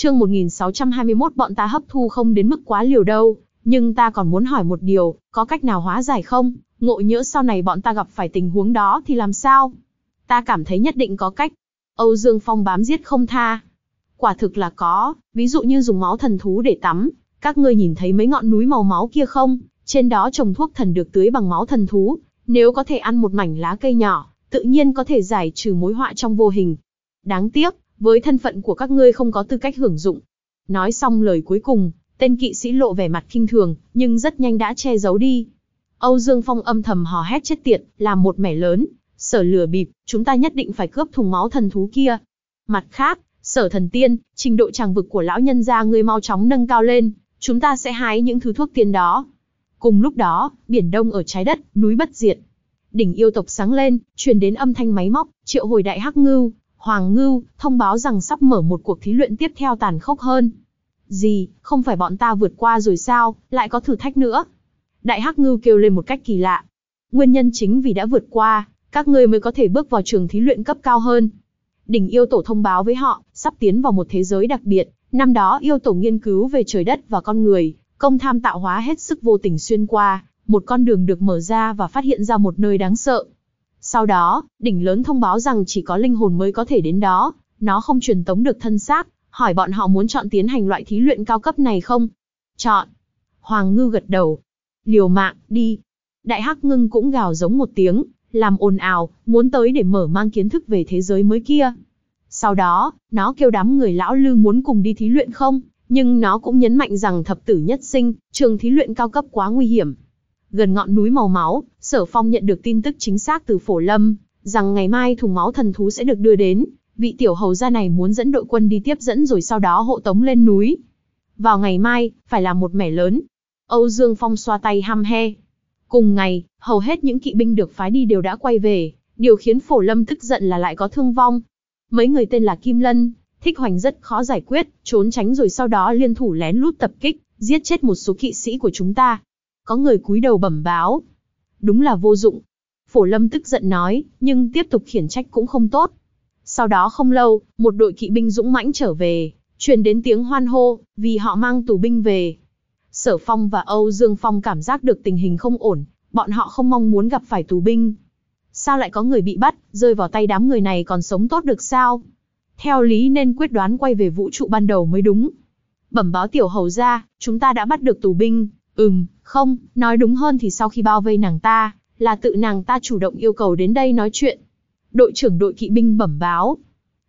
Chương 1621 bọn ta hấp thu không đến mức quá liều đâu, nhưng ta còn muốn hỏi một điều, có cách nào hóa giải không? Ngộ nhỡ sau này bọn ta gặp phải tình huống đó thì làm sao? Ta cảm thấy nhất định có cách. Âu Dương Phong bám giết không tha. Quả thực là có, ví dụ như dùng máu thần thú để tắm, các ngươi nhìn thấy mấy ngọn núi màu máu kia không? Trên đó trồng thuốc thần được tưới bằng máu thần thú, nếu có thể ăn một mảnh lá cây nhỏ, tự nhiên có thể giải trừ mối họa trong vô hình. Đáng tiếc, với thân phận của các ngươi không có tư cách hưởng dụng. Nói xong lời cuối cùng, tên kỵ sĩ lộ vẻ mặt kinh thường, nhưng rất nhanh đã che giấu đi. Âu Dương Phong âm thầm hò hét chết tiệt, làm một mẻ lớn, sở lừa bịp, chúng ta nhất định phải cướp thùng máu thần thú kia. Mặt khác, sở thần tiên, trình độ tràng vực của lão nhân gia ngươi mau chóng nâng cao lên, chúng ta sẽ hái những thứ thuốc tiên đó. Cùng lúc đó, biển đông ở trái đất, núi bất diệt. Đỉnh yêu tộc sáng lên, truyền đến âm thanh máy móc, triệu hồi đại hắc ngưu, Hoàng Ngưu, thông báo rằng sắp mở một cuộc thí luyện tiếp theo tàn khốc hơn. Gì, không phải bọn ta vượt qua rồi sao, lại có thử thách nữa. Đại Hắc Ngưu kêu lên một cách kỳ lạ. Nguyên nhân chính vì đã vượt qua, các ngươi mới có thể bước vào trường thí luyện cấp cao hơn. Đỉnh yêu tổ thông báo với họ, sắp tiến vào một thế giới đặc biệt, năm đó yêu tổ nghiên cứu về trời đất và con người, công tham tạo hóa hết sức vô tình xuyên qua, một con đường được mở ra và phát hiện ra một nơi đáng sợ, sau đó, đỉnh lớn thông báo rằng chỉ có linh hồn mới có thể đến đó, nó không truyền tống được thân xác, hỏi bọn họ muốn chọn tiến hành loại thí luyện cao cấp này không? Chọn. Hoàng Ngư gật đầu. Liều mạng, đi. Đại Hắc Ngưng cũng gào giống một tiếng, làm ồn ào, muốn tới để mở mang kiến thức về thế giới mới kia. Sau đó, nó kêu đám người lão lư muốn cùng đi thí luyện không, nhưng nó cũng nhấn mạnh rằng thập tử nhất sinh, trường thí luyện cao cấp quá nguy hiểm, gần ngọn núi màu máu, Sở Phong nhận được tin tức chính xác từ Phổ Lâm, rằng ngày mai thùng máu thần thú sẽ được đưa đến, vị tiểu hầu gia này muốn dẫn đội quân đi tiếp dẫn rồi sau đó hộ tống lên núi. Vào ngày mai, phải là một mẻ lớn. Âu Dương Phong xoa tay ham he. Cùng ngày, hầu hết những kỵ binh được phái đi đều đã quay về, điều khiến Phổ Lâm tức giận là lại có thương vong. Mấy người tên là Kim Lân, Thích Hoành rất khó giải quyết, trốn tránh rồi sau đó liên thủ lén lút tập kích, giết chết một số kỵ sĩ của chúng ta có người cúi đầu bẩm báo. Đúng là vô dụng. Phổ Lâm tức giận nói, nhưng tiếp tục khiển trách cũng không tốt. Sau đó không lâu, một đội kỵ binh dũng mãnh trở về, truyền đến tiếng hoan hô, vì họ mang tù binh về. Sở Phong và Âu Dương Phong cảm giác được tình hình không ổn, bọn họ không mong muốn gặp phải tù binh. Sao lại có người bị bắt, rơi vào tay đám người này còn sống tốt được sao? Theo lý nên quyết đoán quay về vũ trụ ban đầu mới đúng. Bẩm báo tiểu hầu ra, chúng ta đã bắt được tù binh. Ừm, không, nói đúng hơn thì sau khi bao vây nàng ta, là tự nàng ta chủ động yêu cầu đến đây nói chuyện. Đội trưởng đội kỵ binh bẩm báo.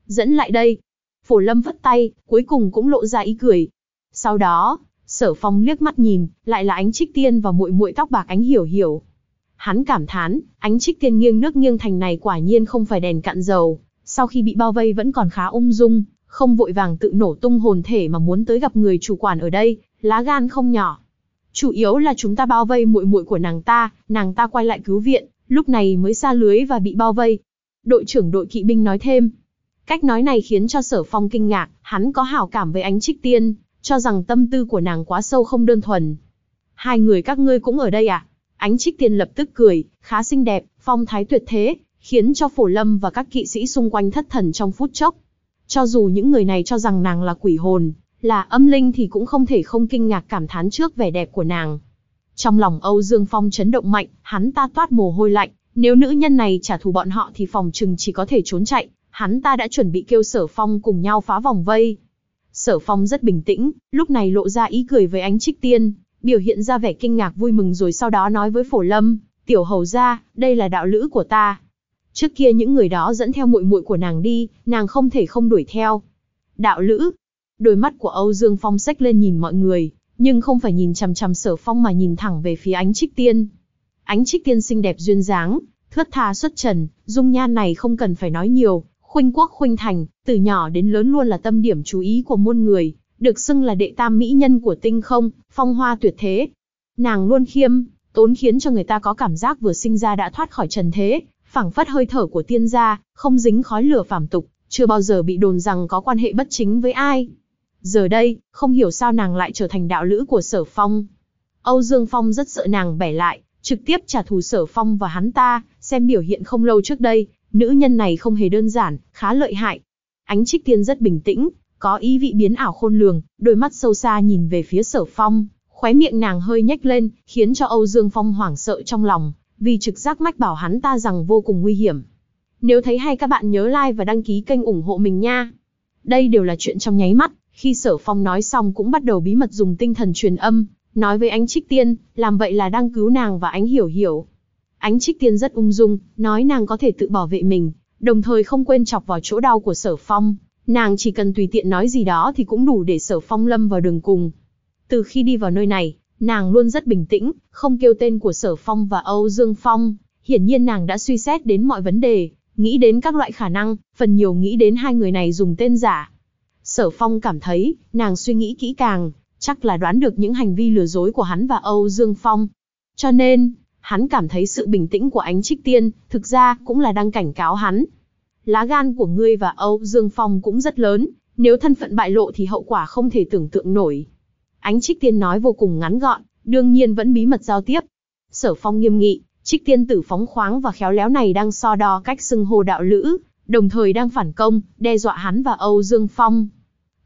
Dẫn lại đây. Phổ Lâm vất tay, cuối cùng cũng lộ ra ý cười. Sau đó, Sở Phong liếc mắt nhìn, lại là ánh Trích Tiên và muội muội tóc bạc ánh hiểu hiểu. Hắn cảm thán, ánh Trích Tiên nghiêng nước nghiêng thành này quả nhiên không phải đèn cạn dầu, sau khi bị bao vây vẫn còn khá ung dung, không vội vàng tự nổ tung hồn thể mà muốn tới gặp người chủ quản ở đây, lá gan không nhỏ chủ yếu là chúng ta bao vây muội muội của nàng ta, nàng ta quay lại cứu viện, lúc này mới xa lưới và bị bao vây. Đội trưởng đội kỵ binh nói thêm. Cách nói này khiến cho Sở Phong kinh ngạc, hắn có hảo cảm với ánh trích tiên, cho rằng tâm tư của nàng quá sâu không đơn thuần. Hai người các ngươi cũng ở đây à? Ánh trích tiên lập tức cười, khá xinh đẹp, phong thái tuyệt thế, khiến cho phổ lâm và các kỵ sĩ xung quanh thất thần trong phút chốc. Cho dù những người này cho rằng nàng là quỷ hồn, là âm linh thì cũng không thể không kinh ngạc cảm thán trước vẻ đẹp của nàng. Trong lòng Âu Dương Phong chấn động mạnh, hắn ta toát mồ hôi lạnh, nếu nữ nhân này trả thù bọn họ thì phòng trừng chỉ có thể trốn chạy, hắn ta đã chuẩn bị kêu Sở Phong cùng nhau phá vòng vây. Sở Phong rất bình tĩnh, lúc này lộ ra ý cười với ánh trích tiên, biểu hiện ra vẻ kinh ngạc vui mừng rồi sau đó nói với Phổ Lâm, tiểu hầu ra, đây là đạo lữ của ta. Trước kia những người đó dẫn theo muội muội của nàng đi, nàng không thể không đuổi theo. Đạo lữ, Đôi mắt của Âu Dương Phong sách lên nhìn mọi người, nhưng không phải nhìn chằm chằm sở phong mà nhìn thẳng về phía ánh trích tiên. Ánh trích tiên xinh đẹp duyên dáng, thướt tha xuất trần, dung nhan này không cần phải nói nhiều, khuynh quốc khuynh thành, từ nhỏ đến lớn luôn là tâm điểm chú ý của muôn người, được xưng là đệ tam mỹ nhân của tinh không, phong hoa tuyệt thế. Nàng luôn khiêm, tốn khiến cho người ta có cảm giác vừa sinh ra đã thoát khỏi trần thế, phảng phất hơi thở của tiên gia, không dính khói lửa phàm tục, chưa bao giờ bị đồn rằng có quan hệ bất chính với ai. Giờ đây, không hiểu sao nàng lại trở thành đạo lữ của Sở Phong. Âu Dương Phong rất sợ nàng bẻ lại, trực tiếp trả thù Sở Phong và hắn ta, xem biểu hiện không lâu trước đây, nữ nhân này không hề đơn giản, khá lợi hại. Ánh Trích Tiên rất bình tĩnh, có ý vị biến ảo khôn lường, đôi mắt sâu xa nhìn về phía Sở Phong, khóe miệng nàng hơi nhếch lên, khiến cho Âu Dương Phong hoảng sợ trong lòng, vì trực giác mách bảo hắn ta rằng vô cùng nguy hiểm. Nếu thấy hay các bạn nhớ like và đăng ký kênh ủng hộ mình nha. Đây đều là chuyện trong nháy mắt, khi sở phong nói xong cũng bắt đầu bí mật dùng tinh thần truyền âm, nói với ánh trích tiên, làm vậy là đang cứu nàng và ánh hiểu hiểu. Ánh trích tiên rất ung dung, nói nàng có thể tự bảo vệ mình, đồng thời không quên chọc vào chỗ đau của sở phong. Nàng chỉ cần tùy tiện nói gì đó thì cũng đủ để sở phong lâm vào đường cùng. Từ khi đi vào nơi này, nàng luôn rất bình tĩnh, không kêu tên của sở phong và Âu Dương Phong. Hiển nhiên nàng đã suy xét đến mọi vấn đề, nghĩ đến các loại khả năng, phần nhiều nghĩ đến hai người này dùng tên giả, Sở Phong cảm thấy, nàng suy nghĩ kỹ càng, chắc là đoán được những hành vi lừa dối của hắn và Âu Dương Phong. Cho nên, hắn cảm thấy sự bình tĩnh của ánh trích tiên, thực ra cũng là đang cảnh cáo hắn. Lá gan của ngươi và Âu Dương Phong cũng rất lớn, nếu thân phận bại lộ thì hậu quả không thể tưởng tượng nổi. Ánh trích tiên nói vô cùng ngắn gọn, đương nhiên vẫn bí mật giao tiếp. Sở Phong nghiêm nghị, trích tiên tử phóng khoáng và khéo léo này đang so đo cách xưng hô đạo lữ, đồng thời đang phản công, đe dọa hắn và Âu Dương Phong.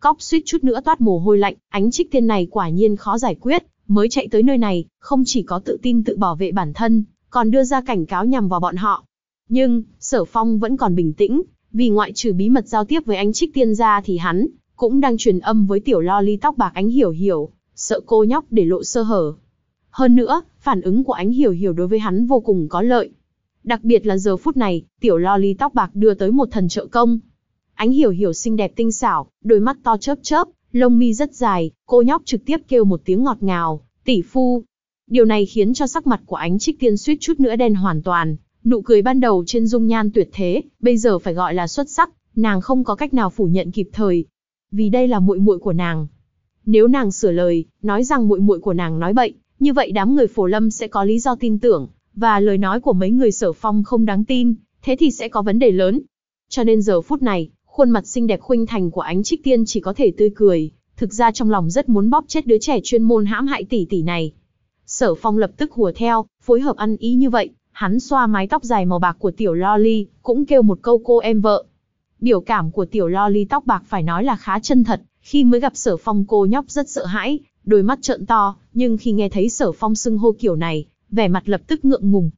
Cóc suýt chút nữa toát mồ hôi lạnh, ánh trích tiên này quả nhiên khó giải quyết, mới chạy tới nơi này, không chỉ có tự tin tự bảo vệ bản thân, còn đưa ra cảnh cáo nhằm vào bọn họ. Nhưng, sở phong vẫn còn bình tĩnh, vì ngoại trừ bí mật giao tiếp với ánh trích tiên ra thì hắn, cũng đang truyền âm với tiểu lo ly tóc bạc ánh hiểu hiểu, sợ cô nhóc để lộ sơ hở. Hơn nữa, phản ứng của ánh hiểu hiểu đối với hắn vô cùng có lợi. Đặc biệt là giờ phút này, tiểu lo ly tóc bạc đưa tới một thần trợ công, Ánh hiểu hiểu xinh đẹp tinh xảo, đôi mắt to chớp chớp, lông mi rất dài, cô nhóc trực tiếp kêu một tiếng ngọt ngào, tỷ phu. Điều này khiến cho sắc mặt của ánh trích tiên suýt chút nữa đen hoàn toàn, nụ cười ban đầu trên dung nhan tuyệt thế, bây giờ phải gọi là xuất sắc, nàng không có cách nào phủ nhận kịp thời. Vì đây là muội muội của nàng. Nếu nàng sửa lời, nói rằng muội muội của nàng nói bậy, như vậy đám người Phổ Lâm sẽ có lý do tin tưởng, và lời nói của mấy người Sở Phong không đáng tin, thế thì sẽ có vấn đề lớn. Cho nên giờ phút này, Khuôn mặt xinh đẹp khuynh thành của ánh trích tiên chỉ có thể tươi cười, thực ra trong lòng rất muốn bóp chết đứa trẻ chuyên môn hãm hại tỷ tỷ này. Sở phong lập tức hùa theo, phối hợp ăn ý như vậy, hắn xoa mái tóc dài màu bạc của tiểu Loli, cũng kêu một câu cô em vợ. Biểu cảm của tiểu Loli tóc bạc phải nói là khá chân thật, khi mới gặp sở phong cô nhóc rất sợ hãi, đôi mắt trợn to, nhưng khi nghe thấy sở phong xưng hô kiểu này, vẻ mặt lập tức ngượng ngùng.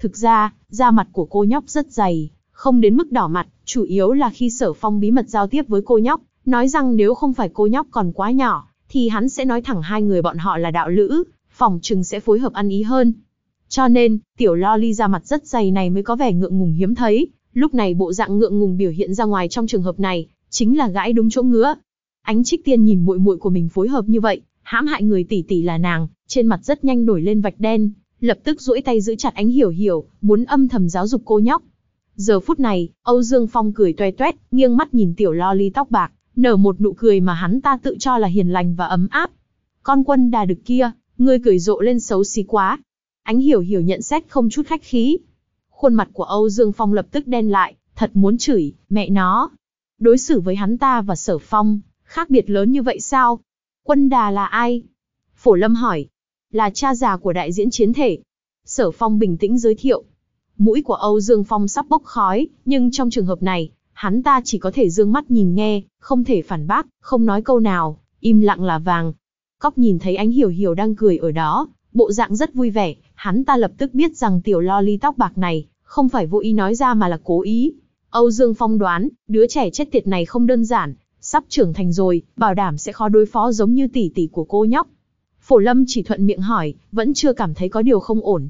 Thực ra, da mặt của cô nhóc rất dày, không đến mức đỏ mặt, chủ yếu là khi sở phong bí mật giao tiếp với cô nhóc, nói rằng nếu không phải cô nhóc còn quá nhỏ, thì hắn sẽ nói thẳng hai người bọn họ là đạo lữ, phòng trừng sẽ phối hợp ăn ý hơn. Cho nên, tiểu Loli ra mặt rất dày này mới có vẻ ngượng ngùng hiếm thấy, lúc này bộ dạng ngượng ngùng biểu hiện ra ngoài trong trường hợp này, chính là gãi đúng chỗ ngứa. Ánh trích tiên nhìn muội muội của mình phối hợp như vậy, hãm hại người tỷ tỷ là nàng, trên mặt rất nhanh nổi lên vạch đen, lập tức duỗi tay giữ chặt ánh hiểu hiểu, muốn âm thầm giáo dục cô nhóc, Giờ phút này, Âu Dương Phong cười toe toét, nghiêng mắt nhìn tiểu lo ly tóc bạc, nở một nụ cười mà hắn ta tự cho là hiền lành và ấm áp. Con quân đà đực kia, ngươi cười rộ lên xấu xí quá. Ánh hiểu hiểu nhận xét không chút khách khí. Khuôn mặt của Âu Dương Phong lập tức đen lại, thật muốn chửi, mẹ nó. Đối xử với hắn ta và sở phong, khác biệt lớn như vậy sao? Quân đà là ai? Phổ Lâm hỏi. Là cha già của đại diễn chiến thể. Sở phong bình tĩnh giới thiệu, Mũi của Âu Dương Phong sắp bốc khói, nhưng trong trường hợp này, hắn ta chỉ có thể dương mắt nhìn nghe, không thể phản bác, không nói câu nào, im lặng là vàng. Cóc nhìn thấy ánh hiểu hiểu đang cười ở đó, bộ dạng rất vui vẻ, hắn ta lập tức biết rằng tiểu lo ly tóc bạc này, không phải vô ý nói ra mà là cố ý. Âu Dương Phong đoán, đứa trẻ chết tiệt này không đơn giản, sắp trưởng thành rồi, bảo đảm sẽ khó đối phó giống như tỷ tỷ của cô nhóc. Phổ Lâm chỉ thuận miệng hỏi, vẫn chưa cảm thấy có điều không ổn.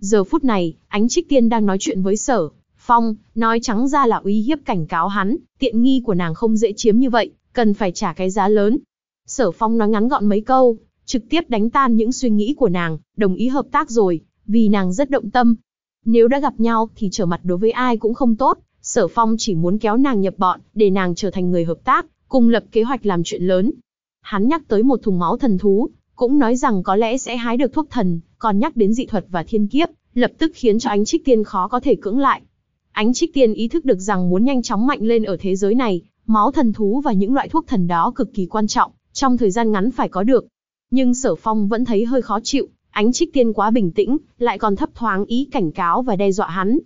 Giờ phút này, ánh trích tiên đang nói chuyện với sở, phong, nói trắng ra là uy hiếp cảnh cáo hắn, tiện nghi của nàng không dễ chiếm như vậy, cần phải trả cái giá lớn. Sở phong nói ngắn gọn mấy câu, trực tiếp đánh tan những suy nghĩ của nàng, đồng ý hợp tác rồi, vì nàng rất động tâm. Nếu đã gặp nhau thì trở mặt đối với ai cũng không tốt, sở phong chỉ muốn kéo nàng nhập bọn, để nàng trở thành người hợp tác, cùng lập kế hoạch làm chuyện lớn. Hắn nhắc tới một thùng máu thần thú, cũng nói rằng có lẽ sẽ hái được thuốc thần, còn nhắc đến dị thuật và thiên kiếp, lập tức khiến cho ánh trích tiên khó có thể cưỡng lại. Ánh trích tiên ý thức được rằng muốn nhanh chóng mạnh lên ở thế giới này, máu thần thú và những loại thuốc thần đó cực kỳ quan trọng, trong thời gian ngắn phải có được. Nhưng sở phong vẫn thấy hơi khó chịu, ánh trích tiên quá bình tĩnh, lại còn thấp thoáng ý cảnh cáo và đe dọa hắn.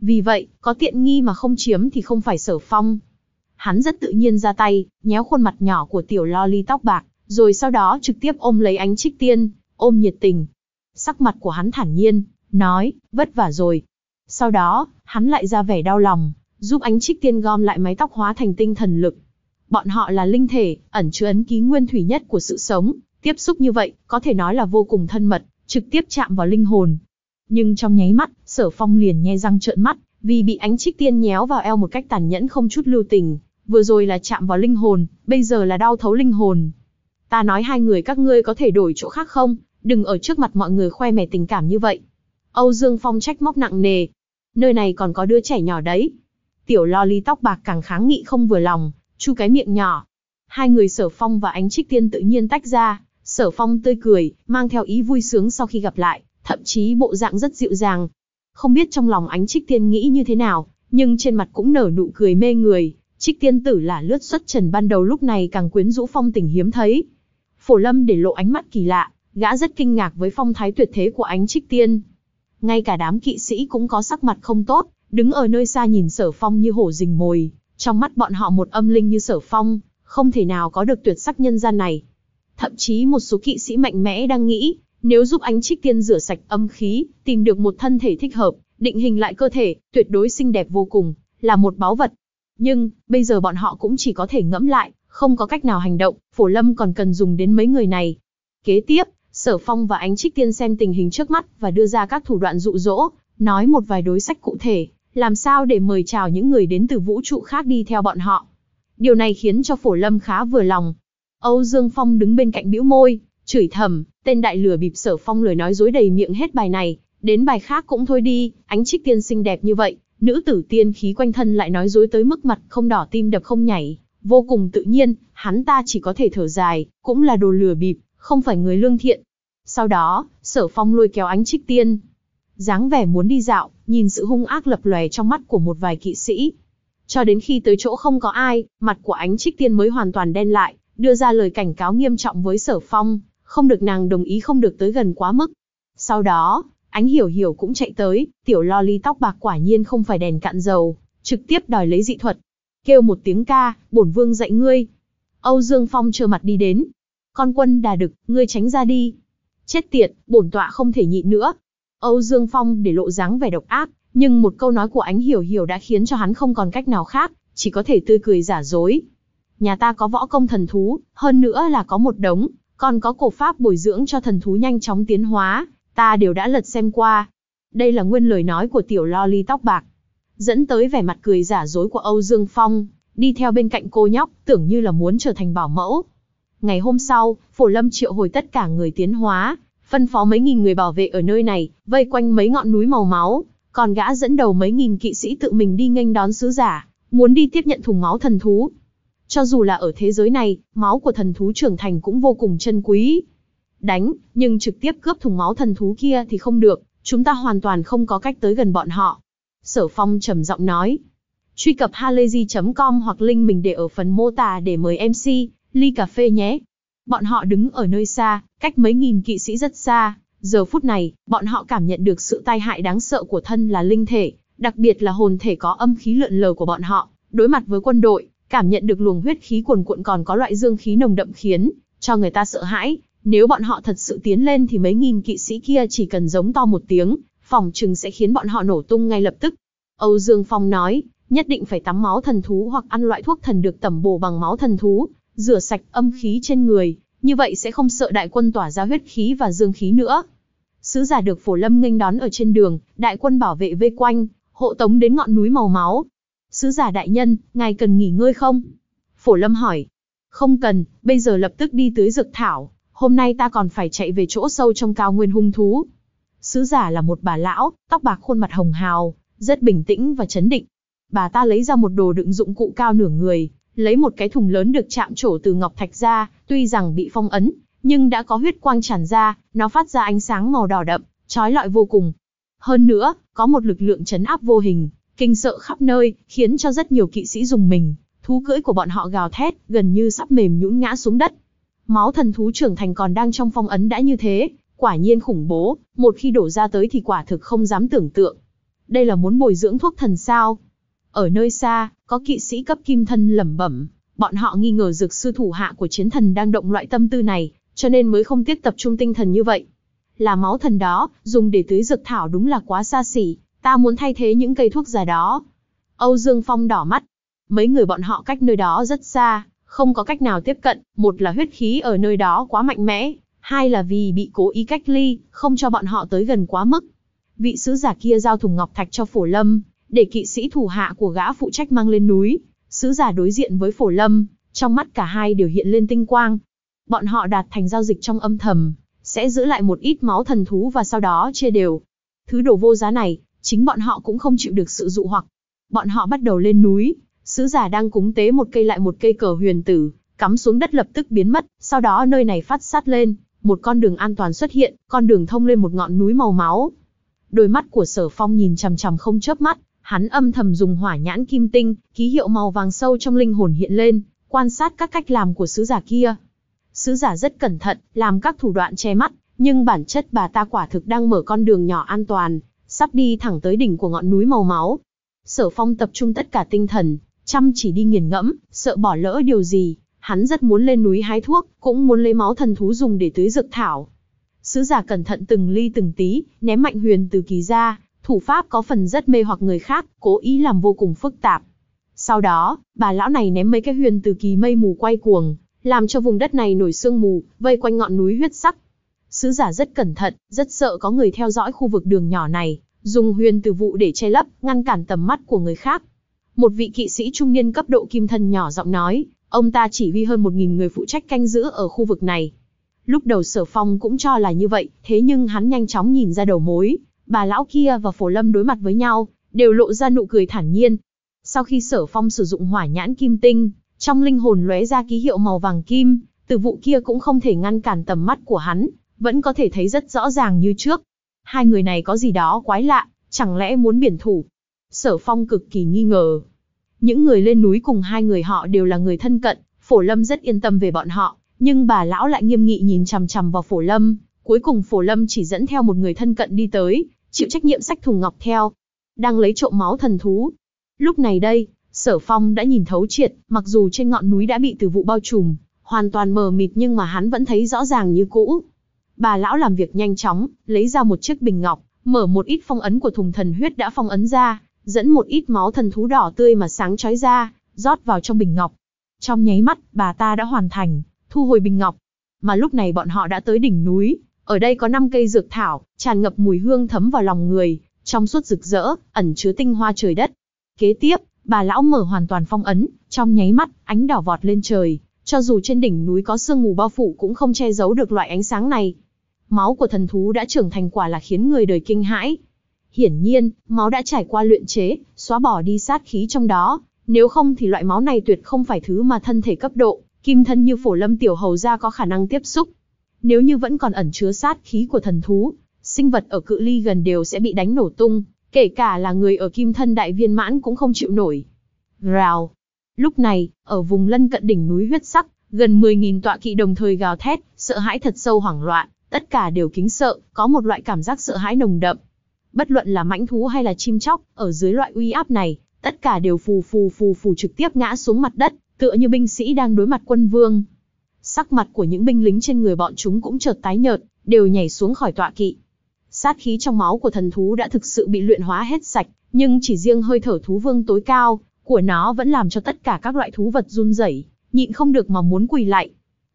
Vì vậy, có tiện nghi mà không chiếm thì không phải sở phong. Hắn rất tự nhiên ra tay, nhéo khuôn mặt nhỏ của tiểu lo ly tóc bạc, rồi sau đó trực tiếp ôm lấy ánh trích tiên, ôm nhiệt tình, Sắc mặt của hắn thản nhiên, nói, vất vả rồi. Sau đó, hắn lại ra vẻ đau lòng, giúp ánh trích tiên gom lại mái tóc hóa thành tinh thần lực. Bọn họ là linh thể, ẩn chứa ấn ký nguyên thủy nhất của sự sống, tiếp xúc như vậy, có thể nói là vô cùng thân mật, trực tiếp chạm vào linh hồn. Nhưng trong nháy mắt, sở phong liền nhe răng trợn mắt, vì bị ánh trích tiên nhéo vào eo một cách tàn nhẫn không chút lưu tình, vừa rồi là chạm vào linh hồn, bây giờ là đau thấu linh hồn. Ta nói hai người các ngươi có thể đổi chỗ khác không, đừng ở trước mặt mọi người khoe mẻ tình cảm như vậy. Âu Dương Phong trách móc nặng nề. Nơi này còn có đứa trẻ nhỏ đấy. Tiểu lo ly tóc bạc càng kháng nghị không vừa lòng, chu cái miệng nhỏ. Hai người sở phong và ánh trích tiên tự nhiên tách ra, sở phong tươi cười, mang theo ý vui sướng sau khi gặp lại, thậm chí bộ dạng rất dịu dàng. Không biết trong lòng ánh trích tiên nghĩ như thế nào, nhưng trên mặt cũng nở nụ cười mê người. Trích tiên tử là lướt xuất trần ban đầu lúc này càng quyến rũ phong tình hiếm thấy. Phổ lâm để lộ ánh mắt kỳ lạ, Gã rất kinh ngạc với phong thái tuyệt thế của ánh trích tiên. Ngay cả đám kỵ sĩ cũng có sắc mặt không tốt, đứng ở nơi xa nhìn sở phong như hổ rình mồi. Trong mắt bọn họ một âm linh như sở phong, không thể nào có được tuyệt sắc nhân gian này. Thậm chí một số kỵ sĩ mạnh mẽ đang nghĩ, nếu giúp ánh trích tiên rửa sạch âm khí, tìm được một thân thể thích hợp, định hình lại cơ thể, tuyệt đối xinh đẹp vô cùng, là một báu vật. Nhưng, bây giờ bọn họ cũng chỉ có thể ngẫm lại, không có cách nào hành động, phổ lâm còn cần dùng đến mấy người này. Kế tiếp, Sở Phong và Ánh Trích Tiên xem tình hình trước mắt và đưa ra các thủ đoạn dụ dỗ, nói một vài đối sách cụ thể, làm sao để mời chào những người đến từ vũ trụ khác đi theo bọn họ. Điều này khiến cho Phổ Lâm khá vừa lòng. Âu Dương Phong đứng bên cạnh bĩu môi, chửi thầm, tên đại lừa bịp Sở Phong lời nói dối đầy miệng hết bài này, đến bài khác cũng thôi đi, Ánh Trích Tiên xinh đẹp như vậy, nữ tử tiên khí quanh thân lại nói dối tới mức mặt không đỏ tim đập không nhảy, vô cùng tự nhiên, hắn ta chỉ có thể thở dài, cũng là đồ lừa bịp, không phải người lương thiện, sau đó, sở phong lôi kéo ánh trích tiên. dáng vẻ muốn đi dạo, nhìn sự hung ác lập lòe trong mắt của một vài kỵ sĩ. Cho đến khi tới chỗ không có ai, mặt của ánh trích tiên mới hoàn toàn đen lại, đưa ra lời cảnh cáo nghiêm trọng với sở phong, không được nàng đồng ý không được tới gần quá mức. Sau đó, ánh hiểu hiểu cũng chạy tới, tiểu lo ly tóc bạc quả nhiên không phải đèn cạn dầu, trực tiếp đòi lấy dị thuật. Kêu một tiếng ca, bổn vương dạy ngươi. Âu Dương Phong trơ mặt đi đến. Con quân đà đực, ngươi tránh ra đi. Chết tiệt, bổn tọa không thể nhịn nữa. Âu Dương Phong để lộ dáng vẻ độc ác, nhưng một câu nói của ánh hiểu hiểu đã khiến cho hắn không còn cách nào khác, chỉ có thể tươi cười giả dối. Nhà ta có võ công thần thú, hơn nữa là có một đống, còn có cổ pháp bồi dưỡng cho thần thú nhanh chóng tiến hóa, ta đều đã lật xem qua. Đây là nguyên lời nói của tiểu lo ly tóc bạc. Dẫn tới vẻ mặt cười giả dối của Âu Dương Phong, đi theo bên cạnh cô nhóc, tưởng như là muốn trở thành bảo mẫu, Ngày hôm sau, Phổ Lâm triệu hồi tất cả người tiến hóa, phân phó mấy nghìn người bảo vệ ở nơi này, vây quanh mấy ngọn núi màu máu, còn gã dẫn đầu mấy nghìn kỵ sĩ tự mình đi nghênh đón sứ giả, muốn đi tiếp nhận thùng máu thần thú. Cho dù là ở thế giới này, máu của thần thú trưởng thành cũng vô cùng chân quý. Đánh, nhưng trực tiếp cướp thùng máu thần thú kia thì không được, chúng ta hoàn toàn không có cách tới gần bọn họ. Sở Phong trầm giọng nói. Truy cập halayzi.com hoặc link mình để ở phần mô tả để mời MC ly cà phê nhé. Bọn họ đứng ở nơi xa, cách mấy nghìn kỵ sĩ rất xa. Giờ phút này, bọn họ cảm nhận được sự tai hại đáng sợ của thân là linh thể, đặc biệt là hồn thể có âm khí lượn lờ của bọn họ. Đối mặt với quân đội, cảm nhận được luồng huyết khí cuồn cuộn còn có loại dương khí nồng đậm khiến cho người ta sợ hãi. Nếu bọn họ thật sự tiến lên thì mấy nghìn kỵ sĩ kia chỉ cần giống to một tiếng, phòng trừng sẽ khiến bọn họ nổ tung ngay lập tức. Âu Dương Phong nói, nhất định phải tắm máu thần thú hoặc ăn loại thuốc thần được tẩm bổ bằng máu thần thú, rửa sạch âm khí trên người, như vậy sẽ không sợ đại quân tỏa ra huyết khí và dương khí nữa. Sứ giả được Phổ Lâm nghênh đón ở trên đường, đại quân bảo vệ vây quanh, hộ tống đến ngọn núi màu máu. Sứ giả đại nhân, ngài cần nghỉ ngơi không? Phổ Lâm hỏi. Không cần, bây giờ lập tức đi tới dược thảo, hôm nay ta còn phải chạy về chỗ sâu trong cao nguyên hung thú. Sứ giả là một bà lão, tóc bạc khuôn mặt hồng hào, rất bình tĩnh và chấn định. Bà ta lấy ra một đồ đựng dụng cụ cao nửa người, lấy một cái thùng lớn được chạm trổ từ ngọc thạch ra, tuy rằng bị phong ấn, nhưng đã có huyết quang tràn ra, nó phát ra ánh sáng màu đỏ đậm, trói lọi vô cùng. Hơn nữa, có một lực lượng chấn áp vô hình, kinh sợ khắp nơi, khiến cho rất nhiều kỵ sĩ dùng mình, thú cưỡi của bọn họ gào thét, gần như sắp mềm nhũn ngã xuống đất. Máu thần thú trưởng thành còn đang trong phong ấn đã như thế, quả nhiên khủng bố, một khi đổ ra tới thì quả thực không dám tưởng tượng. Đây là muốn bồi dưỡng thuốc thần sao? Ở nơi xa, có kỵ sĩ cấp kim thân lẩm bẩm, bọn họ nghi ngờ dược sư thủ hạ của chiến thần đang động loại tâm tư này, cho nên mới không tiếc tập trung tinh thần như vậy. Là máu thần đó, dùng để tưới dược thảo đúng là quá xa xỉ, ta muốn thay thế những cây thuốc già đó. Âu Dương Phong đỏ mắt. Mấy người bọn họ cách nơi đó rất xa, không có cách nào tiếp cận, một là huyết khí ở nơi đó quá mạnh mẽ, hai là vì bị cố ý cách ly, không cho bọn họ tới gần quá mức. Vị sứ giả kia giao thùng ngọc thạch cho Phổ Lâm, để kỵ sĩ thủ hạ của gã phụ trách mang lên núi. Sứ giả đối diện với phổ lâm, trong mắt cả hai đều hiện lên tinh quang. Bọn họ đạt thành giao dịch trong âm thầm, sẽ giữ lại một ít máu thần thú và sau đó chia đều. Thứ đồ vô giá này, chính bọn họ cũng không chịu được sự dụ hoặc. Bọn họ bắt đầu lên núi, sứ giả đang cúng tế một cây lại một cây cờ huyền tử, cắm xuống đất lập tức biến mất, sau đó nơi này phát sát lên, một con đường an toàn xuất hiện, con đường thông lên một ngọn núi màu máu. Đôi mắt của sở phong nhìn chằm chằm không chớp mắt, Hắn âm thầm dùng hỏa nhãn kim tinh, ký hiệu màu vàng sâu trong linh hồn hiện lên, quan sát các cách làm của sứ giả kia. Sứ giả rất cẩn thận, làm các thủ đoạn che mắt, nhưng bản chất bà ta quả thực đang mở con đường nhỏ an toàn, sắp đi thẳng tới đỉnh của ngọn núi màu máu. Sở phong tập trung tất cả tinh thần, chăm chỉ đi nghiền ngẫm, sợ bỏ lỡ điều gì. Hắn rất muốn lên núi hái thuốc, cũng muốn lấy máu thần thú dùng để tưới dược thảo. Sứ giả cẩn thận từng ly từng tí, ném mạnh huyền từ kỳ ra, thủ pháp có phần rất mê hoặc người khác, cố ý làm vô cùng phức tạp. Sau đó, bà lão này ném mấy cái huyền từ kỳ mây mù quay cuồng, làm cho vùng đất này nổi sương mù, vây quanh ngọn núi huyết sắc. Sứ giả rất cẩn thận, rất sợ có người theo dõi khu vực đường nhỏ này, dùng huyền từ vụ để che lấp, ngăn cản tầm mắt của người khác. Một vị kỵ sĩ trung niên cấp độ kim thân nhỏ giọng nói, ông ta chỉ huy hơn 1.000 người phụ trách canh giữ ở khu vực này. Lúc đầu sở phong cũng cho là như vậy, thế nhưng hắn nhanh chóng nhìn ra đầu mối, bà lão kia và Phổ Lâm đối mặt với nhau, đều lộ ra nụ cười thản nhiên. Sau khi Sở Phong sử dụng hỏa nhãn kim tinh, trong linh hồn lóe ra ký hiệu màu vàng kim, từ vụ kia cũng không thể ngăn cản tầm mắt của hắn, vẫn có thể thấy rất rõ ràng như trước. Hai người này có gì đó quái lạ, chẳng lẽ muốn biển thủ? Sở Phong cực kỳ nghi ngờ. Những người lên núi cùng hai người họ đều là người thân cận, Phổ Lâm rất yên tâm về bọn họ, nhưng bà lão lại nghiêm nghị nhìn chằm chằm vào Phổ Lâm, cuối cùng Phổ Lâm chỉ dẫn theo một người thân cận đi tới, chịu trách nhiệm sách thùng ngọc theo, đang lấy trộm máu thần thú. Lúc này đây, Sở Phong đã nhìn thấu triệt, mặc dù trên ngọn núi đã bị từ vụ bao trùm, hoàn toàn mờ mịt nhưng mà hắn vẫn thấy rõ ràng như cũ. Bà lão làm việc nhanh chóng, lấy ra một chiếc bình ngọc, mở một ít phong ấn của thùng thần huyết đã phong ấn ra, dẫn một ít máu thần thú đỏ tươi mà sáng chói ra, rót vào trong bình ngọc. Trong nháy mắt, bà ta đã hoàn thành, thu hồi bình ngọc. Mà lúc này bọn họ đã tới đỉnh núi, ở đây có 5 cây dược thảo, tràn ngập mùi hương thấm vào lòng người, trong suốt rực rỡ, ẩn chứa tinh hoa trời đất. Kế tiếp, bà lão mở hoàn toàn phong ấn, trong nháy mắt, ánh đỏ vọt lên trời, cho dù trên đỉnh núi có sương mù bao phủ cũng không che giấu được loại ánh sáng này. Máu của thần thú đã trưởng thành quả là khiến người đời kinh hãi. Hiển nhiên, máu đã trải qua luyện chế, xóa bỏ đi sát khí trong đó, nếu không thì loại máu này tuyệt không phải thứ mà thân thể cấp độ, kim thân như phổ lâm tiểu hầu ra có khả năng tiếp xúc. Nếu như vẫn còn ẩn chứa sát khí của thần thú, sinh vật ở cự ly gần đều sẽ bị đánh nổ tung, kể cả là người ở kim thân đại viên mãn cũng không chịu nổi. Rào. Lúc này, ở vùng lân cận đỉnh núi huyết sắc, gần 10.000 tọa kỵ đồng thời gào thét, sợ hãi thật sâu hoảng loạn, tất cả đều kính sợ, có một loại cảm giác sợ hãi nồng đậm. Bất luận là mãnh thú hay là chim chóc, ở dưới loại uy áp này, tất cả đều phù phù phù phù trực tiếp ngã xuống mặt đất, tựa như binh sĩ đang đối mặt quân vương sắc mặt của những binh lính trên người bọn chúng cũng chợt tái nhợt, đều nhảy xuống khỏi tọa kỵ. Sát khí trong máu của thần thú đã thực sự bị luyện hóa hết sạch, nhưng chỉ riêng hơi thở thú vương tối cao của nó vẫn làm cho tất cả các loại thú vật run rẩy, nhịn không được mà muốn quỳ lại.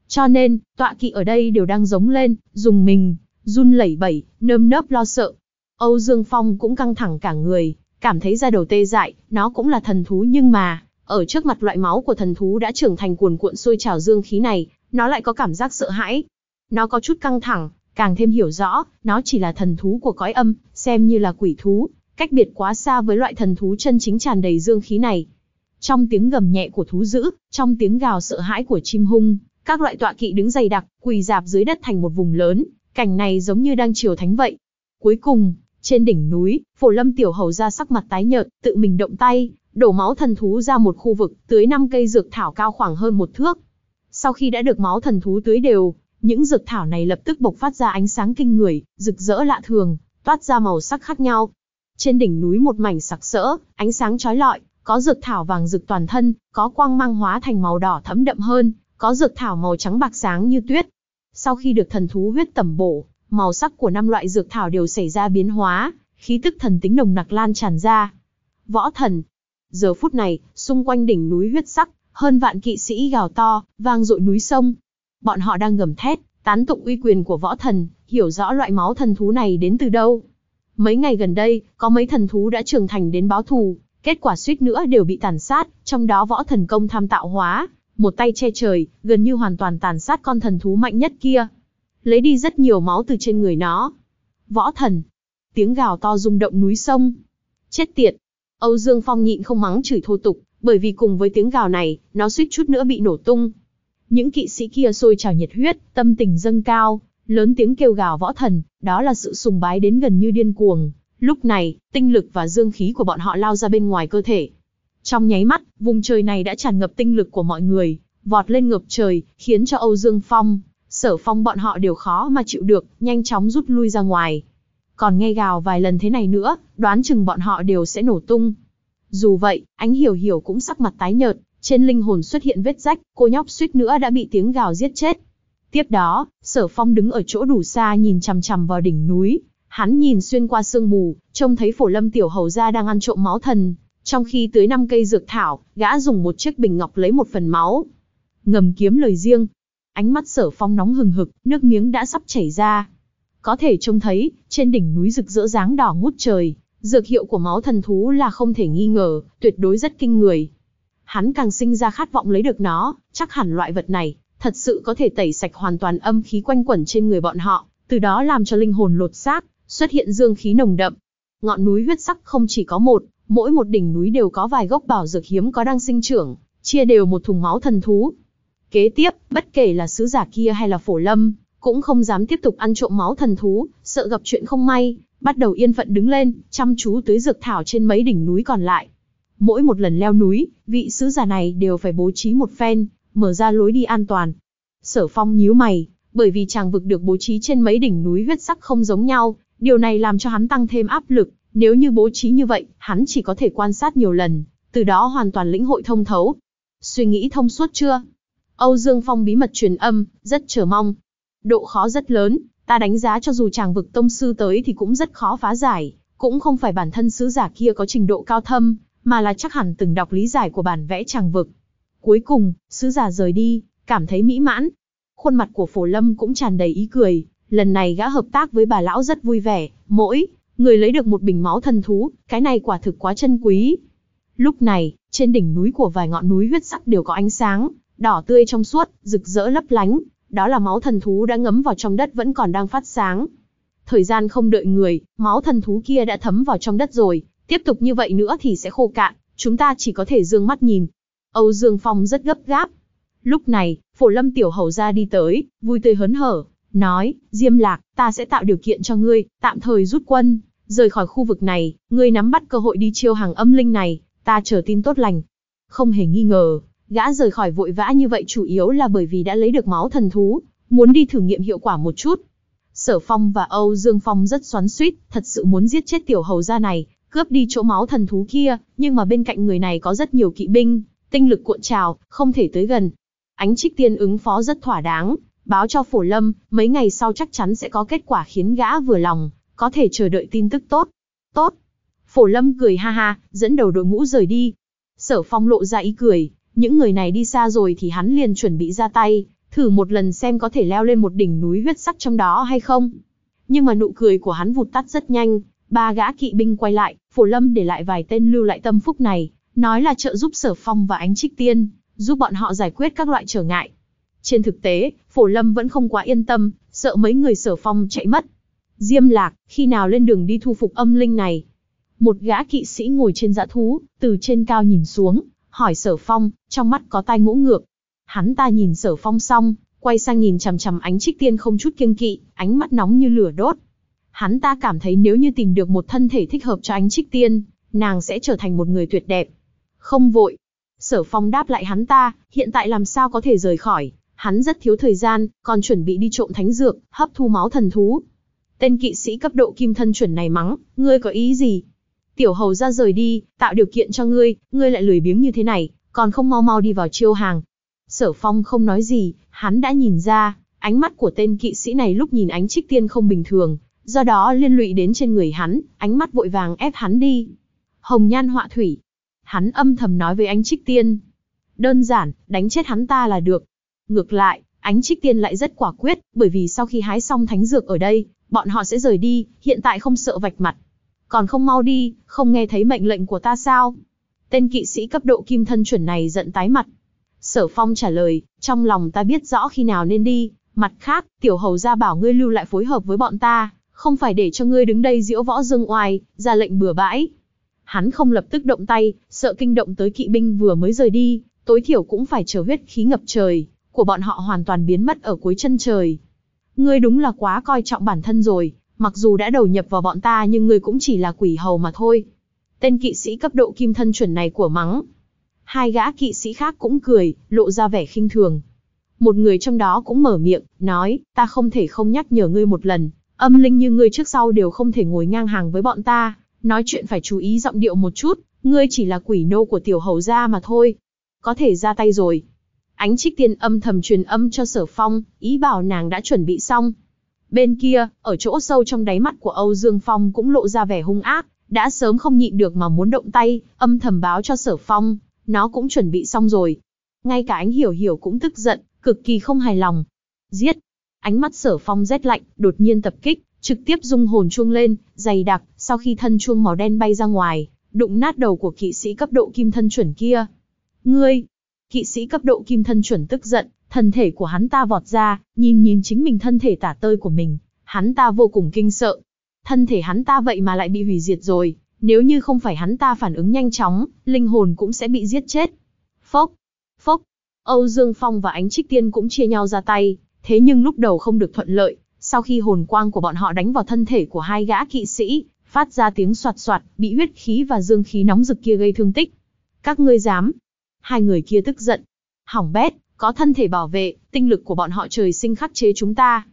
Cho nên, tọa kỵ ở đây đều đang giống lên, dùng mình, run lẩy bẩy, nơm nớp lo sợ. Âu Dương Phong cũng căng thẳng cả người, cảm thấy da đầu tê dại, nó cũng là thần thú nhưng mà, ở trước mặt loại máu của thần thú đã trưởng thành cuồn cuộn sôi trào dương khí này, nó lại có cảm giác sợ hãi. Nó có chút căng thẳng, càng thêm hiểu rõ, nó chỉ là thần thú của cõi âm, xem như là quỷ thú, cách biệt quá xa với loại thần thú chân chính tràn đầy dương khí này. Trong tiếng gầm nhẹ của thú dữ, trong tiếng gào sợ hãi của chim hung, các loại tọa kỵ đứng dày đặc, quỳ dạp dưới đất thành một vùng lớn, cảnh này giống như đang chiều thánh vậy. Cuối cùng, trên đỉnh núi, Phổ Lâm tiểu hầu ra sắc mặt tái nhợt, tự mình động tay, đổ máu thần thú ra một khu vực, tưới năm cây dược thảo cao khoảng hơn một thước. Sau khi đã được máu thần thú tưới đều, những dược thảo này lập tức bộc phát ra ánh sáng kinh người, rực rỡ lạ thường, toát ra màu sắc khác nhau. Trên đỉnh núi một mảnh sặc sỡ, ánh sáng chói lọi, có dược thảo vàng rực toàn thân, có quang mang hóa thành màu đỏ thẫm đậm hơn, có dược thảo màu trắng bạc sáng như tuyết. Sau khi được thần thú huyết tẩm bổ, màu sắc của năm loại dược thảo đều xảy ra biến hóa, khí tức thần tính nồng nặc lan tràn ra. Võ thần. Giờ phút này, xung quanh đỉnh núi huyết sắc, hơn vạn kỵ sĩ gào to, vang dội núi sông. Bọn họ đang gầm thét, tán tụng uy quyền của võ thần, hiểu rõ loại máu thần thú này đến từ đâu. Mấy ngày gần đây, có mấy thần thú đã trưởng thành đến báo thù, kết quả suýt nữa đều bị tàn sát, trong đó võ thần công tham tạo hóa, một tay che trời, gần như hoàn toàn tàn sát con thần thú mạnh nhất kia. Lấy đi rất nhiều máu từ trên người nó. Võ thần. Tiếng gào to rung động núi sông. Chết tiệt. Âu Dương Phong nhịn không mắng chửi thô tục, bởi vì cùng với tiếng gào này, nó suýt chút nữa bị nổ tung. Những kỵ sĩ kia sôi trào nhiệt huyết, tâm tình dâng cao, lớn tiếng kêu gào võ thần, đó là sự sùng bái đến gần như điên cuồng. Lúc này, tinh lực và dương khí của bọn họ lao ra bên ngoài cơ thể. Trong nháy mắt, vùng trời này đã tràn ngập tinh lực của mọi người, vọt lên ngập trời, khiến cho Âu Dương Phong, Sở Phong bọn họ đều khó mà chịu được, nhanh chóng rút lui ra ngoài. Còn nghe gào vài lần thế này nữa, đoán chừng bọn họ đều sẽ nổ tung. Dù vậy, ánh hiểu hiểu cũng sắc mặt tái nhợt, trên linh hồn xuất hiện vết rách, cô nhóc suýt nữa đã bị tiếng gào giết chết. Tiếp đó, sở phong đứng ở chỗ đủ xa nhìn chằm chằm vào đỉnh núi. Hắn nhìn xuyên qua sương mù, trông thấy phổ lâm tiểu hầu gia đang ăn trộm máu thần. Trong khi tưới năm cây dược thảo, gã dùng một chiếc bình ngọc lấy một phần máu. Ngầm kiếm lời riêng. Ánh mắt sở phong nóng hừng hực, nước miếng đã sắp chảy ra. Có thể trông thấy, trên đỉnh núi rực rỡ dáng đỏ ngút trời, Dược hiệu của máu thần thú là không thể nghi ngờ, tuyệt đối rất kinh người. Hắn càng sinh ra khát vọng lấy được nó, chắc hẳn loại vật này, thật sự có thể tẩy sạch hoàn toàn âm khí quanh quẩn trên người bọn họ, từ đó làm cho linh hồn lột xác, xuất hiện dương khí nồng đậm. Ngọn núi huyết sắc không chỉ có một, mỗi một đỉnh núi đều có vài gốc bảo dược hiếm có đang sinh trưởng, chia đều một thùng máu thần thú. Kế tiếp, bất kể là sứ giả kia hay là phổ lâm, cũng không dám tiếp tục ăn trộm máu thần thú, sợ gặp chuyện không may, bắt đầu yên phận đứng lên, chăm chú tưới dược thảo trên mấy đỉnh núi còn lại. Mỗi một lần leo núi, vị sứ giả này đều phải bố trí một phen, mở ra lối đi an toàn. Sở phong nhíu mày, bởi vì chàng vực được bố trí trên mấy đỉnh núi huyết sắc không giống nhau, điều này làm cho hắn tăng thêm áp lực, nếu như bố trí như vậy, hắn chỉ có thể quan sát nhiều lần, từ đó hoàn toàn lĩnh hội thông thấu. Suy nghĩ thông suốt chưa? Âu Dương Phong bí mật truyền âm, rất chờ mong. Độ khó rất lớn, Ta đánh giá cho dù chàng vực tông sư tới thì cũng rất khó phá giải, cũng không phải bản thân sứ giả kia có trình độ cao thâm, mà là chắc hẳn từng đọc lý giải của bản vẽ chàng vực. Cuối cùng, sứ giả rời đi, cảm thấy mỹ mãn. Khuôn mặt của Phổ Lâm cũng tràn đầy ý cười, lần này gã hợp tác với bà lão rất vui vẻ, mỗi người lấy được một bình máu thần thú, cái này quả thực quá chân quý. Lúc này, trên đỉnh núi của vài ngọn núi huyết sắc đều có ánh sáng, đỏ tươi trong suốt, rực rỡ lấp lánh, đó là máu thần thú đã ngấm vào trong đất vẫn còn đang phát sáng. Thời gian không đợi người, máu thần thú kia đã thấm vào trong đất rồi, tiếp tục như vậy nữa thì sẽ khô cạn, chúng ta chỉ có thể dương mắt nhìn. Âu Dương Phong rất gấp gáp. Lúc này, Phổ Lâm Tiểu Hầu ra đi tới, vui tươi hớn hở, nói, Diêm Lạc, ta sẽ tạo điều kiện cho ngươi, tạm thời rút quân, rời khỏi khu vực này, ngươi nắm bắt cơ hội đi chiêu hàng âm linh này, ta chờ tin tốt lành. Không hề nghi ngờ, Gã rời khỏi vội vã như vậy chủ yếu là bởi vì đã lấy được máu thần thú, muốn đi thử nghiệm hiệu quả một chút. Sở Phong và Âu Dương Phong rất xoắn suýt, thật sự muốn giết chết tiểu hầu gia này, cướp đi chỗ máu thần thú kia, nhưng mà bên cạnh người này có rất nhiều kỵ binh, tinh lực cuộn trào, không thể tới gần. Ánh trích tiên ứng phó rất thỏa đáng, báo cho Phổ Lâm, mấy ngày sau chắc chắn sẽ có kết quả khiến gã vừa lòng, có thể chờ đợi tin tức tốt. Tốt. Phổ Lâm cười ha ha, dẫn đầu đội ngũ rời đi. Sở Phong lộ ra ý cười, những người này đi xa rồi thì hắn liền chuẩn bị ra tay, thử một lần xem có thể leo lên một đỉnh núi huyết sắc trong đó hay không. Nhưng mà nụ cười của hắn vụt tắt rất nhanh, ba gã kỵ binh quay lại, Phổ Lâm để lại vài tên lưu lại tâm phúc này, nói là trợ giúp Sở Phong và Ánh Trích Tiên, giúp bọn họ giải quyết các loại trở ngại. Trên thực tế, Phổ Lâm vẫn không quá yên tâm, sợ mấy người Sở Phong chạy mất. Diêm Lạc, khi nào lên đường đi thu phục âm linh này? Một gã kỵ sĩ ngồi trên dã thú, từ trên cao nhìn xuống, hỏi sở phong, trong mắt có tai ngũ ngược. Hắn ta nhìn sở phong xong, quay sang nhìn chằm chằm ánh trích tiên không chút kiêng kỵ, ánh mắt nóng như lửa đốt. Hắn ta cảm thấy nếu như tìm được một thân thể thích hợp cho ánh trích tiên, nàng sẽ trở thành một người tuyệt đẹp. Không vội. Sở phong đáp lại hắn ta, hiện tại làm sao có thể rời khỏi, hắn rất thiếu thời gian, còn chuẩn bị đi trộm thánh dược, hấp thu máu thần thú. Tên kỵ sĩ cấp độ kim thân chuẩn này mắng, ngươi có ý gì? Tiểu hầu ra rời đi, tạo điều kiện cho ngươi, ngươi lại lười biếng như thế này, còn không mau mau đi vào chiêu hàng. Sở phong không nói gì, hắn đã nhìn ra, ánh mắt của tên kỵ sĩ này lúc nhìn ánh trích tiên không bình thường, do đó liên lụy đến trên người hắn, ánh mắt vội vàng ép hắn đi. Hồng nhan họa thủy. Hắn âm thầm nói với ánh trích tiên. Đơn giản, đánh chết hắn ta là được. Ngược lại, ánh trích tiên lại rất quả quyết, bởi vì sau khi hái xong thánh dược ở đây, bọn họ sẽ rời đi, hiện tại không sợ vạch mặt, còn không mau đi, không nghe thấy mệnh lệnh của ta sao? Tên kỵ sĩ cấp độ kim thân chuẩn này giận tái mặt. Sở Phong trả lời, trong lòng ta biết rõ khi nào nên đi, mặt khác, tiểu hầu ra bảo ngươi lưu lại phối hợp với bọn ta, không phải để cho ngươi đứng đây diễu võ dương oai, ra lệnh bừa bãi. Hắn không lập tức động tay, sợ kinh động tới kỵ binh vừa mới rời đi, tối thiểu cũng phải chờ huyết khí ngập trời, của bọn họ hoàn toàn biến mất ở cuối chân trời. Ngươi đúng là quá coi trọng bản thân rồi, mặc dù đã đầu nhập vào bọn ta nhưng ngươi cũng chỉ là quỷ hầu mà thôi. Tên kỵ sĩ cấp độ kim thân chuẩn này của mắng. Hai gã kỵ sĩ khác cũng cười, lộ ra vẻ khinh thường. Một người trong đó cũng mở miệng, nói, ta không thể không nhắc nhở ngươi một lần, âm linh như ngươi trước sau đều không thể ngồi ngang hàng với bọn ta, nói chuyện phải chú ý giọng điệu một chút, ngươi chỉ là quỷ nô của tiểu hầu gia mà thôi. Có thể ra tay rồi. Ánh trích tiên âm thầm truyền âm cho sở phong, ý bảo nàng đã chuẩn bị xong, Bên kia, ở chỗ sâu trong đáy mắt của Âu Dương Phong cũng lộ ra vẻ hung ác, đã sớm không nhịn được mà muốn động tay, âm thầm báo cho Sở Phong, nó cũng chuẩn bị xong rồi. Ngay cả ánh hiểu hiểu cũng tức giận, cực kỳ không hài lòng. Giết! Ánh mắt Sở Phong rét lạnh, đột nhiên tập kích, trực tiếp dung hồn chuông lên, dày đặc, sau khi thân chuông màu đen bay ra ngoài, đụng nát đầu của kỵ sĩ cấp độ kim thân chuẩn kia. Ngươi! Kỵ sĩ cấp độ kim thân chuẩn tức giận, Thân thể của hắn ta vọt ra, nhìn nhìn chính mình thân thể tả tơi của mình, hắn ta vô cùng kinh sợ. Thân thể hắn ta vậy mà lại bị hủy diệt rồi, nếu như không phải hắn ta phản ứng nhanh chóng, linh hồn cũng sẽ bị giết chết. Phốc, phốc, Âu Dương Phong và Ánh Trích Tiên cũng chia nhau ra tay, thế nhưng lúc đầu không được thuận lợi, sau khi hồn quang của bọn họ đánh vào thân thể của hai gã kỵ sĩ, phát ra tiếng soạt soạt, bị huyết khí và dương khí nóng rực kia gây thương tích. Các ngươi dám? Hai người kia tức giận. Hỏng bét, có thân thể bảo vệ, tinh lực của bọn họ trời sinh khắc chế chúng ta.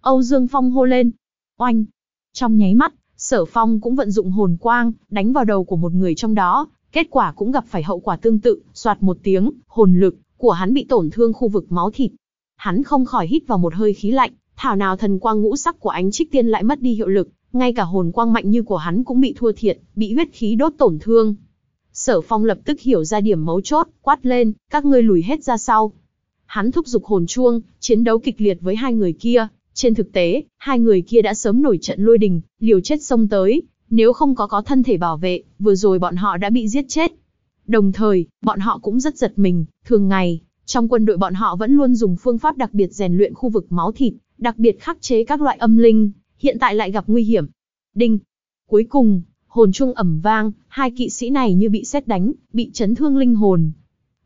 Âu Dương Phong hô lên. Oanh! Trong nháy mắt, Sở Phong cũng vận dụng hồn quang, đánh vào đầu của một người trong đó, kết quả cũng gặp phải hậu quả tương tự, soạt một tiếng, hồn lực của hắn bị tổn thương khu vực máu thịt. Hắn không khỏi hít vào một hơi khí lạnh, thảo nào thần quang ngũ sắc của ánh trích tiên lại mất đi hiệu lực, ngay cả hồn quang mạnh như của hắn cũng bị thua thiệt, bị huyết khí đốt tổn thương. Sở Phong lập tức hiểu ra điểm mấu chốt, quát lên, các ngươi lùi hết ra sau. Hắn thúc giục hồn chuông, chiến đấu kịch liệt với hai người kia. Trên thực tế, hai người kia đã sớm nổi trận lôi đình, liều chết xông tới. Nếu không có có thân thể bảo vệ, vừa rồi bọn họ đã bị giết chết. Đồng thời, bọn họ cũng rất giật mình, thường ngày, trong quân đội bọn họ vẫn luôn dùng phương pháp đặc biệt rèn luyện khu vực máu thịt, đặc biệt khắc chế các loại âm linh, hiện tại lại gặp nguy hiểm. Đinh. Cuối cùng, hồn chuông ẩm vang, hai kỵ sĩ này như bị sét đánh, bị chấn thương linh hồn,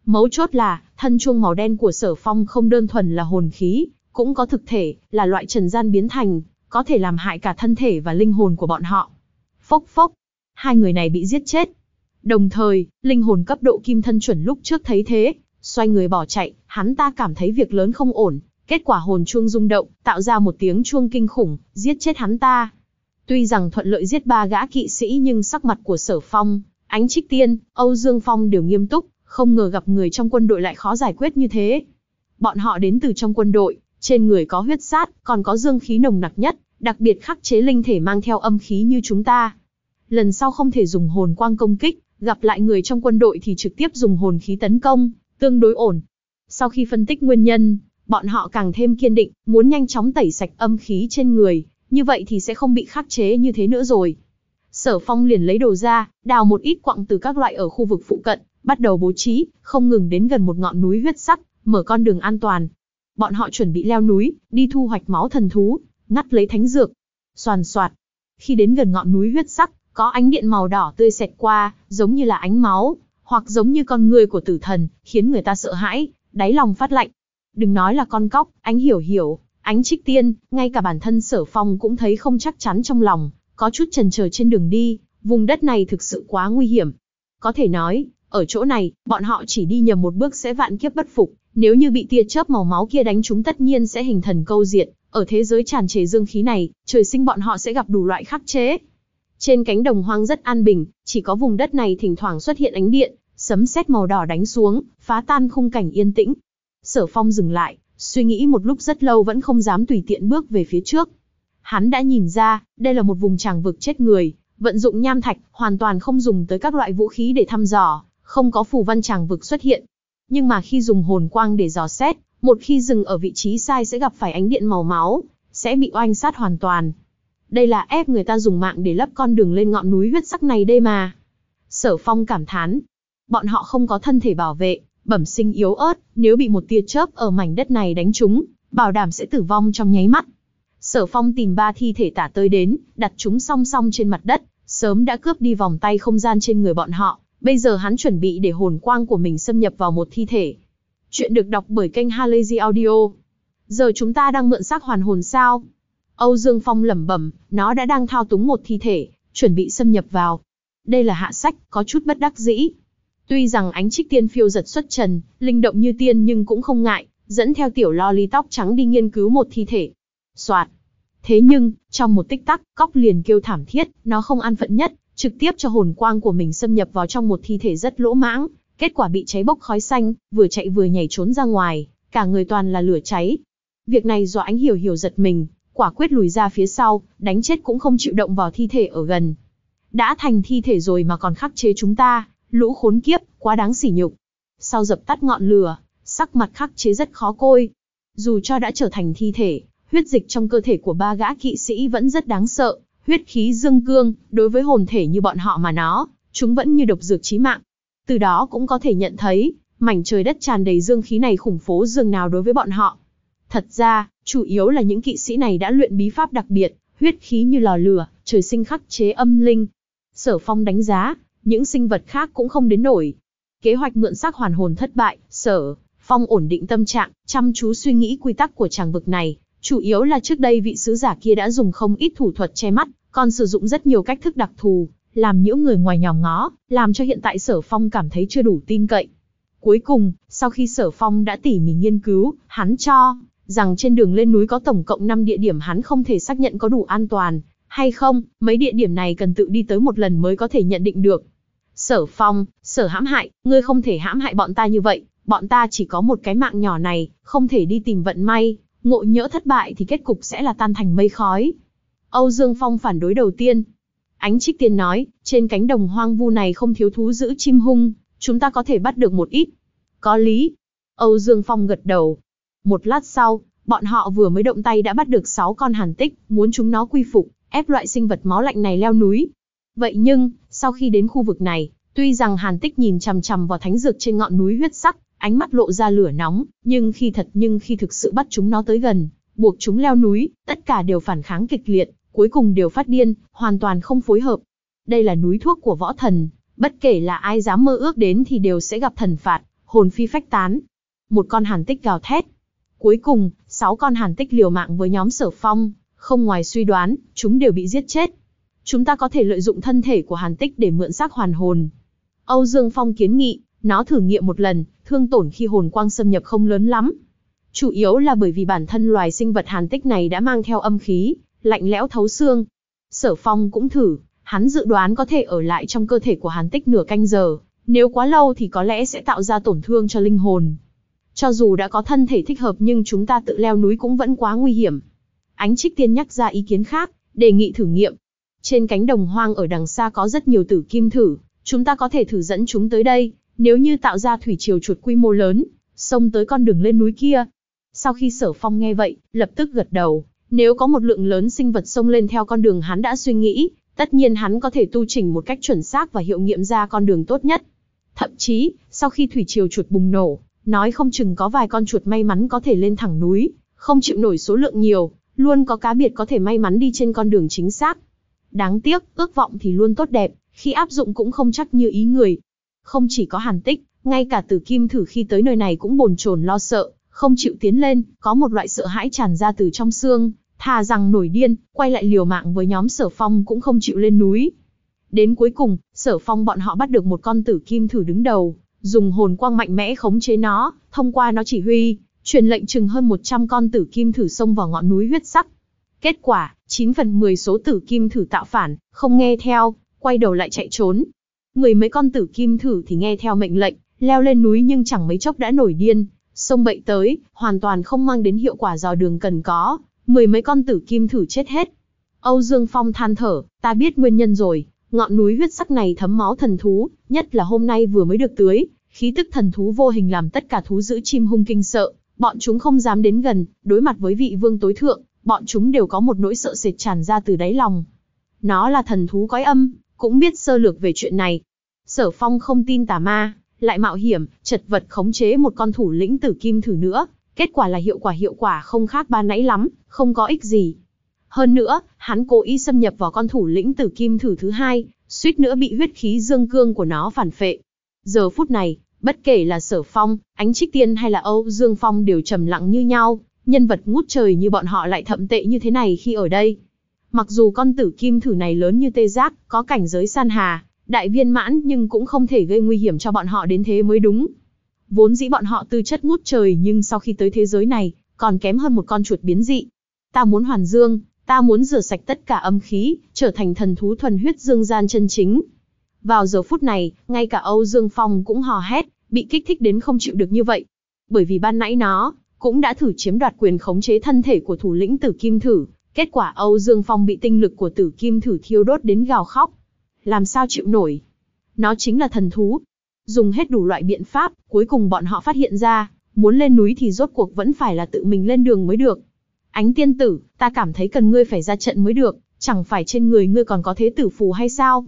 Mấu chốt là, thân chuông màu đen của sở phong không đơn thuần là hồn khí, cũng có thực thể, là loại trần gian biến thành, có thể làm hại cả thân thể và linh hồn của bọn họ. Phốc phốc, hai người này bị giết chết. Đồng thời, linh hồn cấp độ kim thân chuẩn lúc trước thấy thế, xoay người bỏ chạy, hắn ta cảm thấy việc lớn không ổn, kết quả hồn chuông rung động, tạo ra một tiếng chuông kinh khủng, giết chết hắn ta. Tuy rằng thuận lợi giết ba gã kỵ sĩ nhưng sắc mặt của Sở Phong, Ánh Trích Tiên, Âu Dương Phong đều nghiêm túc, không ngờ gặp người trong quân đội lại khó giải quyết như thế. Bọn họ đến từ trong quân đội, trên người có huyết sát, còn có dương khí nồng nặc nhất, đặc biệt khắc chế linh thể mang theo âm khí như chúng ta. Lần sau không thể dùng hồn quang công kích, gặp lại người trong quân đội thì trực tiếp dùng hồn khí tấn công, tương đối ổn. Sau khi phân tích nguyên nhân, bọn họ càng thêm kiên định, muốn nhanh chóng tẩy sạch âm khí trên người, như vậy thì sẽ không bị khắc chế như thế nữa rồi. Sở Phong liền lấy đồ ra, đào một ít quặng từ các loại ở khu vực phụ cận, bắt đầu bố trí, không ngừng đến gần một ngọn núi huyết sắc, mở con đường an toàn. Bọn họ chuẩn bị leo núi, đi thu hoạch máu thần thú, ngắt lấy thánh dược. Soàn soạt. Khi đến gần ngọn núi huyết sắc, có ánh điện màu đỏ tươi xẹt qua, giống như là ánh máu, hoặc giống như con người của tử thần, khiến người ta sợ hãi, đáy lòng phát lạnh. Đừng nói là con cóc, ánh hiểu hiểu, ánh trích tiên, ngay cả bản thân sở phong cũng thấy không chắc chắn trong lòng, có chút trần chờ trên đường đi, vùng đất này thực sự quá nguy hiểm. Có thể nói, ở chỗ này, bọn họ chỉ đi nhầm một bước sẽ vạn kiếp bất phục, nếu như bị tia chớp màu máu kia đánh chúng tất nhiên sẽ hình thần câu diện, ở thế giới tràn trề dương khí này, trời sinh bọn họ sẽ gặp đủ loại khắc chế. Trên cánh đồng hoang rất an bình, chỉ có vùng đất này thỉnh thoảng xuất hiện ánh điện, sấm sét màu đỏ đánh xuống, phá tan khung cảnh yên tĩnh. Sở Phong dừng lại, suy nghĩ một lúc rất lâu vẫn không dám tùy tiện bước về phía trước. Hắn đã nhìn ra, đây là một vùng tràng vực chết người, vận dụng nham thạch, hoàn toàn không dùng tới các loại vũ khí để thăm dò, không có phù văn tràng vực xuất hiện. Nhưng mà khi dùng hồn quang để dò xét, một khi dừng ở vị trí sai sẽ gặp phải ánh điện màu máu, sẽ bị oanh sát hoàn toàn. Đây là ép người ta dùng mạng để lấp con đường lên ngọn núi huyết sắc này đây mà. Sở phong cảm thán. Bọn họ không có thân thể bảo vệ, bẩm sinh yếu ớt, nếu bị một tia chớp ở mảnh đất này đánh trúng, bảo đảm sẽ tử vong trong nháy mắt. Sở phong tìm ba thi thể tả tơi đến, đặt chúng song song trên mặt đất, sớm đã cướp đi vòng tay không gian trên người bọn họ, Bây giờ hắn chuẩn bị để hồn quang của mình xâm nhập vào một thi thể. Chuyện được đọc bởi kênh Halazy Audio. Giờ chúng ta đang mượn xác hoàn hồn sao? Âu Dương Phong lẩm bẩm, nó đã đang thao túng một thi thể, chuẩn bị xâm nhập vào. Đây là hạ sách, có chút bất đắc dĩ. Tuy rằng ánh trích tiên phiêu giật xuất trần, linh động như tiên nhưng cũng không ngại, dẫn theo tiểu lo ly tóc trắng đi nghiên cứu một thi thể. Soạt. Thế nhưng, trong một tích tắc, cóc liền kêu thảm thiết, nó không an phận nhất, trực tiếp cho hồn quang của mình xâm nhập vào trong một thi thể rất lỗ mãng, kết quả bị cháy bốc khói xanh, vừa chạy vừa nhảy trốn ra ngoài, cả người toàn là lửa cháy. Việc này do ánh hiểu hiểu giật mình, quả quyết lùi ra phía sau, đánh chết cũng không chịu động vào thi thể ở gần. Đã thành thi thể rồi mà còn khắc chế chúng ta, lũ khốn kiếp, quá đáng sỉ nhục. Sau dập tắt ngọn lửa, sắc mặt khắc chế rất khó coi. Dù cho đã trở thành thi thể, huyết dịch trong cơ thể của ba gã kỵ sĩ vẫn rất đáng sợ, huyết khí dương cương, đối với hồn thể như bọn họ mà nó, chúng vẫn như độc dược chí mạng. Từ đó cũng có thể nhận thấy, mảnh trời đất tràn đầy dương khí này khủng phố dương nào đối với bọn họ. Thật ra, chủ yếu là những kỵ sĩ này đã luyện bí pháp đặc biệt, huyết khí như lò lửa, trời sinh khắc chế âm linh. Sở Phong đánh giá, những sinh vật khác cũng không đến nổi. Kế hoạch mượn xác hoàn hồn thất bại, Sở Phong ổn định tâm trạng, chăm chú suy nghĩ quy tắc của chàng vực này, chủ yếu là trước đây vị sứ giả kia đã dùng không ít thủ thuật che mắt, còn sử dụng rất nhiều cách thức đặc thù, làm những người ngoài nhỏ ngó, làm cho hiện tại Sở Phong cảm thấy chưa đủ tin cậy. Cuối cùng, sau khi Sở Phong đã tỉ mỉ nghiên cứu, hắn cho rằng trên đường lên núi có tổng cộng 5 địa điểm hắn không thể xác nhận có đủ an toàn hay không, mấy địa điểm này cần tự đi tới một lần mới có thể nhận định được. Sở Phong, Sở hãm hại, ngươi không thể hãm hại bọn ta như vậy, bọn ta chỉ có một cái mạng nhỏ này, không thể đi tìm vận may, ngộ nhỡ thất bại thì kết cục sẽ là tan thành mây khói. Âu Dương Phong phản đối đầu tiên. Ánh Trích Tiên nói, trên cánh đồng hoang vu này không thiếu thú giữ chim hung, chúng ta có thể bắt được một ít. Có lý. Âu Dương Phong gật đầu. Một lát sau, bọn họ vừa mới động tay đã bắt được 6 con hàn tích, muốn chúng nó quy phục, ép loại sinh vật máu lạnh này leo núi. Vậy nhưng, sau khi đến khu vực này, tuy rằng hàn tích nhìn chằm chằm vào thánh dược trên ngọn núi huyết sắc, ánh mắt lộ ra lửa nóng, nhưng khi thật nhưng khi thực sự bắt chúng nó tới gần, buộc chúng leo núi, tất cả đều phản kháng kịch liệt, cuối cùng đều phát điên, hoàn toàn không phối hợp. Đây là núi thuốc của võ thần, bất kể là ai dám mơ ước đến thì đều sẽ gặp thần phạt, hồn phi phách tán. Một con hàn tích gào thét. Cuối cùng, sáu con hàn tích liều mạng với nhóm sở phong, không ngoài suy đoán, chúng đều bị giết chết. Chúng ta có thể lợi dụng thân thể của hàn tích để mượn xác hoàn hồn. Âu Dương Phong kiến nghị, nó thử nghiệm một lần, thương tổn khi hồn quang xâm nhập không lớn lắm. Chủ yếu là bởi vì bản thân loài sinh vật hàn tích này đã mang theo âm khí, lạnh lẽo thấu xương. Sở Phong cũng thử, hắn dự đoán có thể ở lại trong cơ thể của Hàn Tích nửa canh giờ, nếu quá lâu thì có lẽ sẽ tạo ra tổn thương cho linh hồn. Cho dù đã có thân thể thích hợp nhưng chúng ta tự leo núi cũng vẫn quá nguy hiểm. Ánh Trích Tiên nhắc ra ý kiến khác, đề nghị thử nghiệm. Trên cánh đồng hoang ở đằng xa có rất nhiều tử kim thử, chúng ta có thể thử dẫn chúng tới đây, nếu như tạo ra thủy triều chuột quy mô lớn, xông tới con đường lên núi kia. Sau khi sở phong nghe vậy, lập tức gật đầu, nếu có một lượng lớn sinh vật xông lên theo con đường hắn đã suy nghĩ, tất nhiên hắn có thể tu chỉnh một cách chuẩn xác và hiệu nghiệm ra con đường tốt nhất. Thậm chí, sau khi thủy triều chuột bùng nổ, nói không chừng có vài con chuột may mắn có thể lên thẳng núi, không chịu nổi số lượng nhiều, luôn có cá biệt có thể may mắn đi trên con đường chính xác. Đáng tiếc, ước vọng thì luôn tốt đẹp, khi áp dụng cũng không chắc như ý người. Không chỉ có hàn tích, ngay cả tử kim thử khi tới nơi này cũng bồn chồn lo sợ, không chịu tiến lên, có một loại sợ hãi tràn ra từ trong xương, Thà rằng nổi điên, quay lại liều mạng với nhóm sở phong cũng không chịu lên núi. Đến cuối cùng, sở phong bọn họ bắt được một con tử kim thử đứng đầu, dùng hồn quang mạnh mẽ khống chế nó, thông qua nó chỉ huy, truyền lệnh chừng hơn 100 con tử kim thử xông vào ngọn núi huyết sắc. Kết quả, 9 phần 10 số tử kim thử tạo phản, không nghe theo, quay đầu lại chạy trốn. người mấy con tử kim thử thì nghe theo mệnh lệnh, leo lên núi nhưng chẳng mấy chốc đã nổi điên, xông bậy tới, hoàn toàn không mang đến hiệu quả dò đường cần có, mười mấy con tử kim thử chết hết. Âu Dương Phong than thở, ta biết nguyên nhân rồi, ngọn núi huyết sắc này thấm máu thần thú, nhất là hôm nay vừa mới được tưới, khí tức thần thú vô hình làm tất cả thú giữ chim hung kinh sợ, bọn chúng không dám đến gần, đối mặt với vị vương tối thượng, bọn chúng đều có một nỗi sợ sệt tràn ra từ đáy lòng. Nó là thần thú cõi âm, cũng biết sơ lược về chuyện này. Sở Phong không tin tà ma, lại mạo hiểm, chật vật khống chế một con thủ lĩnh tử kim thử nữa, Kết quả là hiệu quả hiệu quả không khác ba nãy lắm, không có ích gì. Hơn nữa, hắn cố ý xâm nhập vào con thủ lĩnh tử kim thử thứ hai, suýt nữa bị huyết khí dương cương của nó phản phệ. Giờ phút này, bất kể là Sở Phong, Ánh Trích Tiên hay là Âu Dương Phong đều trầm lặng như nhau, nhân vật ngút trời như bọn họ lại thậm tệ như thế này khi ở đây. Mặc dù con tử kim thử này lớn như tê giác, có cảnh giới san hà, đại viên mãn nhưng cũng không thể gây nguy hiểm cho bọn họ đến thế mới đúng. Vốn dĩ bọn họ tư chất ngút trời nhưng sau khi tới thế giới này, còn kém hơn một con chuột biến dị. Ta muốn hoàn dương, ta muốn rửa sạch tất cả âm khí, trở thành thần thú thuần huyết dương gian chân chính. Vào giờ phút này, ngay cả Âu Dương Phong cũng hò hét, bị kích thích đến không chịu được như vậy. Bởi vì ban nãy nó, cũng đã thử chiếm đoạt quyền khống chế thân thể của thủ lĩnh tử kim thử. Kết quả Âu Dương Phong bị tinh lực của tử kim thử thiêu đốt đến gào khóc. Làm sao chịu nổi? Nó chính là thần thú, Dùng hết đủ loại biện pháp, cuối cùng bọn họ phát hiện ra, muốn lên núi thì rốt cuộc vẫn phải là tự mình lên đường mới được. Ánh tiên tử, ta cảm thấy cần ngươi phải ra trận mới được, chẳng phải trên người ngươi còn có thế tử phù hay sao?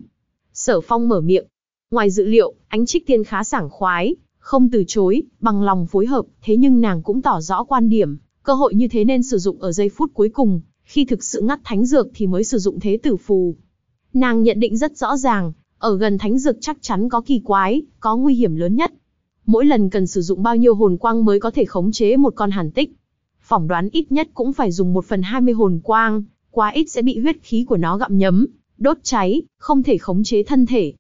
Sở phong mở miệng. Ngoài dự liệu, ánh trích tiên khá sảng khoái, không từ chối, bằng lòng phối hợp, thế nhưng nàng cũng tỏ rõ quan điểm, cơ hội như thế nên sử dụng ở giây phút cuối cùng, khi thực sự ngắt thánh dược thì mới sử dụng thế tử phù. Nàng nhận định rất rõ ràng, ở gần thánh dược chắc chắn có kỳ quái, có nguy hiểm lớn nhất. Mỗi lần cần sử dụng bao nhiêu hồn quang mới có thể khống chế một con hàn tích. Phỏng đoán ít nhất cũng phải dùng một phần 20 hồn quang, quá ít sẽ bị huyết khí của nó gặm nhấm, đốt cháy, không thể khống chế thân thể.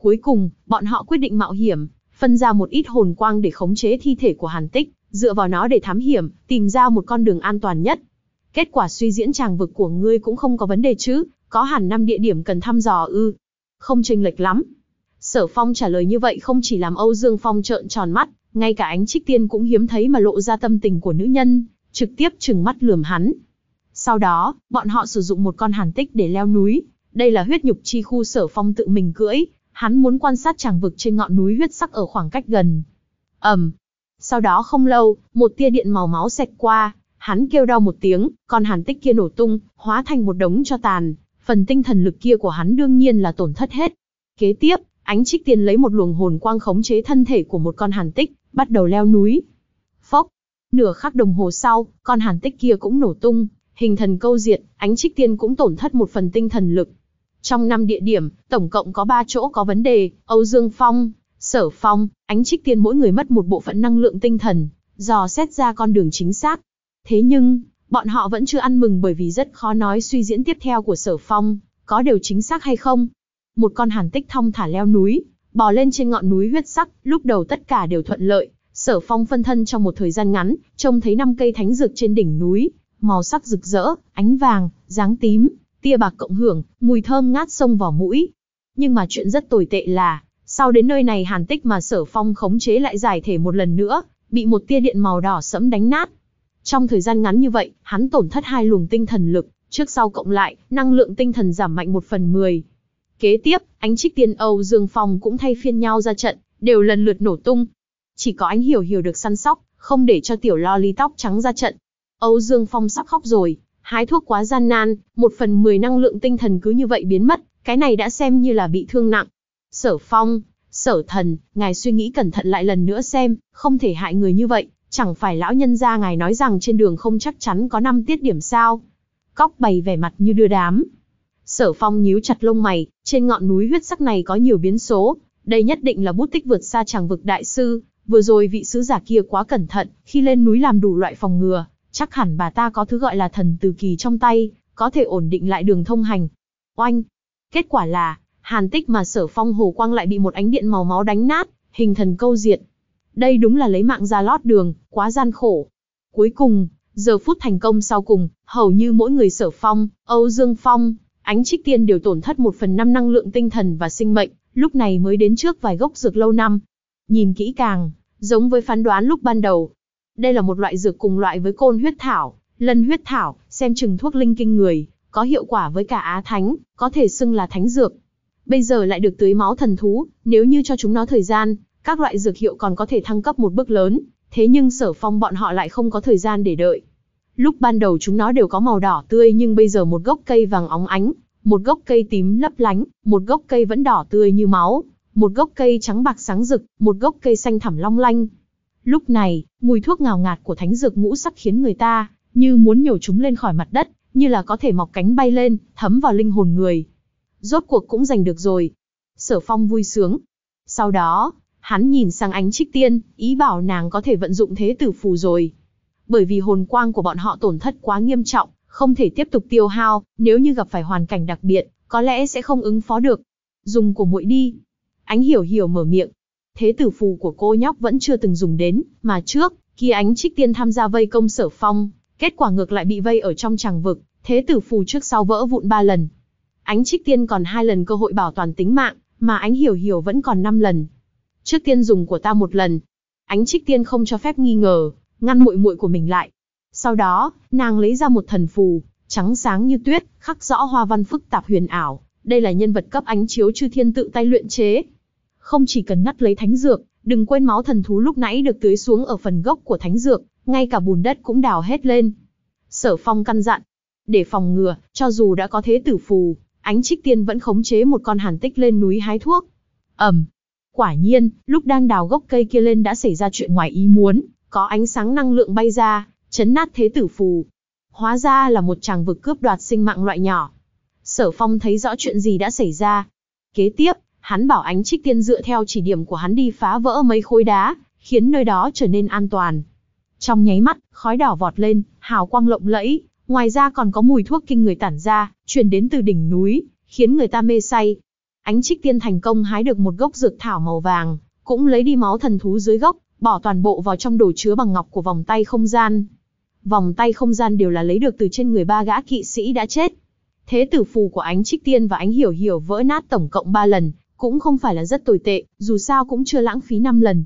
Cuối cùng, bọn họ quyết định mạo hiểm, phân ra một ít hồn quang để khống chế thi thể của hàn tích, dựa vào nó để thám hiểm, tìm ra một con đường an toàn nhất. Kết quả suy diễn tràng vực của ngươi cũng không có vấn đề chứ, có hẳn năm địa điểm cần thăm dò ư không chênh lệch lắm. Sở Phong trả lời như vậy không chỉ làm Âu Dương Phong trợn tròn mắt, ngay cả ánh trích tiên cũng hiếm thấy mà lộ ra tâm tình của nữ nhân, trực tiếp trừng mắt lườm hắn. Sau đó, bọn họ sử dụng một con hàn tích để leo núi, đây là huyết nhục chi khu sở phong tự mình cưỡi, hắn muốn quan sát tràng vực trên ngọn núi huyết sắc ở khoảng cách gần. ầm, Sau đó không lâu, một tia điện màu máu xẹt qua, hắn kêu đau một tiếng, con hàn tích kia nổ tung, hóa thành một đống cho tàn, Phần tinh thần lực kia của hắn đương nhiên là tổn thất hết. Kế tiếp, ánh trích tiên lấy một luồng hồn quang khống chế thân thể của một con hàn tích, bắt đầu leo núi. Phốc! Nửa khắc đồng hồ sau, con hàn tích kia cũng nổ tung, hình thần câu diện, ánh trích tiên cũng tổn thất một phần tinh thần lực. Trong năm địa điểm, tổng cộng có 3 chỗ có vấn đề, Âu Dương Phong, Sở Phong, ánh trích tiên mỗi người mất một bộ phận năng lượng tinh thần, dò xét ra con đường chính xác. Thế nhưng, Bọn họ vẫn chưa ăn mừng bởi vì rất khó nói suy diễn tiếp theo của sở phong, có đều chính xác hay không. Một con hàn tích thong thả leo núi, bò lên trên ngọn núi huyết sắc, lúc đầu tất cả đều thuận lợi. Sở phong phân thân trong một thời gian ngắn, trông thấy năm cây thánh dược trên đỉnh núi, màu sắc rực rỡ, ánh vàng, dáng tím, tia bạc cộng hưởng, mùi thơm ngát sông vào mũi. Nhưng mà chuyện rất tồi tệ là, sau đến nơi này hàn tích mà sở phong khống chế lại giải thể một lần nữa, bị một tia điện màu đỏ sẫm đánh nát, trong thời gian ngắn như vậy, hắn tổn thất hai luồng tinh thần lực, trước sau cộng lại, năng lượng tinh thần giảm mạnh một phần mười. Kế tiếp, ánh trích tiên Âu Dương Phong cũng thay phiên nhau ra trận, đều lần lượt nổ tung. Chỉ có ánh hiểu hiểu được săn sóc, không để cho tiểu lo ly tóc trắng ra trận. Âu Dương Phong sắp khóc rồi, hái thuốc quá gian nan, một phần mười năng lượng tinh thần cứ như vậy biến mất, cái này đã xem như là bị thương nặng. Sở Phong, Sở Thần, ngài suy nghĩ cẩn thận lại lần nữa xem, không thể hại người như vậy, Chẳng phải lão nhân gia ngài nói rằng trên đường không chắc chắn có năm tiết điểm sao? Cóc bày vẻ mặt như đưa đám. Sở phong nhíu chặt lông mày, trên ngọn núi huyết sắc này có nhiều biến số, đây nhất định là bút tích vượt xa chàng vực đại sư, vừa rồi vị sứ giả kia quá cẩn thận, khi lên núi làm đủ loại phòng ngừa, chắc hẳn bà ta có thứ gọi là thần từ kỳ trong tay, có thể ổn định lại đường thông hành. Oanh! Kết quả là, hàn tích mà sở phong hồ quang lại bị một ánh điện màu máu đánh nát, hình thần câu diệt, đây đúng là lấy mạng ra lót đường, quá gian khổ. Cuối cùng, giờ phút thành công sau cùng, hầu như mỗi người sở phong, Âu Dương Phong, ánh trích tiên đều tổn thất một phần năm năng lượng tinh thần và sinh mệnh, lúc này mới đến trước vài gốc dược lâu năm. Nhìn kỹ càng, giống với phán đoán lúc ban đầu. Đây là một loại dược cùng loại với côn huyết thảo, lân huyết thảo, xem chừng thuốc linh kinh người, có hiệu quả với cả á thánh, có thể xưng là thánh dược. Bây giờ lại được tưới máu thần thú, nếu như cho chúng nó thời gian, các loại dược hiệu còn có thể thăng cấp một bước lớn, thế nhưng sở phong bọn họ lại không có thời gian để đợi. Lúc ban đầu chúng nó đều có màu đỏ tươi nhưng bây giờ một gốc cây vàng óng ánh, một gốc cây tím lấp lánh, một gốc cây vẫn đỏ tươi như máu, một gốc cây trắng bạc sáng rực, một gốc cây xanh thẳm long lanh. Lúc này, mùi thuốc ngào ngạt của thánh dược ngũ sắc khiến người ta như muốn nhổ chúng lên khỏi mặt đất, như là có thể mọc cánh bay lên, thấm vào linh hồn người. Rốt cuộc cũng giành được rồi. Sở Phong vui sướng. Sau đó, Hắn nhìn sang ánh trích tiên, ý bảo nàng có thể vận dụng thế tử phù rồi. Bởi vì hồn quang của bọn họ tổn thất quá nghiêm trọng, không thể tiếp tục tiêu hao, nếu như gặp phải hoàn cảnh đặc biệt, có lẽ sẽ không ứng phó được. Dùng của muội đi. Ánh hiểu hiểu mở miệng. Thế tử phù của cô nhóc vẫn chưa từng dùng đến, mà trước, khi ánh trích tiên tham gia vây công sở phong, kết quả ngược lại bị vây ở trong tràng vực, thế tử phù trước sau vỡ vụn ba lần. Ánh trích tiên còn hai lần cơ hội bảo toàn tính mạng, mà ánh hiểu hiểu vẫn còn năm lần, trước tiên dùng của ta một lần. Ánh trích tiên không cho phép nghi ngờ, ngăn muội muội của mình lại. Sau đó, nàng lấy ra một thần phù, trắng sáng như tuyết, khắc rõ hoa văn phức tạp huyền ảo. Đây là nhân vật cấp ánh chiếu chư thiên tự tay luyện chế. Không chỉ cần ngắt lấy thánh dược, đừng quên máu thần thú lúc nãy được tưới xuống ở phần gốc của thánh dược, ngay cả bùn đất cũng đào hết lên. Sở Phong căn dặn, để phòng ngừa, cho dù đã có thế tử phù, ánh trích tiên vẫn khống chế một con hàn tích lên núi hái thuốc. Ẩm, Quả nhiên, lúc đang đào gốc cây kia lên đã xảy ra chuyện ngoài ý muốn, có ánh sáng năng lượng bay ra, chấn nát thế tử phù. Hóa ra là một chàng vực cướp đoạt sinh mạng loại nhỏ. Sở Phong thấy rõ chuyện gì đã xảy ra. Kế tiếp, hắn bảo ánh trích tiên dựa theo chỉ điểm của hắn đi phá vỡ mấy khối đá, khiến nơi đó trở nên an toàn. Trong nháy mắt, khói đỏ vọt lên, hào quang lộng lẫy, ngoài ra còn có mùi thuốc kinh người tản ra, truyền đến từ đỉnh núi, khiến người ta mê say. Ánh Trích Tiên thành công hái được một gốc dược thảo màu vàng, cũng lấy đi máu thần thú dưới gốc, bỏ toàn bộ vào trong đồ chứa bằng ngọc của vòng tay không gian. Vòng tay không gian đều là lấy được từ trên người ba gã kỵ sĩ đã chết. Thế tử phù của Ánh Trích Tiên và Ánh Hiểu Hiểu vỡ nát tổng cộng 3 lần, cũng không phải là rất tồi tệ, dù sao cũng chưa lãng phí 5 lần.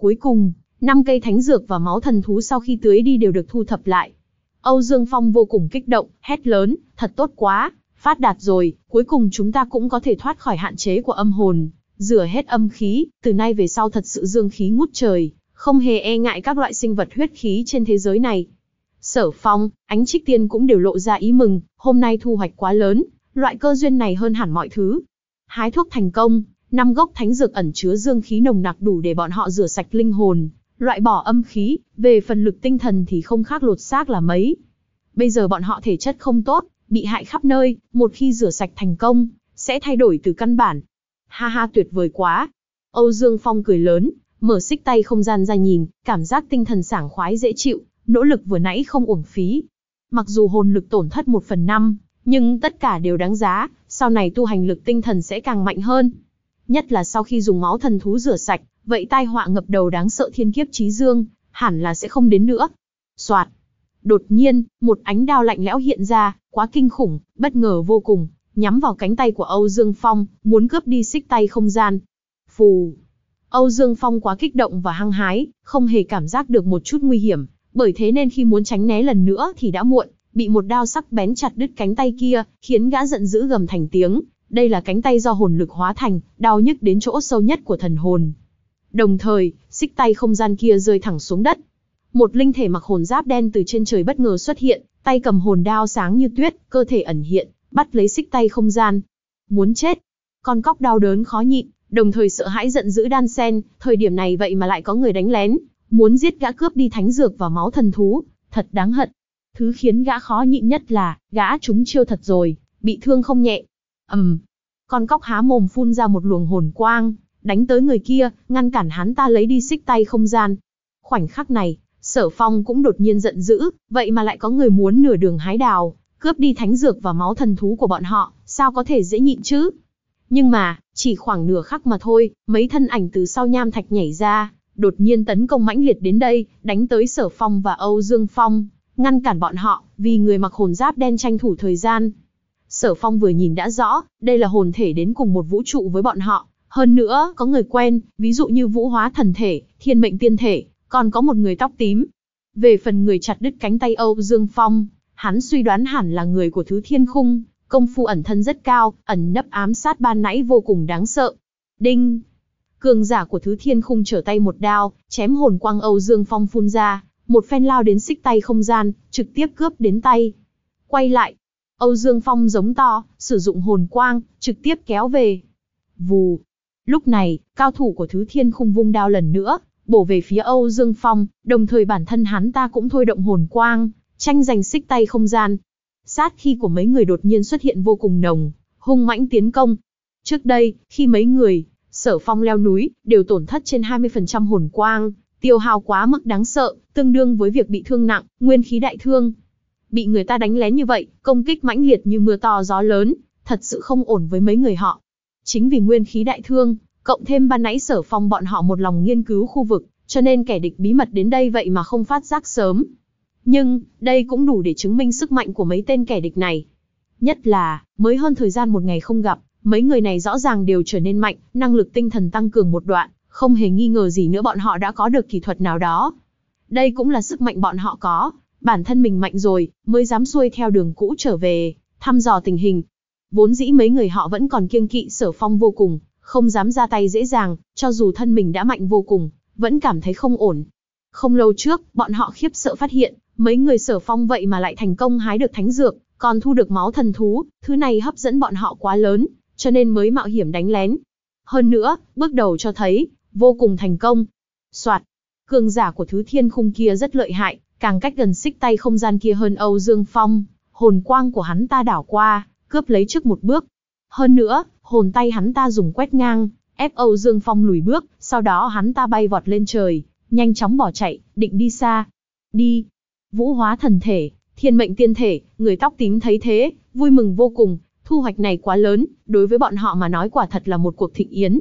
Cuối cùng, năm cây thánh dược và máu thần thú sau khi tưới đi đều được thu thập lại. Âu Dương Phong vô cùng kích động, hét lớn, thật tốt quá, Phát đạt rồi, cuối cùng chúng ta cũng có thể thoát khỏi hạn chế của âm hồn, rửa hết âm khí, từ nay về sau thật sự dương khí ngút trời, không hề e ngại các loại sinh vật huyết khí trên thế giới này. Sở Phong, Ánh Trích Tiên cũng đều lộ ra ý mừng, hôm nay thu hoạch quá lớn, loại cơ duyên này hơn hẳn mọi thứ. Hái thuốc thành công, năm gốc thánh dược ẩn chứa dương khí nồng nặc đủ để bọn họ rửa sạch linh hồn, loại bỏ âm khí, về phần lực tinh thần thì không khác lột xác là mấy. Bây giờ bọn họ thể chất không tốt, bị hại khắp nơi, một khi rửa sạch thành công, sẽ thay đổi từ căn bản. Ha ha tuyệt vời quá. Âu Dương Phong cười lớn, mở xích tay không gian ra nhìn, cảm giác tinh thần sảng khoái dễ chịu, nỗ lực vừa nãy không uổng phí. Mặc dù hồn lực tổn thất một phần năm, nhưng tất cả đều đáng giá, sau này tu hành lực tinh thần sẽ càng mạnh hơn. Nhất là sau khi dùng máu thần thú rửa sạch, vậy tai họa ngập đầu đáng sợ thiên kiếp trí dương, hẳn là sẽ không đến nữa. Soạt, Đột nhiên, một ánh đao lạnh lẽo hiện ra, quá kinh khủng, bất ngờ vô cùng, nhắm vào cánh tay của Âu Dương Phong, muốn cướp đi xích tay không gian. Phù! Âu Dương Phong quá kích động và hăng hái, không hề cảm giác được một chút nguy hiểm, bởi thế nên khi muốn tránh né lần nữa thì đã muộn, bị một đao sắc bén chặt đứt cánh tay kia, khiến gã giận dữ gầm thành tiếng. Đây là cánh tay do hồn lực hóa thành, đau nhức đến chỗ sâu nhất của thần hồn. Đồng thời, xích tay không gian kia rơi thẳng xuống đất, một linh thể mặc hồn giáp đen từ trên trời bất ngờ xuất hiện, tay cầm hồn đao sáng như tuyết, cơ thể ẩn hiện, bắt lấy xích tay không gian. Muốn chết. Con cóc đau đớn khó nhịn, đồng thời sợ hãi giận dữ đan sen, thời điểm này vậy mà lại có người đánh lén, muốn giết gã cướp đi thánh dược và máu thần thú, thật đáng hận. Thứ khiến gã khó nhịn nhất là, gã trúng chiêu thật rồi, bị thương không nhẹ. Ầm. Um. Con cóc há mồm phun ra một luồng hồn quang, đánh tới người kia, ngăn cản hắn ta lấy đi xích tay không gian. Khoảnh khắc này, Sở Phong cũng đột nhiên giận dữ, vậy mà lại có người muốn nửa đường hái đào, cướp đi thánh dược và máu thần thú của bọn họ, sao có thể dễ nhịn chứ? Nhưng mà, chỉ khoảng nửa khắc mà thôi, mấy thân ảnh từ sau nham thạch nhảy ra, đột nhiên tấn công mãnh liệt đến đây, đánh tới Sở Phong và Âu Dương Phong, ngăn cản bọn họ, vì người mặc hồn giáp đen tranh thủ thời gian. Sở Phong vừa nhìn đã rõ, đây là hồn thể đến cùng một vũ trụ với bọn họ, hơn nữa, có người quen, ví dụ như vũ hóa thần thể, thiên mệnh tiên thể, còn có một người tóc tím. Về phần người chặt đứt cánh tay Âu Dương Phong, hắn suy đoán hẳn là người của Thứ Thiên Khung, công phu ẩn thân rất cao, ẩn nấp ám sát ban nãy vô cùng đáng sợ. Đinh! Cường giả của Thứ Thiên Khung trở tay một đao, chém hồn quang Âu Dương Phong phun ra, một phen lao đến xích tay không gian, trực tiếp cướp đến tay. Quay lại, Âu Dương Phong giống to, sử dụng hồn quang, trực tiếp kéo về. Vù! Lúc này, cao thủ của Thứ Thiên Khung vung đao lần nữa, bổ về phía Âu Dương Phong, đồng thời bản thân hắn ta cũng thôi động hồn quang, tranh giành xích tay không gian. Sát khi của mấy người đột nhiên xuất hiện vô cùng nồng, hung mãnh tiến công. Trước đây, khi mấy người, sở phong leo núi, đều tổn thất trên 20% hồn quang, tiêu hao quá mức đáng sợ, tương đương với việc bị thương nặng, nguyên khí đại thương. Bị người ta đánh lén như vậy, công kích mãnh liệt như mưa to gió lớn, thật sự không ổn với mấy người họ. Chính vì nguyên khí đại thương, Cộng thêm ban nãy sở phong bọn họ một lòng nghiên cứu khu vực, cho nên kẻ địch bí mật đến đây vậy mà không phát giác sớm. Nhưng, đây cũng đủ để chứng minh sức mạnh của mấy tên kẻ địch này. Nhất là, mới hơn thời gian một ngày không gặp, mấy người này rõ ràng đều trở nên mạnh, năng lực tinh thần tăng cường một đoạn, không hề nghi ngờ gì nữa bọn họ đã có được kỹ thuật nào đó. Đây cũng là sức mạnh bọn họ có, bản thân mình mạnh rồi, mới dám xuôi theo đường cũ trở về, thăm dò tình hình. Vốn dĩ mấy người họ vẫn còn kiêng kỵ sở phong vô cùng, không dám ra tay dễ dàng, cho dù thân mình đã mạnh vô cùng, vẫn cảm thấy không ổn. Không lâu trước, bọn họ khiếp sợ phát hiện, mấy người sở phong vậy mà lại thành công hái được thánh dược, còn thu được máu thần thú, thứ này hấp dẫn bọn họ quá lớn, cho nên mới mạo hiểm đánh lén. Hơn nữa, bước đầu cho thấy, vô cùng thành công. Soạt, cường giả của thứ thiên khung kia rất lợi hại, càng cách gần xích tay không gian kia hơn Âu Dương Phong, hồn quang của hắn ta đảo qua, cướp lấy trước một bước. Hơn nữa, hồn tay hắn ta dùng quét ngang, ép Âu Dương Phong lùi bước, sau đó hắn ta bay vọt lên trời, nhanh chóng bỏ chạy, định đi xa. Đi! Vũ hóa thần thể, thiên mệnh tiên thể, người tóc tím thấy thế, vui mừng vô cùng, thu hoạch này quá lớn, đối với bọn họ mà nói quả thật là một cuộc thịnh yến.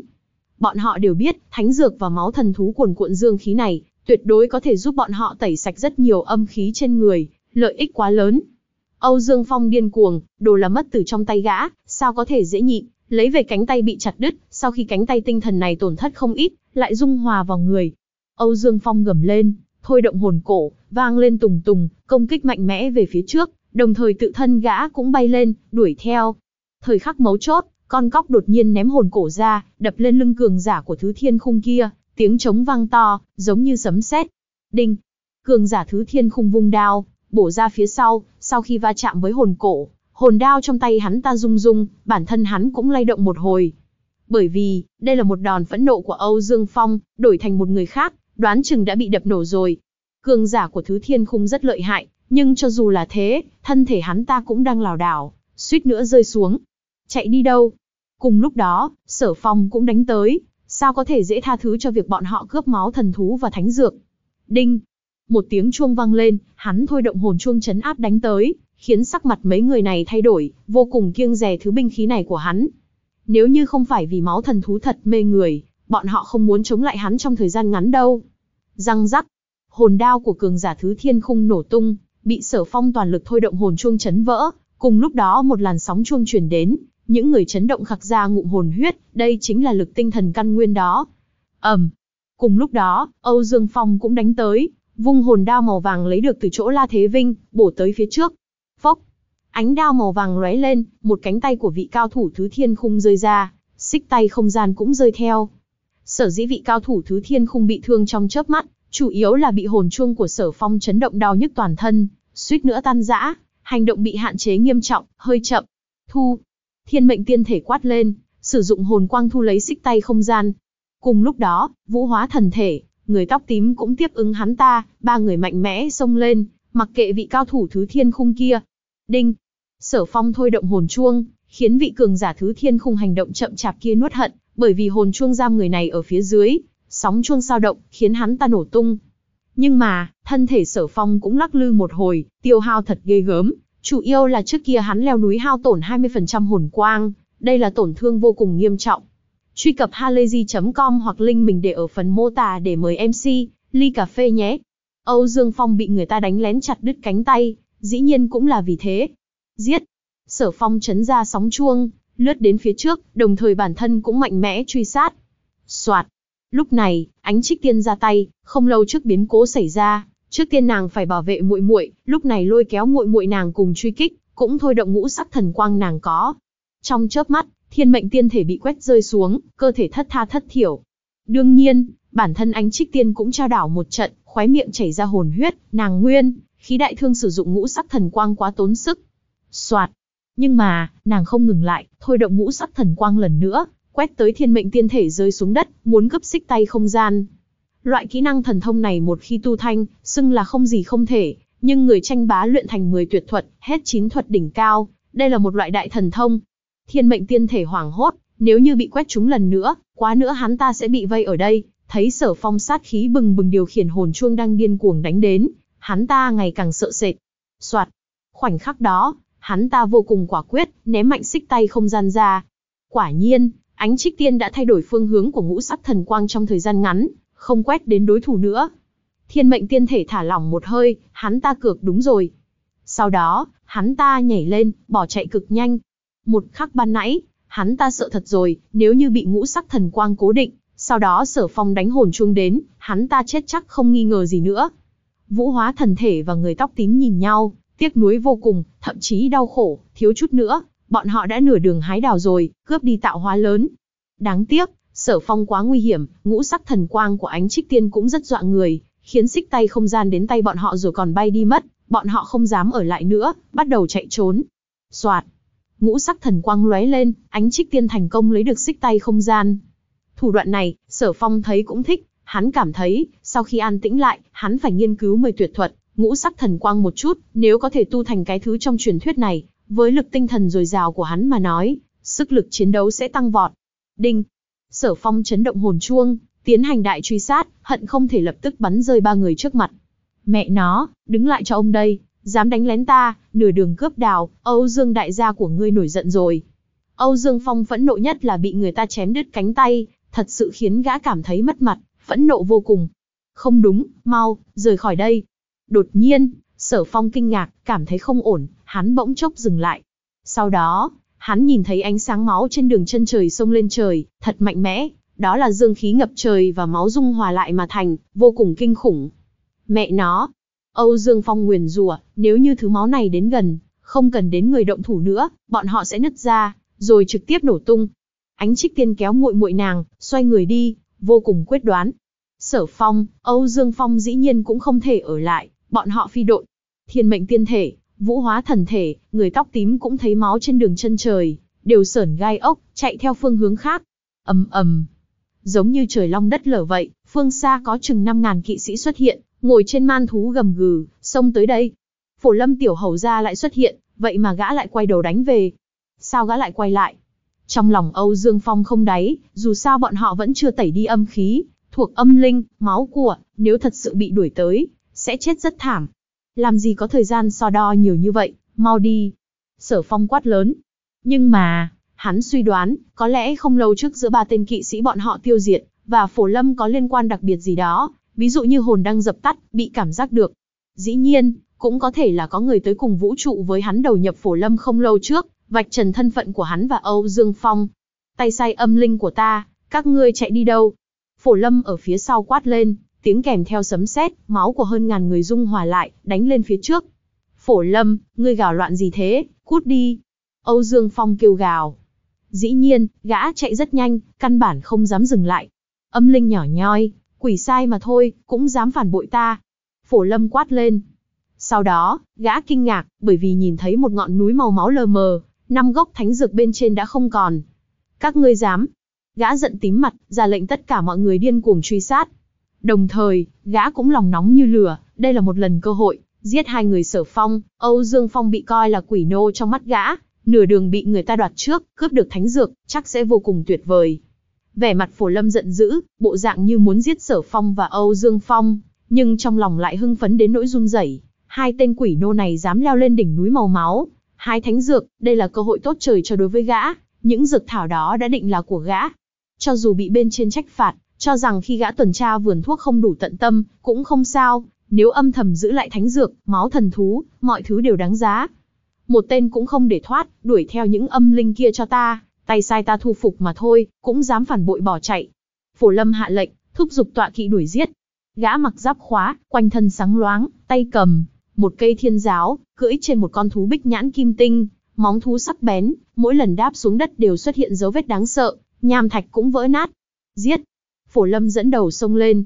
Bọn họ đều biết, thánh dược và máu thần thú cuồn cuộn dương khí này, tuyệt đối có thể giúp bọn họ tẩy sạch rất nhiều âm khí trên người, lợi ích quá lớn. Âu Dương Phong điên cuồng, đồ là mất từ trong tay gã, sao có thể dễ nhịn lấy về cánh tay bị chặt đứt, sau khi cánh tay tinh thần này tổn thất không ít, lại dung hòa vào người. Âu Dương Phong gầm lên, thôi động hồn cổ, vang lên tùng tùng, công kích mạnh mẽ về phía trước, đồng thời tự thân gã cũng bay lên, đuổi theo. Thời khắc mấu chốt, con cóc đột nhiên ném hồn cổ ra, đập lên lưng cường giả của thứ thiên khung kia, tiếng trống vang to, giống như sấm sét. Đinh! Cường giả thứ thiên khung vung đao, bổ ra phía sau, sau khi va chạm với hồn cổ, hồn đao trong tay hắn ta rung rung, bản thân hắn cũng lay động một hồi. Bởi vì, đây là một đòn phẫn nộ của Âu Dương Phong, đổi thành một người khác, đoán chừng đã bị đập nổ rồi. Cường giả của Thứ Thiên Khung rất lợi hại, nhưng cho dù là thế, thân thể hắn ta cũng đang lảo đảo, suýt nữa rơi xuống. Chạy đi đâu? Cùng lúc đó, Sở Phong cũng đánh tới, sao có thể dễ tha thứ cho việc bọn họ cướp máu thần thú và thánh dược. Đinh! Một tiếng chuông vang lên, hắn thôi động hồn chuông chấn áp đánh tới, khiến sắc mặt mấy người này thay đổi, vô cùng kiêng dè thứ binh khí này của hắn. Nếu như không phải vì máu thần thú thật mê người, bọn họ không muốn chống lại hắn trong thời gian ngắn đâu. Răng rắc, hồn đao của cường giả thứ thiên khung nổ tung, bị sở phong toàn lực thôi động hồn chuông chấn vỡ, cùng lúc đó một làn sóng chuông truyền đến, những người chấn động khặc ra ngụm hồn huyết, đây chính là lực tinh thần căn nguyên đó. Ầm. Cùng lúc đó, Âu Dương Phong cũng đánh tới, vung hồn đao màu vàng lấy được từ chỗ La Thế Vinh, bổ tới phía trước. Ánh đao màu vàng lóe lên, một cánh tay của vị cao thủ thứ thiên khung rơi ra, xích tay không gian cũng rơi theo. Sở dĩ vị cao thủ thứ thiên khung bị thương trong chớp mắt, chủ yếu là bị hồn chuông của sở phong chấn động đau nhức toàn thân, suýt nữa tan rã, hành động bị hạn chế nghiêm trọng, hơi chậm. Thu, thiên mệnh tiên thể quát lên, sử dụng hồn quang thu lấy xích tay không gian. Cùng lúc đó, vũ hóa thần thể, người tóc tím cũng tiếp ứng hắn ta, ba người mạnh mẽ xông lên, mặc kệ vị cao thủ thứ thiên khung kia. Đinh, Sở Phong thôi động hồn chuông, khiến vị cường giả thứ thiên khung hành động chậm chạp kia nuốt hận, bởi vì hồn chuông giam người này ở phía dưới, sóng chuông sao động, khiến hắn ta nổ tung. Nhưng mà, thân thể Sở Phong cũng lắc lư một hồi, tiêu hao thật ghê gớm, chủ yếu là trước kia hắn leo núi hao tổn 20% hồn quang, đây là tổn thương vô cùng nghiêm trọng. Truy cập halayzi.com hoặc link mình để ở phần mô tả để mời MC, ly cà phê nhé. Âu Dương Phong bị người ta đánh lén chặt đứt cánh tay, dĩ nhiên cũng là vì thế, Giết! Sở phong chấn ra sóng chuông, lướt đến phía trước, đồng thời bản thân cũng mạnh mẽ truy sát. Soạt! Lúc này, ánh trích tiên ra tay, không lâu trước biến cố xảy ra, trước tiên nàng phải bảo vệ muội muội, lúc này lôi kéo muội muội nàng cùng truy kích, cũng thôi động ngũ sắc thần quang nàng có. Trong chớp mắt, thiên mệnh tiên thể bị quét rơi xuống, cơ thể thất tha thất thiểu. Đương nhiên, bản thân ánh trích tiên cũng trao đảo một trận, khóe miệng chảy ra hồn huyết, nàng nguyên, khí đại thương sử dụng ngũ sắc thần quang quá tốn sức, Soạt. Nhưng mà, nàng không ngừng lại, thôi động ngũ sắc thần quang lần nữa, quét tới thiên mệnh tiên thể rơi xuống đất, muốn gấp xích tay không gian. Loại kỹ năng thần thông này một khi tu thanh, xưng là không gì không thể, nhưng người tranh bá luyện thành mười tuyệt thuật, hết chín thuật đỉnh cao, đây là một loại đại thần thông. Thiên mệnh tiên thể hoảng hốt, nếu như bị quét chúng lần nữa, quá nữa hắn ta sẽ bị vây ở đây, thấy sở phong sát khí bừng bừng điều khiển hồn chuông đang điên cuồng đánh đến, hắn ta ngày càng sợ sệt. Soạt, khoảnh khắc đó, Hắn ta vô cùng quả quyết, ném mạnh xích tay không gian ra. Quả nhiên, ánh trích tiên đã thay đổi phương hướng của ngũ sắc thần quang trong thời gian ngắn, không quét đến đối thủ nữa. Thiên mệnh tiên thể thả lỏng một hơi, hắn ta cược đúng rồi. Sau đó, hắn ta nhảy lên, bỏ chạy cực nhanh. Một khắc ban nãy, hắn ta sợ thật rồi, nếu như bị ngũ sắc thần quang cố định, sau đó sở phong đánh hồn chuông đến, hắn ta chết chắc không nghi ngờ gì nữa. Vũ hóa thần thể và người tóc tím nhìn nhau, Tiếc nuối vô cùng, thậm chí đau khổ, thiếu chút nữa, bọn họ đã nửa đường hái đào rồi, cướp đi tạo hóa lớn. Đáng tiếc, sở phong quá nguy hiểm, ngũ sắc thần quang của ánh trích tiên cũng rất dọa người, khiến xích tay không gian đến tay bọn họ rồi còn bay đi mất, bọn họ không dám ở lại nữa, bắt đầu chạy trốn. Soạt, ngũ sắc thần quang lóe lên, ánh trích tiên thành công lấy được xích tay không gian. Thủ đoạn này, sở phong thấy cũng thích, hắn cảm thấy, sau khi an tĩnh lại, hắn phải nghiên cứu mười tuyệt thuật, ngũ sắc thần quang một chút, nếu có thể tu thành cái thứ trong truyền thuyết này, với lực tinh thần dồi dào của hắn mà nói, sức lực chiến đấu sẽ tăng vọt. Đinh! Sở phong chấn động hồn chuông, tiến hành đại truy sát, hận không thể lập tức bắn rơi ba người trước mặt. Mẹ nó, đứng lại cho ông đây, dám đánh lén ta, nửa đường cướp đào, Âu Dương đại gia của ngươi nổi giận rồi. Âu Dương Phong phẫn nộ nhất là bị người ta chém đứt cánh tay, thật sự khiến gã cảm thấy mất mặt, phẫn nộ vô cùng. Không đúng, mau, rời khỏi đây, Đột nhiên, sở phong kinh ngạc, cảm thấy không ổn, hắn bỗng chốc dừng lại. Sau đó, hắn nhìn thấy ánh sáng máu trên đường chân trời sông lên trời, thật mạnh mẽ, đó là dương khí ngập trời và máu dung hòa lại mà thành, vô cùng kinh khủng. Mẹ nó, Âu Dương Phong nguyền rủa, nếu như thứ máu này đến gần, không cần đến người động thủ nữa, bọn họ sẽ nứt ra, rồi trực tiếp nổ tung. Ánh Trích Tiên kéo muội muội nàng, xoay người đi, vô cùng quyết đoán. Sở Phong, Âu Dương Phong dĩ nhiên cũng không thể ở lại, Bọn họ phi độn, thiên mệnh tiên thể, vũ hóa thần thể, người tóc tím cũng thấy máu trên đường chân trời, đều sởn gai ốc, chạy theo phương hướng khác. Ầm ầm. Giống như trời long đất lở vậy, phương xa có chừng 5000 kỵ sĩ xuất hiện, ngồi trên man thú gầm gừ, xông tới đây. Phổ Lâm tiểu hầu gia lại xuất hiện, vậy mà gã lại quay đầu đánh về. Sao gã lại quay lại? Trong lòng Âu Dương Phong không đáy, dù sao bọn họ vẫn chưa tẩy đi âm khí, thuộc âm linh, máu của, nếu thật sự bị đuổi tới, sẽ chết rất thảm. Làm gì có thời gian so đo nhiều như vậy, mau đi. Sở phong quát lớn. Nhưng mà, hắn suy đoán, có lẽ không lâu trước giữa ba tên kỵ sĩ bọn họ tiêu diệt, và phổ lâm có liên quan đặc biệt gì đó, ví dụ như hồn đang dập tắt, bị cảm giác được. Dĩ nhiên, cũng có thể là có người tới cùng vũ trụ với hắn đầu nhập phổ lâm không lâu trước, vạch trần thân phận của hắn và Âu Dương Phong. Tay sai âm linh của ta, các ngươi chạy đi đâu? Phổ lâm ở phía sau quát lên, tiếng kèm theo sấm sét, máu của hơn ngàn người dung hòa lại, đánh lên phía trước. Phổ Lâm, ngươi gào loạn gì thế, cút đi. Âu Dương Phong kêu gào. Dĩ nhiên, gã chạy rất nhanh, căn bản không dám dừng lại. Âm linh nhỏ nhoi, quỷ sai mà thôi, cũng dám phản bội ta. Phổ Lâm quát lên. Sau đó, gã kinh ngạc, bởi vì nhìn thấy một ngọn núi màu máu lờ mờ, năm gốc thánh dược bên trên đã không còn. Các ngươi dám. Gã giận tím mặt, ra lệnh tất cả mọi người điên cuồng truy sát. Đồng thời, gã cũng lòng nóng như lửa, đây là một lần cơ hội, giết hai người sở phong, Âu Dương Phong bị coi là quỷ nô trong mắt gã, nửa đường bị người ta đoạt trước, cướp được thánh dược, chắc sẽ vô cùng tuyệt vời. Vẻ mặt Phổ Lâm giận dữ, bộ dạng như muốn giết Sở Phong và Âu Dương Phong, nhưng trong lòng lại hưng phấn đến nỗi run rẩy. Hai tên quỷ nô này dám leo lên đỉnh núi màu máu, hai thánh dược, đây là cơ hội tốt trời cho đối với gã, những dược thảo đó đã định là của gã. Cho dù bị bên trên trách phạt, cho rằng khi gã tuần tra vườn thuốc không đủ tận tâm, cũng không sao, nếu âm thầm giữ lại thánh dược, máu thần thú, mọi thứ đều đáng giá. Một tên cũng không để thoát, đuổi theo những âm linh kia cho ta, tay sai ta thu phục mà thôi, cũng dám phản bội bỏ chạy. Phổ Lâm hạ lệnh, thúc giục tọa kỵ đuổi giết. Gã mặc giáp khóa, quanh thân sáng loáng, tay cầm một cây thiên giáo, cưỡi trên một con thú bích nhãn kim tinh, móng thú sắc bén, mỗi lần đáp xuống đất đều xuất hiện dấu vết đáng sợ, nham thạch cũng vỡ nát. Giết, Phổ Lâm dẫn đầu sông lên.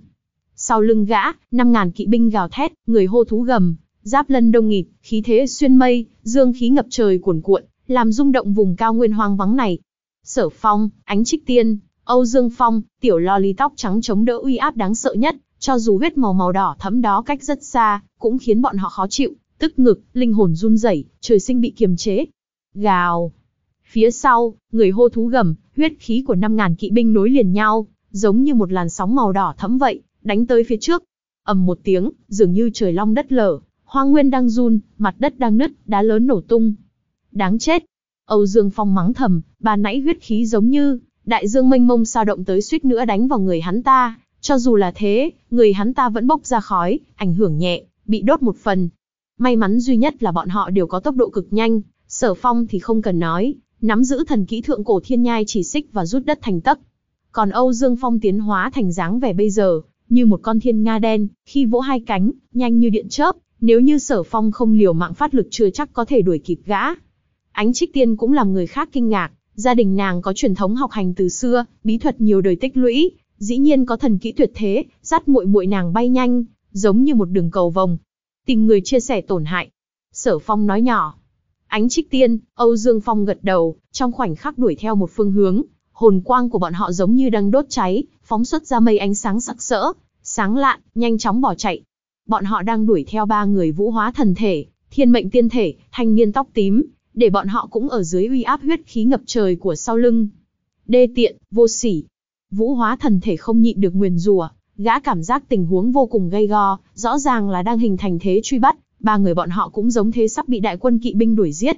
Sau lưng gã, 5.000 kỵ binh gào thét, người hô thú gầm, giáp lân đông nghịt, khí thế xuyên mây, dương khí ngập trời cuồn cuộn, làm rung động vùng cao nguyên hoang vắng này. Sở Phong, Ánh Trích Tiên, Âu Dương Phong, tiểu lo ly tóc trắng chống đỡ uy áp đáng sợ nhất, cho dù huyết màu màu đỏ thẫm đó cách rất xa, cũng khiến bọn họ khó chịu, tức ngực, linh hồn run rẩy, trời sinh bị kiềm chế. Gào. Phía sau, người hô thú gầm, huyết khí của 5000 kỵ binh nối liền nhau, giống như một làn sóng màu đỏ thẫm vậy, đánh tới phía trước. ầm một tiếng, dường như trời long đất lở, hoang nguyên đang run, mặt đất đang nứt, đá lớn nổ tung. Đáng chết! Âu Dương Phong mắng thầm, bà nãy huyết khí giống như, đại dương mênh mông sao động tới suýt nữa đánh vào người hắn ta. Cho dù là thế, người hắn ta vẫn bốc ra khói, ảnh hưởng nhẹ, bị đốt một phần. May mắn duy nhất là bọn họ đều có tốc độ cực nhanh, sở phong thì không cần nói, nắm giữ thần kỹ thượng cổ thiên nhai chỉ xích và rút đất thành tấc. Còn Âu Dương Phong tiến hóa thành dáng vẻ bây giờ, như một con thiên nga đen, khi vỗ hai cánh, nhanh như điện chớp, nếu như sở phong không liều mạng phát lực chưa chắc có thể đuổi kịp gã. Ánh trích tiên cũng làm người khác kinh ngạc, gia đình nàng có truyền thống học hành từ xưa, bí thuật nhiều đời tích lũy, dĩ nhiên có thần kỹ tuyệt thế, dắt muội muội nàng bay nhanh, giống như một đường cầu vòng. Tìm người chia sẻ tổn hại. Sở phong nói nhỏ. Ánh trích tiên, Âu Dương Phong gật đầu, trong khoảnh khắc đuổi theo một phương hướng, hồn quang của bọn họ giống như đang đốt cháy, phóng xuất ra mây ánh sáng sắc sỡ, sáng lạn, nhanh chóng bỏ chạy. Bọn họ đang đuổi theo ba người vũ hóa thần thể, thiên mệnh tiên thể, thanh niên tóc tím, để bọn họ cũng ở dưới uy áp huyết khí ngập trời của sau lưng. Đê tiện, vô sỉ. Vũ hóa thần thể không nhịn được nguyền rủa, gã cảm giác tình huống vô cùng gây go, rõ ràng là đang hình thành thế truy bắt, ba người bọn họ cũng giống thế sắp bị đại quân kỵ binh đuổi giết.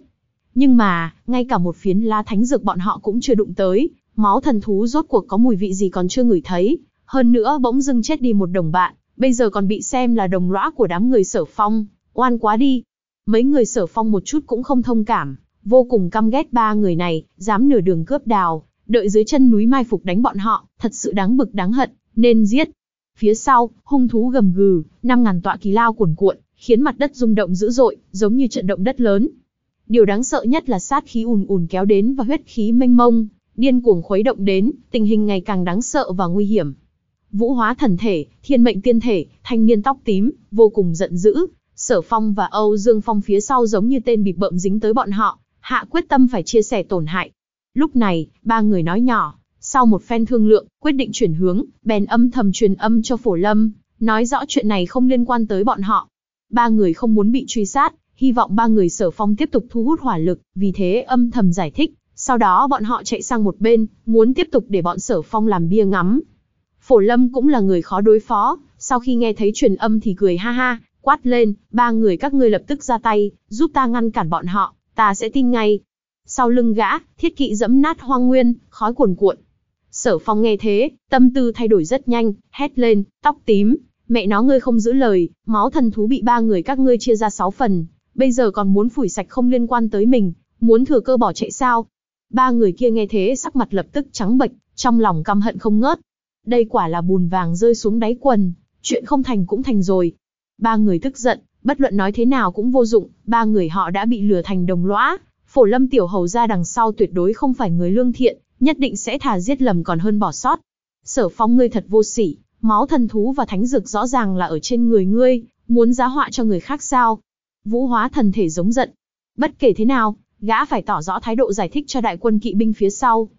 Nhưng mà, ngay cả một phiến lá thánh dược bọn họ cũng chưa đụng tới, máu thần thú rốt cuộc có mùi vị gì còn chưa ngửi thấy, hơn nữa bỗng dưng chết đi một đồng bạn, bây giờ còn bị xem là đồng lõa của đám người sở phong, oan quá đi. Mấy người sở phong một chút cũng không thông cảm, vô cùng căm ghét ba người này, dám nửa đường cướp đào, đợi dưới chân núi mai phục đánh bọn họ, thật sự đáng bực đáng hận, nên giết. Phía sau, hung thú gầm gừ, năm ngàn tọa kỳ lao cuồn cuộn, khiến mặt đất rung động dữ dội, giống như trận động đất lớn. Điều đáng sợ nhất là sát khí ùn ùn kéo đến và huyết khí mênh mông, điên cuồng khuấy động đến, tình hình ngày càng đáng sợ và nguy hiểm. Vũ hóa thần thể, thiên mệnh tiên thể, thanh niên tóc tím, vô cùng giận dữ, Sở Phong và Âu Dương Phong phía sau giống như tên bịp bợm dính tới bọn họ, hạ quyết tâm phải chia sẻ tổn hại. Lúc này, ba người nói nhỏ, sau một phen thương lượng, quyết định chuyển hướng, bèn âm thầm truyền âm cho Phổ Lâm, nói rõ chuyện này không liên quan tới bọn họ. Ba người không muốn bị truy sát, hy vọng ba người Sở Phong tiếp tục thu hút hỏa lực, vì thế âm thầm giải thích, sau đó bọn họ chạy sang một bên, muốn tiếp tục để bọn sở phong làm bia ngắm. Phổ Lâm cũng là người khó đối phó, sau khi nghe thấy truyền âm thì cười ha ha, quát lên, ba người các ngươi lập tức ra tay, giúp ta ngăn cản bọn họ, ta sẽ tin ngay. Sau lưng gã, thiết kỵ dẫm nát hoang nguyên, khói cuồn cuộn. Sở phong nghe thế, tâm tư thay đổi rất nhanh, hét lên, tóc tím, mẹ nó ngươi không giữ lời, máu thần thú bị ba người các ngươi chia ra sáu phần, bây giờ còn muốn phủi sạch không liên quan tới mình, muốn thừa cơ bỏ chạy sao, Ba người kia nghe thế sắc mặt lập tức trắng bệch, trong lòng căm hận không ngớt. Đây quả là bùn vàng rơi xuống đáy quần, chuyện không thành cũng thành rồi. Ba người tức giận, bất luận nói thế nào cũng vô dụng, ba người họ đã bị lừa thành đồng lõa. Phổ lâm tiểu hầu ra đằng sau tuyệt đối không phải người lương thiện, nhất định sẽ thà giết lầm còn hơn bỏ sót. Sở phong ngươi thật vô sỉ, máu thần thú và thánh dược rõ ràng là ở trên người ngươi, muốn giá họa cho người khác sao? Vũ hóa thần thể giống giận. Bất kể thế nào, gã phải tỏ rõ thái độ giải thích cho đại quân kỵ binh phía sau.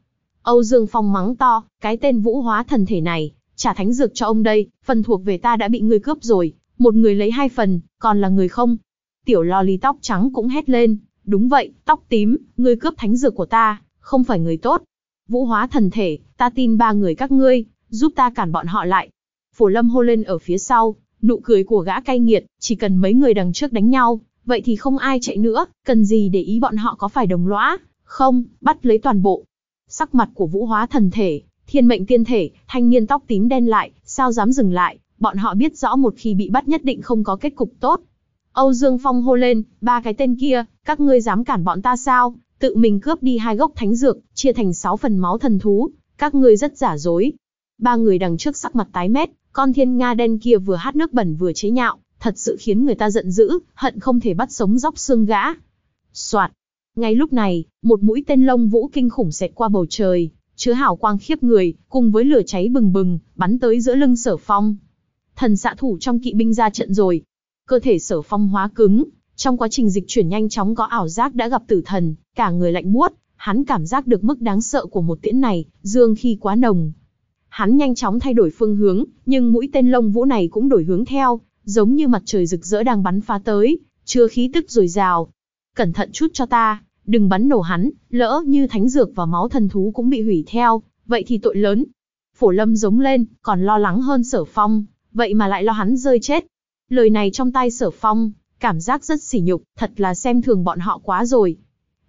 Âu Dương Phong mắng to, cái tên vũ hóa thần thể này, trả thánh dược cho ông đây, phần thuộc về ta đã bị người cướp rồi, một người lấy hai phần, còn là người không. Tiểu lo lý tóc trắng cũng hét lên, đúng vậy, tóc tím, người cướp thánh dược của ta, không phải người tốt. Vũ hóa thần thể, ta tin ba người các ngươi, giúp ta cản bọn họ lại. Phổ lâm hô lên ở phía sau, nụ cười của gã cay nghiệt, chỉ cần mấy người đằng trước đánh nhau, Vậy thì không ai chạy nữa, cần gì để ý bọn họ có phải đồng lõa, không, bắt lấy toàn bộ. Sắc mặt của vũ hóa thần thể, thiên mệnh tiên thể, thanh niên tóc tím đen lại, sao dám dừng lại, bọn họ biết rõ một khi bị bắt nhất định không có kết cục tốt. Âu Dương Phong hô lên, ba cái tên kia, các ngươi dám cản bọn ta sao, tự mình cướp đi hai gốc thánh dược, chia thành sáu phần máu thần thú, các ngươi rất giả dối. Ba người đằng trước sắc mặt tái mét, con thiên nga đen kia vừa hát nước bẩn vừa chế nhạo, thật sự khiến người ta giận dữ, hận không thể bắt sống dốc xương gã. Soạt. Ngay lúc này, một mũi tên lông vũ kinh khủng xẹt qua bầu trời, chứa hảo quang khiếp người, cùng với lửa cháy bừng bừng, bắn tới giữa lưng Sở Phong. Thần xạ thủ trong kỵ binh ra trận rồi. Cơ thể Sở Phong hóa cứng, trong quá trình dịch chuyển nhanh chóng có ảo giác đã gặp tử thần, cả người lạnh buốt, hắn cảm giác được mức đáng sợ của một tiễn này, dương khi quá nồng. Hắn nhanh chóng thay đổi phương hướng, nhưng mũi tên lông vũ này cũng đổi hướng theo, giống như mặt trời rực rỡ đang bắn phá tới, chứa khí tức dồi dào. Cẩn thận chút cho ta, đừng bắn nổ hắn, lỡ như thánh dược và máu thần thú cũng bị hủy theo, vậy thì tội lớn. Phổ Lâm giống lên, còn lo lắng hơn Sở Phong, vậy mà lại lo hắn rơi chết. Lời này trong tai Sở Phong, cảm giác rất sỉ nhục, thật là xem thường bọn họ quá rồi.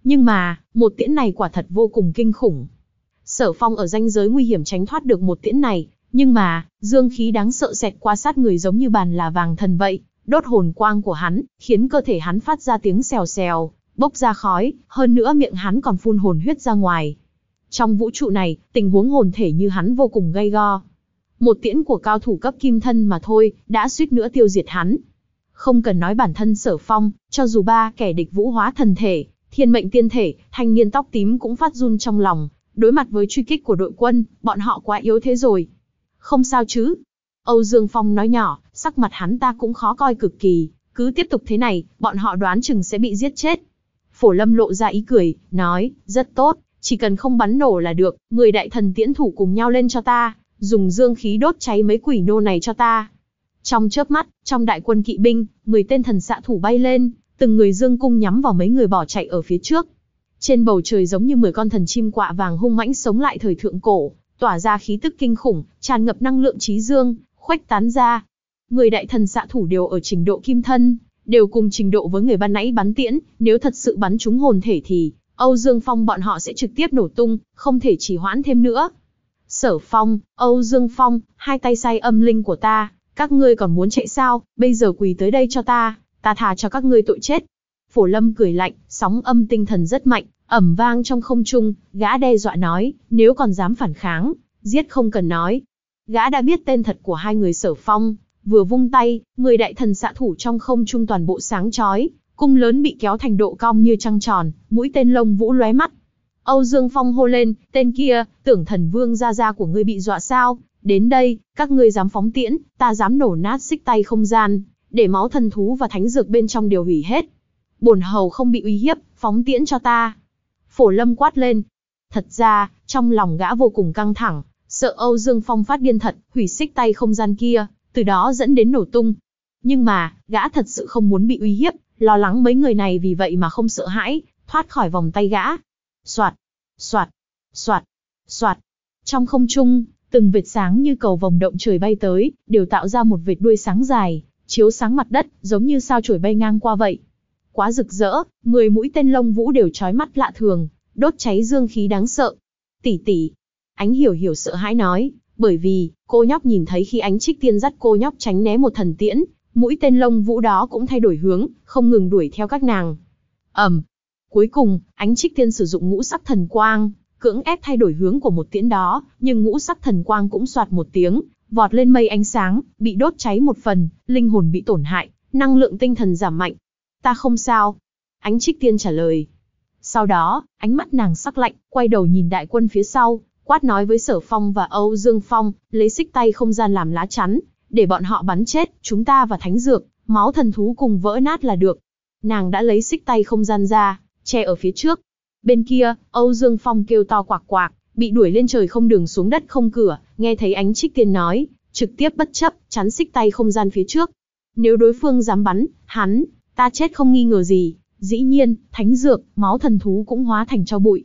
Nhưng mà, một tiễn này quả thật vô cùng kinh khủng. Sở Phong ở danh giới nguy hiểm tránh thoát được một tiễn này, nhưng mà, dương khí đáng sợ xẹt qua sát người giống như bàn là vàng thần vậy, đốt hồn quang của hắn, khiến cơ thể hắn phát ra tiếng xèo xèo, bốc ra khói, hơn nữa miệng hắn còn phun hồn huyết ra ngoài. Trong vũ trụ này, tình huống hồn thể như hắn vô cùng gây go. Một tiễn của cao thủ cấp kim thân mà thôi, đã suýt nữa tiêu diệt hắn. Không cần nói bản thân sở phong, cho dù ba kẻ địch vũ hóa thần thể, thiên mệnh tiên thể, thanh niên tóc tím cũng phát run trong lòng. Đối mặt với truy kích của đội quân, bọn họ quá yếu thế rồi không sao chứ. Âu Dương Phong nói nhỏ, sắc mặt hắn ta cũng khó coi cực kỳ, cứ tiếp tục thế này, bọn họ đoán chừng sẽ bị giết chết. Phổ Lâm lộ ra ý cười, nói, rất tốt, chỉ cần không bắn nổ là được, người đại thần tiễn thủ cùng nhau lên cho ta, dùng dương khí đốt cháy mấy quỷ nô này cho ta. Trong chớp mắt, trong đại quân kỵ binh, 10 tên thần xạ thủ bay lên, từng người dương cung nhắm vào mấy người bỏ chạy ở phía trước. Trên bầu trời giống như 10 con thần chim quạ vàng hung mãnh sống lại thời thượng cổ, tỏa ra khí tức kinh khủng, tràn ngập năng lượng trí dương, khuếch tán ra. Người đại thần xạ thủ đều ở trình độ kim thân, đều cùng trình độ với người ban nãy bắn tiễn, nếu thật sự bắn trúng hồn thể thì, Âu Dương Phong bọn họ sẽ trực tiếp nổ tung, không thể trì hoãn thêm nữa. Sở Phong, Âu Dương Phong, hai tay say âm linh của ta, các ngươi còn muốn chạy sao, bây giờ quỳ tới đây cho ta, ta thà cho các ngươi tội chết. Phổ Lâm cười lạnh, sóng âm tinh thần rất mạnh, ẩm vang trong không trung, gã đe dọa nói, nếu còn dám phản kháng, giết không cần nói. Gã đã biết tên thật của hai người sở phong, vừa vung tay, 10 đại thần xạ thủ trong không trung toàn bộ sáng chói, cung lớn bị kéo thành độ cong như trăng tròn, mũi tên lông vũ lóe mắt. Âu Dương Phong hô lên, tên kia, tưởng thần vương gia gia của ngươi bị dọa sao, đến đây, các ngươi dám phóng tiễn, ta dám nổ nát xích tay không gian, để máu thần thú và thánh dược bên trong đều hủy hết. Bổn hầu không bị uy hiếp, phóng tiễn cho ta. Phổ Lâm quát lên. Thật ra, trong lòng gã vô cùng căng thẳng, sợ Âu Dương Phong phát điên thật, hủy xích tay không gian kia, từ đó dẫn đến nổ tung. Nhưng mà, gã thật sự không muốn bị uy hiếp, lo lắng mấy người này vì vậy mà không sợ hãi, thoát khỏi vòng tay gã. Soạt, soạt, soạt, soạt. Trong không trung, từng vệt sáng như cầu vòng động trời bay tới, đều tạo ra một vệt đuôi sáng dài, chiếu sáng mặt đất, giống như sao chổi bay ngang qua vậy quá rực rỡ, 10 mũi tên lông vũ đều trói mắt lạ thường, đốt cháy dương khí đáng sợ. Tỷ tỷ, ánh hiểu hiểu sợ hãi nói, bởi vì, cô nhóc nhìn thấy khi ánh trích tiên dắt cô nhóc tránh né một thần tiễn, mũi tên lông vũ đó cũng thay đổi hướng, không ngừng đuổi theo các nàng. Ẩm, cuối cùng, ánh trích tiên sử dụng ngũ sắc thần quang, cưỡng ép thay đổi hướng của một tiễn đó, nhưng ngũ sắc thần quang cũng soạt một tiếng, vọt lên mây ánh sáng, bị đốt cháy một phần, linh hồn bị tổn hại, năng lượng tinh thần giảm mạnh, Ta không sao. Ánh trích tiên trả lời. Sau đó, ánh mắt nàng sắc lạnh, quay đầu nhìn đại quân phía sau, quát nói với Sở Phong và Âu Dương Phong, lấy xích tay không gian làm lá chắn, để bọn họ bắn chết, chúng ta và thánh dược, máu thần thú cùng vỡ nát là được. Nàng đã lấy xích tay không gian ra, che ở phía trước. Bên kia, Âu Dương Phong kêu to quạc quạc, bị đuổi lên trời không đường xuống đất không cửa, nghe thấy ánh trích tiên nói, trực tiếp bất chấp, chắn xích tay không gian phía trước. Nếu đối phương dám bắn, hắn, ta chết không nghi ngờ gì, dĩ nhiên, thánh dược, máu thần thú cũng hóa thành cho bụi.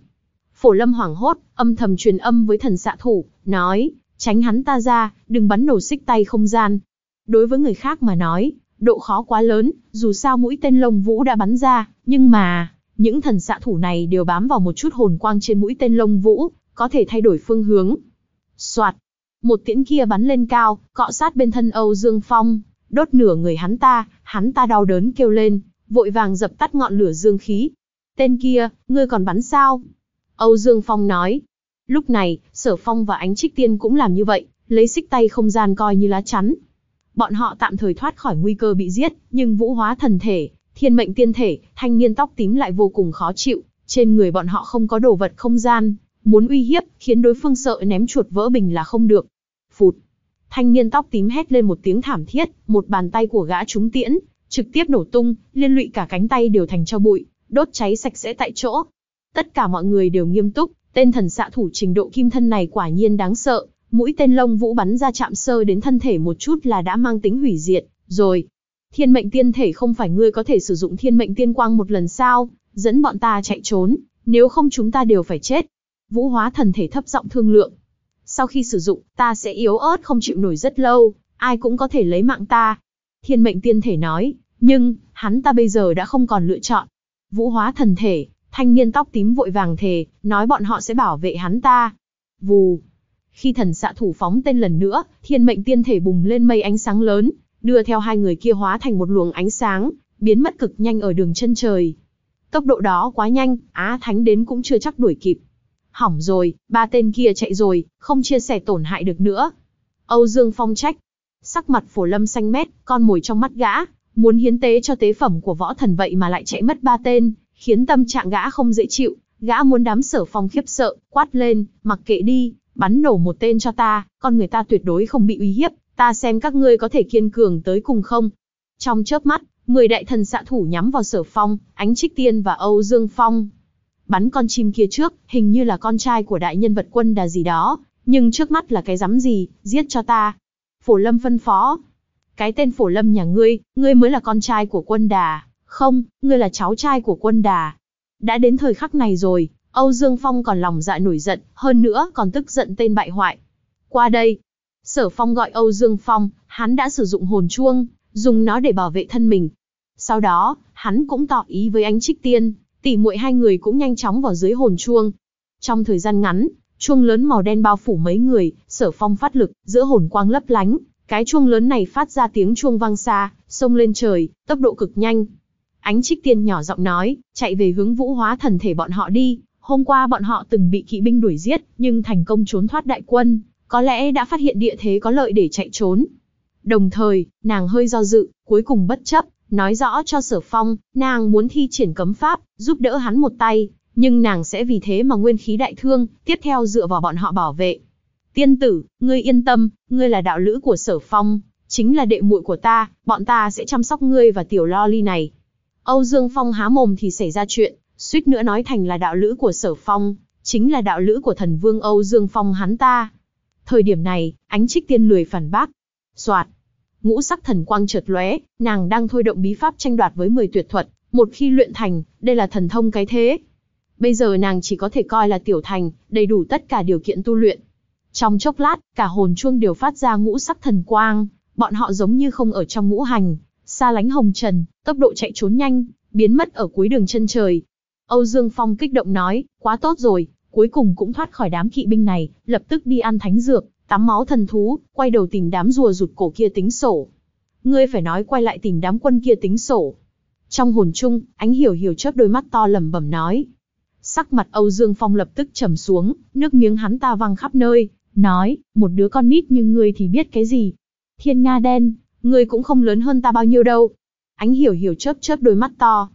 Phổ Lâm hoảng hốt, âm thầm truyền âm với thần xạ thủ, nói, tránh hắn ta ra, đừng bắn nổ xích tay không gian. Đối với người khác mà nói, độ khó quá lớn, dù sao mũi tên lông vũ đã bắn ra, nhưng mà, những thần xạ thủ này đều bám vào một chút hồn quang trên mũi tên lông vũ, có thể thay đổi phương hướng. Soạt, một tiễn kia bắn lên cao, cọ sát bên thân Âu Dương Phong, đốt nửa người hắn ta, hắn ta đau đớn kêu lên, vội vàng dập tắt ngọn lửa dương khí. Tên kia, ngươi còn bắn sao? Âu Dương Phong nói. Lúc này, Sở Phong và Ánh Trích Tiên cũng làm như vậy, lấy xích tay không gian coi như lá chắn. Bọn họ tạm thời thoát khỏi nguy cơ bị giết, nhưng vũ hóa thần thể, thiên mệnh tiên thể, thanh niên tóc tím lại vô cùng khó chịu, trên người bọn họ không có đồ vật không gian, muốn uy hiếp, khiến đối phương sợ ném chuột vỡ bình là không được. Phụt. Thanh niên tóc tím hét lên một tiếng thảm thiết, một bàn tay của gã trúng tiễn, trực tiếp nổ tung, liên lụy cả cánh tay đều thành cho bụi, đốt cháy sạch sẽ tại chỗ. Tất cả mọi người đều nghiêm túc, tên thần xạ thủ trình độ kim thân này quả nhiên đáng sợ, mũi tên lông vũ bắn ra chạm sơ đến thân thể một chút là đã mang tính hủy diệt, rồi. Thiên mệnh tiên thể không phải ngươi có thể sử dụng thiên mệnh tiên quang một lần sao, dẫn bọn ta chạy trốn, nếu không chúng ta đều phải chết. Vũ hóa thần thể thấp giọng thương lượng, sau khi sử dụng, ta sẽ yếu ớt không chịu nổi rất lâu, ai cũng có thể lấy mạng ta. Thiên mệnh tiên thể nói, nhưng, hắn ta bây giờ đã không còn lựa chọn. Vũ hóa thần thể, thanh niên tóc tím vội vàng thề, nói bọn họ sẽ bảo vệ hắn ta. Vù. Khi thần xạ thủ phóng tên lần nữa, thiên mệnh tiên thể bùng lên mây ánh sáng lớn, đưa theo hai người kia hóa thành một luồng ánh sáng, biến mất cực nhanh ở đường chân trời. Tốc độ đó quá nhanh, Á Thánh đến cũng chưa chắc đuổi kịp hỏng rồi, ba tên kia chạy rồi, không chia sẻ tổn hại được nữa. Âu Dương Phong trách, sắc mặt phổ lâm xanh mét, con mồi trong mắt gã, muốn hiến tế cho tế phẩm của võ thần vậy mà lại chạy mất ba tên, khiến tâm trạng gã không dễ chịu, gã muốn đám sở phong khiếp sợ, quát lên, mặc kệ đi, bắn nổ một tên cho ta, con người ta tuyệt đối không bị uy hiếp, ta xem các ngươi có thể kiên cường tới cùng không. Trong chớp mắt, 10 đại thần xạ thủ nhắm vào sở phong, ánh trích tiên và Âu Dương Phong, bắn con chim kia trước, hình như là con trai của đại nhân vật quân đà gì đó, nhưng trước mắt là cái rắm gì, giết cho ta. Phổ Lâm phân phó. Cái tên Phổ Lâm nhà ngươi, ngươi mới là con trai của quân đà, không, ngươi là cháu trai của quân đà. Đã đến thời khắc này rồi, Âu Dương Phong còn lòng dạ nổi giận, hơn nữa còn tức giận tên bại hoại. Qua đây, Sở Phong gọi Âu Dương Phong, hắn đã sử dụng hồn chuông, dùng nó để bảo vệ thân mình. Sau đó, hắn cũng tỏ ý với Anh trích tiên, tỉ muội hai người cũng nhanh chóng vào dưới hồn chuông. Trong thời gian ngắn, chuông lớn màu đen bao phủ mấy người, Sở Phong phát lực, giữa hồn quang lấp lánh, cái chuông lớn này phát ra tiếng chuông vang xa, sông lên trời, tốc độ cực nhanh. Ánh Trích Tiên nhỏ giọng nói, chạy về hướng Vũ Hóa Thần thể bọn họ đi, hôm qua bọn họ từng bị kỵ binh đuổi giết, nhưng thành công trốn thoát đại quân, có lẽ đã phát hiện địa thế có lợi để chạy trốn. Đồng thời, nàng hơi do dự, cuối cùng bất chấp, nói rõ cho Sở Phong, nàng muốn thi triển cấm pháp, giúp đỡ hắn một tay, nhưng nàng sẽ vì thế mà nguyên khí đại thương, tiếp theo dựa vào bọn họ bảo vệ. Tiên tử, ngươi yên tâm, ngươi là đạo lữ của Sở Phong, chính là đệ muội của ta, bọn ta sẽ chăm sóc ngươi và tiểu lo ly này. Âu Dương Phong há mồm thì xảy ra chuyện, suýt nữa nói thành là đạo lữ của Sở Phong, chính là đạo lữ của thần vương Âu Dương Phong hắn ta. Thời điểm này, ánh trích tiên lười phản bác. Soạt, ngũ sắc thần quang chợt lóe, nàng đang thôi động bí pháp tranh đoạt với 10 tuyệt thuật, một khi luyện thành, đây là thần thông cái thế. Bây giờ nàng chỉ có thể coi là tiểu thành, đầy đủ tất cả điều kiện tu luyện. Trong chốc lát, cả hồn chuông đều phát ra ngũ sắc thần quang, bọn họ giống như không ở trong ngũ hành, xa lánh hồng trần, tốc độ chạy trốn nhanh, biến mất ở cuối đường chân trời. Âu Dương Phong kích động nói, quá tốt rồi, cuối cùng cũng thoát khỏi đám kỵ binh này, lập tức đi ăn thánh dược, tắm máu thần thú, quay đầu tìm đám rùa rụt cổ kia tính sổ. Ngươi phải nói quay lại tìm đám quân kia tính sổ. Trong hồn chung, ánh hiểu hiểu chớp đôi mắt to lầm bẩm nói. Sắc mặt Âu Dương Phong lập tức trầm xuống, nước miếng hắn ta văng khắp nơi, nói, một đứa con nít như ngươi thì biết cái gì. Thiên Nga đen, ngươi cũng không lớn hơn ta bao nhiêu đâu. Ánh hiểu hiểu chớp chớp đôi mắt to.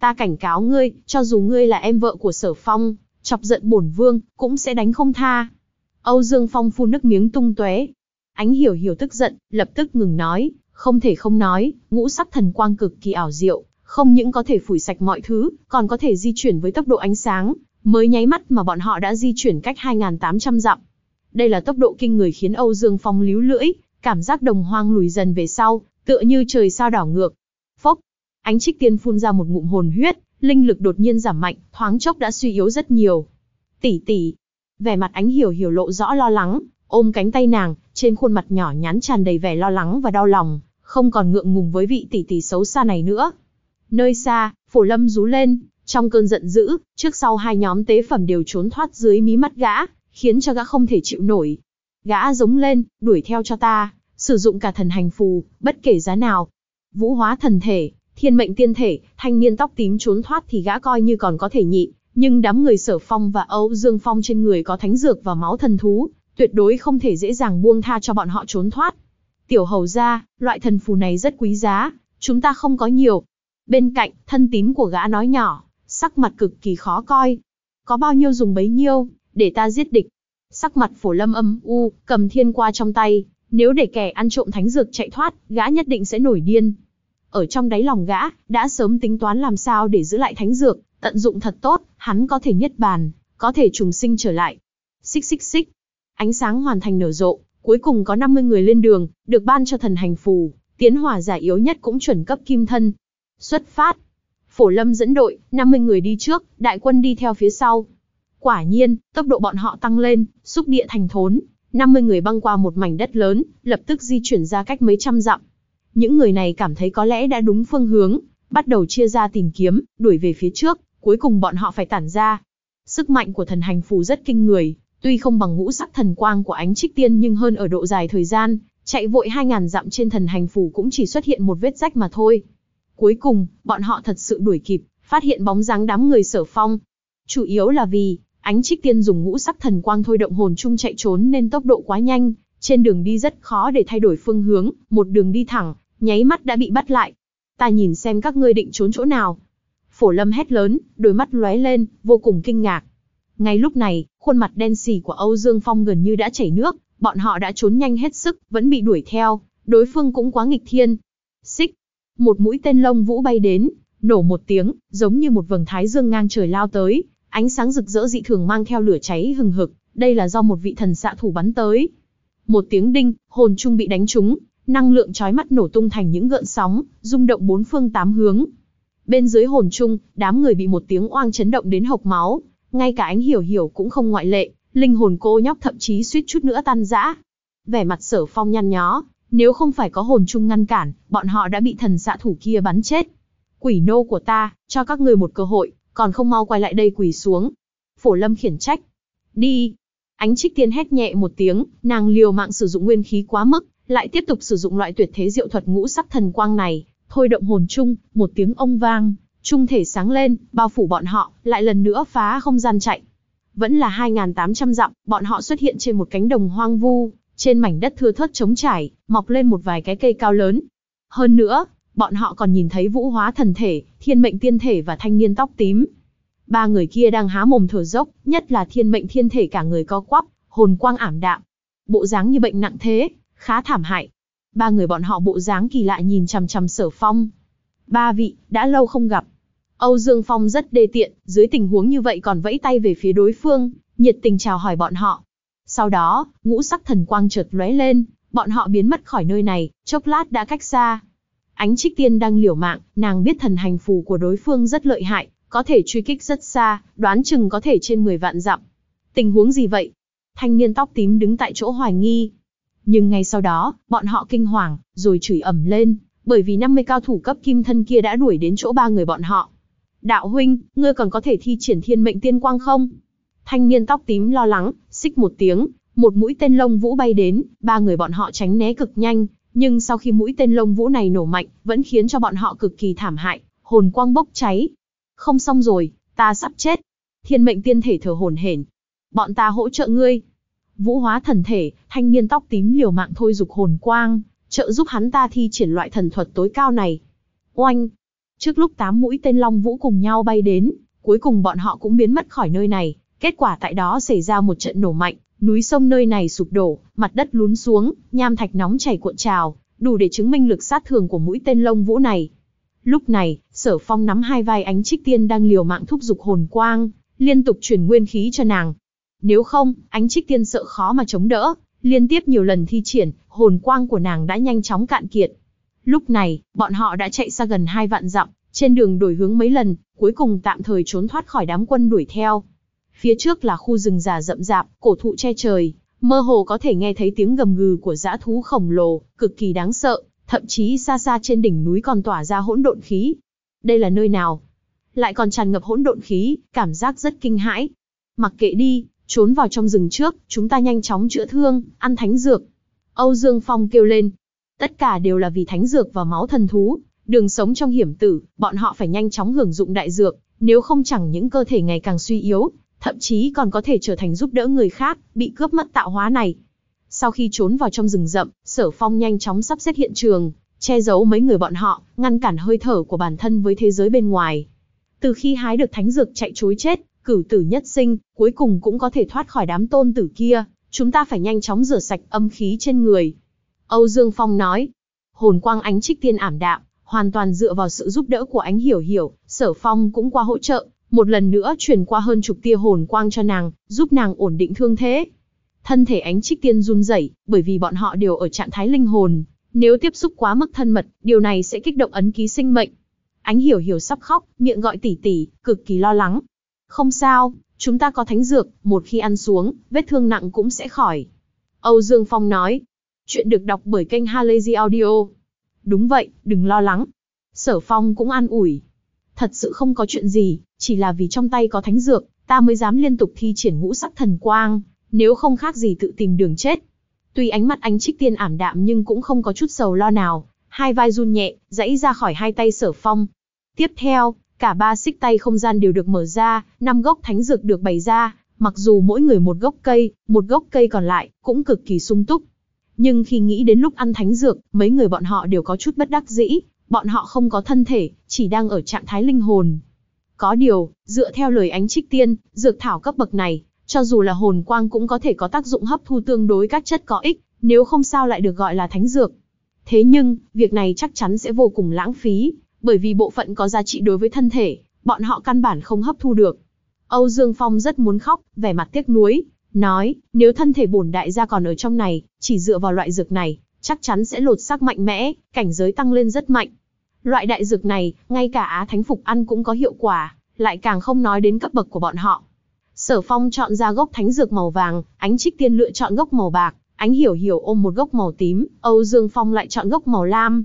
Ta cảnh cáo ngươi, cho dù ngươi là em vợ của sở phong, chọc giận bổn vương, cũng sẽ đánh không tha. Âu Dương Phong phun nước miếng tung tóe. Ánh hiểu hiểu tức giận, lập tức ngừng nói, không thể không nói, ngũ sắc thần quang cực kỳ ảo diệu, không những có thể phủi sạch mọi thứ, còn có thể di chuyển với tốc độ ánh sáng, mới nháy mắt mà bọn họ đã di chuyển cách 2.800 dặm. Đây là tốc độ kinh người khiến Âu Dương Phong líu lưỡi, cảm giác đồng hoang lùi dần về sau, tựa như trời sao đảo ngược. Phốc, ánh trích tiên phun ra một ngụm hồn huyết, linh lực đột nhiên giảm mạnh, thoáng chốc đã suy yếu rất nhiều. Tỷ tỷ, Vẻ mặt ánh hiểu hiểu lộ rõ lo lắng, ôm cánh tay nàng, trên khuôn mặt nhỏ nhắn tràn đầy vẻ lo lắng và đau lòng, không còn ngượng ngùng với vị tỷ tỷ xấu xa này nữa. Nơi xa, phổ lâm rú lên, trong cơn giận dữ, trước sau hai nhóm tế phẩm đều trốn thoát dưới mí mắt gã, khiến cho gã không thể chịu nổi. Gã giống lên, đuổi theo cho ta, sử dụng cả thần hành phù, bất kể giá nào. Vũ hóa thần thể, thiên mệnh tiên thể, thanh niên tóc tím trốn thoát thì gã coi như còn có thể nhị, nhưng đám người sở phong và Âu Dương Phong trên người có thánh dược và máu thần thú, tuyệt đối không thể dễ dàng buông tha cho bọn họ trốn thoát. Tiểu hầu ra, loại thần phù này rất quý giá, chúng ta không có nhiều. Bên cạnh, thân tím của gã nói nhỏ, sắc mặt cực kỳ khó coi. Có bao nhiêu dùng bấy nhiêu, để ta giết địch. Sắc mặt phổ lâm âm u, cầm thiên qua trong tay, nếu để kẻ ăn trộm thánh dược chạy thoát, gã nhất định sẽ nổi điên. Ở trong đáy lòng gã, đã sớm tính toán làm sao để giữ lại thánh dược, Tận dụng thật tốt, hắn có thể nhất bàn, có thể trùng sinh trở lại. Xích xích xích. Ánh sáng hoàn thành nở rộ, cuối cùng có 50 người lên đường, được ban cho thần hành phù, tiến hỏa giả yếu nhất cũng chuẩn cấp kim thân. Xuất phát. Phổ Lâm dẫn đội, 50 người đi trước, đại quân đi theo phía sau. Quả nhiên, tốc độ bọn họ tăng lên, xúc địa thành thốn, 50 người băng qua một mảnh đất lớn, lập tức di chuyển ra cách mấy trăm dặm. Những người này cảm thấy có lẽ đã đúng phương hướng, bắt đầu chia ra tìm kiếm, đuổi về phía trước, cuối cùng bọn họ phải tản ra. Sức mạnh của thần hành phù rất kinh người, tuy không bằng ngũ sắc thần quang của ánh trích tiên nhưng hơn ở độ dài thời gian, chạy vội 2.000 dặm trên thần hành phù cũng chỉ xuất hiện một vết rách mà thôi. Cuối cùng, bọn họ thật sự đuổi kịp, phát hiện bóng dáng đám người sở phong. Chủ yếu là vì, ánh trích tiên dùng ngũ sắc thần quang thôi động hồn chung chạy trốn nên tốc độ quá nhanh, trên đường đi rất khó để thay đổi phương hướng, một đường đi thẳng, nháy mắt đã bị bắt lại. Ta nhìn xem các ngươi định trốn chỗ nào. Phổ Lâm hét lớn, đôi mắt lóe lên, vô cùng kinh ngạc. Ngay lúc này, khuôn mặt đen xì của Âu Dương Phong gần như đã chảy nước, bọn họ đã trốn nhanh hết sức, vẫn bị đuổi theo, đối phương cũng quá nghịch thiên. Xích, một mũi tên lông vũ bay đến, nổ một tiếng, giống như một vầng thái dương ngang trời lao tới, ánh sáng rực rỡ dị thường mang theo lửa cháy hừng hực, đây là do một vị thần xạ thủ bắn tới. Một tiếng đinh, hồn trung bị đánh trúng, năng lượng chói mắt nổ tung thành những gợn sóng, rung động bốn phương tám hướng, bên dưới hồn chung, đám người bị một tiếng oang chấn động đến hộc máu, ngay cả ánh hiểu hiểu cũng không ngoại lệ, linh hồn cô nhóc thậm chí suýt chút nữa tan rã. Vẻ mặt sở phong nhăn nhó, nếu không phải có hồn chung ngăn cản, bọn họ đã bị thần xạ thủ kia bắn chết. Quỷ nô của ta, cho các người một cơ hội, còn không mau quay lại đây quỷ xuống. Phổ lâm khiển trách. Đi. Ánh trích tiên hét nhẹ một tiếng, nàng liều mạng sử dụng nguyên khí quá mức, lại tiếp tục sử dụng loại tuyệt thế diệu thuật ngũ sắc thần quang này, Thôi động hồn chung, một tiếng ông vang, trung thể sáng lên, bao phủ bọn họ, lại lần nữa phá không gian chạy. Vẫn là 2.800 dặm, bọn họ xuất hiện trên một cánh đồng hoang vu, trên mảnh đất thưa thớt trống trải, mọc lên một vài cái cây cao lớn. Hơn nữa, bọn họ còn nhìn thấy vũ hóa thần thể, thiên mệnh tiên thể và thanh niên tóc tím. Ba người kia đang há mồm thở dốc, nhất là thiên mệnh thiên thể cả người co quắp, hồn quang ảm đạm. Bộ dáng như bệnh nặng thế, khá thảm hại, ba người bọn họ bộ dáng kỳ lạ nhìn chằm chằm sở phong. Ba vị, đã lâu không gặp. Âu Dương Phong rất đê tiện, dưới tình huống như vậy còn vẫy tay về phía đối phương, nhiệt tình chào hỏi bọn họ. Sau đó, ngũ sắc thần quang chợt lóe lên, bọn họ biến mất khỏi nơi này, chốc lát đã cách xa. Ánh trích tiên đang liều mạng, nàng biết thần hành phù của đối phương rất lợi hại, có thể truy kích rất xa, đoán chừng có thể trên 10 vạn dặm. Tình huống gì vậy? Thanh niên tóc tím đứng tại chỗ hoài nghi, nhưng ngay sau đó, bọn họ kinh hoàng, rồi chửi ầm lên, bởi vì 50 cao thủ cấp kim thân kia đã đuổi đến chỗ ba người bọn họ. Đạo huynh, ngươi còn có thể thi triển thiên mệnh tiên quang không? Thanh niên tóc tím lo lắng, xích một tiếng, một mũi tên lông vũ bay đến, ba người bọn họ tránh né cực nhanh, nhưng sau khi mũi tên lông vũ này nổ mạnh, vẫn khiến cho bọn họ cực kỳ thảm hại, hồn quang bốc cháy. Không xong rồi, ta sắp chết. Thiên mệnh tiên thể thở hổn hển. Bọn ta hỗ trợ ngươi, Vũ hóa thần thể, thanh niên tóc tím liều mạng thôi dục hồn quang, trợ giúp hắn ta thi triển loại thần thuật tối cao này. Oanh! Trước lúc tám mũi tên Long Vũ cùng nhau bay đến, cuối cùng bọn họ cũng biến mất khỏi nơi này. Kết quả tại đó xảy ra một trận nổ mạnh, núi sông nơi này sụp đổ, mặt đất lún xuống, nham thạch nóng chảy cuộn trào, đủ để chứng minh lực sát thường của mũi tên Long Vũ này. Lúc này, Sở Phong nắm hai vai ánh Trích Tiên đang liều mạng thúc dục hồn quang, liên tục truyền nguyên khí cho nàng, nếu không, ánh trích tiên sợ khó mà chống đỡ, liên tiếp nhiều lần thi triển, hồn quang của nàng đã nhanh chóng cạn kiệt. Lúc này, bọn họ đã chạy xa gần hai vạn dặm, trên đường đổi hướng mấy lần, cuối cùng tạm thời trốn thoát khỏi đám quân đuổi theo. Phía trước là khu rừng già rậm rạp, cổ thụ che trời, mơ hồ có thể nghe thấy tiếng gầm gừ của dã thú khổng lồ, cực kỳ đáng sợ, thậm chí xa xa trên đỉnh núi còn tỏa ra hỗn độn khí. Đây là nơi nào? Lại còn tràn ngập hỗn độn khí, cảm giác rất kinh hãi. Mặc kệ đi, trốn vào trong rừng trước, chúng ta nhanh chóng chữa thương, ăn thánh dược. Âu Dương Phong kêu lên, tất cả đều là vì thánh dược và máu thần thú, đường sống trong hiểm tử, bọn họ phải nhanh chóng hưởng dụng đại dược, nếu không chẳng những cơ thể ngày càng suy yếu, thậm chí còn có thể trở thành giúp đỡ người khác, bị cướp mất tạo hóa này. Sau khi trốn vào trong rừng rậm, Sở Phong nhanh chóng sắp xếp hiện trường, che giấu mấy người bọn họ, ngăn cản hơi thở của bản thân với thế giới bên ngoài. Từ khi hái được thánh dược chạy trối chết, cửu tử nhất sinh, cuối cùng cũng có thể thoát khỏi đám tôn tử kia, chúng ta phải nhanh chóng rửa sạch âm khí trên người. Âu Dương Phong nói, hồn quang ánh trích tiên ảm đạm, hoàn toàn dựa vào sự giúp đỡ của ánh hiểu hiểu, sở phong cũng qua hỗ trợ, một lần nữa truyền qua hơn chục tia hồn quang cho nàng, giúp nàng ổn định thương thế. Thân thể ánh trích tiên run rẩy, bởi vì bọn họ đều ở trạng thái linh hồn, nếu tiếp xúc quá mức thân mật, điều này sẽ kích động ấn ký sinh mệnh. Ánh hiểu hiểu sắp khóc, miệng gọi tỷ tỷ, cực kỳ lo lắng, không sao, chúng ta có thánh dược, một khi ăn xuống, vết thương nặng cũng sẽ khỏi. Âu Dương Phong nói. Chuyện được đọc bởi kênh Halazy Audio. Đúng vậy, đừng lo lắng. Sở Phong cũng an ủi. Thật sự không có chuyện gì, chỉ là vì trong tay có thánh dược, ta mới dám liên tục thi triển ngũ sắc thần quang, nếu không khác gì tự tìm đường chết. Tuy ánh mắt ánh trích tiên ảm đạm nhưng cũng không có chút sầu lo nào, hai vai run nhẹ, dãy ra khỏi hai tay sở phong. Tiếp theo, Cả ba xích tay không gian đều được mở ra, năm gốc thánh dược được bày ra, mặc dù mỗi người một gốc cây, một gốc cây còn lại cũng cực kỳ sung túc. Nhưng khi nghĩ đến lúc ăn thánh dược, mấy người bọn họ đều có chút bất đắc dĩ, bọn họ không có thân thể, chỉ đang ở trạng thái linh hồn. Có điều, dựa theo lời ánh trích tiên, dược thảo cấp bậc này, cho dù là hồn quang cũng có thể có tác dụng hấp thu tương đối các chất có ích, nếu không sao lại được gọi là thánh dược. Thế nhưng, việc này chắc chắn sẽ vô cùng lãng phí, bởi vì bộ phận có giá trị đối với thân thể, bọn họ căn bản không hấp thu được. Âu Dương Phong rất muốn khóc, vẻ mặt tiếc nuối, nói, nếu thân thể bổn đại gia còn ở trong này, chỉ dựa vào loại dược này, chắc chắn sẽ lột xác mạnh mẽ, cảnh giới tăng lên rất mạnh. Loại đại dược này, ngay cả Á Thánh Phục ăn cũng có hiệu quả, lại càng không nói đến cấp bậc của bọn họ. Sở Phong chọn ra gốc thánh dược màu vàng, ánh trích tiên lựa chọn gốc màu bạc, ánh hiểu hiểu ôm một gốc màu tím, Âu Dương Phong lại chọn gốc màu lam.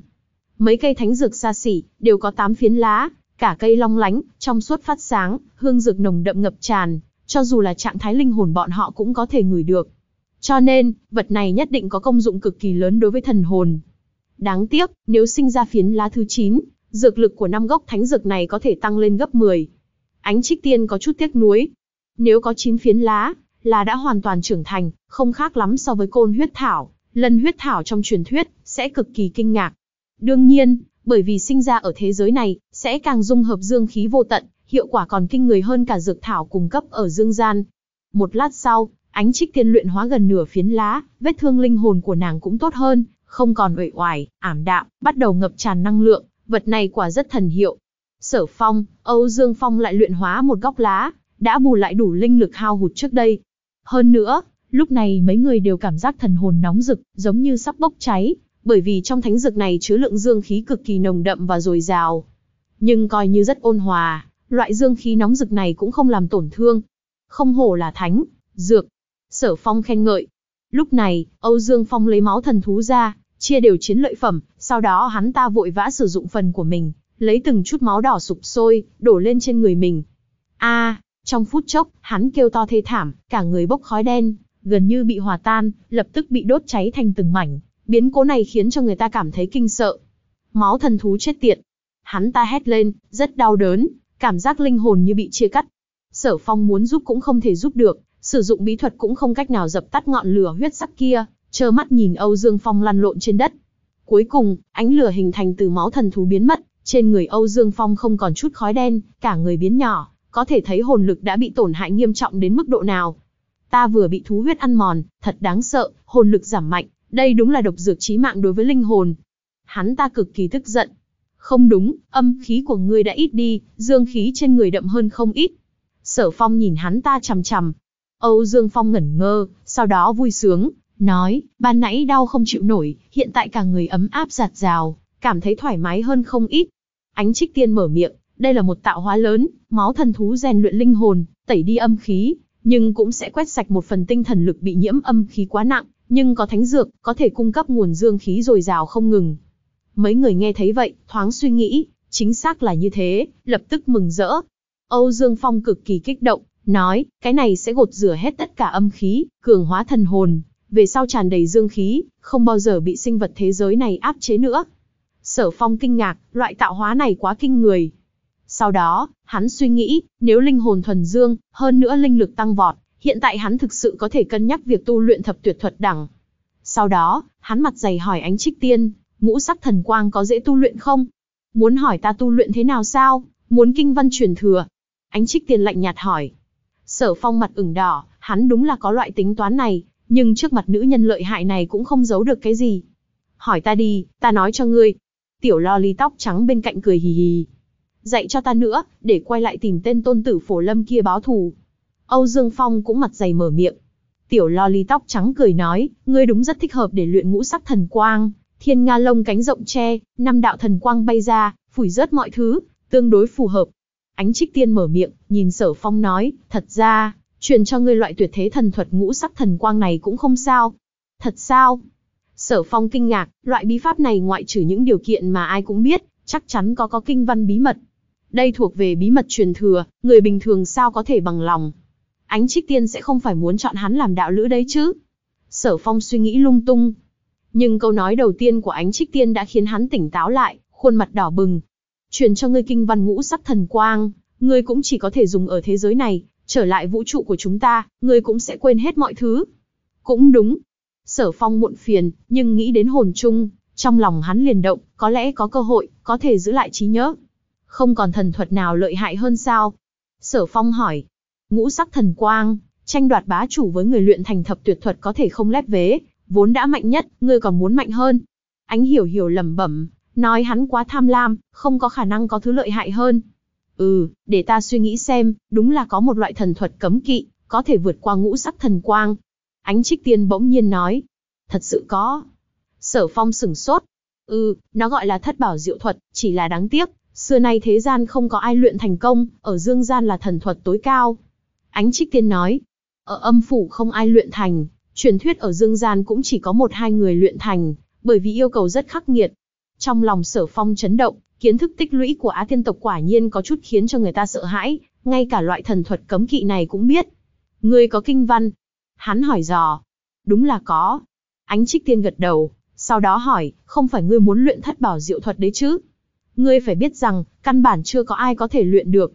Mấy cây thánh dược xa xỉ, đều có tám phiến lá, cả cây long lánh, trong suốt phát sáng, hương dược nồng đậm ngập tràn, cho dù là trạng thái linh hồn bọn họ cũng có thể ngửi được. Cho nên, vật này nhất định có công dụng cực kỳ lớn đối với thần hồn. Đáng tiếc, nếu sinh ra phiến lá thứ 9, dược lực của năm gốc thánh dược này có thể tăng lên gấp 10. Ánh trích tiên có chút tiếc nuối. Nếu có 9 phiến lá, là đã hoàn toàn trưởng thành, không khác lắm so với côn huyết thảo. Lần huyết thảo trong truyền thuyết, sẽ cực kỳ kinh ngạc. Đương nhiên, bởi vì sinh ra ở thế giới này, sẽ càng dung hợp dương khí vô tận, hiệu quả còn kinh người hơn cả dược thảo cung cấp ở dương gian. Một lát sau, ánh trích tiên luyện hóa gần nửa phiến lá, vết thương linh hồn của nàng cũng tốt hơn, không còn uể oải, ảm đạm, bắt đầu ngập tràn năng lượng, vật này quả rất thần hiệu. Sở Phong, Âu Dương Phong lại luyện hóa một góc lá, đã bù lại đủ linh lực hao hụt trước đây. Hơn nữa, lúc này mấy người đều cảm giác thần hồn nóng rực, giống như sắp bốc cháy, bởi vì trong thánh dược này chứa lượng dương khí cực kỳ nồng đậm và dồi dào. Nhưng coi như rất ôn hòa, loại dương khí nóng dực này cũng không làm tổn thương. Không hổ là thánh, dược. Sở Phong khen ngợi. Lúc này, Âu Dương Phong lấy máu thần thú ra, chia đều chiến lợi phẩm, sau đó hắn ta vội vã sử dụng phần của mình, lấy từng chút máu đỏ sụp sôi, đổ lên trên người mình. A, trong phút chốc, hắn kêu to thê thảm, cả người bốc khói đen, gần như bị hòa tan, lập tức bị đốt cháy thành từng mảnh. Biến cố này khiến cho người ta cảm thấy kinh sợ. Máu thần thú chết tiệt. Hắn ta hét lên, rất đau đớn, cảm giác linh hồn như bị chia cắt. Sở phong muốn giúp cũng không thể giúp được, sử dụng bí thuật cũng không cách nào dập tắt ngọn lửa huyết sắc kia, trơ mắt nhìn Âu Dương Phong lăn lộn trên đất. Cuối cùng, ánh lửa hình thành từ máu thần thú biến mất, trên người Âu Dương Phong không còn chút khói đen, cả người biến nhỏ, có thể thấy hồn lực đã bị tổn hại nghiêm trọng đến mức độ nào. Ta vừa bị thú huyết ăn mòn, thật đáng sợ, hồn lực giảm mạnh, đây đúng là độc dược chí mạng đối với linh hồn. Hắn ta cực kỳ tức giận. Không đúng, âm khí của ngươi đã ít đi, dương khí trên người đậm hơn không ít. Sở Phong nhìn hắn ta chằm chằm. Âu Dương Phong ngẩn ngơ, sau đó vui sướng, nói, ban nãy đau không chịu nổi, hiện tại cả người ấm áp giạt rào, cảm thấy thoải mái hơn không ít. Ánh trích tiên mở miệng, đây là một tạo hóa lớn, máu thần thú rèn luyện linh hồn, tẩy đi âm khí, nhưng cũng sẽ quét sạch một phần tinh thần lực bị nhiễm âm khí quá nặng, nhưng có thánh dược, có thể cung cấp nguồn dương khí dồi dào không ngừng. Mấy người nghe thấy vậy, thoáng suy nghĩ, chính xác là như thế, lập tức mừng rỡ. Âu Dương Phong cực kỳ kích động, nói, cái này sẽ gột rửa hết tất cả âm khí, cường hóa thần hồn, về sau tràn đầy dương khí, không bao giờ bị sinh vật thế giới này áp chế nữa. Sở Phong kinh ngạc, loại tạo hóa này quá kinh người. Sau đó, hắn suy nghĩ, nếu linh hồn thuần dương, hơn nữa linh lực tăng vọt, hiện tại hắn thực sự có thể cân nhắc việc tu luyện thập tuyệt thuật đẳng. Sau đó, hắn mặt dày hỏi ánh trích tiên, ngũ sắc thần quang có dễ tu luyện không? Muốn hỏi ta tu luyện thế nào sao? Muốn kinh văn truyền thừa? Ánh trích tiên lạnh nhạt hỏi. Sở phong mặt ửng đỏ, hắn đúng là có loại tính toán này, nhưng trước mặt nữ nhân lợi hại này cũng không giấu được cái gì. Hỏi ta đi, ta nói cho ngươi. Tiểu lo Ly tóc trắng bên cạnh cười hì hì. Dạy cho ta nữa, để quay lại tìm tên tôn tử phổ lâm kia báo thù. Âu Dương Phong cũng mặt dày mở miệng. Tiểu lo ly tóc trắng cười nói, ngươi đúng rất thích hợp để luyện ngũ sắc thần quang, thiên nga lông cánh rộng che, năm đạo thần quang bay ra, phủi rớt mọi thứ, tương đối phù hợp. Ánh trích tiên mở miệng, nhìn sở phong nói, thật ra, truyền cho ngươi loại tuyệt thế thần thuật ngũ sắc thần quang này cũng không sao. Thật sao? Sở phong kinh ngạc, loại bí pháp này ngoại trừ những điều kiện mà ai cũng biết, chắc chắn có có kinh văn bí mật. Đây thuộc về bí mật truyền thừa, người bình thường sao có thể bằng lòng, Ánh Trích Tiên sẽ không phải muốn chọn hắn làm đạo lữ đấy chứ. Sở Phong suy nghĩ lung tung. Nhưng câu nói đầu tiên của Ánh Trích Tiên đã khiến hắn tỉnh táo lại, khuôn mặt đỏ bừng. Truyền cho ngươi kinh văn ngũ sắc thần quang, ngươi cũng chỉ có thể dùng ở thế giới này, trở lại vũ trụ của chúng ta, ngươi cũng sẽ quên hết mọi thứ. Cũng đúng. Sở Phong muộn phiền, nhưng nghĩ đến hồn chung, trong lòng hắn liền động, có lẽ có cơ hội, có thể giữ lại trí nhớ. Không còn thần thuật nào lợi hại hơn sao? Sở Phong hỏi, ngũ sắc thần quang, tranh đoạt bá chủ với người luyện thành thập tuyệt thuật có thể không lép vế, vốn đã mạnh nhất, ngươi còn muốn mạnh hơn. Ánh hiểu hiểu lầm bẩm, nói hắn quá tham lam, không có khả năng có thứ lợi hại hơn. Ừ, để ta suy nghĩ xem, đúng là có một loại thần thuật cấm kỵ, có thể vượt qua ngũ sắc thần quang. Ánh trích tiên bỗng nhiên nói, thật sự có. Sở phong sửng sốt, ừ, nó gọi là thất bảo diệu thuật, chỉ là đáng tiếc, xưa nay thế gian không có ai luyện thành công, ở dương gian là thần thuật tối cao, Ánh Trích Tiên nói, ở âm phủ không ai luyện thành, truyền thuyết ở dương gian cũng chỉ có một hai người luyện thành, bởi vì yêu cầu rất khắc nghiệt. Trong lòng sở phong chấn động, kiến thức tích lũy của Á Thiên tộc quả nhiên có chút khiến cho người ta sợ hãi, ngay cả loại thần thuật cấm kỵ này cũng biết. Ngươi có kinh văn? Hắn hỏi dò. Đúng là có. Ánh Trích Tiên gật đầu, sau đó hỏi, không phải ngươi muốn luyện thất bảo diệu thuật đấy chứ? Ngươi phải biết rằng, căn bản chưa có ai có thể luyện được,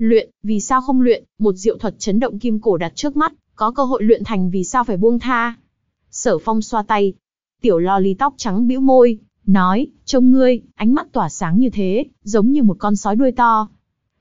Luyện, vì sao không luyện, một diệu thuật chấn động kim cổ đặt trước mắt, có cơ hội luyện thành vì sao phải buông tha. Sở phong xoa tay, tiểu lo ly tóc trắng bĩu môi, nói, trông ngươi, ánh mắt tỏa sáng như thế, giống như một con sói đuôi to.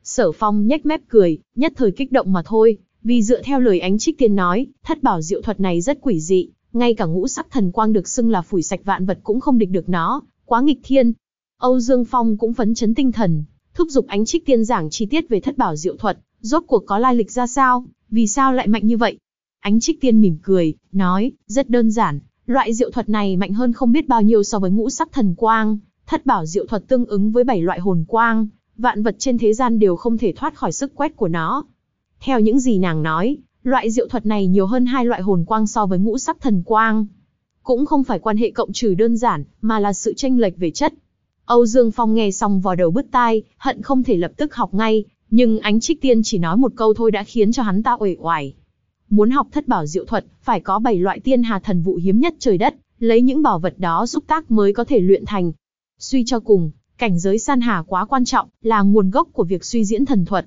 Sở phong nhếch mép cười, nhất thời kích động mà thôi, vì dựa theo lời ánh trích tiên nói, thất bảo diệu thuật này rất quỷ dị, ngay cả ngũ sắc thần quang được xưng là phủi sạch vạn vật cũng không địch được nó, quá nghịch thiên. Âu Dương Phong cũng phấn chấn tinh thần, thúc giục ánh trích tiên giảng chi tiết về thất bảo diệu thuật, rốt cuộc có lai lịch ra sao, vì sao lại mạnh như vậy. Ánh trích tiên mỉm cười, nói, rất đơn giản, loại diệu thuật này mạnh hơn không biết bao nhiêu so với ngũ sắc thần quang, thất bảo diệu thuật tương ứng với bảy loại hồn quang, vạn vật trên thế gian đều không thể thoát khỏi sức quét của nó. Theo những gì nàng nói, loại diệu thuật này nhiều hơn hai loại hồn quang so với ngũ sắc thần quang. Cũng không phải quan hệ cộng trừ đơn giản, mà là sự tranh lệch về chất, Âu Dương Phong nghe xong vò đầu bứt tai, hận không thể lập tức học ngay, nhưng ánh trích tiên chỉ nói một câu thôi đã khiến cho hắn ta uể oải. Muốn học thất bảo diệu thuật, phải có bảy loại tiên hà thần vụ hiếm nhất trời đất, lấy những bảo vật đó xúc tác mới có thể luyện thành. Suy cho cùng, cảnh giới san hà quá quan trọng, là nguồn gốc của việc suy diễn thần thuật.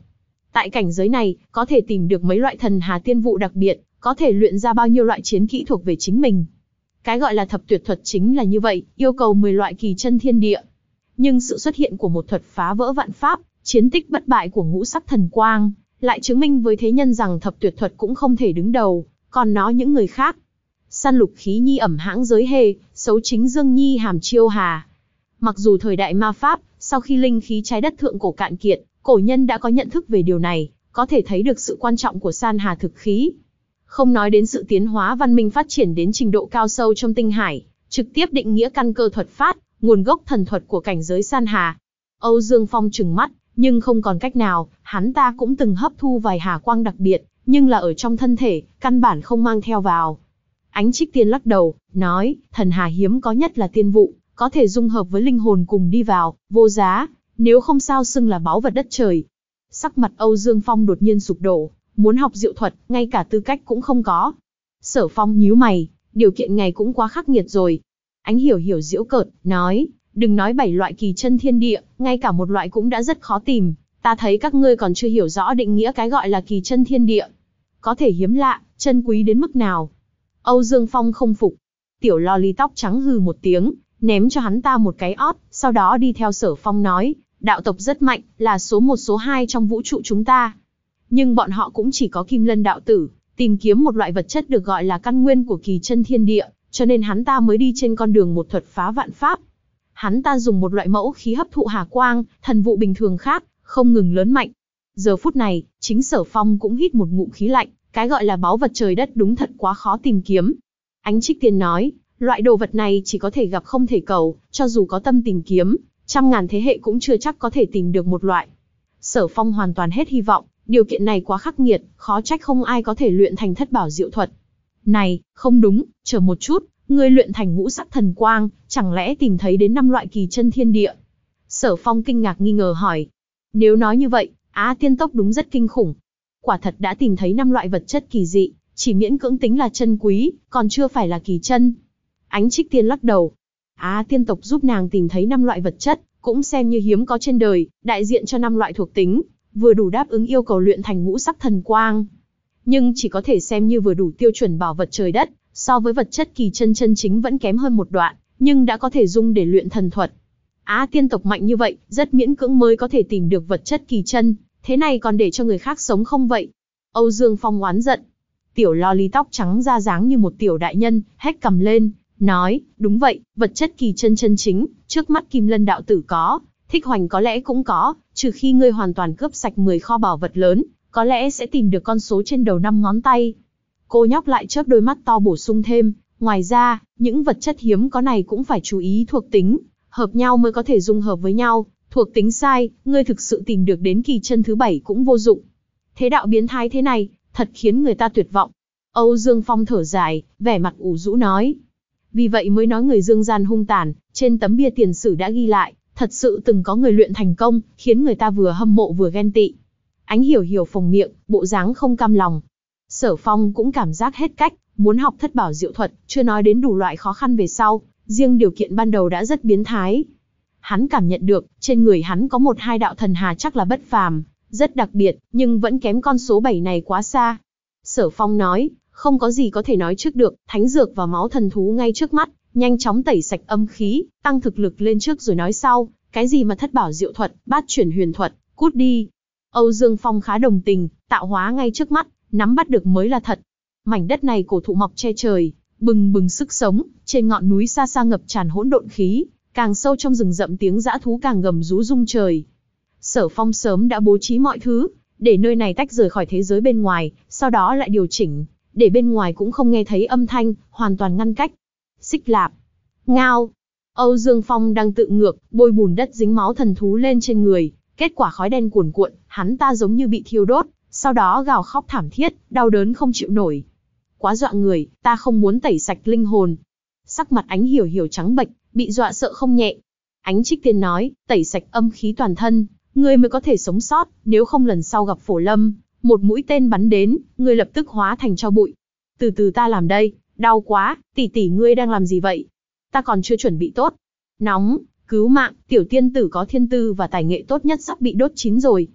Tại cảnh giới này, có thể tìm được mấy loại thần hà tiên vụ đặc biệt, có thể luyện ra bao nhiêu loại chiến kỹ thuộc về chính mình. Cái gọi là thập tuyệt thuật chính là như vậy, yêu cầu 10 loại kỳ chân thiên địa, nhưng sự xuất hiện của một thuật phá vỡ vạn pháp, chiến tích bất bại của ngũ sắc thần quang, lại chứng minh với thế nhân rằng thập tuyệt thuật cũng không thể đứng đầu, còn nó những người khác. Săn lục khí nhi ẩm hãng giới hề, xấu chính dương nhi hàm chiêu hà. Mặc dù thời đại ma pháp, sau khi linh khí trái đất thượng cổ cạn kiệt, cổ nhân đã có nhận thức về điều này, có thể thấy được sự quan trọng của san hà thực khí. Không nói đến sự tiến hóa văn minh phát triển đến trình độ cao sâu trong tinh hải, trực tiếp định nghĩa căn cơ thuật phát, nguồn gốc thần thuật của cảnh giới san hà. Âu Dương Phong trừng mắt, nhưng không còn cách nào, hắn ta cũng từng hấp thu vài hà quang đặc biệt, nhưng là ở trong thân thể, căn bản không mang theo vào. Ánh trích tiên lắc đầu, nói, thần hà hiếm có nhất là tiên vụ, có thể dung hợp với linh hồn cùng đi vào, vô giá, nếu không sao xưng là báu vật đất trời. Sắc mặt Âu Dương Phong đột nhiên sụp đổ, muốn học diệu thuật, ngay cả tư cách cũng không có. Sở Phong nhíu mày, điều kiện này cũng quá khắc nghiệt rồi, Ánh hiểu hiểu diễu cợt, nói, đừng nói bảy loại kỳ chân thiên địa, ngay cả một loại cũng đã rất khó tìm. Ta thấy các ngươi còn chưa hiểu rõ định nghĩa cái gọi là kỳ chân thiên địa. Có thể hiếm lạ, chân quý đến mức nào. Âu Dương Phong không phục. Tiểu lo ly tóc trắng hư một tiếng, ném cho hắn ta một cái ót, sau đó đi theo sở phong nói, đạo tộc rất mạnh, là số một số hai trong vũ trụ chúng ta. Nhưng bọn họ cũng chỉ có kim lân đạo tử, tìm kiếm một loại vật chất được gọi là căn nguyên của kỳ chân thiên địa, cho nên hắn ta mới đi trên con đường một thuật phá vạn pháp. Hắn ta dùng một loại mẫu khí hấp thụ hà quang, thần vụ bình thường khác, không ngừng lớn mạnh. Giờ phút này, chính sở phong cũng hít một ngụm khí lạnh, cái gọi là báu vật trời đất đúng thật quá khó tìm kiếm. Ánh trích tiên nói, loại đồ vật này chỉ có thể gặp không thể cầu, cho dù có tâm tìm kiếm, trăm ngàn thế hệ cũng chưa chắc có thể tìm được một loại. Sở phong hoàn toàn hết hy vọng, điều kiện này quá khắc nghiệt, khó trách không ai có thể luyện thành thất bảo diệu thuật. Này, không đúng, chờ một chút, ngươi luyện thành ngũ sắc thần quang, chẳng lẽ tìm thấy đến năm loại kỳ chân thiên địa? Sở Phong kinh ngạc nghi ngờ hỏi. Nếu nói như vậy, Á tiên tốc đúng rất kinh khủng. Quả thật đã tìm thấy năm loại vật chất kỳ dị, chỉ miễn cưỡng tính là chân quý, còn chưa phải là kỳ chân. Ánh trích tiên lắc đầu. Á tiên tộc giúp nàng tìm thấy năm loại vật chất, cũng xem như hiếm có trên đời, đại diện cho năm loại thuộc tính, vừa đủ đáp ứng yêu cầu luyện thành ngũ sắc thần quang nhưng chỉ có thể xem như vừa đủ tiêu chuẩn bảo vật trời đất, so với vật chất kỳ chân chân chính vẫn kém hơn một đoạn, nhưng đã có thể dùng để luyện thần thuật. Á tiên tộc mạnh như vậy, rất miễn cưỡng mới có thể tìm được vật chất kỳ chân, thế này còn để cho người khác sống không vậy? Âu Dương Phong oán giận. Tiểu lo lý tóc trắng ra dáng như một tiểu đại nhân, hét cầm lên, nói, đúng vậy, vật chất kỳ chân chân chính, trước mắt kim lân đạo tử có, thích hoành có lẽ cũng có, trừ khi ngươi hoàn toàn cướp sạch 10 kho bảo vật lớn, có lẽ sẽ tìm được con số trên đầu năm ngón tay. Cô nhóc lại chớp đôi mắt to bổ sung thêm, ngoài ra, những vật chất hiếm có này cũng phải chú ý thuộc tính, hợp nhau mới có thể dung hợp với nhau, thuộc tính sai, ngươi thực sự tìm được đến kỳ chân thứ bảy cũng vô dụng. Thế đạo biến thái thế này, thật khiến người ta tuyệt vọng. Âu Dương Phong thở dài, vẻ mặt ủ rũ nói. Vì vậy mới nói người dương gian hung tàn, trên tấm bia tiền sử đã ghi lại, thật sự từng có người luyện thành công, khiến người ta vừa hâm mộ vừa ghen tị. Ánh hiểu hiểu phồng miệng, bộ dáng không cam lòng. Sở phong cũng cảm giác hết cách, muốn học thất bảo diệu thuật, chưa nói đến đủ loại khó khăn về sau, riêng điều kiện ban đầu đã rất biến thái. Hắn cảm nhận được, trên người hắn có một hai đạo thần hà chắc là bất phàm, rất đặc biệt, nhưng vẫn kém con số 7 này quá xa. Sở phong nói, không có gì có thể nói trước được, thánh dược và máu thần thú ngay trước mắt, nhanh chóng tẩy sạch âm khí, tăng thực lực lên trước rồi nói sau, cái gì mà thất bảo diệu thuật, bát chuyển huyền thuật, cút đi, Âu Dương Phong khá đồng tình, tạo hóa ngay trước mắt, nắm bắt được mới là thật. Mảnh đất này cổ thụ mọc che trời, bừng bừng sức sống, trên ngọn núi xa xa ngập tràn hỗn độn khí, càng sâu trong rừng rậm tiếng dã thú càng gầm rú rung trời. Sở Phong sớm đã bố trí mọi thứ, để nơi này tách rời khỏi thế giới bên ngoài, sau đó lại điều chỉnh, để bên ngoài cũng không nghe thấy âm thanh, hoàn toàn ngăn cách. Xích lạp, ngao, Âu Dương Phong đang tự ngược, bôi bùn đất dính máu thần thú lên trên người, Kết quả khói đen cuồn cuộn, hắn ta giống như bị thiêu đốt, sau đó gào khóc thảm thiết, đau đớn không chịu nổi. Quá dọa người, ta không muốn tẩy sạch linh hồn. Sắc mặt ánh hiểu hiểu trắng bệch, bị dọa sợ không nhẹ. Ánh trích tiên nói, tẩy sạch âm khí toàn thân, ngươi mới có thể sống sót, nếu không lần sau gặp phổ lâm, một mũi tên bắn đến, ngươi lập tức hóa thành cho bụi. Từ từ ta làm đây, đau quá, tỷ tỷ ngươi đang làm gì vậy? Ta còn chưa chuẩn bị tốt. Nóng, Cứu mạng, tiểu tiên tử có thiên tư và tài nghệ tốt nhất sắp bị đốt chín rồi.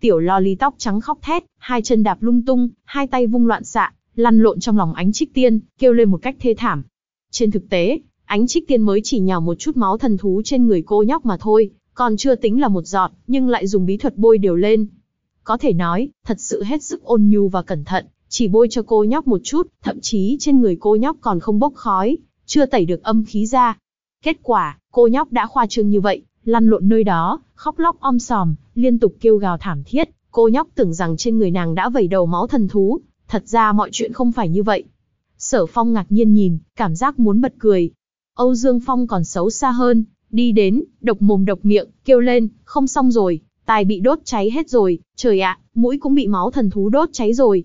Tiểu lo ly tóc trắng khóc thét, hai chân đạp lung tung, hai tay vung loạn xạ, lăn lộn trong lòng ánh trích tiên, kêu lên một cách thê thảm. Trên thực tế, ánh trích tiên mới chỉ nhào một chút máu thần thú trên người cô nhóc mà thôi, còn chưa tính là một giọt, nhưng lại dùng bí thuật bôi đều lên. Có thể nói, thật sự hết sức ôn nhu và cẩn thận, chỉ bôi cho cô nhóc một chút, thậm chí trên người cô nhóc còn không bốc khói, chưa tẩy được âm khí ra, Kết quả, cô nhóc đã khoa trương như vậy, lăn lộn nơi đó, khóc lóc om sòm, liên tục kêu gào thảm thiết. Cô nhóc tưởng rằng trên người nàng đã vẩy đầu máu thần thú, thật ra mọi chuyện không phải như vậy. Sở Phong ngạc nhiên nhìn, cảm giác muốn bật cười. Âu Dương Phong còn xấu xa hơn, đi đến, độc mồm độc miệng, kêu lên, không xong rồi, tài bị đốt cháy hết rồi, trời ạ, mũi cũng bị máu thần thú đốt cháy rồi.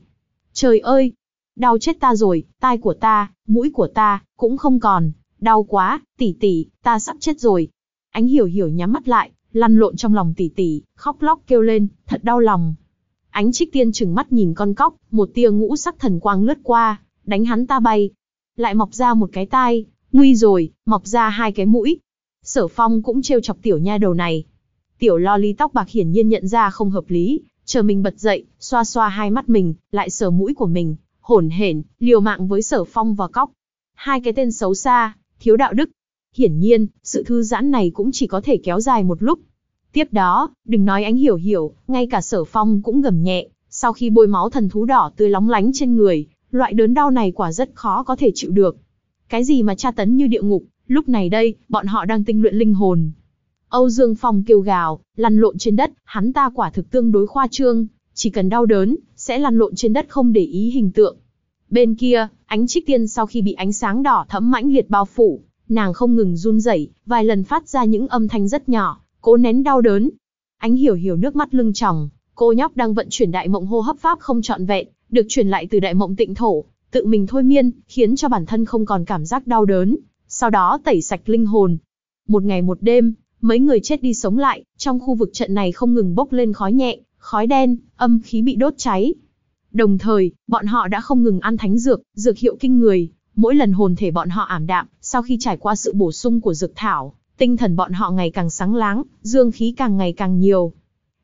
Trời ơi, đau chết ta rồi, tai của ta, mũi của ta, cũng không còn, Đau quá, tỷ tỷ, ta sắp chết rồi. Ánh hiểu hiểu nhắm mắt lại, lăn lộn trong lòng tỷ tỷ, khóc lóc kêu lên, thật đau lòng. Ánh trích tiên chừng mắt nhìn con cóc, một tia ngũ sắc thần quang lướt qua, đánh hắn ta bay. Lại mọc ra một cái tai, nguy rồi, mọc ra hai cái mũi. Sở phong cũng trêu chọc tiểu nha đầu này. Tiểu lo lý tóc bạc hiển nhiên nhận ra không hợp lý, chờ mình bật dậy, xoa xoa hai mắt mình, lại sờ mũi của mình, hổn hển, liều mạng với sở phong và cóc. Hai cái tên xấu xa, thiếu đạo đức. Hiển nhiên, sự thư giãn này cũng chỉ có thể kéo dài một lúc. Tiếp đó, đừng nói ánh hiểu hiểu, ngay cả sở phong cũng gầm nhẹ, sau khi bôi máu thần thú đỏ tươi lóng lánh trên người, loại đớn đau này quả rất khó có thể chịu được. Cái gì mà tra tấn như địa ngục, lúc này đây, bọn họ đang tinh luyện linh hồn. Âu Dương Phong kêu gào, lăn lộn trên đất, hắn ta quả thực tương đối khoa trương, chỉ cần đau đớn, sẽ lăn lộn trên đất không để ý hình tượng. Bên kia, ánh trích tiên sau khi bị ánh sáng đỏ thẫm mãnh liệt bao phủ, nàng không ngừng run rẩy, vài lần phát ra những âm thanh rất nhỏ, cố nén đau đớn. Ánh hiểu hiểu nước mắt lưng tròng, cô nhóc đang vận chuyển đại mộng hô hấp pháp không trọn vẹn, được truyền lại từ đại mộng tịnh thổ, tự mình thôi miên, khiến cho bản thân không còn cảm giác đau đớn, sau đó tẩy sạch linh hồn. Một ngày một đêm, mấy người chết đi sống lại, trong khu vực trận này không ngừng bốc lên khói nhẹ, khói đen, âm khí bị đốt cháy, Đồng thời, bọn họ đã không ngừng ăn thánh dược, dược hiệu kinh người, mỗi lần hồn thể bọn họ ảm đạm, sau khi trải qua sự bổ sung của dược thảo, tinh thần bọn họ ngày càng sáng láng, dương khí càng ngày càng nhiều.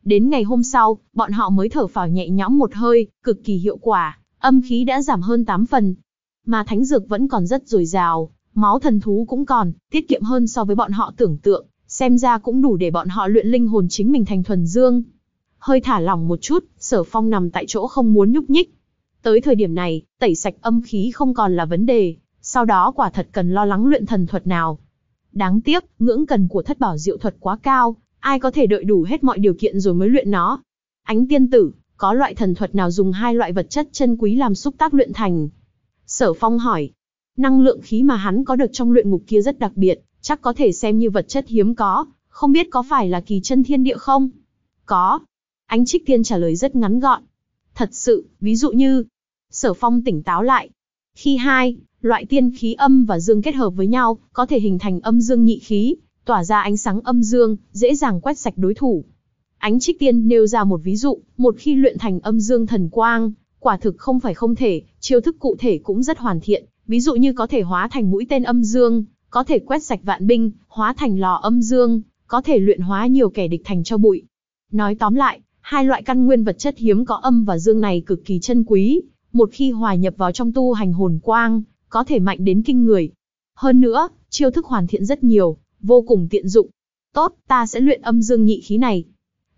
Đến ngày hôm sau, bọn họ mới thở phào nhẹ nhõm một hơi, cực kỳ hiệu quả, âm khí đã giảm hơn 8 phần. Mà thánh dược vẫn còn rất dồi dào, máu thần thú cũng còn, tiết kiệm hơn so với bọn họ tưởng tượng, xem ra cũng đủ để bọn họ luyện linh hồn chính mình thành thuần dương hơi thả lỏng một chút, sở phong nằm tại chỗ không muốn nhúc nhích. Tới thời điểm này, tẩy sạch âm khí không còn là vấn đề, sau đó quả thật cần lo lắng luyện thần thuật nào. Đáng tiếc, ngưỡng cần của thất bảo diệu thuật quá cao, ai có thể đợi đủ hết mọi điều kiện rồi mới luyện nó. Ánh tiên tử, có loại thần thuật nào dùng hai loại vật chất chân quý làm xúc tác luyện thành? Sở phong hỏi, năng lượng khí mà hắn có được trong luyện ngục kia rất đặc biệt, chắc có thể xem như vật chất hiếm có, không biết có phải là kỳ chân thiên địa không? Có, Ánh Trích Tiên trả lời rất ngắn gọn. Thật sự, ví dụ như, Sở Phong tỉnh táo lại. Khi hai, loại tiên khí âm và dương kết hợp với nhau, có thể hình thành âm dương nhị khí, tỏa ra ánh sáng âm dương, dễ dàng quét sạch đối thủ. Ánh Trích Tiên nêu ra một ví dụ, một khi luyện thành âm dương thần quang, quả thực không phải không thể, chiêu thức cụ thể cũng rất hoàn thiện, ví dụ như có thể hóa thành mũi tên âm dương, có thể quét sạch vạn binh, hóa thành lò âm dương, có thể luyện hóa nhiều kẻ địch thành cho bụi. Nói tóm lại, Hai loại căn nguyên vật chất hiếm có âm và dương này cực kỳ chân quý, một khi hòa nhập vào trong tu hành hồn quang, có thể mạnh đến kinh người. Hơn nữa, chiêu thức hoàn thiện rất nhiều, vô cùng tiện dụng. Tốt, ta sẽ luyện âm dương nhị khí này.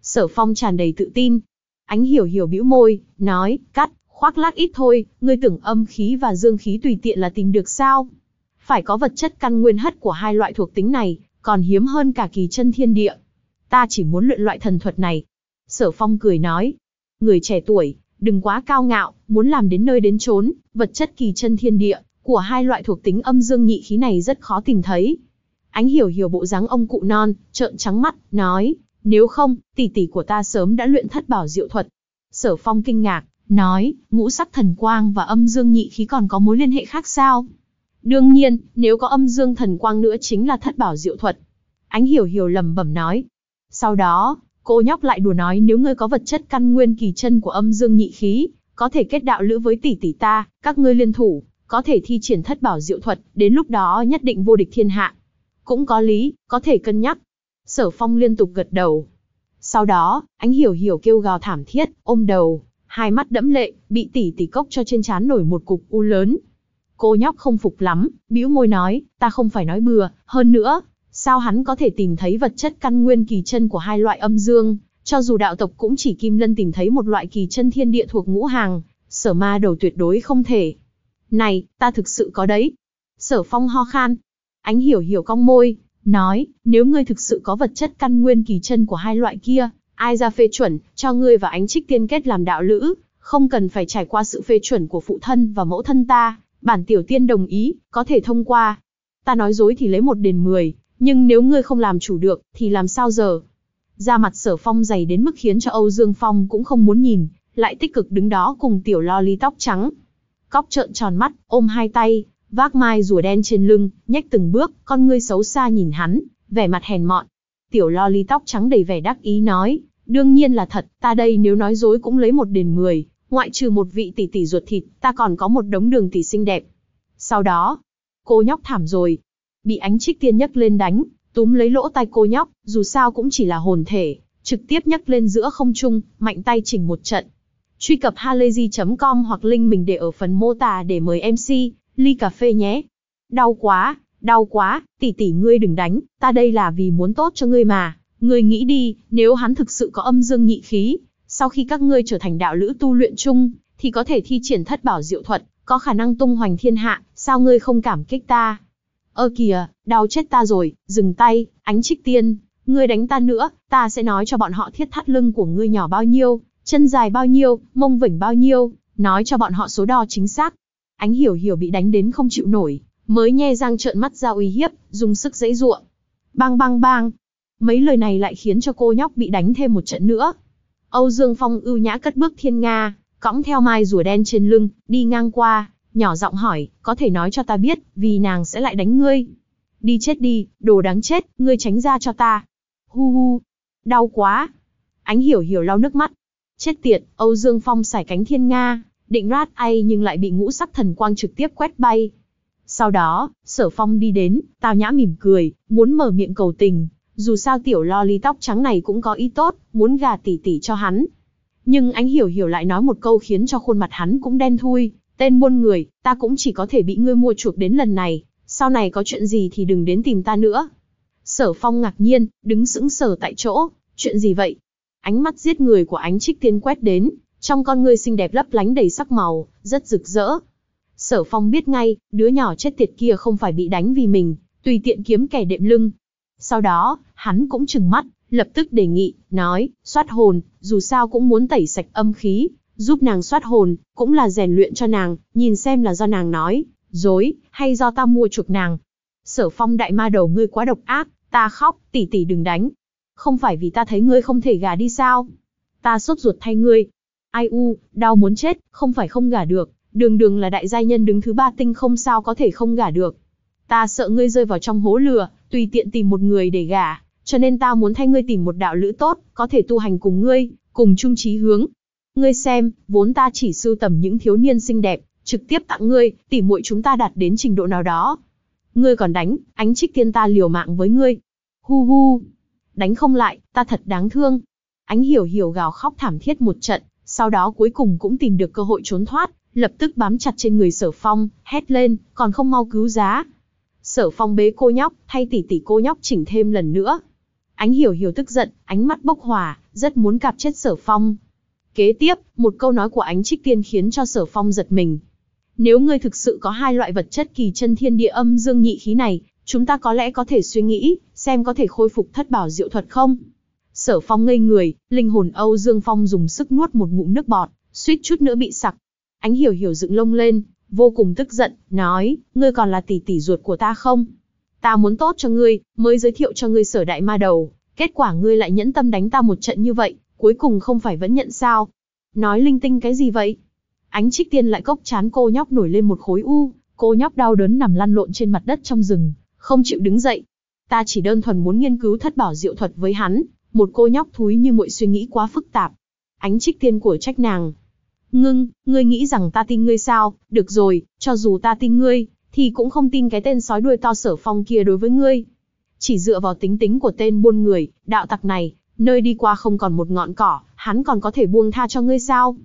Sở phong tràn đầy tự tin. Ánh hiểu hiểu bĩu môi, nói, cắt, khoác lác ít thôi, ngươi tưởng âm khí và dương khí tùy tiện là tìm được sao. Phải có vật chất căn nguyên hất của hai loại thuộc tính này, còn hiếm hơn cả kỳ chân thiên địa. Ta chỉ muốn luyện loại thần thuật này, Sở Phong cười nói, người trẻ tuổi, đừng quá cao ngạo, muốn làm đến nơi đến chốn, vật chất kỳ chân thiên địa, của hai loại thuộc tính âm dương nhị khí này rất khó tìm thấy. Ánh hiểu hiểu bộ dáng ông cụ non, trợn trắng mắt, nói, nếu không, tỷ tỷ của ta sớm đã luyện thất bảo diệu thuật. Sở Phong kinh ngạc, nói, ngũ sắc thần quang và âm dương nhị khí còn có mối liên hệ khác sao? Đương nhiên, nếu có âm dương thần quang nữa chính là thất bảo diệu thuật. Ánh hiểu hiểu lầm bẩm nói. Sau đó, Cô nhóc lại đùa nói nếu ngươi có vật chất căn nguyên kỳ chân của âm dương nhị khí, có thể kết đạo lữ với tỷ tỷ ta, các ngươi liên thủ, có thể thi triển thất bảo diệu thuật, đến lúc đó nhất định vô địch thiên hạ. Cũng có lý, có thể cân nhắc. Sở Phong liên tục gật đầu. Sau đó, ánh hiểu hiểu kêu gào thảm thiết, ôm đầu, hai mắt đẫm lệ, bị tỷ tỷ cốc cho trên trán nổi một cục u lớn. Cô nhóc không phục lắm, bĩu môi nói, ta không phải nói bừa, hơn nữa, Sao hắn có thể tìm thấy vật chất căn nguyên kỳ chân của hai loại âm dương, cho dù đạo tộc cũng chỉ Kim Lân tìm thấy một loại kỳ chân thiên địa thuộc ngũ hàng, sở ma đầu tuyệt đối không thể. Này, ta thực sự có đấy. Sở phong ho khan. Ánh hiểu hiểu cong môi, nói, nếu ngươi thực sự có vật chất căn nguyên kỳ chân của hai loại kia, ai ra phê chuẩn, cho ngươi và ánh trích tiên kết làm đạo lữ, không cần phải trải qua sự phê chuẩn của phụ thân và mẫu thân ta, bản tiểu tiên đồng ý, có thể thông qua. Ta nói dối thì lấy một đền mười, nhưng nếu ngươi không làm chủ được, thì làm sao giờ? Da mặt sở phong dày đến mức khiến cho Âu Dương Phong cũng không muốn nhìn, lại tích cực đứng đó cùng tiểu lo ly tóc trắng. Cóc trợn tròn mắt, ôm hai tay, vác mai rùa đen trên lưng, nhách từng bước, con ngươi xấu xa nhìn hắn, vẻ mặt hèn mọn. Tiểu lo ly tóc trắng đầy vẻ đắc ý nói, đương nhiên là thật, ta đây nếu nói dối cũng lấy một đền mười, ngoại trừ một vị tỷ tỷ ruột thịt, ta còn có một đống đường tỷ xinh đẹp. Sau đó, cô nhóc thảm rồi, bị ánh trích tiên nhấc lên đánh, túm lấy lỗ tai cô nhóc, dù sao cũng chỉ là hồn thể, trực tiếp nhấc lên giữa không trung, mạnh tay chỉnh một trận. Truy cập halayzi.com hoặc link mình để ở phần mô tả để mời MC, ly cà phê nhé. Đau quá, đau quá, tỷ tỷ ngươi đừng đánh, ta đây là vì muốn tốt cho ngươi mà. Ngươi nghĩ đi, nếu hắn thực sự có âm dương nhị khí, sau khi các ngươi trở thành đạo lữ tu luyện chung, thì có thể thi triển thất bảo diệu thuật, có khả năng tung hoành thiên hạ, sao ngươi không cảm kích ta? Ơ kìa, đau chết ta rồi, dừng tay, ánh trích tiên, ngươi đánh ta nữa, ta sẽ nói cho bọn họ thiết thắt lưng của ngươi nhỏ bao nhiêu, chân dài bao nhiêu, mông vỉnh bao nhiêu, nói cho bọn họ số đo chính xác. Ánh hiểu hiểu bị đánh đến không chịu nổi, mới nhe răng trợn mắt ra uy hiếp, dùng sức dễ ruộng. Bang bang bang. Mấy lời này lại khiến cho cô nhóc bị đánh thêm một trận nữa. Âu Dương Phong ưu nhã cất bước thiên nga, cõng theo mai rùa đen trên lưng, đi ngang qua nhỏ giọng hỏi, có thể nói cho ta biết, vì nàng sẽ lại đánh ngươi. Đi chết đi, đồ đáng chết, ngươi tránh ra cho ta. Hu hu, đau quá. Ánh hiểu hiểu lau nước mắt. Chết tiệt, Âu Dương Phong xải cánh thiên Nga, định rát ai nhưng lại bị ngũ sắc thần quang trực tiếp quét bay. Sau đó, sở phong đi đến, tào nhã mỉm cười, muốn mở miệng cầu tình. Dù sao tiểu lo ly tóc trắng này cũng có ý tốt, muốn gà tỉ tỉ cho hắn. Nhưng ánh hiểu hiểu lại nói một câu khiến cho khuôn mặt hắn cũng đen thui, Tên buôn người, ta cũng chỉ có thể bị ngươi mua chuộc đến lần này, sau này có chuyện gì thì đừng đến tìm ta nữa. Sở phong ngạc nhiên, đứng sững sờ tại chỗ, chuyện gì vậy? Ánh mắt giết người của ánh trích tiên quét đến, trong con ngươi xinh đẹp lấp lánh đầy sắc màu, rất rực rỡ. Sở phong biết ngay, đứa nhỏ chết tiệt kia không phải bị đánh vì mình, tùy tiện kiếm kẻ đệm lưng. Sau đó, hắn cũng chừng mắt, lập tức đề nghị, nói, soát hồn, dù sao cũng muốn tẩy sạch âm khí, giúp nàng soát hồn, cũng là rèn luyện cho nàng, nhìn xem là do nàng nói, dối, hay do ta mua chuộc nàng. Sở phong đại ma đầu ngươi quá độc ác, ta khóc, tỷ tỷ đừng đánh. Không phải vì ta thấy ngươi không thể gà đi sao? Ta sốt ruột thay ngươi. Ai u, đau muốn chết, không phải không gả được, đường đường là đại gia nhân đứng thứ ba tinh không sao có thể không gả được. Ta sợ ngươi rơi vào trong hố lừa, tùy tiện tìm một người để gả, cho nên ta muốn thay ngươi tìm một đạo lữ tốt, có thể tu hành cùng ngươi, cùng chung chí hướng, Ngươi xem, vốn ta chỉ sưu tầm những thiếu niên xinh đẹp, trực tiếp tặng ngươi, tỉ muội chúng ta đạt đến trình độ nào đó. Ngươi còn đánh, ánh trích tiên ta liều mạng với ngươi. Hu hu. Đánh không lại, ta thật đáng thương. Ánh hiểu hiểu gào khóc thảm thiết một trận, sau đó cuối cùng cũng tìm được cơ hội trốn thoát, lập tức bám chặt trên người sở phong, hét lên, còn không mau cứu giá. Sở phong bế cô nhóc, thay tỷ tỷ cô nhóc chỉnh thêm lần nữa. Ánh hiểu hiểu tức giận, ánh mắt bốc hỏa, rất muốn cạp chết sở phong, Kế tiếp, một câu nói của ánh trích tiên khiến cho sở phong giật mình. Nếu ngươi thực sự có hai loại vật chất kỳ chân thiên địa âm dương nhị khí này, chúng ta có lẽ có thể suy nghĩ, xem có thể khôi phục thất bảo diệu thuật không? Sở phong ngây người, linh hồn Âu Dương Phong dùng sức nuốt một ngụm nước bọt, suýt chút nữa bị sặc. Ánh hiểu hiểu dựng lông lên, vô cùng tức giận, nói, ngươi còn là tỷ tỷ ruột của ta không? Ta muốn tốt cho ngươi, mới giới thiệu cho ngươi sở đại ma đầu, kết quả ngươi lại nhẫn tâm đánh ta một trận như vậy, cuối cùng không phải vẫn nhận sao. Nói linh tinh cái gì vậy? Ánh trích tiên lại cốc chán cô nhóc nổi lên một khối u, cô nhóc đau đớn nằm lăn lộn trên mặt đất trong rừng, không chịu đứng dậy. Ta chỉ đơn thuần muốn nghiên cứu thất bảo diệu thuật với hắn, một cô nhóc thúi như muội suy nghĩ quá phức tạp. Ánh trích tiên của trách nàng. Ngưng, ngươi nghĩ rằng ta tin ngươi sao, được rồi, cho dù ta tin ngươi, thì cũng không tin cái tên sói đuôi to sở phong kia đối với ngươi. Chỉ dựa vào tính tính của tên buôn người, đạo tặc này, nơi đi qua không còn một ngọn cỏ, hắn còn có thể buông tha cho ngươi sao?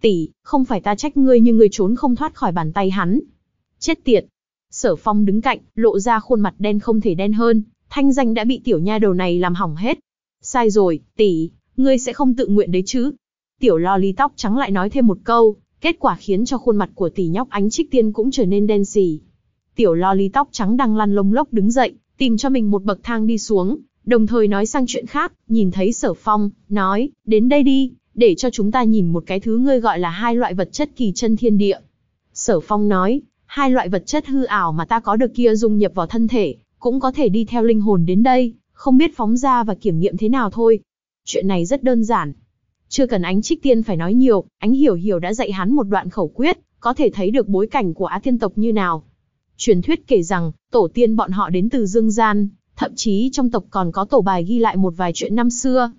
Tỷ, không phải ta trách ngươi nhưng ngươi trốn không thoát khỏi bàn tay hắn. Chết tiệt. Sở phong đứng cạnh, lộ ra khuôn mặt đen không thể đen hơn, thanh danh đã bị tiểu nha đầu này làm hỏng hết. Sai rồi, tỷ, ngươi sẽ không tự nguyện đấy chứ. Tiểu lo lý tóc trắng lại nói thêm một câu, kết quả khiến cho khuôn mặt của tỷ nhóc ánh trích tiên cũng trở nên đen xì. Tiểu lo lý tóc trắng đang lăn lông lốc đứng dậy, tìm cho mình một bậc thang đi xuống, đồng thời nói sang chuyện khác, nhìn thấy sở phong, nói, đến đây đi, để cho chúng ta nhìn một cái thứ ngươi gọi là hai loại vật chất kỳ chân thiên địa. Sở phong nói, hai loại vật chất hư ảo mà ta có được kia dung nhập vào thân thể, cũng có thể đi theo linh hồn đến đây, không biết phóng ra và kiểm nghiệm thế nào thôi. Chuyện này rất đơn giản. Chưa cần ánh trích tiên phải nói nhiều, ánh hiểu hiểu đã dạy hắn một đoạn khẩu quyết, có thể thấy được bối cảnh của Á Thiên tộc như nào. Truyền thuyết kể rằng, tổ tiên bọn họ đến từ Dương Gian, thậm chí trong tộc còn có tổ bài ghi lại một vài chuyện năm xưa.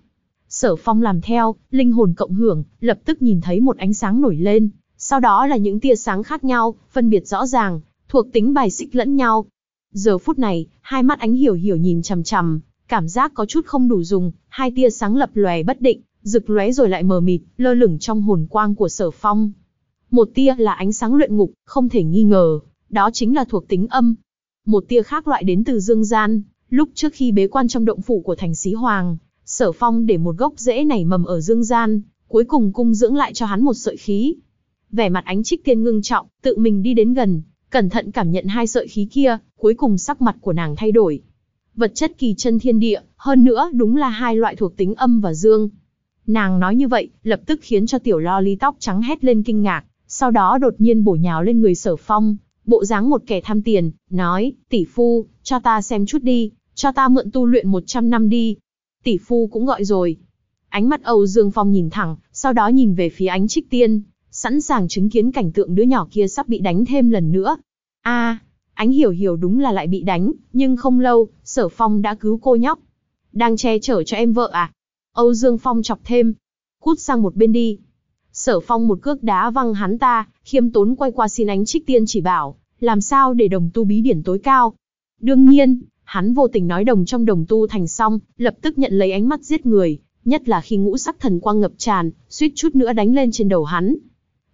Sở Phong làm theo, linh hồn cộng hưởng, lập tức nhìn thấy một ánh sáng nổi lên, sau đó là những tia sáng khác nhau, phân biệt rõ ràng, thuộc tính bài xích lẫn nhau. Giờ phút này, hai mắt ánh hiểu hiểu nhìn chằm chằm, cảm giác có chút không đủ dùng, hai tia sáng lập lòe bất định, rực lóe rồi lại mờ mịt, lơ lửng trong hồn quang của Sở Phong. Một tia là ánh sáng luyện ngục, không thể nghi ngờ, đó chính là thuộc tính âm. Một tia khác loại đến từ dương gian, Lúc trước khi bế quan trong động phủ của thành xí hoàng, sở phong để một gốc rễ nảy mầm ở dương gian, cuối cùng cung dưỡng lại cho hắn một sợi khí. Vẻ mặt ánh trích tiên ngưng trọng, tự mình đi đến gần, cẩn thận cảm nhận hai sợi khí kia, cuối cùng sắc mặt của nàng thay đổi. Vật chất kỳ chân thiên địa, hơn nữa đúng là hai loại thuộc tính âm và dương. Nàng nói như vậy, lập tức khiến cho tiểu lo ly tóc trắng hét lên kinh ngạc, sau đó đột nhiên bổ nhào lên người sở phong, bộ dáng một kẻ tham tiền, nói, tỷ phu, cho ta xem chút đi, cho ta mượn tu luyện 100 năm đi. Tỷ phu cũng gọi rồi. Ánh mắt Âu Dương Phong nhìn thẳng, sau đó nhìn về phía ánh trích tiên, sẵn sàng chứng kiến cảnh tượng đứa nhỏ kia sắp bị đánh thêm lần nữa. a ánh hiểu hiểu đúng là lại bị đánh, nhưng không lâu, sở phong đã cứu cô nhóc. Đang che chở cho em vợ à? Âu Dương Phong chọc thêm. Cút sang một bên đi. Sở phong một cước đá văng hắn ta, khiêm tốn quay qua xin ánh trích tiên chỉ bảo, làm sao để đồng tu bí điển tối cao. Đương nhiên, Hắn vô tình nói đồng trong đồng tu thành xong, lập tức nhận lấy ánh mắt giết người, nhất là khi ngũ sắc thần quang ngập tràn, suýt chút nữa đánh lên trên đầu hắn.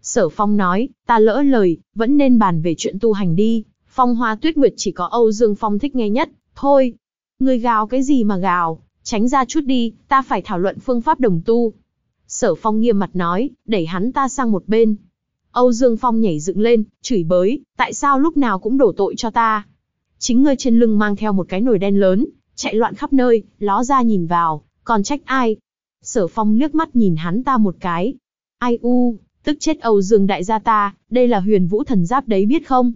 Sở Phong nói, ta lỡ lời, vẫn nên bàn về chuyện tu hành đi, phong hoa tuyết nguyệt chỉ có Âu Dương Phong thích nghe nhất, thôi. Ngươi gào cái gì mà gào, tránh ra chút đi, ta phải thảo luận phương pháp đồng tu. Sở Phong nghiêm mặt nói, đẩy hắn ta sang một bên. Âu Dương Phong nhảy dựng lên, chửi bới, tại sao lúc nào cũng đổ tội cho ta chính ngươi trên lưng mang theo một cái nồi đen lớn, chạy loạn khắp nơi, ló ra nhìn vào, còn trách ai? Sở phong liếc mắt nhìn hắn ta một cái. Ai u, tức chết Âu Dương đại gia ta, đây là huyền vũ thần giáp đấy biết không?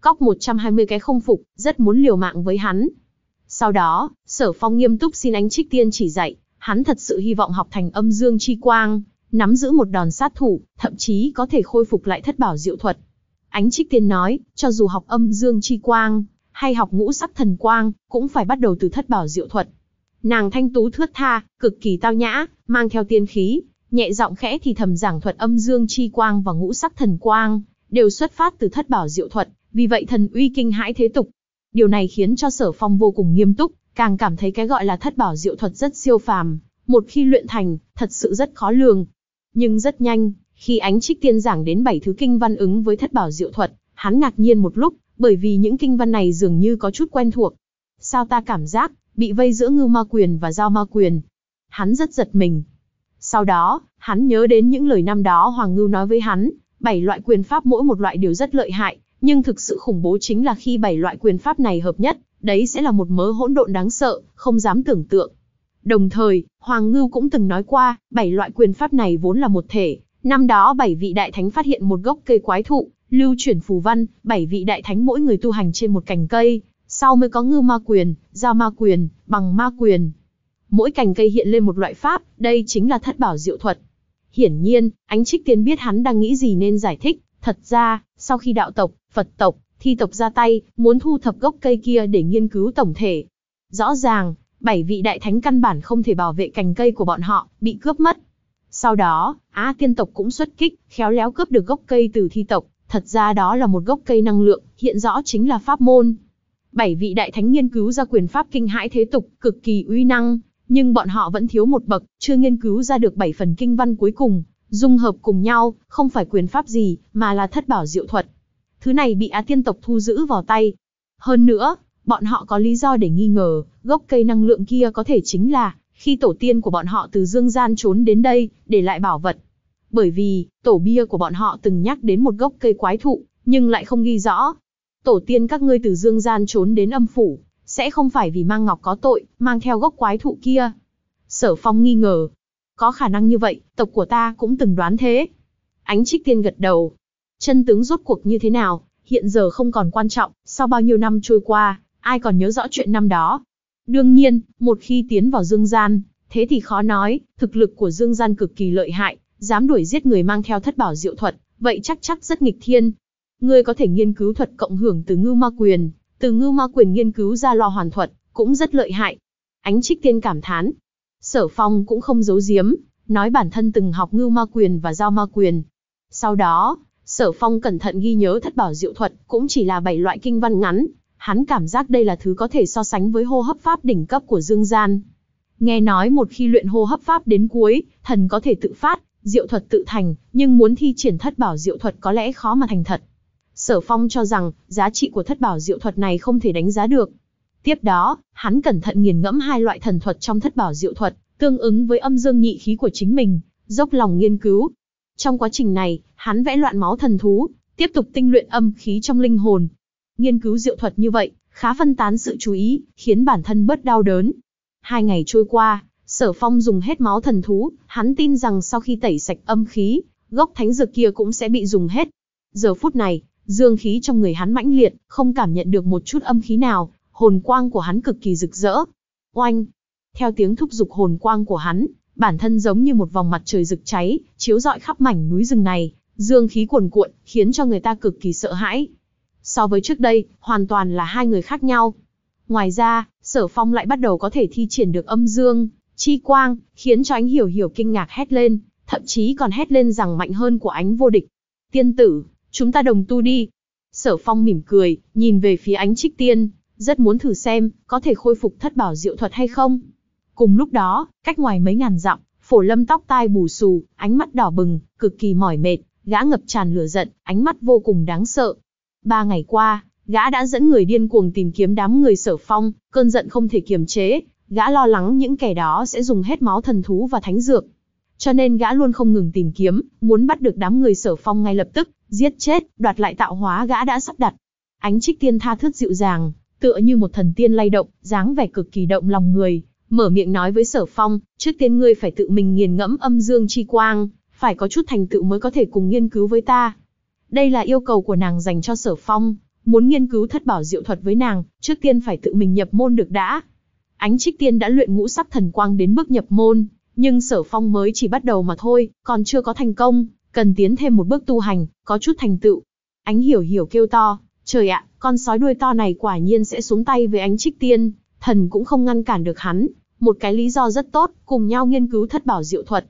Cóc 120 cái không phục, rất muốn liều mạng với hắn. Sau đó, sở phong nghiêm túc xin ánh trích tiên chỉ dạy, hắn thật sự hy vọng học thành âm dương chi quang, nắm giữ một đòn sát thủ, thậm chí có thể khôi phục lại thất bảo diệu thuật. Ánh trích tiên nói, cho dù học âm dương chi quang, hay học ngũ sắc thần quang, cũng phải bắt đầu từ thất bảo diệu thuật. Nàng thanh tú thướt tha, cực kỳ tao nhã, mang theo tiên khí, nhẹ giọng khẽ thì thầm giảng thuật âm dương chi quang và ngũ sắc thần quang, đều xuất phát từ thất bảo diệu thuật, vì vậy thần uy kinh hãi thế tục. Điều này khiến cho Sở Phong vô cùng nghiêm túc, càng cảm thấy cái gọi là thất bảo diệu thuật rất siêu phàm, một khi luyện thành, thật sự rất khó lường. Nhưng rất nhanh, khi ánh trích tiên giảng đến bảy thứ kinh văn ứng với thất bảo diệu thuật, hắn ngạc nhiên một lúc, bởi vì những kinh văn này dường như có chút quen thuộc. Sao ta cảm giác, bị vây giữa ngư ma quyền và giao ma quyền. Hắn rất giật mình. Sau đó, hắn nhớ đến những lời năm đó Hoàng Ngưu nói với hắn, bảy loại quyền pháp mỗi một loại đều rất lợi hại, nhưng thực sự khủng bố chính là khi bảy loại quyền pháp này hợp nhất, đấy sẽ là một mớ hỗn độn đáng sợ, không dám tưởng tượng. Đồng thời, Hoàng Ngưu cũng từng nói qua, bảy loại quyền pháp này vốn là một thể. Năm đó bảy vị đại thánh phát hiện một gốc cây quái thụ, lưu chuyển phù văn, bảy vị đại thánh mỗi người tu hành trên một cành cây, sau mới có ngư ma quyền, giao ma quyền, bằng ma quyền. Mỗi cành cây hiện lên một loại pháp, đây chính là thất bảo diệu thuật. Hiển nhiên, ánh trích tiên biết hắn đang nghĩ gì nên giải thích, thật ra, sau khi đạo tộc, Phật tộc, thi tộc ra tay, muốn thu thập gốc cây kia để nghiên cứu tổng thể. Rõ ràng, bảy vị đại thánh căn bản không thể bảo vệ cành cây của bọn họ, bị cướp mất. Sau đó, Á tiên tộc cũng xuất kích, khéo léo cướp được gốc cây từ thi tộc, Thật ra đó là một gốc cây năng lượng, hiện rõ chính là pháp môn. Bảy vị đại thánh nghiên cứu ra quyền pháp kinh hãi thế tục, cực kỳ uy năng, nhưng bọn họ vẫn thiếu một bậc, chưa nghiên cứu ra được bảy phần kinh văn cuối cùng, dung hợp cùng nhau, không phải quyền pháp gì, mà là thất bảo diệu thuật. Thứ này bị Á tiên tộc thu giữ vào tay. Hơn nữa, bọn họ có lý do để nghi ngờ, gốc cây năng lượng kia có thể chính là khi tổ tiên của bọn họ từ dương gian trốn đến đây, để lại bảo vật bởi vì tổ bia của bọn họ từng nhắc đến một gốc cây quái thụ, nhưng lại không ghi rõ. Tổ tiên các ngươi từ dương gian trốn đến âm phủ, sẽ không phải vì mang ngọc có tội, mang theo gốc quái thụ kia. Sở Phong nghi ngờ. Có khả năng như vậy, tộc của ta cũng từng đoán thế. Ánh trích tiên gật đầu. Chân tướng rốt cuộc như thế nào, hiện giờ không còn quan trọng, sau bao nhiêu năm trôi qua, ai còn nhớ rõ chuyện năm đó. Đương nhiên, một khi tiến vào dương gian, thế thì khó nói, thực lực của dương gian cực kỳ lợi hại, dám đuổi giết người mang theo thất bảo diệu thuật, vậy chắc chắc rất nghịch thiên. Ngươi có thể nghiên cứu thuật cộng hưởng từ ngưu ma quyền, từ ngưu ma quyền nghiên cứu ra lo hoàn thuật, cũng rất lợi hại. Ánh trích tiên cảm thán. Sở phong cũng không giấu giếm, nói bản thân từng học ngưu ma quyền và giao ma quyền. Sau đó, sở phong cẩn thận ghi nhớ thất bảo diệu thuật cũng chỉ là bảy loại kinh văn ngắn. Hắn cảm giác đây là thứ có thể so sánh với hô hấp pháp đỉnh cấp của dương gian. Nghe nói một khi luyện hô hấp pháp đến cuối, thần có thể tự phát, diệu thuật tự thành, nhưng muốn thi triển thất bảo diệu thuật có lẽ khó mà thành thật. Sở Phong cho rằng, giá trị của thất bảo diệu thuật này không thể đánh giá được. Tiếp đó, hắn cẩn thận nghiền ngẫm hai loại thần thuật trong thất bảo diệu thuật, tương ứng với âm dương nhị khí của chính mình, dốc lòng nghiên cứu. Trong quá trình này, hắn vẽ loạn máu thần thú, tiếp tục tinh luyện âm khí trong linh hồn. Nghiên cứu diệu thuật như vậy, khá phân tán sự chú ý, khiến bản thân bớt đau đớn. Hai ngày trôi qua, Sở Phong dùng hết máu thần thú, hắn tin rằng sau khi tẩy sạch âm khí, gốc thánh dược kia cũng sẽ bị dùng hết. Giờ phút này, dương khí trong người hắn mãnh liệt, không cảm nhận được một chút âm khí nào, hồn quang của hắn cực kỳ rực rỡ. Oanh! Theo tiếng thúc giục hồn quang của hắn, bản thân giống như một vòng mặt trời rực cháy, chiếu rọi khắp mảnh núi rừng này, dương khí cuồn cuộn, khiến cho người ta cực kỳ sợ hãi. So với trước đây, hoàn toàn là hai người khác nhau. Ngoài ra, Sở Phong lại bắt đầu có thể thi triển được âm dương, Chi quang, khiến cho ánh hiểu hiểu kinh ngạc hét lên, thậm chí còn hét lên rằng mạnh hơn của ánh vô địch. Tiên tử, chúng ta đồng tu đi. Sở phong mỉm cười, nhìn về phía ánh trích tiên, rất muốn thử xem, có thể khôi phục thất bảo diệu thuật hay không. Cùng lúc đó, cách ngoài mấy ngàn dặm, phổ lâm tóc tai bù xù, ánh mắt đỏ bừng, cực kỳ mỏi mệt, gã ngập tràn lửa giận, ánh mắt vô cùng đáng sợ. Ba ngày qua, gã đã dẫn người điên cuồng tìm kiếm đám người sở phong, cơn giận không thể kiềm chế, gã lo lắng những kẻ đó sẽ dùng hết máu thần thú và thánh dược. Cho nên gã luôn không ngừng tìm kiếm, muốn bắt được đám người sở phong ngay lập tức, giết chết, đoạt lại tạo hóa gã đã sắp đặt. Ánh trích tiên tha thước dịu dàng, tựa như một thần tiên lay động, dáng vẻ cực kỳ động lòng người, mở miệng nói với sở phong, trước tiên ngươi phải tự mình nghiền ngẫm âm dương chi quang, phải có chút thành tựu mới có thể cùng nghiên cứu với ta. Đây là yêu cầu của nàng dành cho sở phong, muốn nghiên cứu thất bảo diệu thuật với nàng, trước tiên phải tự mình nhập môn được đã. Ánh Trích Tiên đã luyện ngũ sắc thần quang đến bước nhập môn, nhưng Sở Phong mới chỉ bắt đầu mà thôi, còn chưa có thành công, cần tiến thêm một bước tu hành, có chút thành tựu. Ánh Hiểu Hiểu kêu to, trời ạ, con sói đuôi to này quả nhiên sẽ xuống tay với Ánh Trích Tiên, thần cũng không ngăn cản được hắn, một cái lý do rất tốt, cùng nhau nghiên cứu thất bảo diệu thuật.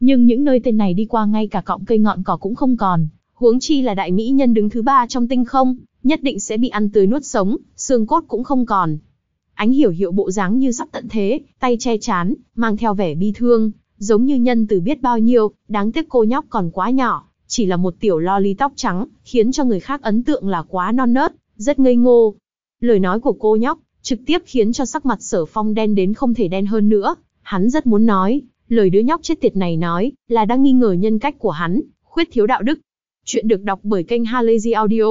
Nhưng những nơi tên này đi qua ngay cả cọng cây ngọn cỏ cũng không còn, huống chi là đại mỹ nhân đứng thứ ba trong tinh không, nhất định sẽ bị ăn tươi nuốt sống, xương cốt cũng không còn. Ánh hiểu hiệu bộ dáng như sắp tận thế, tay che chán, mang theo vẻ bi thương, giống như nhân từ biết bao nhiêu, đáng tiếc cô nhóc còn quá nhỏ, chỉ là một tiểu lo ly tóc trắng, khiến cho người khác ấn tượng là quá non nớt, rất ngây ngô. Lời nói của cô nhóc, trực tiếp khiến cho sắc mặt sở phong đen đến không thể đen hơn nữa. Hắn rất muốn nói, lời đứa nhóc chết tiệt này nói, là đang nghi ngờ nhân cách của hắn, khuyết thiếu đạo đức. Chuyện được đọc bởi kênh Halazy Audio.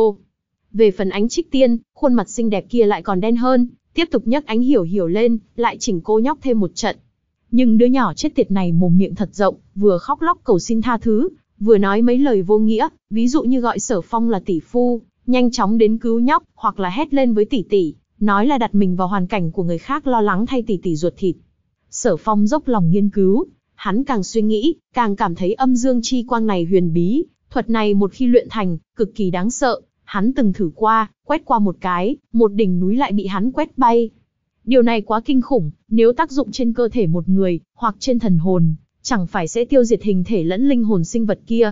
Về phần ánh trích tiên, khuôn mặt xinh đẹp kia lại còn đen hơn, Tiếp tục nhấc ánh hiểu hiểu lên, lại chỉnh cô nhóc thêm một trận. Nhưng đứa nhỏ chết tiệt này mồm miệng thật rộng, vừa khóc lóc cầu xin tha thứ, vừa nói mấy lời vô nghĩa, ví dụ như gọi sở phong là tỷ phu, nhanh chóng đến cứu nhóc, hoặc là hét lên với tỷ tỷ, nói là đặt mình vào hoàn cảnh của người khác lo lắng thay tỷ tỷ ruột thịt. Sở phong dốc lòng nghiên cứu, hắn càng suy nghĩ, càng cảm thấy âm dương chi quang này huyền bí, thuật này một khi luyện thành, cực kỳ đáng sợ, hắn từng thử qua, quét qua một cái, một đỉnh núi lại bị hắn quét bay. Điều này quá kinh khủng, nếu tác dụng trên cơ thể một người, hoặc trên thần hồn, chẳng phải sẽ tiêu diệt hình thể lẫn linh hồn sinh vật kia.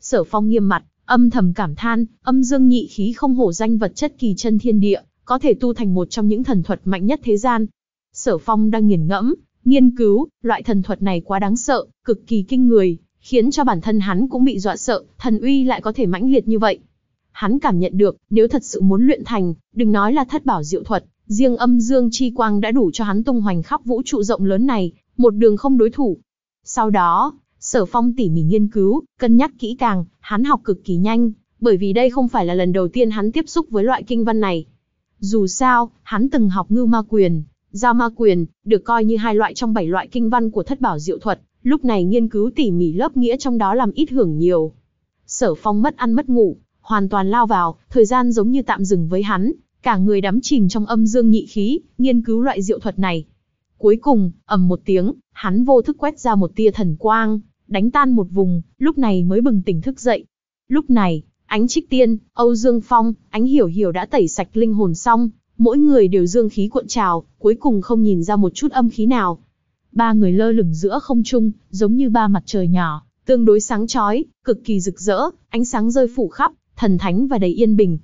Sở phong nghiêm mặt, âm thầm cảm than, âm dương nhị khí không hổ danh vật chất kỳ chân thiên địa, có thể tu thành một trong những thần thuật mạnh nhất thế gian. Sở phong đang nghiền ngẫm, nghiên cứu, loại thần thuật này quá đáng sợ, cực kỳ kinh người, khiến cho bản thân hắn cũng bị dọa sợ, thần uy lại có thể mãnh liệt như vậy. Hắn cảm nhận được, nếu thật sự muốn luyện thành, đừng nói là thất bảo diệu thuật, riêng âm dương chi quang đã đủ cho hắn tung hoành khắp vũ trụ rộng lớn này, một đường không đối thủ. Sau đó, Sở Phong tỉ mỉ nghiên cứu, cân nhắc kỹ càng, hắn học cực kỳ nhanh, bởi vì đây không phải là lần đầu tiên hắn tiếp xúc với loại kinh văn này. Dù sao, hắn từng học ngưu ma quyền, giao ma quyền, được coi như hai loại trong bảy loại kinh văn của thất bảo diệu thuật, lúc này nghiên cứu tỉ mỉ lớp nghĩa trong đó làm ít hưởng nhiều. Sở Phong mất ăn mất ngủ, hoàn toàn lao vào, thời gian giống như tạm dừng với hắn, cả người đắm chìm trong âm dương nhị khí, nghiên cứu loại diệu thuật này. Cuối cùng, ầm một tiếng, hắn vô thức quét ra một tia thần quang, đánh tan một vùng, lúc này mới bừng tỉnh thức dậy. Lúc này, ánh trích tiên, Âu Dương Phong, ánh hiểu hiểu đã tẩy sạch linh hồn xong, mỗi người đều dương khí cuộn trào, cuối cùng không nhìn ra một chút âm khí nào. Ba người lơ lửng giữa không trung, giống như ba mặt trời nhỏ, tương đối sáng chói, cực kỳ rực rỡ, ánh sáng rơi phủ khắp, thần thánh và đầy yên bình.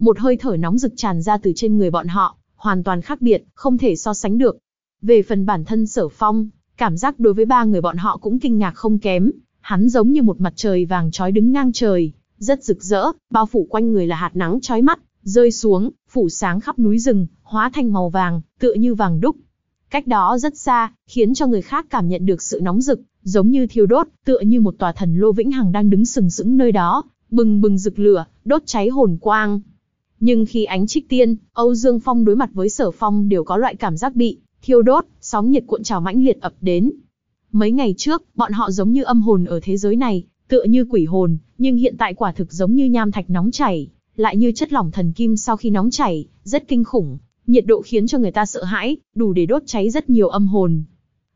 Một hơi thở nóng rực tràn ra từ trên người bọn họ, hoàn toàn khác biệt, không thể so sánh được. Về phần bản thân sở phong, cảm giác đối với ba người bọn họ cũng kinh ngạc không kém, hắn giống như một mặt trời vàng trói đứng ngang trời, rất rực rỡ, bao phủ quanh người là hạt nắng trói mắt, rơi xuống, phủ sáng khắp núi rừng, hóa thành màu vàng, tựa như vàng đúc. Cách đó rất xa, khiến cho người khác cảm nhận được sự nóng rực, giống như thiêu đốt, tựa như một tòa thần lô vĩnh hằng đang đứng sừng sững nơi đó, bừng bừng rực lửa, đốt cháy hồn quang. Nhưng khi ánh trích tiên, Âu Dương Phong đối mặt với sở phong đều có loại cảm giác bị, thiêu đốt, sóng nhiệt cuộn trào mãnh liệt ập đến. Mấy ngày trước, bọn họ giống như âm hồn ở thế giới này, tựa như quỷ hồn, nhưng hiện tại quả thực giống như nham thạch nóng chảy, lại như chất lỏng thần kim sau khi nóng chảy, rất kinh khủng, nhiệt độ khiến cho người ta sợ hãi, đủ để đốt cháy rất nhiều âm hồn.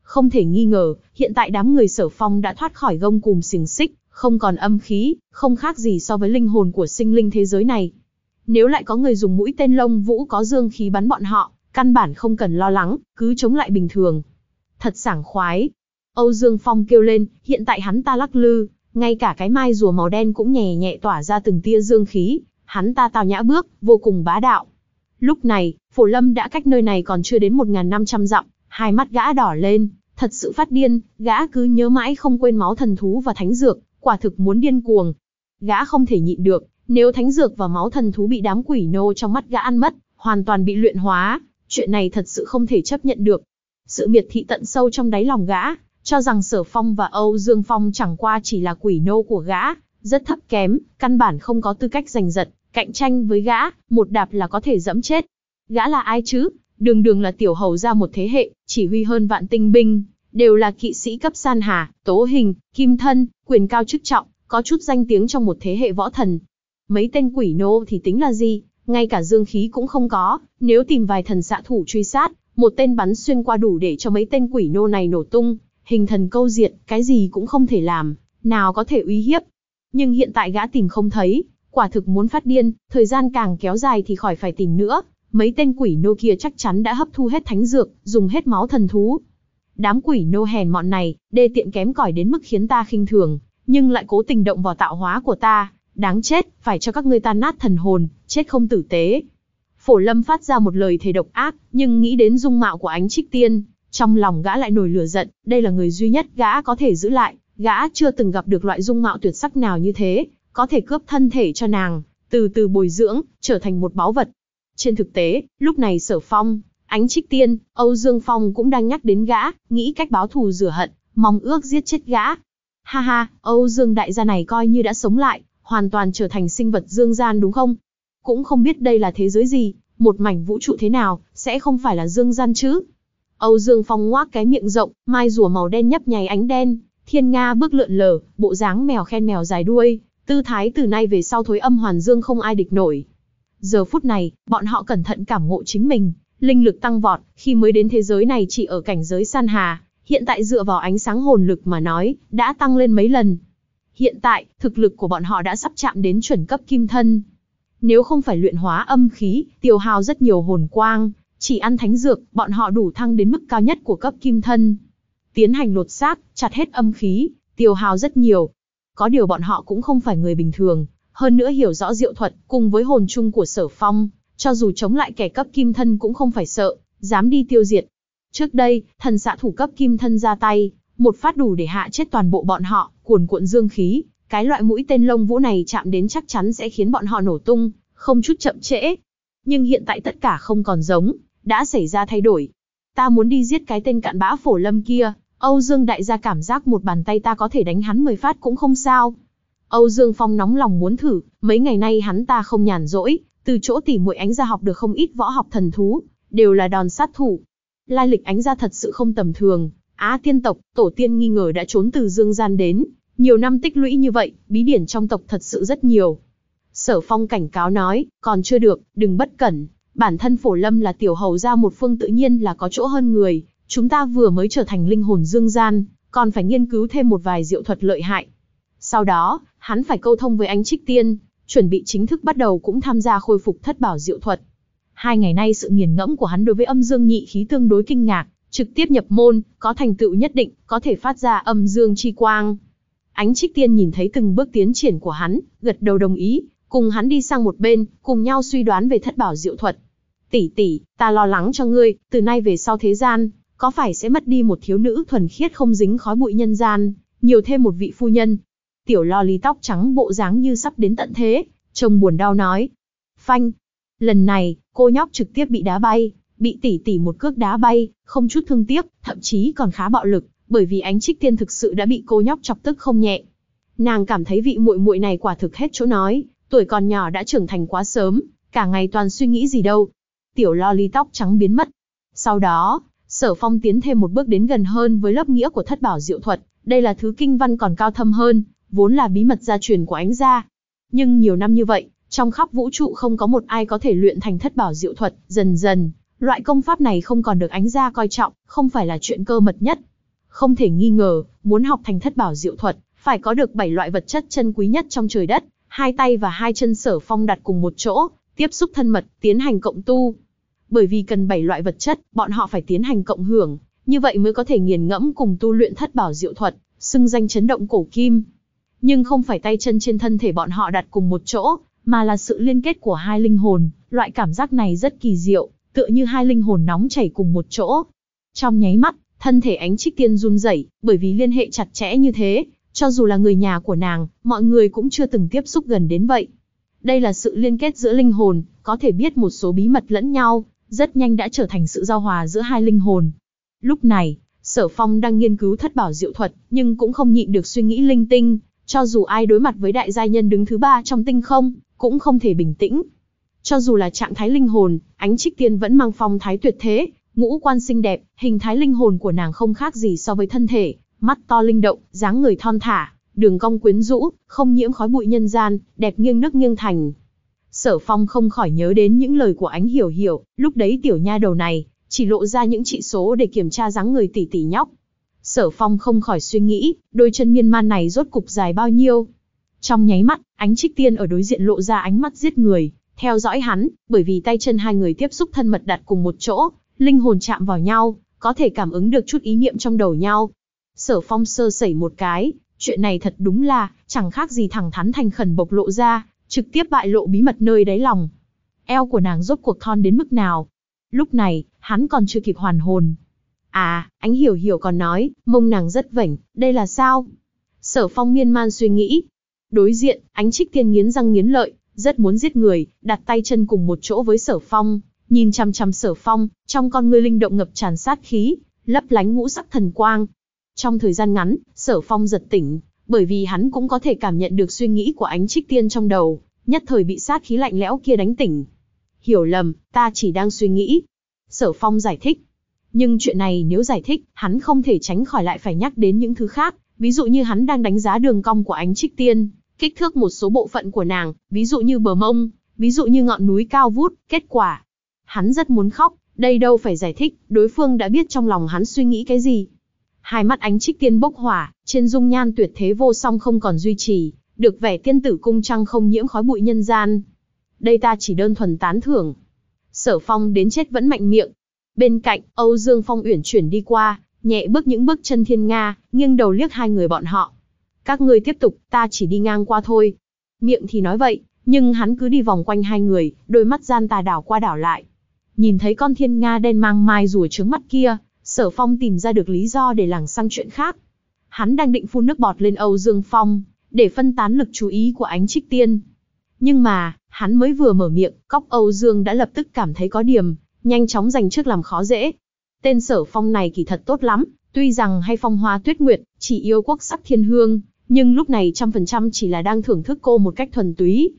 Không thể nghi ngờ, hiện tại đám người sở phong đã thoát khỏi gông cùm xiềng xích, không còn âm khí, không khác gì so với linh hồn của sinh linh thế giới này. Nếu lại có người dùng mũi tên lông vũ có dương khí bắn bọn họ, căn bản không cần lo lắng, cứ chống lại bình thường. Thật sảng khoái. Âu Dương Phong kêu lên, hiện tại hắn ta lắc lư, ngay cả cái mai rùa màu đen cũng nhẹ nhẹ tỏa ra từng tia dương khí, hắn ta tào nhã bước, vô cùng bá đạo. Lúc này, Phổ Lâm đã cách nơi này còn chưa đến 1.500 dặm, hai mắt gã đỏ lên, thật sự phát điên, gã cứ nhớ mãi không quên máu thần thú và thánh dược, quả thực muốn điên cuồng. Gã không thể nhịn được, nếu thánh dược và máu thần thú bị đám quỷ nô trong mắt gã ăn mất, hoàn toàn bị luyện hóa, chuyện này thật sự không thể chấp nhận được. Sự miệt thị tận sâu trong đáy lòng gã, cho rằng Sở Phong và Âu Dương Phong chẳng qua chỉ là quỷ nô của gã, rất thấp kém, căn bản không có tư cách giành giật, cạnh tranh với gã, một đạp là có thể dẫm chết. Gã là ai chứ? Đường đường là tiểu hầu ra một thế hệ, chỉ huy hơn vạn tinh binh, đều là kỵ sĩ cấp san hà, tố hình, kim thân, quyền cao chức trọng, có chút danh tiếng trong một thế hệ võ thần. Mấy tên quỷ nô thì tính là gì, ngay cả dương khí cũng không có, nếu tìm vài thần xạ thủ truy sát, một tên bắn xuyên qua đủ để cho mấy tên quỷ nô này nổ tung, hình thần câu diện, cái gì cũng không thể làm, nào có thể uy hiếp. Nhưng hiện tại gã tìm không thấy, quả thực muốn phát điên, thời gian càng kéo dài thì khỏi phải tìm nữa, mấy tên quỷ nô kia chắc chắn đã hấp thu hết thánh dược, dùng hết máu thần thú, Đám quỷ nô hèn mọn này, đê tiện kém cỏi đến mức khiến ta khinh thường, nhưng lại cố tình động vào tạo hóa của ta, đáng chết, phải cho các ngươi tan nát thần hồn, chết không tử tế. Phổ Lâm phát ra một lời thề độc ác, nhưng nghĩ đến dung mạo của ánh trích tiên, trong lòng gã lại nổi lửa giận, đây là người duy nhất gã có thể giữ lại, gã chưa từng gặp được loại dung mạo tuyệt sắc nào như thế, có thể cướp thân thể cho nàng, từ từ bồi dưỡng, trở thành một báu vật. Trên thực tế, lúc này Sở Phong Ánh Trích Tiên, Âu Dương Phong cũng đang nhắc đến gã, nghĩ cách báo thù rửa hận, mong ước giết chết gã. Ha ha, Âu Dương đại gia này coi như đã sống lại, hoàn toàn trở thành sinh vật dương gian đúng không? Cũng không biết đây là thế giới gì, một mảnh vũ trụ thế nào, sẽ không phải là dương gian chứ. Âu Dương Phong ngoác cái miệng rộng, mai rùa màu đen nhấp nháy ánh đen, thiên nga bước lượn lờ, bộ dáng mèo khen mèo dài đuôi, tư thái từ nay về sau thối âm hoàn dương không ai địch nổi. Giờ phút này, bọn họ cẩn thận cảm ngộ chính mình, linh lực tăng vọt, khi mới đến thế giới này chỉ ở cảnh giới san hà, hiện tại dựa vào ánh sáng hồn lực mà nói, đã tăng lên mấy lần. Hiện tại, thực lực của bọn họ đã sắp chạm đến chuẩn cấp kim thân. Nếu không phải luyện hóa âm khí, tiêu hao rất nhiều hồn quang, chỉ ăn thánh dược, bọn họ đủ thăng đến mức cao nhất của cấp kim thân. Tiến hành lột xác, chặt hết âm khí, tiêu hao rất nhiều. Có điều bọn họ cũng không phải người bình thường, hơn nữa hiểu rõ diệu thuật cùng với hồn chung của sở phong, cho dù chống lại kẻ cấp kim thân cũng không phải sợ, dám đi tiêu diệt. Trước đây, thần xạ thủ cấp kim thân ra tay, một phát đủ để hạ chết toàn bộ bọn họ, cuồn cuộn dương khí, cái loại mũi tên lông vũ này chạm đến chắc chắn sẽ khiến bọn họ nổ tung, không chút chậm trễ. Nhưng hiện tại tất cả không còn giống, đã xảy ra thay đổi. Ta muốn đi giết cái tên cạn bã phổ lâm kia, Âu Dương đại gia cảm giác một bàn tay ta có thể đánh hắn 10 phát cũng không sao. Âu Dương Phong nóng lòng muốn thử, mấy ngày nay hắn ta không nhàn rỗi, từ chỗ tỉ muội ánh gia học được không ít võ học thần thú, đều là đòn sát thủ. Lai lịch ánh gia thật sự không tầm thường, Á tiên tộc, tổ tiên nghi ngờ đã trốn từ dương gian đến, nhiều năm tích lũy như vậy, bí điển trong tộc thật sự rất nhiều. Sở phong cảnh cáo nói, còn chưa được, đừng bất cẩn, bản thân phổ lâm là tiểu hầu ra một phương tự nhiên là có chỗ hơn người, chúng ta vừa mới trở thành linh hồn dương gian, còn phải nghiên cứu thêm một vài diệu thuật lợi hại. Sau đó, hắn phải câu thông với ánh trích tiên, chuẩn bị chính thức bắt đầu cũng tham gia khôi phục thất bảo diệu thuật. Hai ngày nay sự nghiền ngẫm của hắn đối với âm dương nhị khí tương đối kinh ngạc, trực tiếp nhập môn, có thành tựu nhất định, có thể phát ra âm dương chi quang. Ánh Trích Tiên nhìn thấy từng bước tiến triển của hắn, gật đầu đồng ý, cùng hắn đi sang một bên, cùng nhau suy đoán về thất bảo diệu thuật. Tỷ tỷ, ta lo lắng cho ngươi, từ nay về sau thế gian, có phải sẽ mất đi một thiếu nữ thuần khiết không dính khói bụi nhân gian, nhiều thêm một vị phu nhân, tiểu lo lý tóc trắng bộ dáng như sắp đến tận thế, trông buồn đau nói. Phanh! Lần này, cô nhóc trực tiếp bị đá bay, bị tỷ tỷ một cước đá bay, không chút thương tiếc, thậm chí còn khá bạo lực, bởi vì ánh trích tiên thực sự đã bị cô nhóc chọc tức không nhẹ. Nàng cảm thấy vị muội muội này quả thực hết chỗ nói, tuổi còn nhỏ đã trưởng thành quá sớm, cả ngày toàn suy nghĩ gì đâu. Tiểu lo Lý tóc trắng biến mất. Sau đó, sở phong tiến thêm một bước đến gần hơn với lớp nghĩa của thất bảo diệu thuật, đây là thứ kinh văn còn cao thâm hơn, vốn là bí mật gia truyền của ánh gia. Nhưng nhiều năm như vậy, trong khắp vũ trụ không có một ai có thể luyện thành thất bảo diệu thuật, dần dần, loại công pháp này không còn được ánh gia coi trọng, không phải là chuyện cơ mật nhất. Không thể nghi ngờ, muốn học thành thất bảo diệu thuật, phải có được bảy loại vật chất chân quý nhất trong trời đất, hai tay và hai chân sở phong đặt cùng một chỗ, tiếp xúc thân mật, tiến hành cộng tu. Bởi vì cần bảy loại vật chất, bọn họ phải tiến hành cộng hưởng, như vậy mới có thể nghiền ngẫm cùng tu luyện thất bảo diệu thuật, xưng danh chấn động cổ kim nhưng không phải tay chân trên thân thể bọn họ đặt cùng một chỗ, mà là sự liên kết của hai linh hồn, loại cảm giác này rất kỳ diệu, tựa như hai linh hồn nóng chảy cùng một chỗ. Trong nháy mắt, thân thể ánh trích tiên run rẩy, bởi vì liên hệ chặt chẽ như thế, cho dù là người nhà của nàng, mọi người cũng chưa từng tiếp xúc gần đến vậy. Đây là sự liên kết giữa linh hồn, có thể biết một số bí mật lẫn nhau, rất nhanh đã trở thành sự giao hòa giữa hai linh hồn. Lúc này, Sở Phong đang nghiên cứu thất bảo diệu thuật, nhưng cũng không nhịn được suy nghĩ linh tinh, cho dù ai đối mặt với đại giai nhân đứng thứ ba trong tinh không, cũng không thể bình tĩnh. Cho dù là trạng thái linh hồn, ánh trích tiên vẫn mang phong thái tuyệt thế, ngũ quan xinh đẹp, hình thái linh hồn của nàng không khác gì so với thân thể, mắt to linh động, dáng người thon thả, đường cong quyến rũ, không nhiễm khói bụi nhân gian, đẹp nghiêng nước nghiêng thành. Sở Phong không khỏi nhớ đến những lời của ánh hiểu hiểu, lúc đấy tiểu nha đầu này, chỉ lộ ra những trị số để kiểm tra dáng người tỷ tỷ nhóc. Sở Phong không khỏi suy nghĩ, đôi chân miên man này rốt cục dài bao nhiêu. Trong nháy mắt, ánh trích tiên ở đối diện lộ ra ánh mắt giết người, theo dõi hắn, bởi vì tay chân hai người tiếp xúc thân mật đặt cùng một chỗ, linh hồn chạm vào nhau, có thể cảm ứng được chút ý niệm trong đầu nhau. Sở Phong sơ sẩy một cái, chuyện này thật đúng là, chẳng khác gì thẳng thắn thành khẩn bộc lộ ra, trực tiếp bại lộ bí mật nơi đáy lòng. Eo của nàng rốt cuộc thon đến mức nào? Lúc này, hắn còn chưa kịp hoàn hồn, À, ánh hiểu hiểu còn nói, mông nàng rất vảnh, đây là sao? Sở phong miên man suy nghĩ. Đối diện, ánh trích tiên nghiến răng nghiến lợi, rất muốn giết người, đặt tay chân cùng một chỗ với sở phong, nhìn chằm chằm sở phong, trong con ngươi linh động ngập tràn sát khí, lấp lánh ngũ sắc thần quang. Trong thời gian ngắn, sở phong giật tỉnh, bởi vì hắn cũng có thể cảm nhận được suy nghĩ của ánh trích tiên trong đầu, nhất thời bị sát khí lạnh lẽo kia đánh tỉnh. Hiểu lầm, ta chỉ đang suy nghĩ. Sở phong giải thích, nhưng chuyện này nếu giải thích, hắn không thể tránh khỏi lại phải nhắc đến những thứ khác, ví dụ như hắn đang đánh giá đường cong của ánh trích tiên, kích thước một số bộ phận của nàng, ví dụ như bờ mông, ví dụ như ngọn núi cao vút, kết quả. Hắn rất muốn khóc, đây đâu phải giải thích, đối phương đã biết trong lòng hắn suy nghĩ cái gì. Hai mắt ánh trích tiên bốc hỏa, trên dung nhan tuyệt thế vô song không còn duy trì, được vẻ tiên tử cung trăng không nhiễm khói bụi nhân gian. Đây ta chỉ đơn thuần tán thưởng. Sở phong đến chết vẫn mạnh miệng, Bên cạnh, Âu Dương Phong uyển chuyển đi qua, nhẹ bước những bước chân thiên nga, nghiêng đầu liếc hai người bọn họ. Các ngươi tiếp tục, ta chỉ đi ngang qua thôi. Miệng thì nói vậy, nhưng hắn cứ đi vòng quanh hai người, đôi mắt gian tà đảo qua đảo lại. Nhìn thấy con thiên nga đen mang mai rùa trướng mắt kia, sở phong tìm ra được lý do để lảng sang chuyện khác. Hắn đang định phun nước bọt lên Âu Dương Phong, để phân tán lực chú ý của ánh trích tiên. Nhưng mà, hắn mới vừa mở miệng, cóc Âu Dương đã lập tức cảm thấy có điểm, nhanh chóng giành trước làm khó dễ. Tên sở phong này kỳ thật tốt lắm, tuy rằng hay phong hoa tuyết nguyệt, chỉ yêu quốc sắc thiên hương, nhưng lúc này trăm phần trăm chỉ là đang thưởng thức cô một cách thuần túy.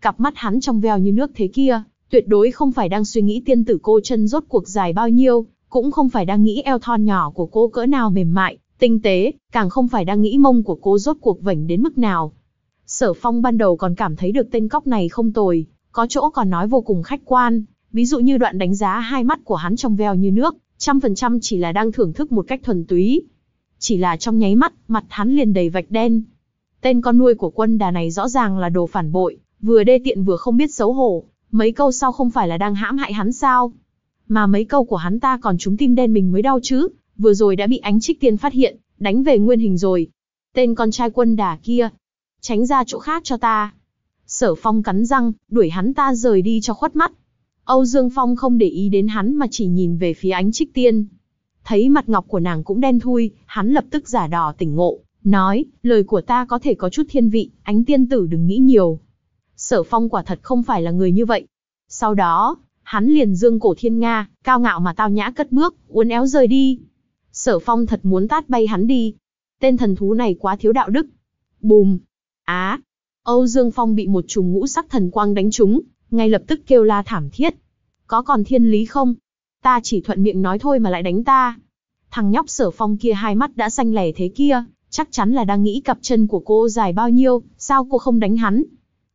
Cặp mắt hắn trong veo như nước thế kia, tuyệt đối không phải đang suy nghĩ tiên tử cô chân rốt cuộc dài bao nhiêu, cũng không phải đang nghĩ eo thon nhỏ của cô cỡ nào mềm mại, tinh tế, càng không phải đang nghĩ mông của cô rốt cuộc vảnh đến mức nào. Sở Phong ban đầu còn cảm thấy được tên cóc này không tồi, có chỗ còn nói vô cùng khách quan, ví dụ như đoạn đánh giá hai mắt của hắn trong veo như nước, trăm phần trăm chỉ là đang thưởng thức một cách thuần túy. Chỉ là trong nháy mắt, mặt hắn liền đầy vạch đen. Tên con nuôi của quân đà này rõ ràng là đồ phản bội, vừa đê tiện vừa không biết xấu hổ, mấy câu sau không phải là đang hãm hại hắn sao? Mà mấy câu của hắn ta còn trúng tim đen mình mới đau chứ, vừa rồi đã bị ánh trích tiên phát hiện, đánh về nguyên hình rồi. Tên con trai quân đà kia, tránh ra chỗ khác cho ta. Sở phong cắn răng, đuổi hắn ta rời đi cho khuất mắt, Âu Dương Phong không để ý đến hắn mà chỉ nhìn về phía ánh trích tiên. Thấy mặt ngọc của nàng cũng đen thui, hắn lập tức giả đò tỉnh ngộ, nói, lời của ta có thể có chút thiên vị, ánh tiên tử đừng nghĩ nhiều. Sở Phong quả thật không phải là người như vậy. Sau đó, hắn liền dương cổ thiên Nga, cao ngạo mà tao nhã cất bước, uốn éo rời đi. Sở Phong thật muốn tát bay hắn đi. Tên thần thú này quá thiếu đạo đức. Bùm! Á! Âu Dương Phong bị một chùm ngũ sắc thần quang đánh trúng, ngay lập tức kêu la thảm thiết. Có còn thiên lý không? Ta chỉ thuận miệng nói thôi mà lại đánh ta. Thằng nhóc sở phong kia hai mắt đã xanh lẻ thế kia, chắc chắn là đang nghĩ cặp chân của cô dài bao nhiêu, sao cô không đánh hắn?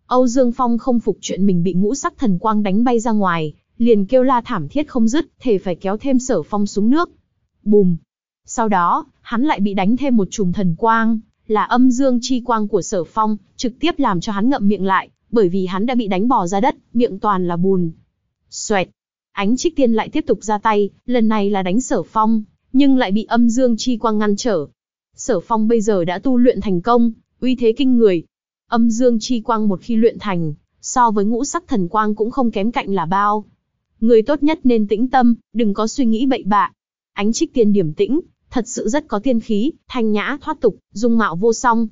Âu Dương Phong không phục chuyện mình bị ngũ sắc thần quang đánh bay ra ngoài, liền kêu la thảm thiết không dứt, thể phải kéo thêm sở phong xuống nước. Bùm! Sau đó, hắn lại bị đánh thêm một chùm thần quang, là âm dương chi quang của sở phong, trực tiếp làm cho hắn ngậm miệng lại bởi vì hắn đã bị đánh bò ra đất, miệng toàn là bùn. Xoẹt. Ánh Trích Tiên lại tiếp tục ra tay, lần này là đánh Sở Phong, nhưng lại bị âm dương chi quang ngăn trở. Sở Phong bây giờ đã tu luyện thành công, uy thế kinh người. Âm dương chi quang một khi luyện thành, so với ngũ sắc thần quang cũng không kém cạnh là bao. Người tốt nhất nên tĩnh tâm, đừng có suy nghĩ bậy bạ. Ánh Trích Tiên điểm tĩnh, thật sự rất có tiên khí, thanh nhã thoát tục, dung mạo vô song.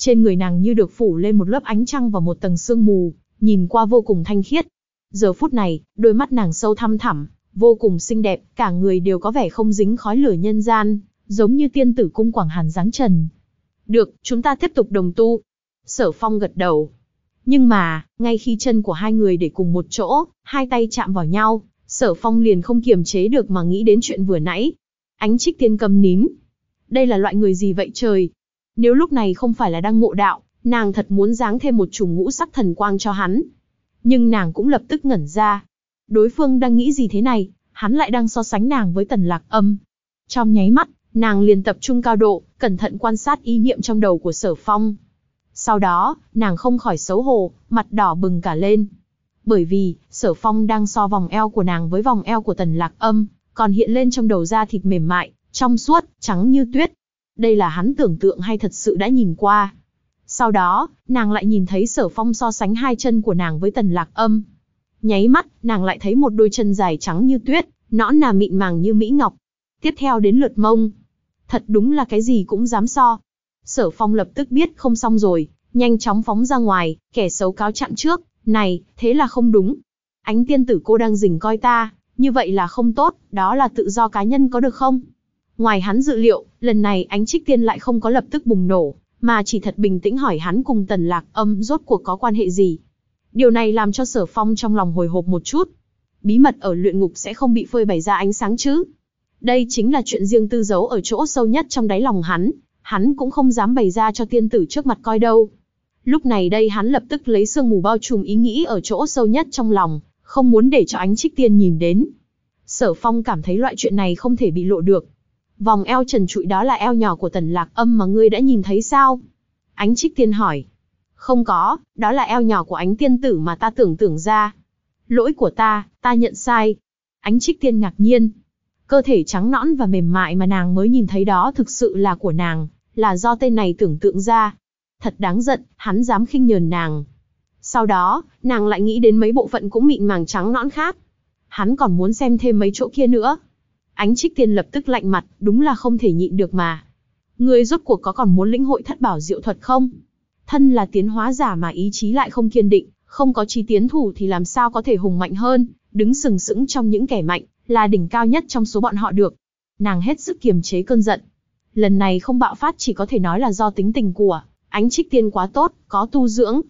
Trên người nàng như được phủ lên một lớp ánh trăng và một tầng sương mù, nhìn qua vô cùng thanh khiết. Giờ phút này, đôi mắt nàng sâu thăm thẳm, vô cùng xinh đẹp, cả người đều có vẻ không dính khói lửa nhân gian, giống như tiên tử cung Quảng Hàn dáng trần. Được, chúng ta tiếp tục đồng tu. Sở Phong gật đầu. Nhưng mà, ngay khi chân của hai người để cùng một chỗ, hai tay chạm vào nhau, Sở Phong liền không kiềm chế được mà nghĩ đến chuyện vừa nãy. Ánh trích tiên cầm nín. Đây là loại người gì vậy trời? Nếu lúc này không phải là đang ngộ đạo, nàng thật muốn giáng thêm một chùm ngũ sắc thần quang cho hắn. Nhưng nàng cũng lập tức ngẩn ra. Đối phương đang nghĩ gì thế này, hắn lại đang so sánh nàng với tần lạc âm. Trong nháy mắt, nàng liền tập trung cao độ, cẩn thận quan sát ý niệm trong đầu của sở phong. Sau đó, nàng không khỏi xấu hổ, mặt đỏ bừng cả lên. Bởi vì, sở phong đang so vòng eo của nàng với vòng eo của tần lạc âm, còn hiện lên trong đầu da thịt mềm mại, trong suốt, trắng như tuyết, đây là hắn tưởng tượng hay thật sự đã nhìn qua. Sau đó, nàng lại nhìn thấy sở phong so sánh hai chân của nàng với tần lạc âm. Nháy mắt, nàng lại thấy một đôi chân dài trắng như tuyết, nõn nà mịn màng như mỹ ngọc. Tiếp theo đến lượt mông. Thật đúng là cái gì cũng dám so. Sở phong lập tức biết không xong rồi, nhanh chóng phóng ra ngoài, kẻ xấu cáo chặn trước. Này, thế là không đúng. Ánh tiên tử cô đang dình coi ta, như vậy là không tốt, đó là tự do cá nhân có được không? Ngoài hắn dự liệu, lần này ánh trích tiên lại không có lập tức bùng nổ, mà chỉ thật bình tĩnh hỏi hắn cùng tần lạc âm rốt cuộc có quan hệ gì. Điều này làm cho sở phong trong lòng hồi hộp một chút. Bí mật ở luyện ngục sẽ không bị phơi bày ra ánh sáng chứ. Đây chính là chuyện riêng tư giấu ở chỗ sâu nhất trong đáy lòng hắn, hắn cũng không dám bày ra cho tiên tử trước mặt coi đâu. Lúc này đây hắn lập tức lấy sương mù bao trùm ý nghĩ ở chỗ sâu nhất trong lòng, không muốn để cho ánh trích tiên nhìn đến. Sở phong cảm thấy loại chuyện này không thể bị lộ được, Vòng eo trần trụi đó là eo nhỏ của tần lạc âm mà ngươi đã nhìn thấy sao? Ánh trích tiên hỏi. Không có, đó là eo nhỏ của ánh tiên tử mà ta tưởng tưởng ra. Lỗi của ta, ta nhận sai. Ánh trích tiên ngạc nhiên. Cơ thể trắng nõn và mềm mại mà nàng mới nhìn thấy đó thực sự là của nàng, là do tên này tưởng tượng ra. Thật đáng giận, hắn dám khinh nhờn nàng. Sau đó, nàng lại nghĩ đến mấy bộ phận cũng mịn màng trắng nõn khác. Hắn còn muốn xem thêm mấy chỗ kia nữa, Ánh trích tiên lập tức lạnh mặt, đúng là không thể nhịn được mà. Ngươi rốt cuộc có còn muốn lĩnh hội thất bảo diệu thuật không? Thân là tiến hóa giả mà ý chí lại không kiên định, không có chí tiến thủ thì làm sao có thể hùng mạnh hơn, đứng sừng sững trong những kẻ mạnh, là đỉnh cao nhất trong số bọn họ được. Nàng hết sức kiềm chế cơn giận. Lần này không bạo phát chỉ có thể nói là do tính tình của, ánh trích tiên quá tốt, có tu dưỡng.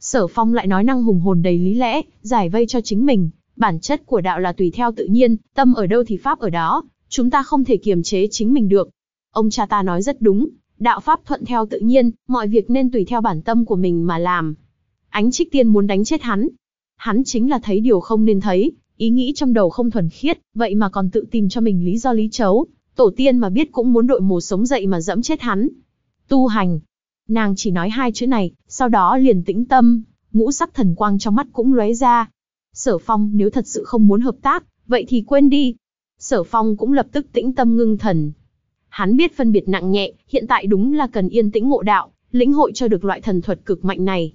Sở phong lại nói năng hùng hồn đầy lý lẽ, giải vây cho chính mình, Bản chất của đạo là tùy theo tự nhiên, tâm ở đâu thì pháp ở đó, chúng ta không thể kiềm chế chính mình được. Ông cha ta nói rất đúng, đạo pháp thuận theo tự nhiên, mọi việc nên tùy theo bản tâm của mình mà làm. Ánh Trích Tiên muốn đánh chết hắn. Hắn chính là thấy điều không nên thấy, ý nghĩ trong đầu không thuần khiết, vậy mà còn tự tìm cho mình lý do lý chấu, tổ tiên mà biết cũng muốn đội mồ sống dậy mà dẫm chết hắn. Tu hành. Nàng chỉ nói hai chữ này, sau đó liền tĩnh tâm, ngũ sắc thần quang trong mắt cũng lóe ra, Sở Phong nếu thật sự không muốn hợp tác, vậy thì quên đi. Sở Phong cũng lập tức tĩnh tâm ngưng thần. Hắn biết phân biệt nặng nhẹ, hiện tại đúng là cần yên tĩnh ngộ đạo, lĩnh hội cho được loại thần thuật cực mạnh này.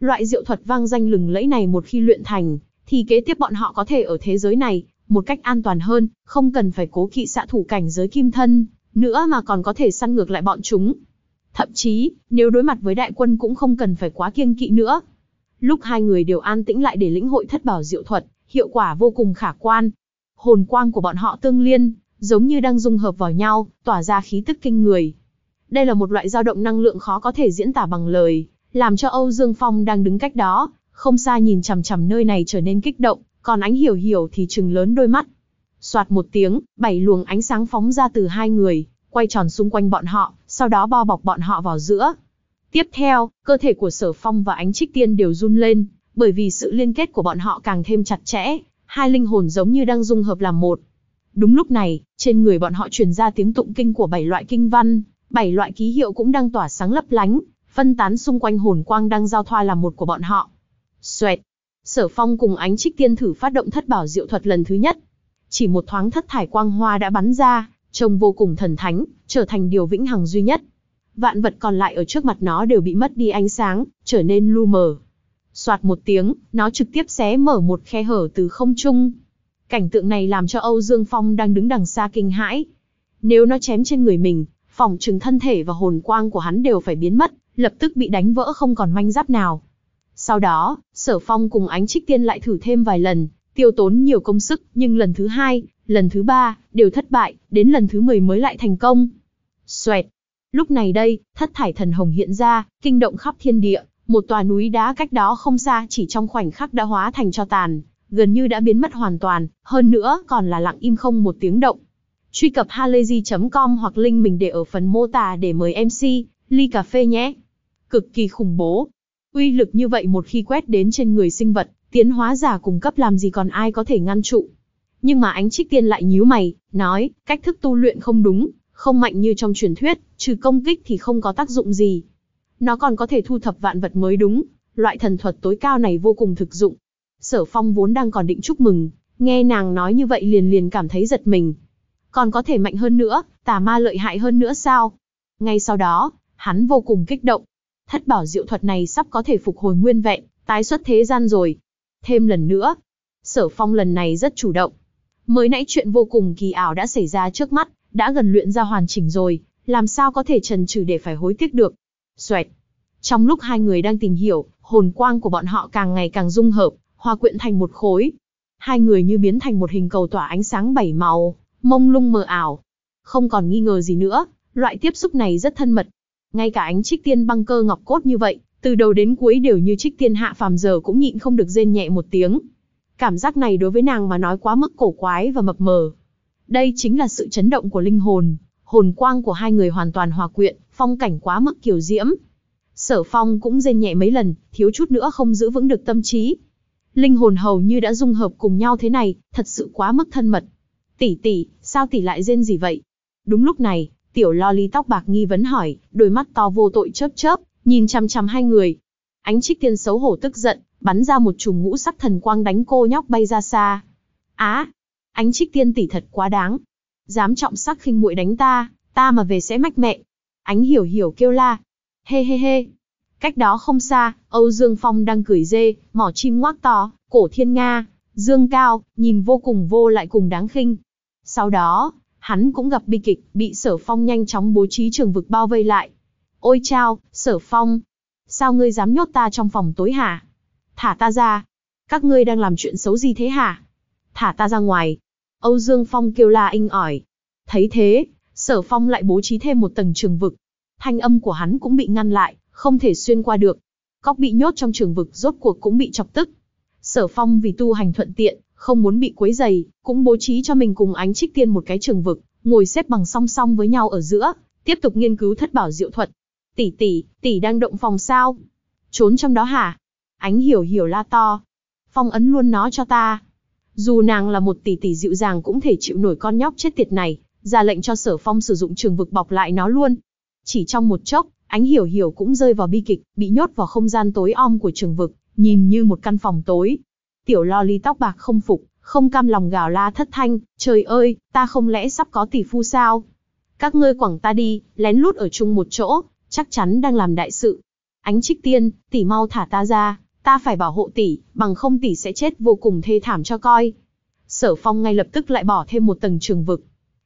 Loại diệu thuật vang danh lừng lẫy này một khi luyện thành, thì kế tiếp bọn họ có thể ở thế giới này, một cách an toàn hơn, không cần phải cố kỵ xạ thủ cảnh giới kim thân, nữa mà còn có thể săn ngược lại bọn chúng. Thậm chí, nếu đối mặt với đại quân cũng không cần phải quá kiêng kỵ nữa. Lúc hai người đều an tĩnh lại để lĩnh hội thất bảo diệu thuật, hiệu quả vô cùng khả quan. Hồn quang của bọn họ tương liên, giống như đang dung hợp vào nhau, tỏa ra khí tức kinh người. Đây là một loại dao động năng lượng khó có thể diễn tả bằng lời, làm cho Âu Dương Phong đang đứng cách đó, không xa nhìn chằm chằm nơi này trở nên kích động, còn ánh hiểu hiểu thì trừng lớn đôi mắt. Soạt một tiếng, bảy luồng ánh sáng phóng ra từ hai người, quay tròn xung quanh bọn họ, sau đó bao bọc bọn họ vào giữa. Tiếp theo, cơ thể của Sở Phong và Ánh Trích Tiên đều run lên, bởi vì sự liên kết của bọn họ càng thêm chặt chẽ, hai linh hồn giống như đang dung hợp làm một. Đúng lúc này, trên người bọn họ truyền ra tiếng tụng kinh của bảy loại kinh văn, bảy loại ký hiệu cũng đang tỏa sáng lấp lánh, phân tán xung quanh hồn quang đang giao thoa làm một của bọn họ. Xoẹt. Sở Phong cùng Ánh Trích Tiên thử phát động thất bảo diệu thuật lần thứ nhất. Chỉ một thoáng thất thải quang hoa đã bắn ra, trông vô cùng thần thánh, trở thành điều vĩnh hằng duy nhất vạn vật còn lại ở trước mặt nó đều bị mất đi ánh sáng, trở nên lu mờ. Soạt một tiếng, nó trực tiếp xé mở một khe hở từ không trung. Cảnh tượng này làm cho Âu Dương Phong đang đứng đằng xa kinh hãi. Nếu nó chém trên người mình, phòng trừng thân thể và hồn quang của hắn đều phải biến mất, lập tức bị đánh vỡ không còn manh giáp nào. Sau đó, Sở Phong cùng Ánh Trích Tiên lại thử thêm vài lần, tiêu tốn nhiều công sức, nhưng lần thứ hai, lần thứ ba, đều thất bại, đến lần thứ 10 mới lại thành công. Xoẹt, Lúc này đây, thất thải thần hồng hiện ra, kinh động khắp thiên địa, một tòa núi đá cách đó không xa chỉ trong khoảnh khắc đã hóa thành cho tàn, gần như đã biến mất hoàn toàn, hơn nữa còn là lặng im không một tiếng động. Truy cập halayzi.com hoặc link mình để ở phần mô tả để mời MC, ly cà phê nhé. Cực kỳ khủng bố. Uy lực như vậy một khi quét đến trên người sinh vật, tiến hóa giả cung cấp làm gì còn ai có thể ngăn trụ. Nhưng mà ánh trích tiên lại nhíu mày, nói, cách thức tu luyện không đúng, không mạnh như trong truyền thuyết, trừ công kích thì không có tác dụng gì. Nó còn có thể thu thập vạn vật mới đúng, loại thần thuật tối cao này vô cùng thực dụng. Sở Phong vốn đang còn định chúc mừng, nghe nàng nói như vậy liền liền cảm thấy giật mình. Còn có thể mạnh hơn nữa, tà ma lợi hại hơn nữa sao? Ngay sau đó, hắn vô cùng kích động. Thất bảo diệu thuật này sắp có thể phục hồi nguyên vẹn, tái xuất thế gian rồi. Thêm lần nữa, Sở Phong lần này rất chủ động. Mới nãy chuyện vô cùng kỳ ảo đã xảy ra trước mắt, đã gần luyện ra hoàn chỉnh rồi, làm sao có thể trần trừ để phải hối tiếc được. Xoẹt. Trong lúc hai người đang tìm hiểu, hồn quang của bọn họ càng ngày càng dung hợp, hòa quyện thành một khối. Hai người như biến thành một hình cầu tỏa ánh sáng bảy màu, mông lung mờ ảo. Không còn nghi ngờ gì nữa, loại tiếp xúc này rất thân mật. Ngay cả ánh trích tiên băng cơ ngọc cốt như vậy, từ đầu đến cuối đều như trích tiên hạ phàm giờ cũng nhịn không được rên nhẹ một tiếng. Cảm giác này đối với nàng mà nói quá mức cổ quái và mập mờ, đây chính là sự chấn động của linh hồn, hồn quang của hai người hoàn toàn hòa quyện, phong cảnh quá mức kiều diễm. Sở phong cũng rên nhẹ mấy lần, thiếu chút nữa không giữ vững được tâm trí. Linh hồn hầu như đã dung hợp cùng nhau thế này, thật sự quá mức thân mật. Tỷ tỷ, sao tỷ lại rên gì vậy? Đúng lúc này, tiểu lo ly tóc bạc nghi vấn hỏi, đôi mắt to vô tội chớp chớp, nhìn chăm chăm hai người. Ánh trích tiên xấu hổ tức giận, bắn ra một chùm ngũ sắc thần quang đánh cô nhóc bay ra xa. Á, à, Ánh trích tiên tỷ thật quá đáng. Dám trọng sắc khinh muội đánh ta, ta mà về sẽ mách mẹ. Ánh hiểu hiểu kêu la. Hê hê hê. Cách đó không xa, Âu Dương Phong đang cười dê, mỏ chim ngoác to, cổ thiên Nga, dương cao, nhìn vô cùng vô lại cùng đáng khinh. Sau đó, hắn cũng gặp bi kịch, bị sở phong nhanh chóng bố trí trường vực bao vây lại. Ôi chao, sở phong, sao ngươi dám nhốt ta trong phòng tối hả? Thả ta ra. Các ngươi đang làm chuyện xấu gì thế hả? Thả ta ra ngoài. Âu Dương Phong kêu la inh ỏi. Thấy thế, Sở Phong lại bố trí thêm một tầng trường vực. Thanh âm của hắn cũng bị ngăn lại, không thể xuyên qua được. Cóc bị nhốt trong trường vực rốt cuộc cũng bị chọc tức. Sở Phong vì tu hành thuận tiện, không muốn bị quấy dày, cũng bố trí cho mình cùng ánh trích tiên một cái trường vực, ngồi xếp bằng song song với nhau ở giữa, tiếp tục nghiên cứu thất bảo diệu thuật. Tỷ tỷ, tỷ đang động phòng sao? Trốn trong đó hả? Ánh hiểu hiểu la to. Phong ấn luôn nó cho ta. Dù nàng là một tỷ tỷ dịu dàng cũng thể chịu nổi con nhóc chết tiệt này, ra lệnh cho sở phong sử dụng trường vực bọc lại nó luôn. Chỉ trong một chốc, ánh hiểu hiểu cũng rơi vào bi kịch, bị nhốt vào không gian tối om của trường vực, nhìn như một căn phòng tối. Tiểu lo ly tóc bạc không phục, không cam lòng gào la thất thanh, trời ơi, ta không lẽ sắp có tỷ phu sao? Các ngươi quẳng ta đi, lén lút ở chung một chỗ, chắc chắn đang làm đại sự. Ánh trích tiên, tỷ mau thả ta ra, Ta phải bảo hộ tỷ, bằng không tỷ sẽ chết vô cùng thê thảm cho coi. Sở phong ngay lập tức lại bỏ thêm một tầng trường vực.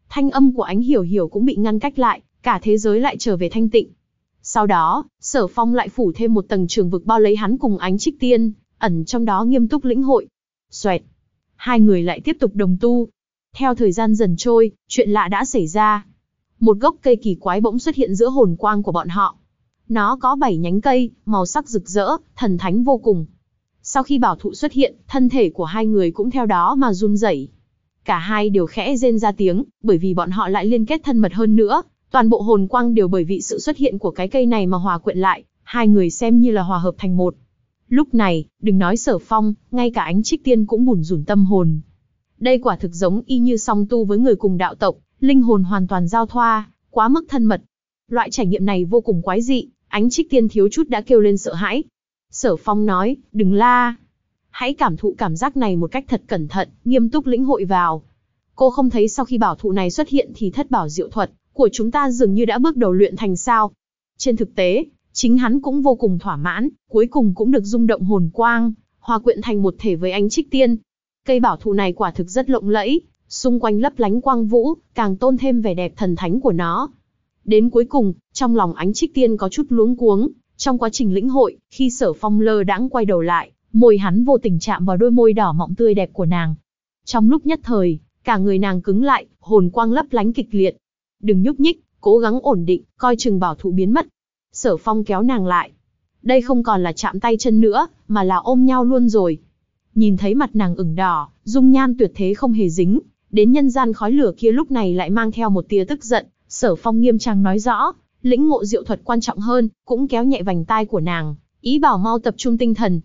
Thanh âm của ánh hiểu hiểu cũng bị ngăn cách lại, cả thế giới lại trở về thanh tịnh. Sau đó, sở phong lại phủ thêm một tầng trường vực bao lấy hắn cùng ánh trích tiên, ẩn trong đó nghiêm túc lĩnh hội. Xoẹt. Hai người lại tiếp tục đồng tu. Theo thời gian dần trôi, chuyện lạ đã xảy ra. Một gốc cây kỳ quái bỗng xuất hiện giữa hồn quang của bọn họ. Nó có bảy nhánh cây, màu sắc rực rỡ, thần thánh vô cùng. Sau khi bảo thụ xuất hiện, thân thể của hai người cũng theo đó mà run rẩy. Cả hai đều khẽ rên ra tiếng, bởi vì bọn họ lại liên kết thân mật hơn nữa. Toàn bộ hồn quang đều bởi vì sự xuất hiện của cái cây này mà hòa quyện lại, hai người xem như là hòa hợp thành một. Lúc này, đừng nói sở phong, ngay cả ánh trích tiên cũng bùn rủn tâm hồn. Đây quả thực giống y như song tu với người cùng đạo tộc, linh hồn hoàn toàn giao thoa, quá mức thân mật, Loại trải nghiệm này vô cùng quái dị, ánh trích tiên thiếu chút đã kêu lên sợ hãi. Sở phong nói, đừng la. Hãy cảm thụ cảm giác này một cách thật cẩn thận, nghiêm túc lĩnh hội vào. Cô không thấy sau khi bảo thụ này xuất hiện thì thất bảo diệu thuật của chúng ta dường như đã bước đầu luyện thành sao. Trên thực tế, chính hắn cũng vô cùng thỏa mãn, cuối cùng cũng được rung động hồn quang, hòa quyện thành một thể với ánh trích tiên. Cây bảo thụ này quả thực rất lộng lẫy, xung quanh lấp lánh quang vũ, càng tôn thêm vẻ đẹp thần thánh của nó. Đến cuối cùng, trong lòng ánh trích tiên có chút luống cuống, trong quá trình lĩnh hội, khi sở phong lơ đãng quay đầu lại, môi hắn vô tình chạm vào đôi môi đỏ mọng tươi đẹp của nàng. Trong lúc nhất thời, cả người nàng cứng lại, hồn quang lấp lánh kịch liệt. Đừng nhúc nhích, cố gắng ổn định, coi chừng bảo thụ biến mất. Sở phong kéo nàng lại. Đây không còn là chạm tay chân nữa, mà là ôm nhau luôn rồi. Nhìn thấy mặt nàng ửng đỏ, dung nhan tuyệt thế không hề dính, đến nhân gian khói lửa kia lúc này lại mang theo một tia tức giận, Sở Phong nghiêm trang nói rõ, lĩnh ngộ diệu thuật quan trọng hơn, cũng kéo nhẹ vành tai của nàng, ý bảo mau tập trung tinh thần.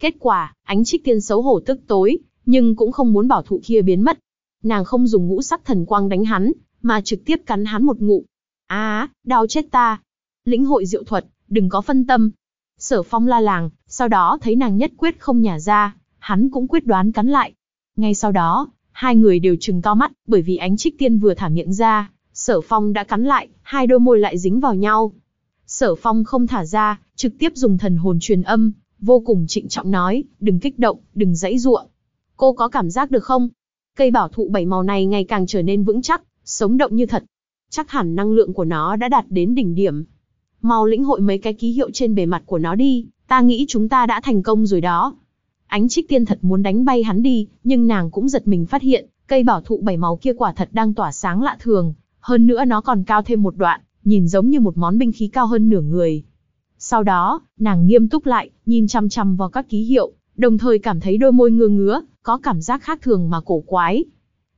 Kết quả, ánh trích tiên xấu hổ tức tối, nhưng cũng không muốn bảo thụ kia biến mất. Nàng không dùng ngũ sắc thần quang đánh hắn, mà trực tiếp cắn hắn một ngụ. Á, à, đau chết ta. Lĩnh hội diệu thuật, đừng có phân tâm. Sở phong la làng, sau đó thấy nàng nhất quyết không nhả ra, hắn cũng quyết đoán cắn lại. Ngay sau đó, hai người đều trừng to mắt, bởi vì ánh trích tiên vừa thả miệng ra, Sở Phong đã cắn lại, hai đôi môi lại dính vào nhau. Sở Phong không thả ra, trực tiếp dùng thần hồn truyền âm, vô cùng trịnh trọng nói, đừng kích động, đừng dãy ruộng. Cô có cảm giác được không? Cây bảo thụ bảy màu này ngày càng trở nên vững chắc, sống động như thật. Chắc hẳn năng lượng của nó đã đạt đến đỉnh điểm. Mau lĩnh hội mấy cái ký hiệu trên bề mặt của nó đi, ta nghĩ chúng ta đã thành công rồi đó. Ánh trích tiên thật muốn đánh bay hắn đi, nhưng nàng cũng giật mình phát hiện, cây bảo thụ bảy màu kia quả thật đang tỏa sáng lạ thường, hơn nữa nó còn cao thêm một đoạn, nhìn giống như một món binh khí cao hơn nửa người. Sau đó, nàng nghiêm túc lại, nhìn chăm chăm vào các ký hiệu, đồng thời cảm thấy đôi môi ngứa ngứa, có cảm giác khác thường mà cổ quái.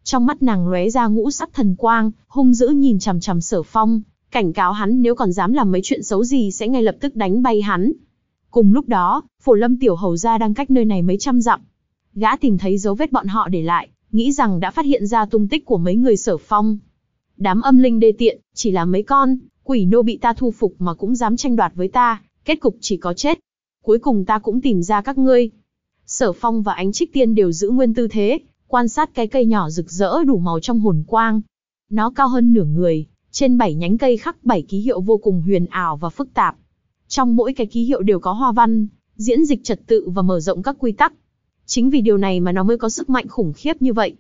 Trong mắt nàng lóe ra ngũ sắc thần quang, hung dữ nhìn chằm chằm sở phong, cảnh cáo hắn nếu còn dám làm mấy chuyện xấu gì sẽ ngay lập tức đánh bay hắn. Cùng lúc đó, phổ lâm tiểu hầu gia đang cách nơi này mấy trăm dặm. Gã tìm thấy dấu vết bọn họ để lại, nghĩ rằng đã phát hiện ra tung tích của mấy người sở phong, đám âm linh đê tiện, chỉ là mấy con, quỷ nô bị ta thu phục mà cũng dám tranh đoạt với ta, kết cục chỉ có chết. Cuối cùng ta cũng tìm ra các ngươi. Sở Phong và Ánh Trích Tiên đều giữ nguyên tư thế, quan sát cái cây nhỏ rực rỡ đủ màu trong hồn quang. Nó cao hơn nửa người, trên bảy nhánh cây khắc bảy ký hiệu vô cùng huyền ảo và phức tạp. Trong mỗi cái ký hiệu đều có hoa văn, diễn dịch trật tự và mở rộng các quy tắc. Chính vì điều này mà nó mới có sức mạnh khủng khiếp như vậy.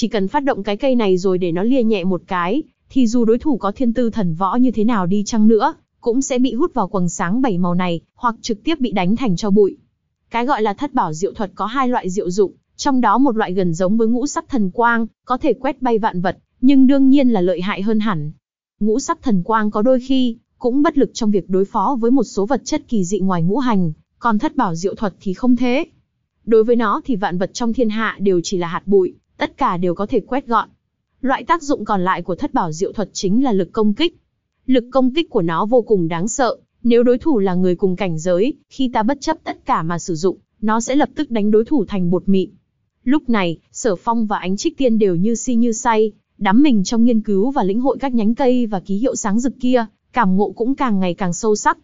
Chỉ cần phát động cái cây này rồi để nó lìa nhẹ một cái, thì dù đối thủ có thiên tư thần võ như thế nào đi chăng nữa, cũng sẽ bị hút vào quầng sáng bảy màu này, hoặc trực tiếp bị đánh thành cho bụi. Cái gọi là thất bảo diệu thuật có hai loại diệu dụng, trong đó một loại gần giống với ngũ sắc thần quang, có thể quét bay vạn vật, nhưng đương nhiên là lợi hại hơn hẳn. Ngũ sắc thần quang có đôi khi cũng bất lực trong việc đối phó với một số vật chất kỳ dị ngoài ngũ hành, còn thất bảo diệu thuật thì không thế. Đối với nó thì vạn vật trong thiên hạ đều chỉ là hạt bụi, tất cả đều có thể quét gọn. Loại tác dụng còn lại của thất bảo diệu thuật chính là lực công kích. Lực công kích của nó vô cùng đáng sợ, nếu đối thủ là người cùng cảnh giới, khi ta bất chấp tất cả mà sử dụng, nó sẽ lập tức đánh đối thủ thành bột mịn. Lúc này, Sở Phong và Ánh Trích Tiên đều như si như say, đắm mình trong nghiên cứu và lĩnh hội các nhánh cây và ký hiệu sáng rực kia, cảm ngộ cũng càng ngày càng sâu sắc.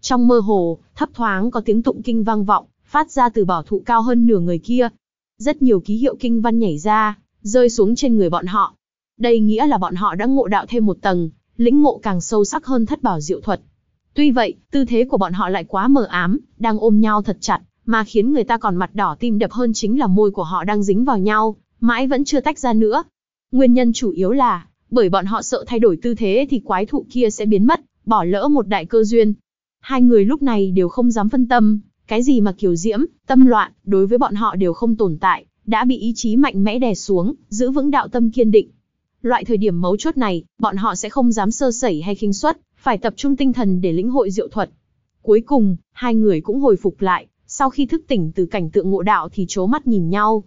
Trong mơ hồ, thấp thoáng có tiếng tụng kinh vang vọng, phát ra từ bảo thụ cao hơn nửa người kia, rất nhiều ký hiệu kinh văn nhảy ra, rơi xuống trên người bọn họ. Đây nghĩa là bọn họ đã ngộ đạo thêm một tầng, lĩnh ngộ càng sâu sắc hơn thất bảo diệu thuật. Tuy vậy, tư thế của bọn họ lại quá mờ ám, đang ôm nhau thật chặt, mà khiến người ta còn mặt đỏ tim đập hơn chính là môi của họ đang dính vào nhau, mãi vẫn chưa tách ra nữa. Nguyên nhân chủ yếu là, bởi bọn họ sợ thay đổi tư thế thì quái thụ kia sẽ biến mất, bỏ lỡ một đại cơ duyên. Hai người lúc này đều không dám phân tâm, cái gì mà kiều diễm, tâm loạn, đối với bọn họ đều không tồn tại, đã bị ý chí mạnh mẽ đè xuống, giữ vững đạo tâm kiên định. Loại thời điểm mấu chốt này, bọn họ sẽ không dám sơ sẩy hay khinh suất, phải tập trung tinh thần để lĩnh hội diệu thuật. Cuối cùng, hai người cũng hồi phục lại, sau khi thức tỉnh từ cảnh tượng ngộ đạo thì chố mắt nhìn nhau.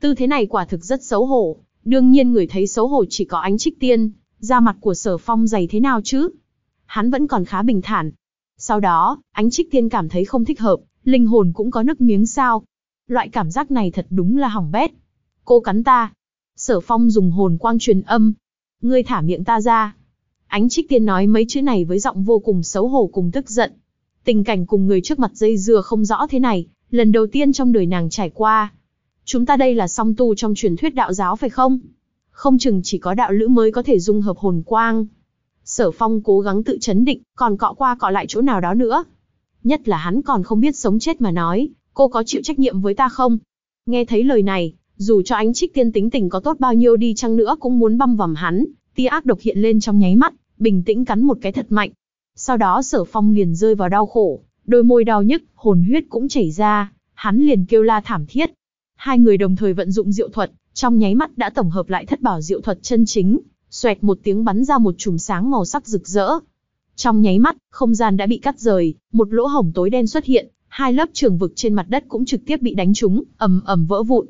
Tư thế này quả thực rất xấu hổ, đương nhiên người thấy xấu hổ chỉ có ánh trích tiên, da mặt của sở phong dày thế nào chứ? Hắn vẫn còn khá bình thản. Sau đó, ánh trích tiên cảm thấy không thích hợp, linh hồn cũng có nước miếng sao. Loại cảm giác này thật đúng là hỏng bét. Cô cắn ta. Sở phong dùng hồn quang truyền âm. Ngươi thả miệng ta ra. Ánh trích tiên nói mấy chữ này với giọng vô cùng xấu hổ cùng tức giận. Tình cảnh cùng người trước mặt dây dưa không rõ thế này, lần đầu tiên trong đời nàng trải qua. Chúng ta đây là song tu trong truyền thuyết đạo giáo phải không? Không chừng chỉ có đạo lữ mới có thể dung hợp hồn quang. Sở phong cố gắng tự chấn định, còn cọ qua cọ lại chỗ nào đó nữa nhất là hắn còn không biết sống chết mà nói, cô có chịu trách nhiệm với ta không? Nghe thấy lời này, dù cho ánh trích tiên tính tình có tốt bao nhiêu đi chăng nữa cũng muốn băm vằm hắn, tia ác độc hiện lên trong nháy mắt, bình tĩnh cắn một cái thật mạnh. Sau đó sở phong liền rơi vào đau khổ, đôi môi đau nhức, hồn huyết cũng chảy ra, hắn liền kêu la thảm thiết. Hai người đồng thời vận dụng diệu thuật, trong nháy mắt đã tổng hợp lại thất bảo diệu thuật chân chính, xoẹt một tiếng bắn ra một chùm sáng màu sắc rực rỡ, trong nháy mắt, không gian đã bị cắt rời, một lỗ hổng tối đen xuất hiện, hai lớp trường vực trên mặt đất cũng trực tiếp bị đánh trúng, ầm ầm vỡ vụn.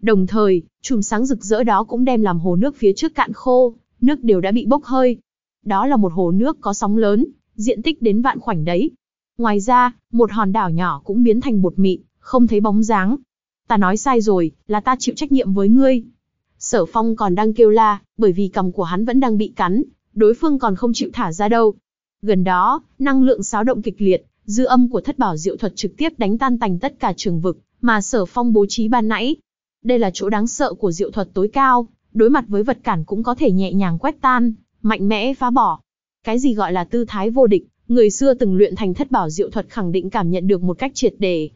Đồng thời, chùm sáng rực rỡ đó cũng đem làm hồ nước phía trước cạn khô, nước đều đã bị bốc hơi. Đó là một hồ nước có sóng lớn, diện tích đến vạn khoảnh đấy. Ngoài ra, một hòn đảo nhỏ cũng biến thành bột mịn, không thấy bóng dáng. Ta nói sai rồi, là ta chịu trách nhiệm với ngươi. Sở Phong còn đang kêu la, bởi vì cầm của hắn vẫn đang bị cắn, đối phương còn không chịu thả ra đâu, Gần đó, năng lượng xáo động kịch liệt, dư âm của thất bảo diệu thuật trực tiếp đánh tan tành tất cả trường vực mà Sở Phong bố trí ban nãy. Đây là chỗ đáng sợ của diệu thuật tối cao, đối mặt với vật cản cũng có thể nhẹ nhàng quét tan, mạnh mẽ phá bỏ. Cái gì gọi là tư thái vô địch, người xưa từng luyện thành thất bảo diệu thuật khẳng định cảm nhận được một cách triệt để.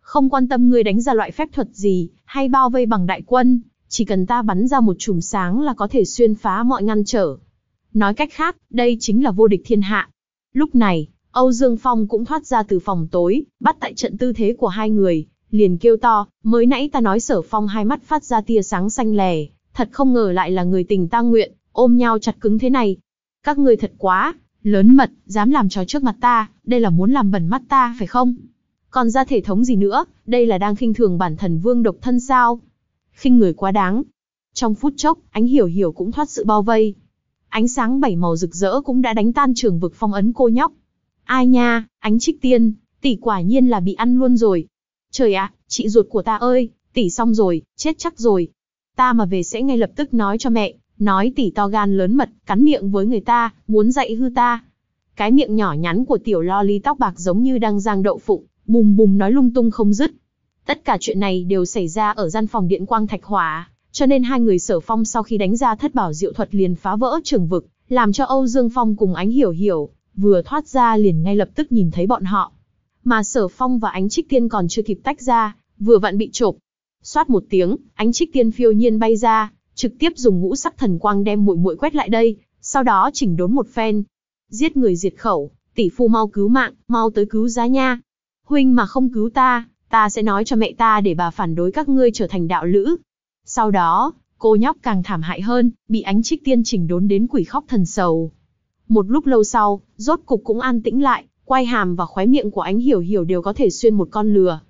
Không quan tâm người đánh ra loại phép thuật gì, hay bao vây bằng đại quân, chỉ cần ta bắn ra một chùm sáng là có thể xuyên phá mọi ngăn trở, Nói cách khác, đây chính là vô địch thiên hạ. Lúc này, Âu Dương Phong cũng thoát ra từ phòng tối, bắt tại trận tư thế của hai người, liền kêu to, mới nãy ta nói sở phong hai mắt phát ra tia sáng xanh lè, thật không ngờ lại là người tình ta nguyện, ôm nhau chặt cứng thế này. Các người thật quá, lớn mật, dám làm trò trước mặt ta, đây là muốn làm bẩn mắt ta, phải không? Còn ra thể thống gì nữa, đây là đang khinh thường bản thần vương độc thân sao? Khinh người quá đáng. Trong phút chốc, ánh hiểu hiểu cũng thoát sự bao vây, ánh sáng bảy màu rực rỡ cũng đã đánh tan trường vực phong ấn cô nhóc. Ai nha, ánh trích tiên, tỷ quả nhiên là bị ăn luôn rồi. Trời ạ, chị ruột của ta ơi, tỷ xong rồi, chết chắc rồi. Ta mà về sẽ ngay lập tức nói cho mẹ, nói tỷ to gan lớn mật, cắn miệng với người ta, muốn dạy hư ta. Cái miệng nhỏ nhắn của tiểu lo ly tóc bạc giống như đang giang đậu phụ, bùm bùm nói lung tung không dứt. Tất cả chuyện này đều xảy ra ở gian phòng điện quang thạch hỏa, cho nên hai người sở phong sau khi đánh ra thất bảo diệu thuật liền phá vỡ trường vực, làm cho Âu Dương Phong cùng ánh hiểu hiểu, vừa thoát ra liền ngay lập tức nhìn thấy bọn họ. Mà sở phong và ánh trích tiên còn chưa kịp tách ra, vừa vặn bị chộp. Xoát một tiếng, ánh trích tiên phiêu nhiên bay ra, trực tiếp dùng ngũ sắc thần quang đem muội muội quét lại đây, sau đó chỉnh đốn một phen. Giết người diệt khẩu, tỷ phu mau cứu mạng, mau tới cứu giá nha. Huynh mà không cứu ta, ta sẽ nói cho mẹ ta để bà phản đối các ngươi trở thành đạo lữ, sau đó, cô nhóc càng thảm hại hơn, bị ánh trích tiên chỉnh đốn đến quỷ khóc thần sầu. Một lúc lâu sau, rốt cục cũng an tĩnh lại, quai hàm và khóe miệng của ánh hiểu hiểu đều có thể xuyên một con lừa.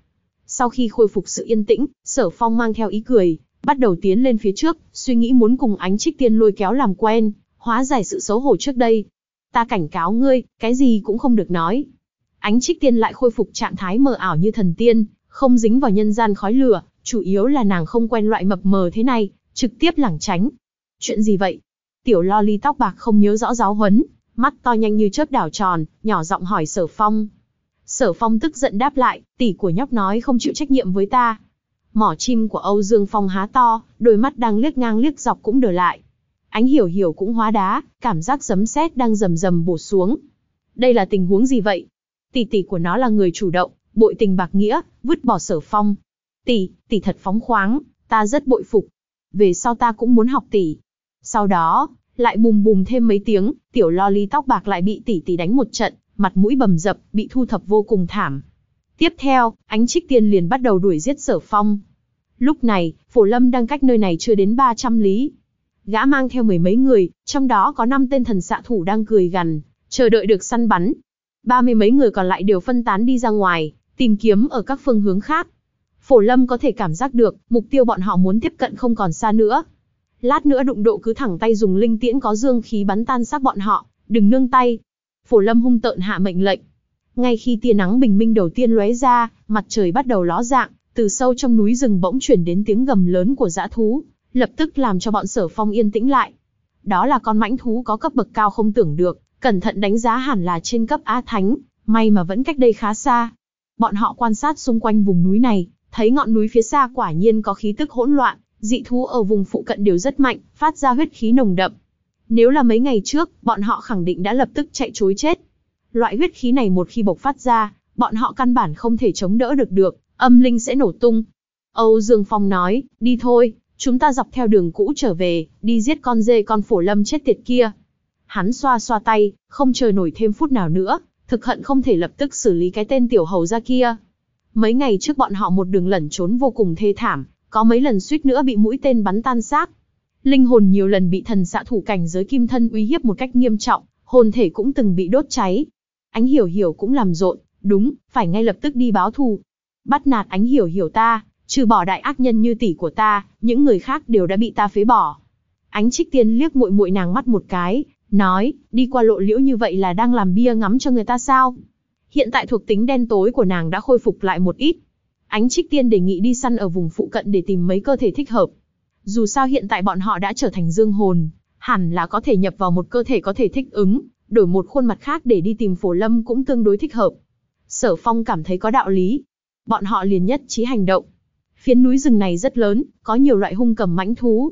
Sau khi khôi phục sự yên tĩnh, sở phong mang theo ý cười, bắt đầu tiến lên phía trước, suy nghĩ muốn cùng ánh trích tiên lôi kéo làm quen, hóa giải sự xấu hổ trước đây. Ta cảnh cáo ngươi, cái gì cũng không được nói. Ánh trích tiên lại khôi phục trạng thái mờ ảo như thần tiên, không dính vào nhân gian khói lửa, Chủ yếu là nàng không quen loại mập mờ thế này, trực tiếp lảng tránh. Chuyện gì vậy? Tiểu lo ly tóc bạc không nhớ rõ giáo huấn, mắt to nhanh như chớp đảo tròn, nhỏ giọng hỏi sở phong. Sở phong tức giận đáp lại, tỷ của nhóc nói không chịu trách nhiệm với ta. Mỏ chim của Âu Dương Phong há to, đôi mắt đang liếc ngang liếc dọc cũng đờ lại. Ánh hiểu hiểu cũng hóa đá, cảm giác giấm sét đang rầm rầm bổ xuống. Đây là tình huống gì vậy? Tỷ tỷ của nó là người chủ động, bội tình bạc nghĩa, vứt bỏ sở phong, tỷ, tỷ thật phóng khoáng, ta rất bội phục. Về sau ta cũng muốn học tỷ. Sau đó, lại bùm bùm thêm mấy tiếng, tiểu lo ly tóc bạc lại bị tỷ tỷ đánh một trận, mặt mũi bầm dập, bị thu thập vô cùng thảm. Tiếp theo, ánh trích tiên liền bắt đầu đuổi giết sở phong. Lúc này, phổ lâm đang cách nơi này chưa đến 300 lý. Gã mang theo mười mấy người, trong đó có năm tên thần xạ thủ đang cười gằn, chờ đợi được săn bắn. Ba mươi mấy người còn lại đều phân tán đi ra ngoài, tìm kiếm ở các phương hướng khác. Phổ Lâm có thể cảm giác được, mục tiêu bọn họ muốn tiếp cận không còn xa nữa. Lát nữa đụng độ cứ thẳng tay dùng linh tiễn có dương khí bắn tan xác bọn họ, đừng nương tay. Phổ Lâm hung tợn hạ mệnh lệnh. Ngay khi tia nắng bình minh đầu tiên lóe ra, mặt trời bắt đầu ló dạng, từ sâu trong núi rừng bỗng chuyển đến tiếng gầm lớn của dã thú, lập tức làm cho bọn Sở Phong yên tĩnh lại. Đó là con mãnh thú có cấp bậc cao không tưởng được, cẩn thận đánh giá hẳn là trên cấp á Thánh, may mà vẫn cách đây khá xa. Bọn họ quan sát xung quanh vùng núi này, thấy ngọn núi phía xa quả nhiên có khí tức hỗn loạn, dị thú ở vùng phụ cận đều rất mạnh, phát ra huyết khí nồng đậm. Nếu là mấy ngày trước, bọn họ khẳng định đã lập tức chạy trối chết. Loại huyết khí này một khi bộc phát ra, bọn họ căn bản không thể chống đỡ được được, âm linh sẽ nổ tung. Âu Dương Phong nói, đi thôi, chúng ta dọc theo đường cũ trở về, đi giết con dê con phổ lâm chết tiệt kia. Hắn xoa xoa tay, không chờ nổi thêm phút nào nữa, thực hận không thể lập tức xử lý cái tên tiểu hầu ra kia. Mấy ngày trước bọn họ một đường lẩn trốn vô cùng thê thảm, có mấy lần suýt nữa bị mũi tên bắn tan xác. Linh hồn nhiều lần bị thần xạ thủ cảnh giới kim thân uy hiếp một cách nghiêm trọng, hồn thể cũng từng bị đốt cháy. Ánh hiểu hiểu cũng làm rộn, đúng, phải ngay lập tức đi báo thù. Bắt nạt ánh hiểu hiểu ta, trừ bỏ đại ác nhân như tỷ của ta, những người khác đều đã bị ta phế bỏ. Ánh trích tiên liếc muội muội nàng mắt một cái, nói, đi qua lộ liễu như vậy là đang làm bia ngắm cho người ta sao? hiện tại thuộc tính đen tối của nàng đã khôi phục lại một ít. Ánh Trích Tiên đề nghị đi săn ở vùng phụ cận để tìm mấy cơ thể thích hợp. Dù sao hiện tại bọn họ đã trở thành dương hồn, hẳn là có thể nhập vào một cơ thể có thể thích ứng, đổi một khuôn mặt khác để đi tìm Phổ Lâm cũng tương đối thích hợp. Sở Phong cảm thấy có đạo lý. Bọn họ liền nhất trí hành động. Phiến núi rừng này rất lớn, có nhiều loại hung cầm mãnh thú.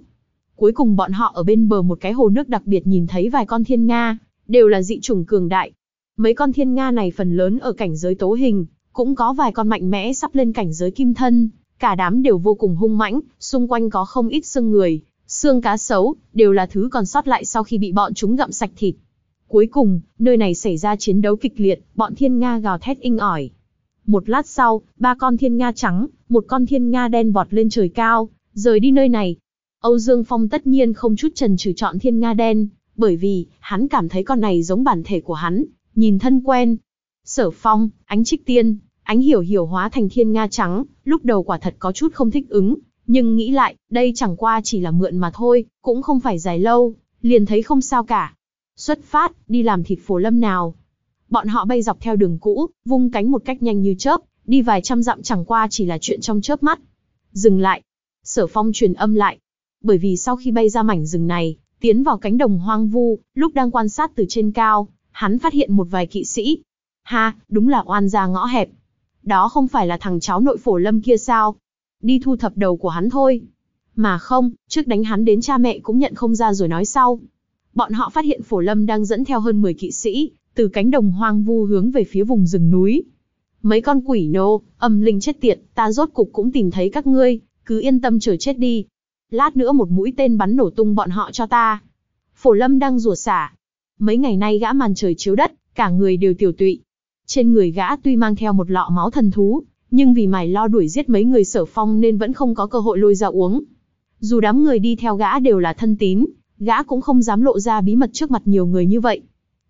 Cuối cùng bọn họ ở bên bờ một cái hồ nước đặc biệt nhìn thấy vài con thiên nga, đều là dị chủng cường đại, Mấy con thiên nga này phần lớn ở cảnh giới tố hình, cũng có vài con mạnh mẽ sắp lên cảnh giới kim thân, cả đám đều vô cùng hung mãnh, xung quanh có không ít xương người, xương cá sấu, đều là thứ còn sót lại sau khi bị bọn chúng gặm sạch thịt. Cuối cùng, nơi này xảy ra chiến đấu kịch liệt, bọn thiên nga gào thét inh ỏi. Một lát sau, ba con thiên nga trắng, một con thiên nga đen vọt lên trời cao, rời đi nơi này. Âu Dương Phong tất nhiên không chút trần trừ chọn thiên nga đen, bởi vì, hắn cảm thấy con này giống bản thể của hắn, nhìn thân quen. Sở Phong, ánh trích tiên, ánh hiểu hiểu hóa thành thiên nga trắng, lúc đầu quả thật có chút không thích ứng, nhưng nghĩ lại, đây chẳng qua chỉ là mượn mà thôi, cũng không phải dài lâu, liền thấy không sao cả. Xuất phát, đi làm thịt phổ lâm nào. Bọn họ bay dọc theo đường cũ, vung cánh một cách nhanh như chớp, đi vài trăm dặm chẳng qua chỉ là chuyện trong chớp mắt. Dừng lại. Sở phong truyền âm lại. Bởi vì sau khi bay ra mảnh rừng này, tiến vào cánh đồng hoang vu, lúc đang quan sát từ trên cao, Hắn phát hiện một vài kỵ sĩ. Ha, đúng là oan gia ngõ hẹp. Đó không phải là thằng cháu nội phổ lâm kia sao? Đi thu thập đầu của hắn thôi. Mà không, trước đánh hắn đến cha mẹ cũng nhận không ra rồi nói sau. Bọn họ phát hiện phổ lâm đang dẫn theo hơn 10 kỵ sĩ, từ cánh đồng hoang vu hướng về phía vùng rừng núi. Mấy con quỷ nô, âm linh chết tiệt, ta rốt cục cũng tìm thấy các ngươi, cứ yên tâm chờ chết đi. Lát nữa một mũi tên bắn nổ tung bọn họ cho ta. Phổ lâm đang rủa xả, Mấy ngày nay gã màn trời chiếu đất, cả người đều tiểu tụy. Trên người gã tuy mang theo một lọ máu thần thú, nhưng vì mải lo đuổi giết mấy người sở phong nên vẫn không có cơ hội lôi ra uống. Dù đám người đi theo gã đều là thân tín, gã cũng không dám lộ ra bí mật trước mặt nhiều người như vậy.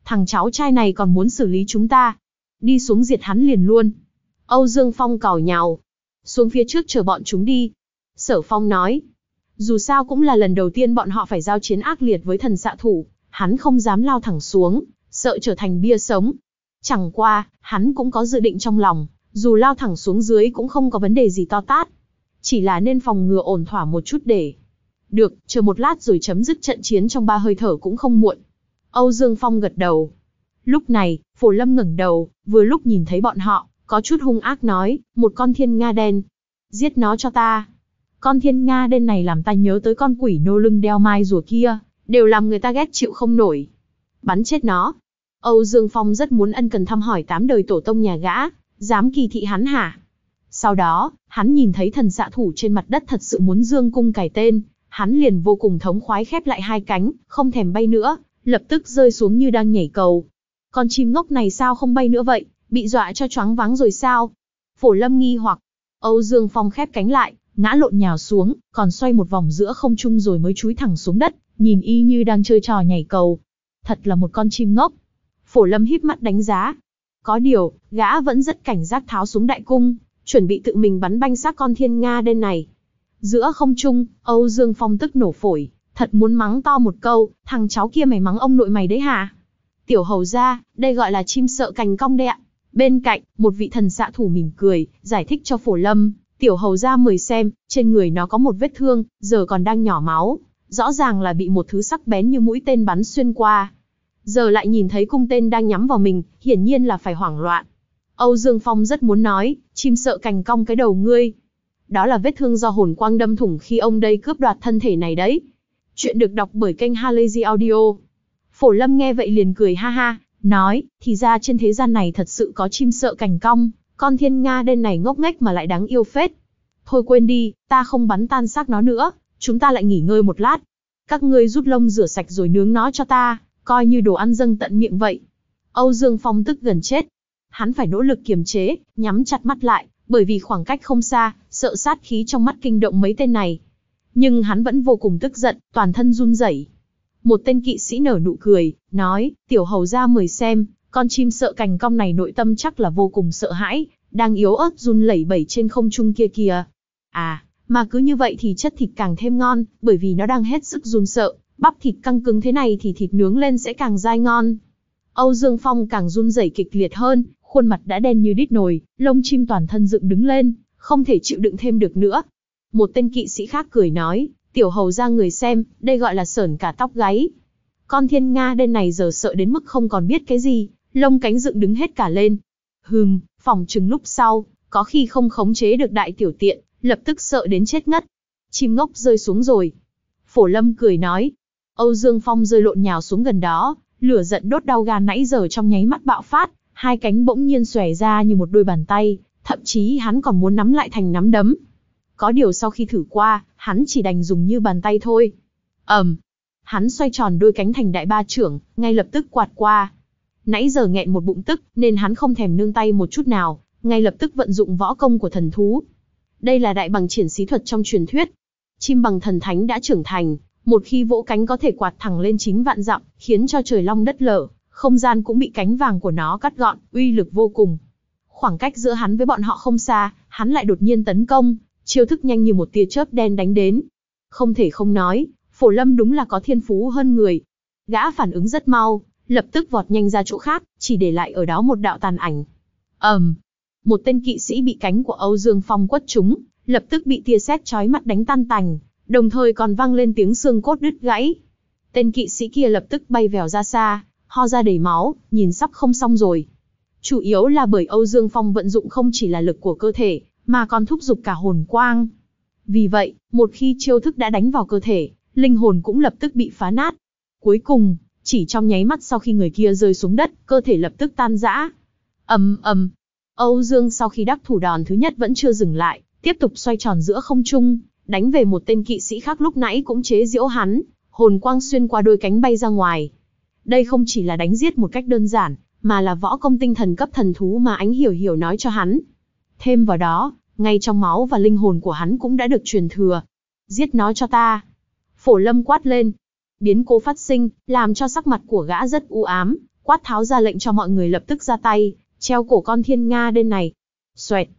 Thằng cháu trai này còn muốn xử lý chúng ta. Đi xuống diệt hắn liền luôn. Âu Dương Phong cào nhào. Xuống phía trước chờ bọn chúng đi. Sở Phong nói. Dù sao cũng là lần đầu tiên bọn họ phải giao chiến ác liệt với thần xạ thủ, Hắn không dám lao thẳng xuống, sợ trở thành bia sống. Chẳng qua, hắn cũng có dự định trong lòng, dù lao thẳng xuống dưới cũng không có vấn đề gì to tát. Chỉ là nên phòng ngừa ổn thỏa một chút để. Được, chờ một lát rồi chấm dứt trận chiến trong ba hơi thở cũng không muộn. Âu Dương Phong gật đầu. Lúc này, Phổ Lâm ngẩng đầu, vừa lúc nhìn thấy bọn họ, có chút hung ác nói, một con thiên nga đen. Giết nó cho ta. Con thiên nga đen này làm ta nhớ tới con quỷ nô lưng đeo mai rùa kia đều làm người ta ghét chịu không nổi. Bắn chết nó. Âu Dương Phong rất muốn ân cần thăm hỏi tám đời tổ tông nhà gã, dám kỳ thị hắn hả? Sau đó, hắn nhìn thấy thần xạ thủ trên mặt đất thật sự muốn dương cung cải tên, hắn liền vô cùng thống khoái khép lại hai cánh, không thèm bay nữa, lập tức rơi xuống như đang nhảy cầu. Con chim ngốc này sao không bay nữa vậy, bị dọa cho choáng váng rồi sao? Phổ Lâm nghi hoặc, Âu Dương Phong khép cánh lại, ngã lộn nhào xuống, còn xoay một vòng giữa không trung rồi mới chúi thẳng xuống đất, nhìn y như đang chơi trò nhảy cầu. Thật là một con chim ngốc. Phổ Lâm híp mắt đánh giá. Có điều, gã vẫn rất cảnh giác tháo súng đại cung, chuẩn bị tự mình bắn banh xác con thiên nga đen này. Giữa không trung, Âu Dương Phong tức nổ phổi, thật muốn mắng to một câu, thằng cháu kia mày mắng ông nội mày đấy hả? Tiểu hầu ra, đây gọi là chim sợ cành cong đấy Bên cạnh, một vị thần xạ thủ mỉm cười, giải thích cho Phổ Lâm, tiểu hầu ra mời xem, trên người nó có một vết thương, giờ còn đang nhỏ máu, rõ ràng là bị một thứ sắc bén như mũi tên bắn xuyên qua. Giờ lại nhìn thấy cung tên đang nhắm vào mình, hiển nhiên là phải hoảng loạn. Âu Dương Phong rất muốn nói, chim sợ cành cong cái đầu ngươi. Đó là vết thương do hồn quang đâm thủng khi ông đây cướp đoạt thân thể này đấy. Chuyện được đọc bởi kênh Halazy Audio. Phổ Lâm nghe vậy liền cười ha ha, nói, thì ra trên thế gian này thật sự có chim sợ cành cong, con thiên Nga đen này ngốc nghếch mà lại đáng yêu phết. Thôi quên đi, ta không bắn tan xác nó nữa, chúng ta lại nghỉ ngơi một lát. Các ngươi rút lông rửa sạch rồi nướng nó cho ta, coi như đồ ăn dâng tận miệng vậy. Âu Dương Phong tức gần chết. Hắn phải nỗ lực kiềm chế, nhắm chặt mắt lại, bởi vì khoảng cách không xa, sợ sát khí trong mắt kinh động mấy tên này. Nhưng hắn vẫn vô cùng tức giận, toàn thân run rẩy. Một tên kỵ sĩ nở nụ cười, nói, tiểu hầu ra mời xem, con chim sợ cành cong này nội tâm chắc là vô cùng sợ hãi, đang yếu ớt run lẩy bẩy trên không trung kia kìa. À, mà cứ như vậy thì chất thịt càng thêm ngon, bởi vì nó đang hết sức run sợ, bắp thịt căng cứng thế này thì thịt nướng lên sẽ càng dai ngon. Âu Dương Phong càng run rẩy kịch liệt hơn, khuôn mặt đã đen như đít nồi, lông chim toàn thân dựng đứng lên, không thể chịu đựng thêm được nữa. Một tên kỵ sĩ khác cười nói, tiểu hầu ra người xem, đây gọi là sởn cả tóc gáy. Con thiên Nga đen này giờ sợ đến mức không còn biết cái gì, lông cánh dựng đứng hết cả lên. Hừm, phòng chừng lúc sau, có khi không khống chế được đại tiểu tiện, lập tức sợ đến chết ngất. Chim ngốc rơi xuống rồi. Phổ Lâm cười nói. Âu Dương Phong rơi lộn nhào xuống gần đó, lửa giận đốt đau gan nãy giờ trong nháy mắt bạo phát, hai cánh bỗng nhiên xòe ra như một đôi bàn tay, thậm chí hắn còn muốn nắm lại thành nắm đấm. Có điều sau khi thử qua, hắn chỉ đành dùng như bàn tay thôi. Ầm. Um, hắn xoay tròn đôi cánh thành đại ba trưởng, ngay lập tức quạt qua. Nãy giờ nghẹn một bụng tức, nên hắn không thèm nương tay một chút nào, ngay lập tức vận dụng võ công của thần thú. Đây là đại bằng triển sĩ thuật trong truyền thuyết. Chim bằng thần thánh đã trưởng thành, một khi vỗ cánh có thể quạt thẳng lên 9 vạn dặm, khiến cho trời long đất lở, không gian cũng bị cánh vàng của nó cắt gọn, uy lực vô cùng. Khoảng cách giữa hắn với bọn họ không xa, hắn lại đột nhiên tấn công, chiêu thức nhanh như một tia chớp đen đánh đến. Không thể không nói, Phổ Lâm đúng là có thiên phú hơn người. Gã phản ứng rất mau, lập tức vọt nhanh ra chỗ khác, chỉ để lại ở đó một đạo tàn ảnh. Ầm, um, một tên kỵ sĩ bị cánh của Âu Dương Phong quất trúng, lập tức bị tia sét chói mắt đánh tan tành, đồng thời còn vang lên tiếng xương cốt đứt gãy. Tên kỵ sĩ kia lập tức bay vèo ra xa, ho ra đầy máu, nhìn sắp không xong rồi. Chủ yếu là bởi Âu Dương Phong vận dụng không chỉ là lực của cơ thể, mà còn thúc giục cả hồn quang. Vì vậy, một khi chiêu thức đã đánh vào cơ thể, linh hồn cũng lập tức bị phá nát. Cuối cùng, chỉ trong nháy mắt sau khi người kia rơi xuống đất, cơ thể lập tức tan rã. ầm ầm, Âu Dương sau khi đắc thủ đòn thứ nhất vẫn chưa dừng lại, tiếp tục xoay tròn giữa không trung, đánh về một tên kỵ sĩ khác lúc nãy cũng chế diễu hắn, hồn quang xuyên qua đôi cánh bay ra ngoài. Đây không chỉ là đánh giết một cách đơn giản, mà là võ công tinh thần cấp thần thú mà ánh hiểu hiểu nói cho hắn. Thêm vào đó, ngay trong máu và linh hồn của hắn cũng đã được truyền thừa. Giết nó cho ta. Phổ lâm quát lên. Biến cố phát sinh, làm cho sắc mặt của gã rất u ám, quát tháo ra lệnh cho mọi người lập tức ra tay, treo cổ con thiên nga đây này. Xoẹt.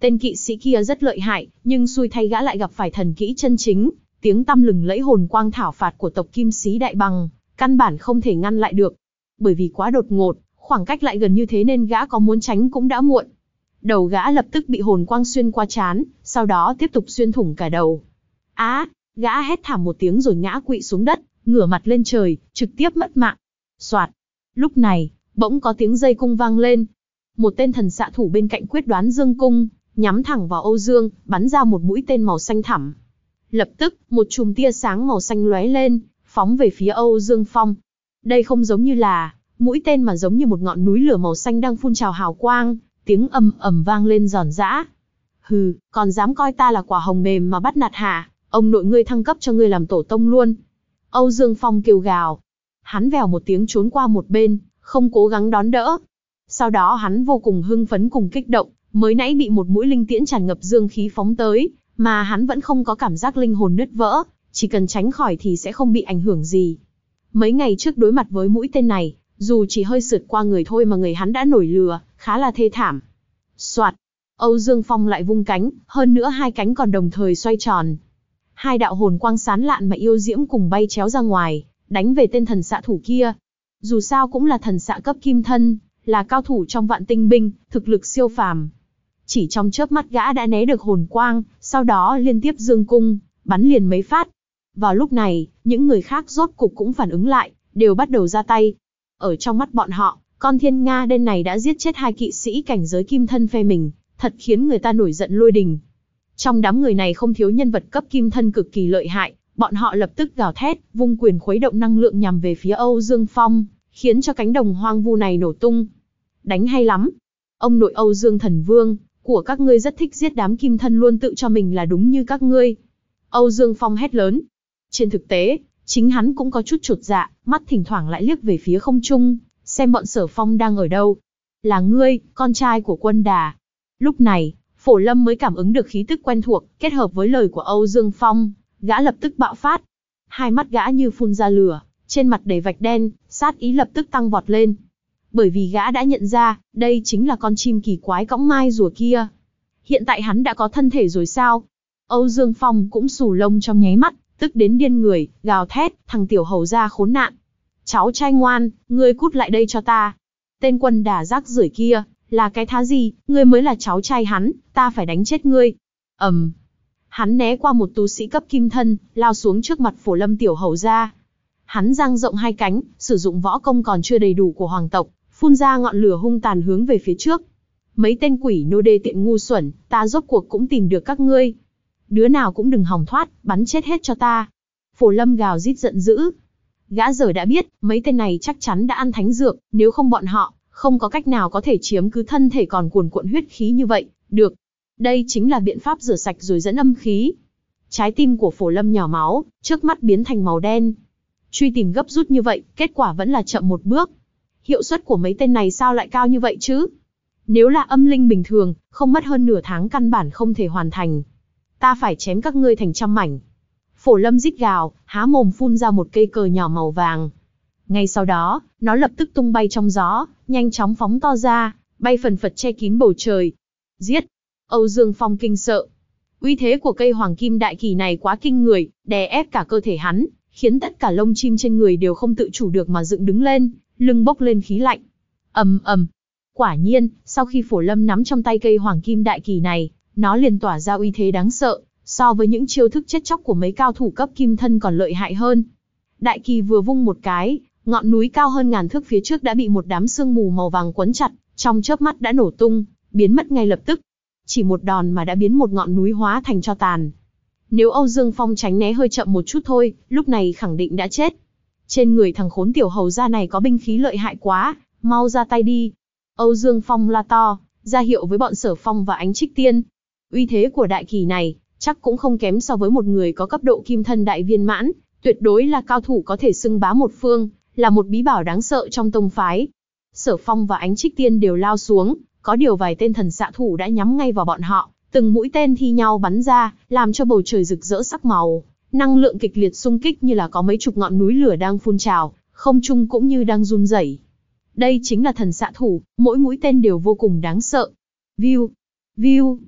Tên kỵ sĩ kia rất lợi hại, nhưng xui thay gã lại gặp phải thần kỹ chân chính, tiếng tăm lừng lẫy hồn quang thảo phạt của tộc kim sĩ đại bằng, căn bản không thể ngăn lại được. Bởi vì quá đột ngột, khoảng cách lại gần như thế nên gã có muốn tránh cũng đã muộn. Đầu gã lập tức bị hồn quang xuyên qua chán, sau đó tiếp tục xuyên thủng cả đầu. Á, gã hét thảm một tiếng rồi ngã quỵ xuống đất, ngửa mặt lên trời, trực tiếp mất mạng. Soạt. Lúc này, bỗng có tiếng dây cung vang lên, một tên thần xạ thủ bên cạnh quyết đoán dương cung, nhắm thẳng vào Âu Dương, bắn ra một mũi tên màu xanh thẳm. Lập tức, một chùm tia sáng màu xanh lóe lên, phóng về phía Âu Dương Phong. Đây không giống như là mũi tên mà giống như một ngọn núi lửa màu xanh đang phun trào hào quang, tiếng ầm ầm vang lên giòn giã. Hừ, còn dám coi ta là quả hồng mềm mà bắt nạt hả? Ông nội ngươi thăng cấp cho ngươi làm tổ tông luôn. Âu Dương Phong kêu gào. Hắn vèo một tiếng trốn qua một bên, không cố gắng đón đỡ, sau đó hắn vô cùng hưng phấn cùng kích động, mới nãy bị một mũi linh tiễn tràn ngập dương khí phóng tới, mà hắn vẫn không có cảm giác linh hồn nứt vỡ, chỉ cần tránh khỏi thì sẽ không bị ảnh hưởng gì. Mấy ngày trước đối mặt với mũi tên này, dù chỉ hơi sượt qua người thôi mà người hắn đã nổi lừa, khá là thê thảm. Soạt, Âu Dương Phong lại vung cánh, hơn nữa hai cánh còn đồng thời xoay tròn. Hai đạo hồn quang sán lạn mà yêu diễm cùng bay chéo ra ngoài, đánh về tên thần xạ thủ kia. Dù sao cũng là thần xạ cấp kim thân, là cao thủ trong vạn tinh binh, thực lực siêu phàm. Chỉ trong chớp mắt gã đã né được hồn quang, sau đó liên tiếp dương cung, bắn liền mấy phát. Vào lúc này, những người khác rốt cục cũng phản ứng lại, đều bắt đầu ra tay. Ở trong mắt bọn họ, con thiên Nga đen này đã giết chết hai kỵ sĩ cảnh giới kim thân phe mình, thật khiến người ta nổi giận lôi đình. Trong đám người này không thiếu nhân vật cấp kim thân cực kỳ lợi hại, bọn họ lập tức gào thét, vung quyền khuấy động năng lượng nhằm về phía Âu Dương Phong, khiến cho cánh đồng hoang vu này nổ tung, đánh hay lắm. Ông nội Âu Dương Thần Vương, của các ngươi rất thích giết đám kim thân luôn tự cho mình là đúng như các ngươi. Âu Dương Phong hét lớn. Trên thực tế, chính hắn cũng có chút chột dạ, mắt thỉnh thoảng lại liếc về phía không trung, xem bọn sở phong đang ở đâu. Là ngươi, con trai của quân đà. Lúc này, Phổ Lâm mới cảm ứng được khí tức quen thuộc, kết hợp với lời của Âu Dương Phong, gã lập tức bạo phát. Hai mắt gã như phun ra lửa, trên mặt đầy vạch đen, sát ý lập tức tăng vọt lên, bởi vì gã đã nhận ra, đây chính là con chim kỳ quái cõng mai rùa kia. Hiện tại hắn đã có thân thể rồi sao? Âu Dương Phong cũng xù lông trong nháy mắt, tức đến điên người, gào thét, thằng tiểu hầu ra khốn nạn. Cháu trai ngoan, ngươi cút lại đây cho ta. Tên quân đà rác rưởi kia, là cái thá gì, ngươi mới là cháu trai hắn, ta phải đánh chết ngươi. Ẩm. Um. Hắn né qua một tu sĩ cấp kim thân, lao xuống trước mặt phổ lâm tiểu hầu ra. Hắn giang rộng hai cánh, sử dụng võ công còn chưa đầy đủ của hoàng tộc, phun ra ngọn lửa hung tàn hướng về phía trước. Mấy tên quỷ nô đê tiện ngu xuẩn, ta rốt cuộc cũng tìm được các ngươi. Đứa nào cũng đừng hòng thoát, bắn chết hết cho ta. Phổ lâm gào rít giận dữ. Gã giờ đã biết, mấy tên này chắc chắn đã ăn thánh dược, nếu không bọn họ, không có cách nào có thể chiếm cứ thân thể còn cuồn cuộn huyết khí như vậy, được. Đây chính là biện pháp rửa sạch rồi dẫn âm khí. Trái tim của phổ lâm nhỏ máu, trước mắt biến thành màu đen. Truy tìm gấp rút như vậy, kết quả vẫn là chậm một bước hiệu suất của mấy tên này sao lại cao như vậy chứ? Nếu là âm linh bình thường, không mất hơn nửa tháng căn bản không thể hoàn thành. Ta phải chém các ngươi thành trăm mảnh. Phổ lâm rít gào, há mồm phun ra một cây cờ nhỏ màu vàng. Ngay sau đó, nó lập tức tung bay trong gió, nhanh chóng phóng to ra, bay phần phật che kín bầu trời. Giết! Âu Dương Phong kinh sợ. Uy thế của cây hoàng kim đại kỳ này quá kinh người, đè ép cả cơ thể hắn, khiến tất cả lông chim trên người đều không tự chủ được mà dựng đứng lên, lưng bốc lên khí lạnh. ầm ầm. Quả nhiên, sau khi Phổ Lâm nắm trong tay cây hoàng kim đại kỳ này, nó liền tỏa ra uy thế đáng sợ, so với những chiêu thức chết chóc của mấy cao thủ cấp kim thân còn lợi hại hơn. Đại kỳ vừa vung một cái, ngọn núi cao hơn ngàn thước phía trước đã bị một đám sương mù màu vàng quấn chặt, trong chớp mắt đã nổ tung, biến mất ngay lập tức. Chỉ một đòn mà đã biến một ngọn núi hóa thành cho tàn. Nếu Âu Dương Phong tránh né hơi chậm một chút thôi, lúc này khẳng định đã chết. Trên người thằng khốn tiểu hầu gia này có binh khí lợi hại quá, mau ra tay đi. Âu Dương Phong la to, ra hiệu với bọn sở phong và ánh trích tiên. Uy thế của đại kỳ này, chắc cũng không kém so với một người có cấp độ kim thân đại viên mãn, tuyệt đối là cao thủ có thể xưng bá một phương, là một bí bảo đáng sợ trong tông phái. Sở phong và ánh trích tiên đều lao xuống, có điều vài tên thần xạ thủ đã nhắm ngay vào bọn họ, từng mũi tên thi nhau bắn ra, làm cho bầu trời rực rỡ sắc màu, Năng lượng kịch liệt xung kích như là có mấy chục ngọn núi lửa đang phun trào, không trung cũng như đang run rẩy. Đây chính là thần xạ thủ, mỗi mũi tên đều vô cùng đáng sợ. View, view,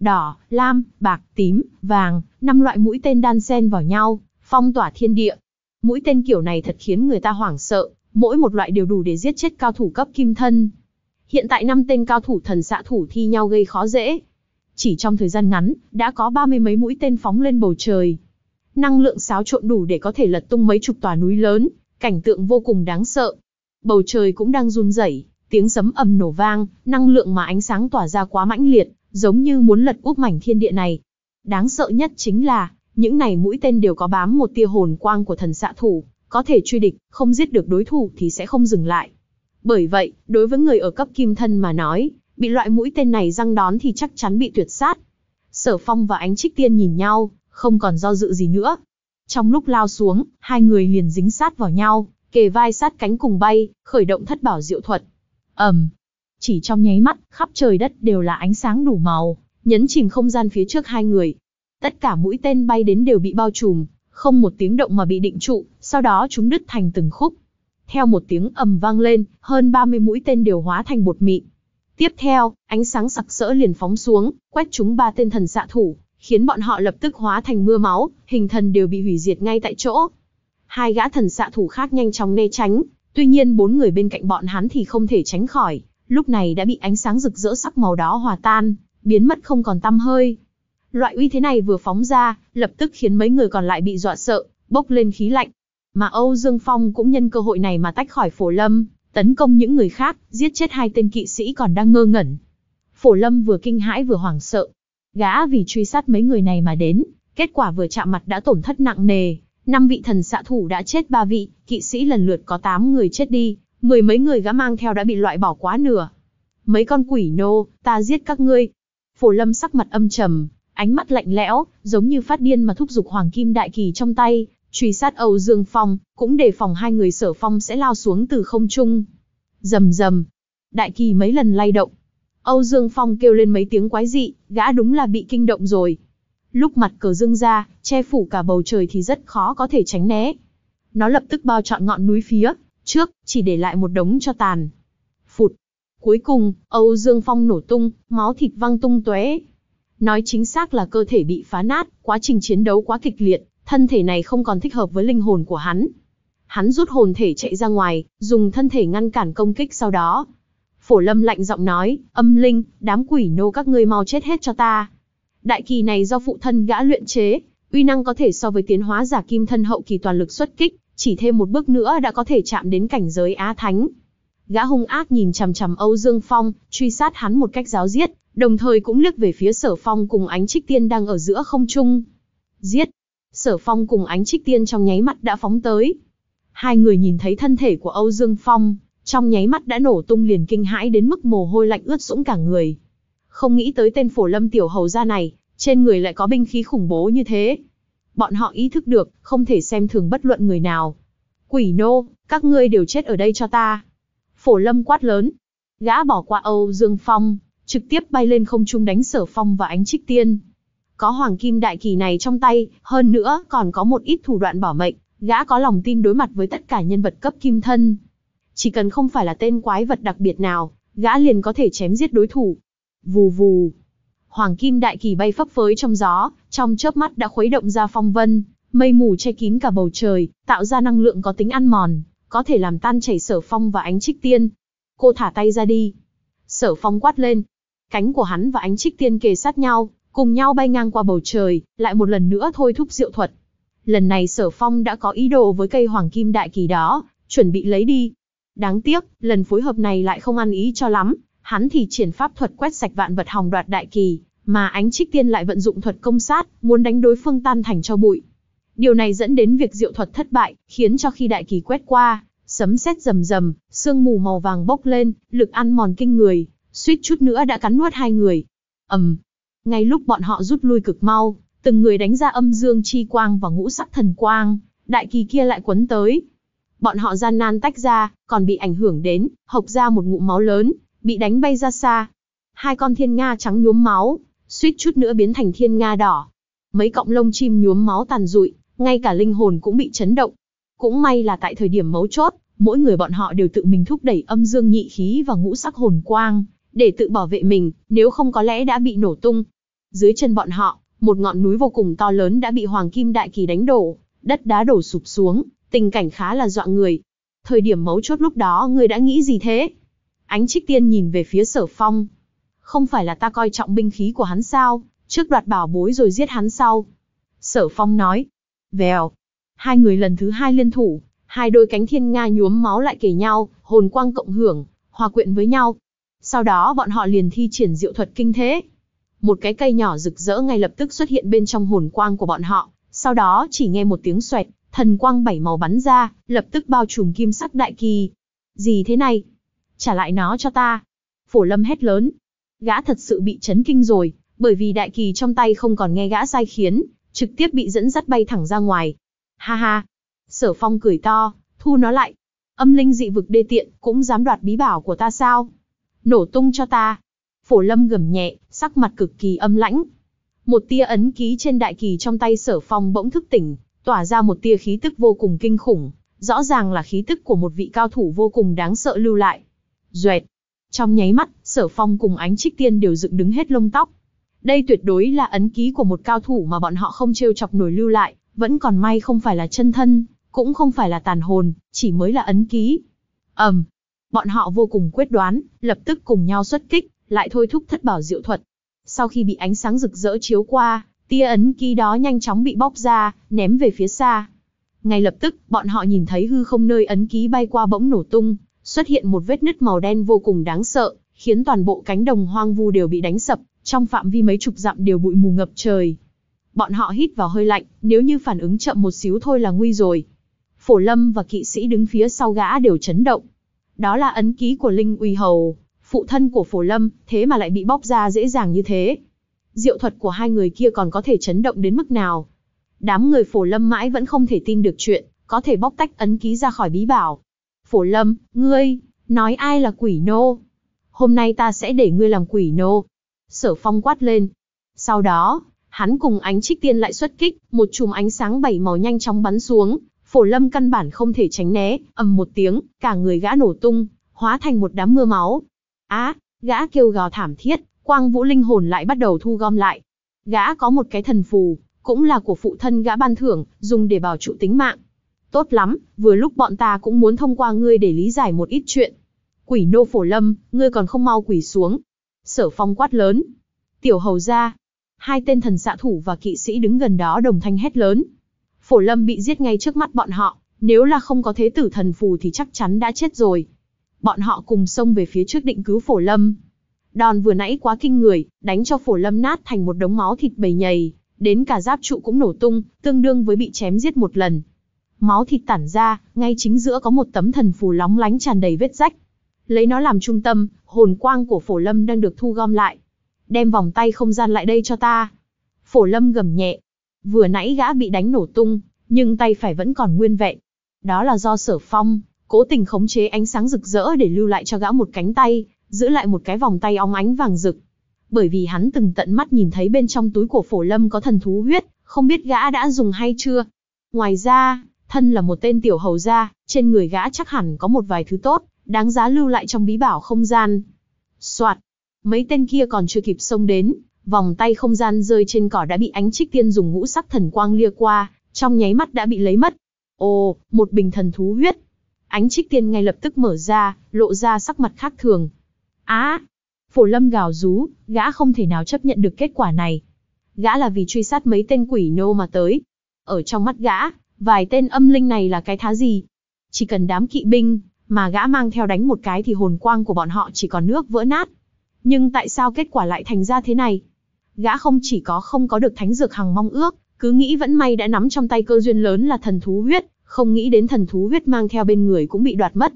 đỏ, lam, bạc, tím, vàng, năm loại mũi tên đan xen vào nhau, phong tỏa thiên địa. Mũi tên kiểu này thật khiến người ta hoảng sợ, mỗi một loại đều đủ để giết chết cao thủ cấp kim thân. Hiện tại năm tên cao thủ thần xạ thủ thi nhau gây khó dễ. Chỉ trong thời gian ngắn, đã có ba mươi mấy mũi tên phóng lên bầu trời, năng lượng xáo trộn đủ để có thể lật tung mấy chục tòa núi lớn, cảnh tượng vô cùng đáng sợ. Bầu trời cũng đang run rẩy, tiếng sấm ầm nổ vang, năng lượng mà ánh sáng tỏa ra quá mãnh liệt, giống như muốn lật úp mảnh thiên địa này. Đáng sợ nhất chính là, những này mũi tên đều có bám một tia hồn quang của thần xạ thủ, có thể truy địch, không giết được đối thủ thì sẽ không dừng lại. Bởi vậy, đối với người ở cấp kim thân mà nói, bị loại mũi tên này răng đón thì chắc chắn bị tuyệt sát. Sở Phong và Ánh Trích Tiên nhìn nhau, không còn do dự gì nữa. Trong lúc lao xuống, hai người liền dính sát vào nhau, kề vai sát cánh cùng bay, khởi động thất bảo diệu thuật. ầm, chỉ trong nháy mắt, khắp trời đất đều là ánh sáng đủ màu, nhấn chìm không gian phía trước hai người. Tất cả mũi tên bay đến đều bị bao trùm, không một tiếng động mà bị định trụ, sau đó chúng đứt thành từng khúc. Theo một tiếng ầm vang lên, hơn 30 mũi tên đều hóa thành bột mịn. Tiếp theo, ánh sáng sặc sỡ liền phóng xuống, quét chúng ba tên thần xạ thủ, khiến bọn họ lập tức hóa thành mưa máu, hình thần đều bị hủy diệt ngay tại chỗ. Hai gã thần xạ thủ khác nhanh chóng né tránh, tuy nhiên bốn người bên cạnh bọn hắn thì không thể tránh khỏi, lúc này đã bị ánh sáng rực rỡ sắc màu đó hòa tan, biến mất không còn tăm hơi. Loại uy thế này vừa phóng ra, lập tức khiến mấy người còn lại bị dọa sợ, bốc lên khí lạnh. Mà Âu Dương Phong cũng nhân cơ hội này mà tách khỏi Phổ Lâm, tấn công những người khác, giết chết hai tên kỵ sĩ còn đang ngơ ngẩn. Phổ Lâm vừa kinh hãi vừa hoảng sợ, Gã vì truy sát mấy người này mà đến, kết quả vừa chạm mặt đã tổn thất nặng nề. Năm vị thần xạ thủ đã chết ba vị, kỵ sĩ lần lượt có tám người chết đi, mười mấy người gã mang theo đã bị loại bỏ quá nửa. Mấy con quỷ nô, ta giết các ngươi. Phổ lâm sắc mặt âm trầm, ánh mắt lạnh lẽo, giống như phát điên mà thúc giục hoàng kim đại kỳ trong tay, truy sát Âu Dương Phong, cũng đề phòng hai người sở phong sẽ lao xuống từ không trung. Rầm rầm, đại kỳ mấy lần lay động, Âu Dương Phong kêu lên mấy tiếng quái dị, gã đúng là bị kinh động rồi. Lúc mặt cờ dương ra, che phủ cả bầu trời thì rất khó có thể tránh né. Nó lập tức bao trọn ngọn núi phía, trước, chỉ để lại một đống cho tàn. Phụt! Cuối cùng, Âu Dương Phong nổ tung, máu thịt văng tung tuế. Nói chính xác là cơ thể bị phá nát, quá trình chiến đấu quá kịch liệt, thân thể này không còn thích hợp với linh hồn của hắn. Hắn rút hồn thể chạy ra ngoài, dùng thân thể ngăn cản công kích sau đó, Phổ Lâm lạnh giọng nói, âm linh, đám quỷ nô các ngươi mau chết hết cho ta. Đại kỳ này do phụ thân gã luyện chế, uy năng có thể so với tiến hóa giả kim thân hậu kỳ toàn lực xuất kích, chỉ thêm một bước nữa đã có thể chạm đến cảnh giới á thánh. Gã hung ác nhìn chằm chằm Âu Dương Phong, truy sát hắn một cách giáo giết, đồng thời cũng liếc về phía Sở Phong cùng Ánh Trích Tiên đang ở giữa không trung. Giết! Sở Phong cùng Ánh Trích Tiên trong nháy mắt đã phóng tới. Hai người nhìn thấy thân thể của Âu Dương Phong, trong nháy mắt đã nổ tung liền kinh hãi đến mức mồ hôi lạnh ướt sũng cả người. Không nghĩ tới tên phổ lâm tiểu hầu gia này, trên người lại có binh khí khủng bố như thế. Bọn họ ý thức được, không thể xem thường bất luận người nào. Quỷ nô, các ngươi đều chết ở đây cho ta. Phổ lâm quát lớn. Gã bỏ qua Âu Dương Phong, trực tiếp bay lên không trung đánh sở phong và ánh trích tiên. Có hoàng kim đại kỳ này trong tay, hơn nữa còn có một ít thủ đoạn bỏ mệnh, gã có lòng tin đối mặt với tất cả nhân vật cấp kim thân, chỉ cần không phải là tên quái vật đặc biệt nào, gã liền có thể chém giết đối thủ. Vù vù. Hoàng kim đại kỳ bay phấp phới trong gió, trong chớp mắt đã khuấy động ra phong vân, mây mù che kín cả bầu trời, tạo ra năng lượng có tính ăn mòn, có thể làm tan chảy sở phong và ánh trích tiên. Cô thả tay ra đi. Sở phong quát lên. Cánh của hắn và ánh trích tiên kề sát nhau, cùng nhau bay ngang qua bầu trời, lại một lần nữa thôi thúc diệu thuật. Lần này sở phong đã có ý đồ với cây hoàng kim đại kỳ đó, chuẩn bị lấy đi. Đáng tiếc, lần phối hợp này lại không ăn ý cho lắm, hắn thì triển pháp thuật quét sạch vạn vật hòng đoạt đại kỳ, mà ánh trích tiên lại vận dụng thuật công sát, muốn đánh đối phương tan thành cho bụi. Điều này dẫn đến việc diệu thuật thất bại, khiến cho khi đại kỳ quét qua, sấm sét rầm rầm, sương mù màu vàng bốc lên, lực ăn mòn kinh người, suýt chút nữa đã cắn nuốt hai người. ầm, ngay lúc bọn họ rút lui cực mau, từng người đánh ra âm dương chi quang và ngũ sắc thần quang, đại kỳ kia lại quấn tới, Bọn họ gian nan tách ra, còn bị ảnh hưởng đến, hộc ra một ngụm máu lớn, bị đánh bay ra xa. Hai con thiên nga trắng nhuốm máu, suýt chút nữa biến thành thiên nga đỏ. Mấy cọng lông chim nhuốm máu tàn rụi, ngay cả linh hồn cũng bị chấn động. Cũng may là tại thời điểm mấu chốt, mỗi người bọn họ đều tự mình thúc đẩy âm dương nhị khí và ngũ sắc hồn quang, để tự bảo vệ mình, nếu không có lẽ đã bị nổ tung. Dưới chân bọn họ, một ngọn núi vô cùng to lớn đã bị Hoàng Kim Đại Kỳ đánh đổ, đất đá đổ sụp xuống, Tình cảnh khá là dọa người. Thời điểm mấu chốt lúc đó ngươi đã nghĩ gì thế? Ánh trích tiên nhìn về phía sở phong. Không phải là ta coi trọng binh khí của hắn sao, trước đoạt bảo bối rồi giết hắn sau. Sở phong nói. Vèo. Hai người lần thứ hai liên thủ, hai đôi cánh thiên nga nhuốm máu lại kề nhau, hồn quang cộng hưởng, hòa quyện với nhau. Sau đó bọn họ liền thi triển diệu thuật kinh thế. Một cái cây nhỏ rực rỡ ngay lập tức xuất hiện bên trong hồn quang của bọn họ, sau đó chỉ nghe một tiếng xoẹt, Thần quang bảy màu bắn ra, lập tức bao trùm kim sắc đại kỳ. Gì thế này? Trả lại nó cho ta. Phổ lâm hét lớn. Gã thật sự bị chấn kinh rồi, bởi vì đại kỳ trong tay không còn nghe gã sai khiến, trực tiếp bị dẫn dắt bay thẳng ra ngoài. Ha ha. Sở phong cười to, thu nó lại. Âm linh dị vực đê tiện, cũng dám đoạt bí bảo của ta sao? Nổ tung cho ta. Phổ lâm gầm nhẹ, sắc mặt cực kỳ âm lãnh. Một tia ấn ký trên đại kỳ trong tay sở phong bỗng thức tỉnh, tỏa ra một tia khí tức vô cùng kinh khủng, rõ ràng là khí tức của một vị cao thủ vô cùng đáng sợ lưu lại. Duệt. Trong nháy mắt, Sở Phong cùng Ánh Trích Tiên đều dựng đứng hết lông tóc. Đây tuyệt đối là ấn ký của một cao thủ mà bọn họ không trêu chọc nổi lưu lại, vẫn còn may không phải là chân thân, cũng không phải là tàn hồn, chỉ mới là ấn ký. Ầm. Um, bọn họ vô cùng quyết đoán, lập tức cùng nhau xuất kích, lại thôi thúc thất bảo diệu thuật. Sau khi bị ánh sáng rực rỡ chiếu qua, Tia ấn ký đó nhanh chóng bị bóc ra, ném về phía xa. Ngay lập tức, bọn họ nhìn thấy hư không nơi ấn ký bay qua bỗng nổ tung, xuất hiện một vết nứt màu đen vô cùng đáng sợ, khiến toàn bộ cánh đồng hoang vu đều bị đánh sập, trong phạm vi mấy chục dặm đều bụi mù ngập trời. Bọn họ hít vào hơi lạnh, nếu như phản ứng chậm một xíu thôi là nguy rồi. Phổ Lâm và kỵ sĩ đứng phía sau gã đều chấn động. Đó là ấn ký của Linh Uy Hầu, phụ thân của Phổ Lâm, thế mà lại bị bóc ra dễ dàng như thế diệu thuật của hai người kia còn có thể chấn động đến mức nào. Đám người phổ lâm mãi vẫn không thể tin được chuyện, có thể bóc tách ấn ký ra khỏi bí bảo. Phổ lâm, ngươi, nói ai là quỷ nô? Hôm nay ta sẽ để ngươi làm quỷ nô. Sở phong quát lên. Sau đó, hắn cùng ánh trích tiên lại xuất kích, một chùm ánh sáng bảy màu nhanh chóng bắn xuống, phổ lâm căn bản không thể tránh né, ầm một tiếng, cả người gã nổ tung, hóa thành một đám mưa máu. Á, gã kêu gào thảm thiết, Quang Vũ linh hồn lại bắt đầu thu gom lại. Gã có một cái thần phù, cũng là của phụ thân gã ban thưởng, dùng để bảo trụ tính mạng. Tốt lắm, vừa lúc bọn ta cũng muốn thông qua ngươi để lý giải một ít chuyện. Quỷ nô phổ lâm, ngươi còn không mau quỷ xuống. Sở phong quát lớn. Tiểu hầu ra. Hai tên thần xạ thủ và kỵ sĩ đứng gần đó đồng thanh hét lớn. Phổ lâm bị giết ngay trước mắt bọn họ, nếu là không có thế tử thần phù thì chắc chắn đã chết rồi. Bọn họ cùng xông về phía trước định cứu phổ lâm. Đòn vừa nãy quá kinh người, đánh cho phổ lâm nát thành một đống máu thịt bầy nhầy, đến cả giáp trụ cũng nổ tung, tương đương với bị chém giết một lần. Máu thịt tản ra, ngay chính giữa có một tấm thần phù lóng lánh tràn đầy vết rách. Lấy nó làm trung tâm, hồn quang của phổ lâm đang được thu gom lại. Đem vòng tay không gian lại đây cho ta. Phổ lâm gầm nhẹ. Vừa nãy gã bị đánh nổ tung, nhưng tay phải vẫn còn nguyên vẹn. Đó là do sở phong, cố tình khống chế ánh sáng rực rỡ để lưu lại cho gã một cánh tay, giữ lại một cái vòng tay óng ánh vàng rực. Bởi vì hắn từng tận mắt nhìn thấy bên trong túi của phổ lâm có thần thú huyết, không biết gã đã dùng hay chưa. Ngoài ra, thân là một tên tiểu hầu gia, trên người gã chắc hẳn có một vài thứ tốt, đáng giá lưu lại trong bí bảo không gian. Soạt, mấy tên kia còn chưa kịp xông đến, vòng tay không gian rơi trên cỏ đã bị ánh trích tiên dùng ngũ sắc thần quang lia qua, trong nháy mắt đã bị lấy mất. Ồ, một bình thần thú huyết. Ánh trích tiên ngay lập tức mở ra, lộ ra sắc mặt khác thường, Á! phổ lâm gào rú, gã không thể nào chấp nhận được kết quả này. Gã là vì truy sát mấy tên quỷ nô mà tới. Ở trong mắt gã, vài tên âm linh này là cái thá gì? Chỉ cần đám kỵ binh, mà gã mang theo đánh một cái thì hồn quang của bọn họ chỉ còn nước vỡ nát. Nhưng tại sao kết quả lại thành ra thế này? Gã không chỉ có không có được thánh dược hằng mong ước, cứ nghĩ vẫn may đã nắm trong tay cơ duyên lớn là thần thú huyết, không nghĩ đến thần thú huyết mang theo bên người cũng bị đoạt mất.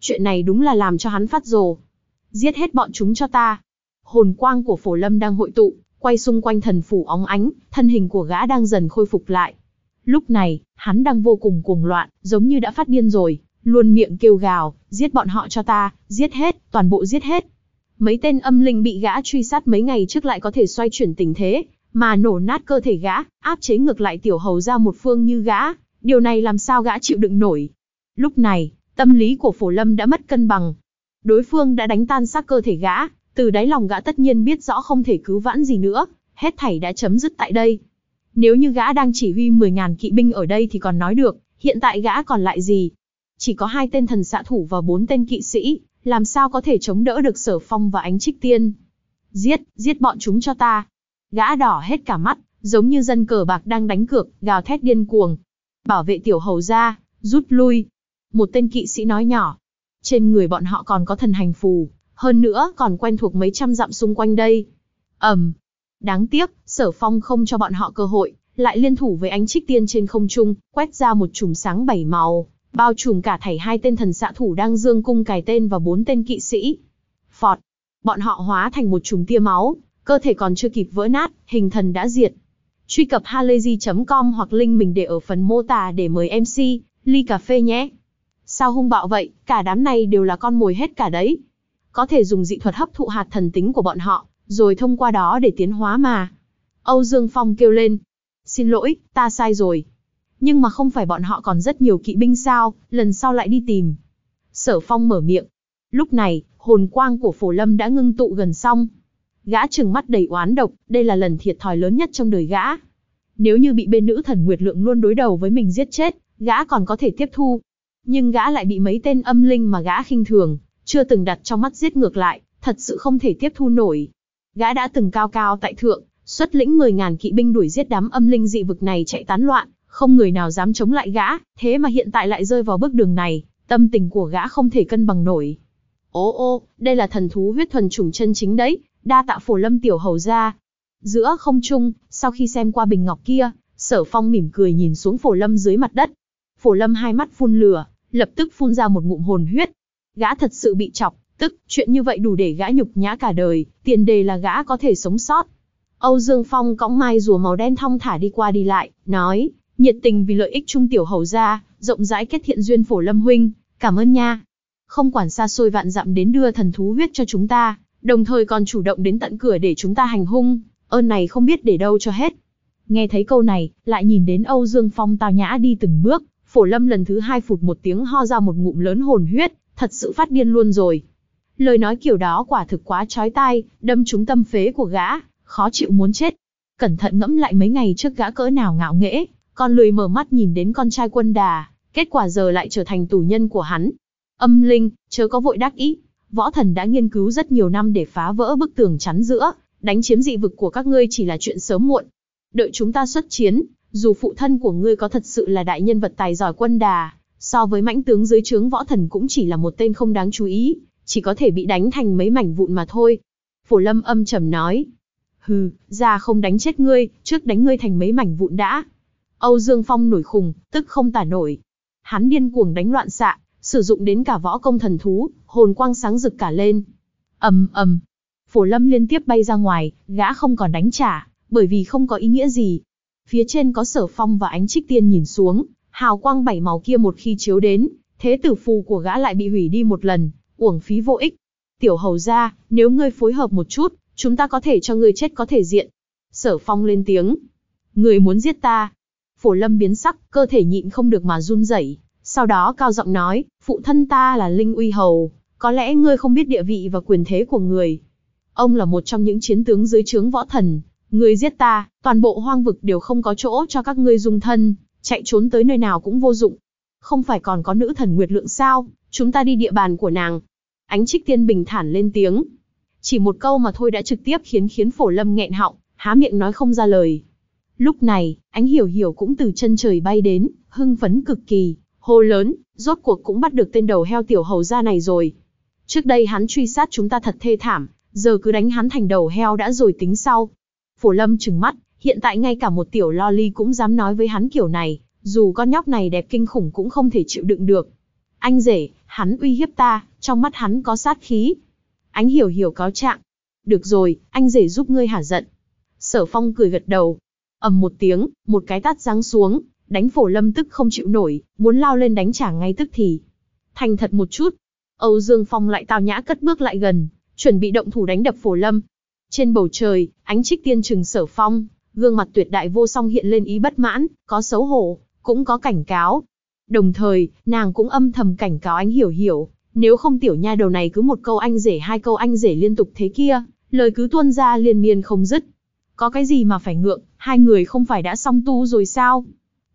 Chuyện này đúng là làm cho hắn phát rồ giết hết bọn chúng cho ta. Hồn quang của phổ lâm đang hội tụ, quay xung quanh thần phủ óng ánh, thân hình của gã đang dần khôi phục lại. Lúc này, hắn đang vô cùng cuồng loạn, giống như đã phát điên rồi, luôn miệng kêu gào, giết bọn họ cho ta, giết hết, toàn bộ giết hết. Mấy tên âm linh bị gã truy sát mấy ngày trước lại có thể xoay chuyển tình thế, mà nổ nát cơ thể gã, áp chế ngược lại tiểu hầu ra một phương như gã, điều này làm sao gã chịu đựng nổi. Lúc này, tâm lý của phổ lâm đã mất cân bằng, đối phương đã đánh tan xác cơ thể gã, từ đáy lòng gã tất nhiên biết rõ không thể cứu vãn gì nữa, hết thảy đã chấm dứt tại đây. Nếu như gã đang chỉ huy 10.000 kỵ binh ở đây thì còn nói được, hiện tại gã còn lại gì? Chỉ có hai tên thần xạ thủ và bốn tên kỵ sĩ, làm sao có thể chống đỡ được sở phong và ánh trích tiên? Giết, giết bọn chúng cho ta. Gã đỏ hết cả mắt, giống như dân cờ bạc đang đánh cược, gào thét điên cuồng. Bảo vệ tiểu hầu ra, rút lui. Một tên kỵ sĩ nói nhỏ, trên người bọn họ còn có thần hành phù, hơn nữa còn quen thuộc mấy trăm dặm xung quanh đây. Ẩm. đáng tiếc, sở phong không cho bọn họ cơ hội, lại liên thủ với ánh trích tiên trên không trung, quét ra một chùm sáng bảy màu, bao trùm cả thảy hai tên thần xạ thủ đang dương cung cài tên và bốn tên kỵ sĩ. Phọt. Bọn họ hóa thành một chùm tia máu, cơ thể còn chưa kịp vỡ nát, hình thần đã diệt. Truy cập halayzi.com hoặc link mình để ở phần mô tả để mời MC, ly cà phê nhé. Sao hung bạo vậy, cả đám này đều là con mồi hết cả đấy. Có thể dùng dị thuật hấp thụ hạt thần tính của bọn họ, rồi thông qua đó để tiến hóa mà. Âu Dương Phong kêu lên. Xin lỗi, ta sai rồi. Nhưng mà không phải bọn họ còn rất nhiều kỵ binh sao, lần sau lại đi tìm. Sở Phong mở miệng. Lúc này, hồn quang của Phổ Lâm đã ngưng tụ gần xong. Gã trừng mắt đầy oán độc, đây là lần thiệt thòi lớn nhất trong đời gã. Nếu như bị bên nữ thần Nguyệt Lượng luôn đối đầu với mình giết chết, gã còn có thể tiếp thu, nhưng gã lại bị mấy tên âm linh mà gã khinh thường, chưa từng đặt trong mắt giết ngược lại, thật sự không thể tiếp thu nổi. Gã đã từng cao cao tại thượng, xuất lĩnh 10.000 kỵ binh đuổi giết đám âm linh dị vực này chạy tán loạn, không người nào dám chống lại gã, thế mà hiện tại lại rơi vào bước đường này, tâm tình của gã không thể cân bằng nổi. Ô ô, đây là thần thú huyết thuần chủng chân chính đấy, đa tạ phổ lâm tiểu hầu ra. Giữa không trung, sau khi xem qua bình ngọc kia, sở phong mỉm cười nhìn xuống phổ lâm dưới mặt đất. Phổ lâm hai mắt phun lửa, lập tức phun ra một ngụm hồn huyết. Gã thật sự bị chọc, tức, chuyện như vậy đủ để gã nhục nhã cả đời, tiền đề là gã có thể sống sót. Âu Dương Phong cõng mai rùa màu đen thong thả đi qua đi lại, nói, nhiệt tình vì lợi ích trung tiểu hầu gia, rộng rãi kết thiện duyên phổ lâm huynh, cảm ơn nha. Không quản xa xôi vạn dặm đến đưa thần thú huyết cho chúng ta, đồng thời còn chủ động đến tận cửa để chúng ta hành hung, ơn này không biết để đâu cho hết. Nghe thấy câu này, lại nhìn đến Âu Dương Phong tào nhã đi từng bước, Phổ Lâm lần thứ hai phụt một tiếng ho ra một ngụm lớn hồn huyết, thật sự phát điên luôn rồi. Lời nói kiểu đó quả thực quá chói tai, đâm trúng tâm phế của gã, khó chịu muốn chết. Cẩn thận ngẫm lại mấy ngày trước gã cỡ nào ngạo nghễ, còn lười mở mắt nhìn đến con trai quân đà, kết quả giờ lại trở thành tù nhân của hắn. Âm linh, chớ có vội đắc ý, võ thần đã nghiên cứu rất nhiều năm để phá vỡ bức tường chắn giữa, đánh chiếm dị vực của các ngươi chỉ là chuyện sớm muộn. Đợi chúng ta xuất chiến, dù phụ thân của ngươi có thật sự là đại nhân vật tài giỏi quân đà, so với mãnh tướng dưới trướng võ thần cũng chỉ là một tên không đáng chú ý, chỉ có thể bị đánh thành mấy mảnh vụn mà thôi. Phổ lâm âm trầm nói, hừ, ra không đánh chết ngươi, trước đánh ngươi thành mấy mảnh vụn đã. Âu Dương Phong nổi khùng, tức không tả nổi. Hắn điên cuồng đánh loạn xạ, sử dụng đến cả võ công thần thú, hồn quang sáng rực cả lên. ầm ầm, Phổ Lâm liên tiếp bay ra ngoài, gã không còn đánh trả, bởi vì không có ý nghĩa gì, Phía trên có sở phong và ánh trích tiên nhìn xuống, hào quang bảy màu kia một khi chiếu đến, thế tử phù của gã lại bị hủy đi một lần, uổng phí vô ích. Tiểu hầu ra, nếu ngươi phối hợp một chút, chúng ta có thể cho ngươi chết có thể diện. Sở phong lên tiếng. Ngươi muốn giết ta. Phổ lâm biến sắc, cơ thể nhịn không được mà run rẩy. Sau đó cao giọng nói, phụ thân ta là Linh Uy Hầu, có lẽ ngươi không biết địa vị và quyền thế của người. Ông là một trong những chiến tướng dưới trướng võ thần, Ngươi giết ta, toàn bộ hoang vực đều không có chỗ cho các ngươi dung thân, chạy trốn tới nơi nào cũng vô dụng. Không phải còn có nữ thần Nguyệt Lượng sao, chúng ta đi địa bàn của nàng. Ánh trích tiên bình thản lên tiếng. Chỉ một câu mà thôi đã trực tiếp khiến khiến phổ lâm nghẹn họng, há miệng nói không ra lời. Lúc này, ánh hiểu hiểu cũng từ chân trời bay đến, hưng phấn cực kỳ, hô lớn, rốt cuộc cũng bắt được tên đầu heo tiểu hầu ra này rồi. Trước đây hắn truy sát chúng ta thật thê thảm, giờ cứ đánh hắn thành đầu heo đã rồi tính sau, Phổ Lâm trừng mắt, hiện tại ngay cả một tiểu loli cũng dám nói với hắn kiểu này, dù con nhóc này đẹp kinh khủng cũng không thể chịu đựng được. Anh rể, hắn uy hiếp ta, trong mắt hắn có sát khí. Anh hiểu hiểu cáo trạng. Được rồi, anh rể giúp ngươi hả giận. Sở phong cười gật đầu. ầm một tiếng, một cái tát giáng xuống, đánh phổ lâm tức không chịu nổi, muốn lao lên đánh trả ngay tức thì. Thành thật một chút. Âu Dương Phong lại tào nhã cất bước lại gần, chuẩn bị động thủ đánh đập phổ lâm, trên bầu trời, ánh trích tiên trừng sở phong, gương mặt tuyệt đại vô song hiện lên ý bất mãn, có xấu hổ, cũng có cảnh cáo. Đồng thời, nàng cũng âm thầm cảnh cáo anh hiểu hiểu, nếu không tiểu nha đầu này cứ một câu anh rể hai câu anh rể liên tục thế kia, lời cứ tuôn ra liên miên không dứt. Có cái gì mà phải ngượng, hai người không phải đã song tu rồi sao?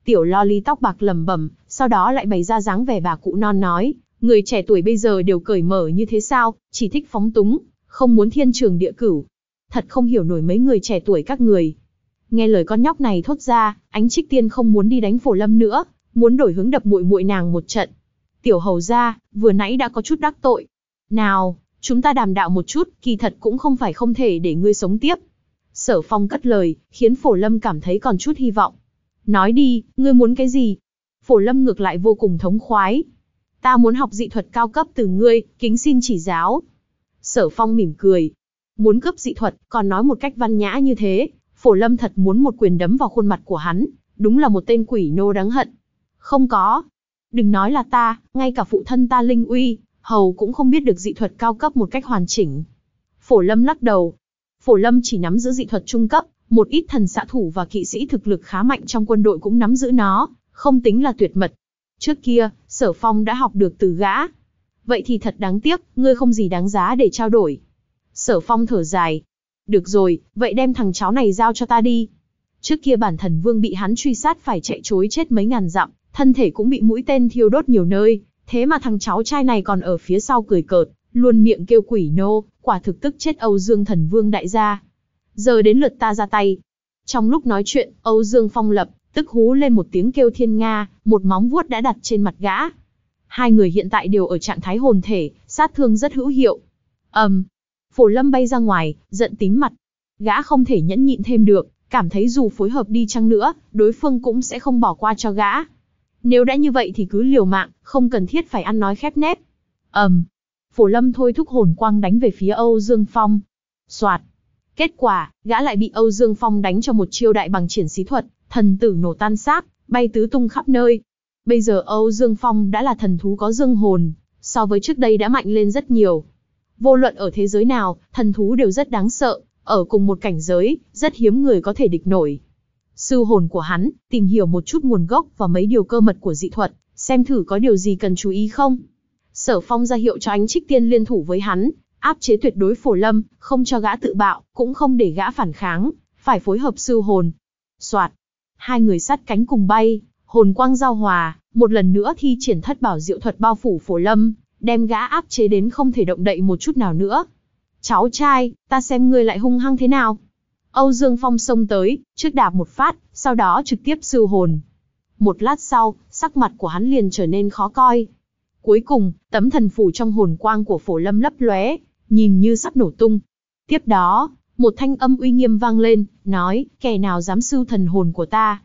Tiểu lo ly tóc bạc lẩm bẩm, sau đó lại bày ra dáng vẻ bà cụ non nói, người trẻ tuổi bây giờ đều cởi mở như thế sao, chỉ thích phóng túng, không muốn thiên trường địa cửu, thật không hiểu nổi mấy người trẻ tuổi các người. Nghe lời con nhóc này thốt ra, ánh trích tiên không muốn đi đánh phổ lâm nữa, muốn đổi hướng đập muội muội nàng một trận. Tiểu hầu ra, vừa nãy đã có chút đắc tội. Nào, chúng ta đàm đạo một chút, kỳ thật cũng không phải không thể để ngươi sống tiếp. Sở phong cất lời, khiến phổ lâm cảm thấy còn chút hy vọng. Nói đi, ngươi muốn cái gì? Phổ lâm ngược lại vô cùng thống khoái. Ta muốn học dị thuật cao cấp từ ngươi, kính xin chỉ giáo. Sở phong mỉm cười, muốn cướp dị thuật, còn nói một cách văn nhã như thế, Phổ Lâm thật muốn một quyền đấm vào khuôn mặt của hắn, đúng là một tên quỷ nô đáng hận. Không có. Đừng nói là ta, ngay cả phụ thân ta Linh Uy, hầu cũng không biết được dị thuật cao cấp một cách hoàn chỉnh. Phổ Lâm lắc đầu. Phổ Lâm chỉ nắm giữ dị thuật trung cấp, một ít thần xạ thủ và kỵ sĩ thực lực khá mạnh trong quân đội cũng nắm giữ nó, không tính là tuyệt mật. Trước kia, Sở Phong đã học được từ gã. Vậy thì thật đáng tiếc, ngươi không gì đáng giá để trao đổi. Sở phong thở dài. Được rồi, vậy đem thằng cháu này giao cho ta đi. Trước kia bản thần vương bị hắn truy sát phải chạy chối chết mấy ngàn dặm, thân thể cũng bị mũi tên thiêu đốt nhiều nơi, thế mà thằng cháu trai này còn ở phía sau cười cợt, luôn miệng kêu quỷ nô, quả thực tức chết Âu Dương thần vương đại gia. Giờ đến lượt ta ra tay. Trong lúc nói chuyện, Âu Dương phong lập, tức hú lên một tiếng kêu thiên nga, một móng vuốt đã đặt trên mặt gã. Hai người hiện tại đều ở trạng thái hồn thể, sát thương rất hữu hiệu. ầm, um, Phổ Lâm bay ra ngoài, giận tím mặt. Gã không thể nhẫn nhịn thêm được, cảm thấy dù phối hợp đi chăng nữa, đối phương cũng sẽ không bỏ qua cho gã. Nếu đã như vậy thì cứ liều mạng, không cần thiết phải ăn nói khép nép. Ầm. Um, Phổ Lâm thôi thúc hồn quang đánh về phía Âu Dương Phong. Soạt. Kết quả, gã lại bị Âu Dương Phong đánh cho một chiêu đại bằng triển sĩ thuật, thần tử nổ tan xác, bay tứ tung khắp nơi. Bây giờ Âu Dương Phong đã là thần thú có dương hồn, so với trước đây đã mạnh lên rất nhiều. Vô luận ở thế giới nào, thần thú đều rất đáng sợ, ở cùng một cảnh giới, rất hiếm người có thể địch nổi. Sư hồn của hắn, tìm hiểu một chút nguồn gốc và mấy điều cơ mật của dị thuật, xem thử có điều gì cần chú ý không. Sở phong ra hiệu cho ánh trích tiên liên thủ với hắn, áp chế tuyệt đối phổ lâm, không cho gã tự bạo, cũng không để gã phản kháng, phải phối hợp sư hồn. Soạt, hai người sát cánh cùng bay, hồn quang giao hòa, một lần nữa thi triển thất bảo diệu thuật bao phủ phổ lâm đem gã áp chế đến không thể động đậy một chút nào nữa. Cháu trai, ta xem ngươi lại hung hăng thế nào. Âu Dương Phong xông tới, trước đạp một phát, sau đó trực tiếp sưu hồn. Một lát sau, sắc mặt của hắn liền trở nên khó coi. Cuối cùng, tấm thần phủ trong hồn quang của phổ lâm lấp lóe, nhìn như sắp nổ tung. Tiếp đó, một thanh âm uy nghiêm vang lên, nói, kẻ nào dám sưu thần hồn của ta.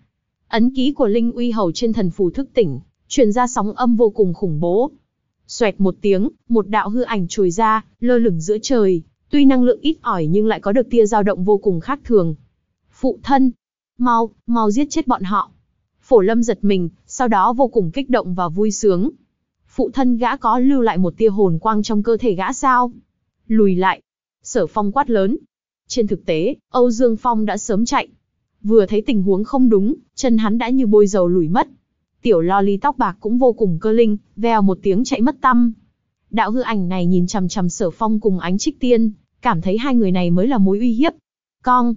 Ấn ký của Linh uy hầu trên thần phù thức tỉnh, truyền ra sóng âm vô cùng khủng bố, Xoẹt một tiếng, một đạo hư ảnh trồi ra, lơ lửng giữa trời, tuy năng lượng ít ỏi nhưng lại có được tia dao động vô cùng khác thường. Phụ thân, mau, mau giết chết bọn họ. Phổ lâm giật mình, sau đó vô cùng kích động và vui sướng. Phụ thân gã có lưu lại một tia hồn quang trong cơ thể gã sao? Lùi lại. Sở phong quát lớn. Trên thực tế, Âu Dương Phong đã sớm chạy. Vừa thấy tình huống không đúng, chân hắn đã như bôi dầu lùi mất tiểu lo ly tóc bạc cũng vô cùng cơ linh, veo một tiếng chạy mất tâm. Đạo hư ảnh này nhìn chằm chằm sở phong cùng ánh trích tiên, cảm thấy hai người này mới là mối uy hiếp. Cong!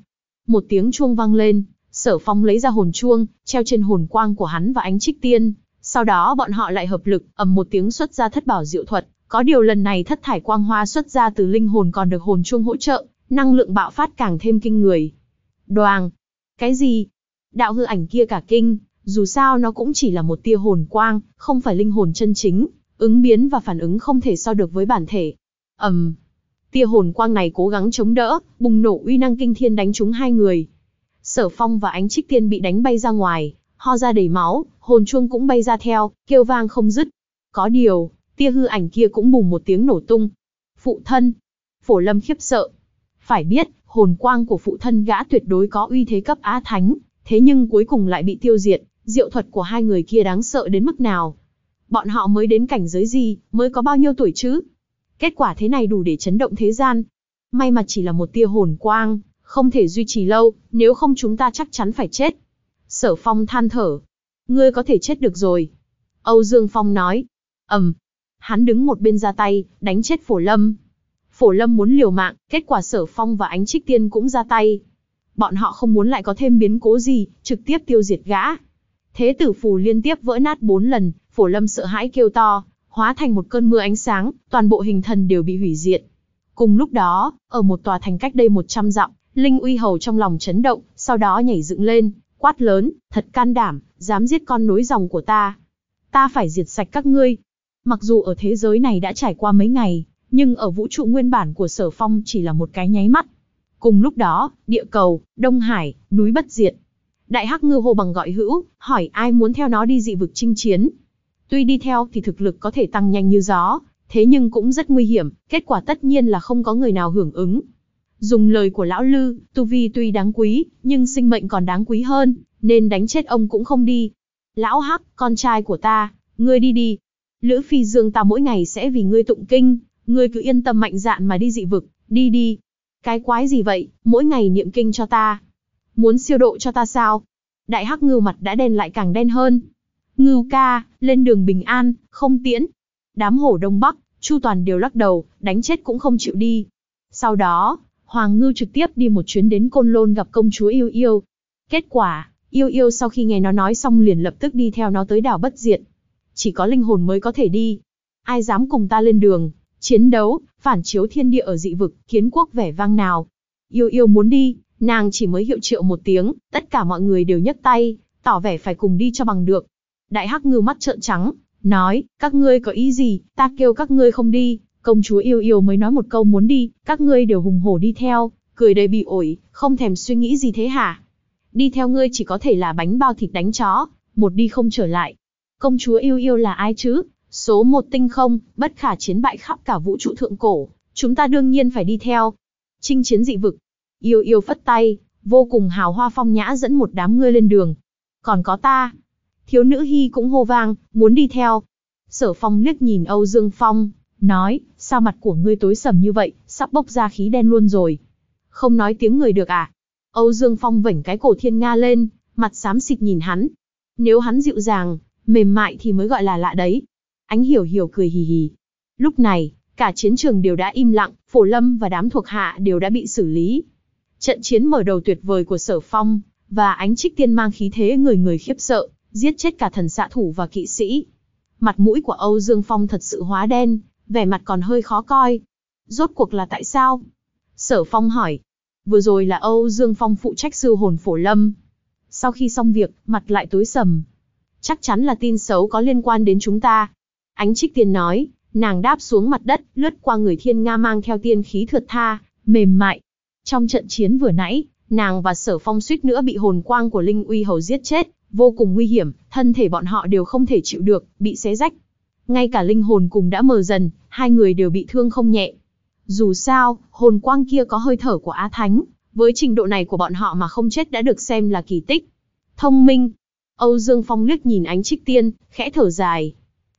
Một tiếng chuông vang lên, sở phong lấy ra hồn chuông, treo trên hồn quang của hắn và ánh trích tiên. Sau đó bọn họ lại hợp lực, ầm một tiếng xuất ra thất bảo diệu thuật. Có điều lần này thất thải quang hoa xuất ra từ linh hồn còn được hồn chuông hỗ trợ, năng lượng bạo phát càng thêm kinh người. Đoàng! Cái gì? Đạo hư ảnh kia cả kinh, dù sao nó cũng chỉ là một tia hồn quang, không phải linh hồn chân chính, ứng biến và phản ứng không thể so được với bản thể. ầm, um, tia hồn quang này cố gắng chống đỡ, bùng nổ uy năng kinh thiên đánh trúng hai người. Sở Phong và Ánh Trích Tiên bị đánh bay ra ngoài, ho ra đầy máu, hồn chuông cũng bay ra theo, kêu vang không dứt. Có điều, tia hư ảnh kia cũng bùng một tiếng nổ tung. Phụ thân, Phổ Lâm khiếp sợ. Phải biết, hồn quang của phụ thân gã tuyệt đối có uy thế cấp á thánh, thế nhưng cuối cùng lại bị tiêu diệt diệu thuật của hai người kia đáng sợ đến mức nào. Bọn họ mới đến cảnh giới gì, mới có bao nhiêu tuổi chứ? Kết quả thế này đủ để chấn động thế gian. May mà chỉ là một tia hồn quang, không thể duy trì lâu, nếu không chúng ta chắc chắn phải chết. Sở Phong than thở. Ngươi có thể chết được rồi. Âu Dương Phong nói. Ẩm. Hắn đứng một bên ra tay, đánh chết Phổ Lâm. Phổ Lâm muốn liều mạng, kết quả Sở Phong và Ánh Trích Tiên cũng ra tay. Bọn họ không muốn lại có thêm biến cố gì, trực tiếp tiêu diệt gã. Thế tử phù liên tiếp vỡ nát bốn lần, phổ lâm sợ hãi kêu to, hóa thành một cơn mưa ánh sáng, toàn bộ hình thần đều bị hủy diệt. Cùng lúc đó, ở một tòa thành cách đây 100 dặm, Linh Uy Hầu trong lòng chấn động, sau đó nhảy dựng lên, quát lớn, thật can đảm, dám giết con nối dòng của ta. Ta phải diệt sạch các ngươi. Mặc dù ở thế giới này đã trải qua mấy ngày, nhưng ở vũ trụ nguyên bản của Sở Phong chỉ là một cái nháy mắt. Cùng lúc đó, địa cầu, Đông Hải, núi Bất Diệt, đại hắc ngư hô bằng gọi hữu, hỏi ai muốn theo nó đi dị vực chinh chiến. Tuy đi theo thì thực lực có thể tăng nhanh như gió, thế nhưng cũng rất nguy hiểm, kết quả tất nhiên là không có người nào hưởng ứng. Dùng lời của lão lư, tu vi tuy đáng quý, nhưng sinh mệnh còn đáng quý hơn, nên đánh chết ông cũng không đi. Lão hắc, con trai của ta, ngươi đi đi. Lữ phi dương ta mỗi ngày sẽ vì ngươi tụng kinh, ngươi cứ yên tâm mạnh dạn mà đi dị vực, đi đi. Cái quái gì vậy, mỗi ngày niệm kinh cho ta, Muốn siêu độ cho ta sao? Đại hắc ngưu mặt đã đen lại càng đen hơn. Ngưu ca, lên đường bình an, không tiễn. Đám hổ đông bắc, chu toàn đều lắc đầu, đánh chết cũng không chịu đi. Sau đó, Hoàng Ngưu trực tiếp đi một chuyến đến Côn Lôn gặp công chúa Yêu Yêu. Kết quả, Yêu Yêu sau khi nghe nó nói xong liền lập tức đi theo nó tới đảo bất diện, Chỉ có linh hồn mới có thể đi. Ai dám cùng ta lên đường, chiến đấu, phản chiếu thiên địa ở dị vực, kiến quốc vẻ vang nào. Yêu Yêu muốn đi, Nàng chỉ mới hiệu triệu một tiếng, tất cả mọi người đều nhấc tay, tỏ vẻ phải cùng đi cho bằng được. Đại hắc ngư mắt trợn trắng, nói, các ngươi có ý gì, ta kêu các ngươi không đi, công chúa yêu yêu mới nói một câu muốn đi, các ngươi đều hùng hổ đi theo, cười đầy bị ổi, không thèm suy nghĩ gì thế hả? Đi theo ngươi chỉ có thể là bánh bao thịt đánh chó, một đi không trở lại. Công chúa yêu yêu là ai chứ? Số một tinh không, bất khả chiến bại khắp cả vũ trụ thượng cổ, chúng ta đương nhiên phải đi theo. trinh chiến dị vực, Yêu yêu phất tay, vô cùng hào hoa phong nhã dẫn một đám ngươi lên đường. Còn có ta. Thiếu nữ Hy cũng hô vang, muốn đi theo. Sở phong liếc nhìn Âu Dương Phong, nói, sao mặt của ngươi tối sầm như vậy, sắp bốc ra khí đen luôn rồi. Không nói tiếng người được à? Âu Dương Phong vểnh cái cổ thiên nga lên, mặt xám xịt nhìn hắn. Nếu hắn dịu dàng, mềm mại thì mới gọi là lạ đấy. Ánh hiểu hiểu cười hì hì. Lúc này, cả chiến trường đều đã im lặng, phổ lâm và đám thuộc hạ đều đã bị xử lý, Trận chiến mở đầu tuyệt vời của Sở Phong, và ánh trích tiên mang khí thế người người khiếp sợ, giết chết cả thần xạ thủ và kỵ sĩ. Mặt mũi của Âu Dương Phong thật sự hóa đen, vẻ mặt còn hơi khó coi. Rốt cuộc là tại sao? Sở Phong hỏi. Vừa rồi là Âu Dương Phong phụ trách sư hồn phổ lâm. Sau khi xong việc, mặt lại tối sầm. Chắc chắn là tin xấu có liên quan đến chúng ta. Ánh trích tiên nói, nàng đáp xuống mặt đất, lướt qua người thiên Nga mang theo tiên khí thượt tha, mềm mại, trong trận chiến vừa nãy, nàng và sở phong suýt nữa bị hồn quang của Linh Uy Hầu giết chết, vô cùng nguy hiểm, thân thể bọn họ đều không thể chịu được, bị xé rách. Ngay cả linh hồn cùng đã mờ dần, hai người đều bị thương không nhẹ. Dù sao, hồn quang kia có hơi thở của Á Thánh, với trình độ này của bọn họ mà không chết đã được xem là kỳ tích. Thông minh. Âu Dương Phong liếc nhìn ánh trích tiên, khẽ thở dài.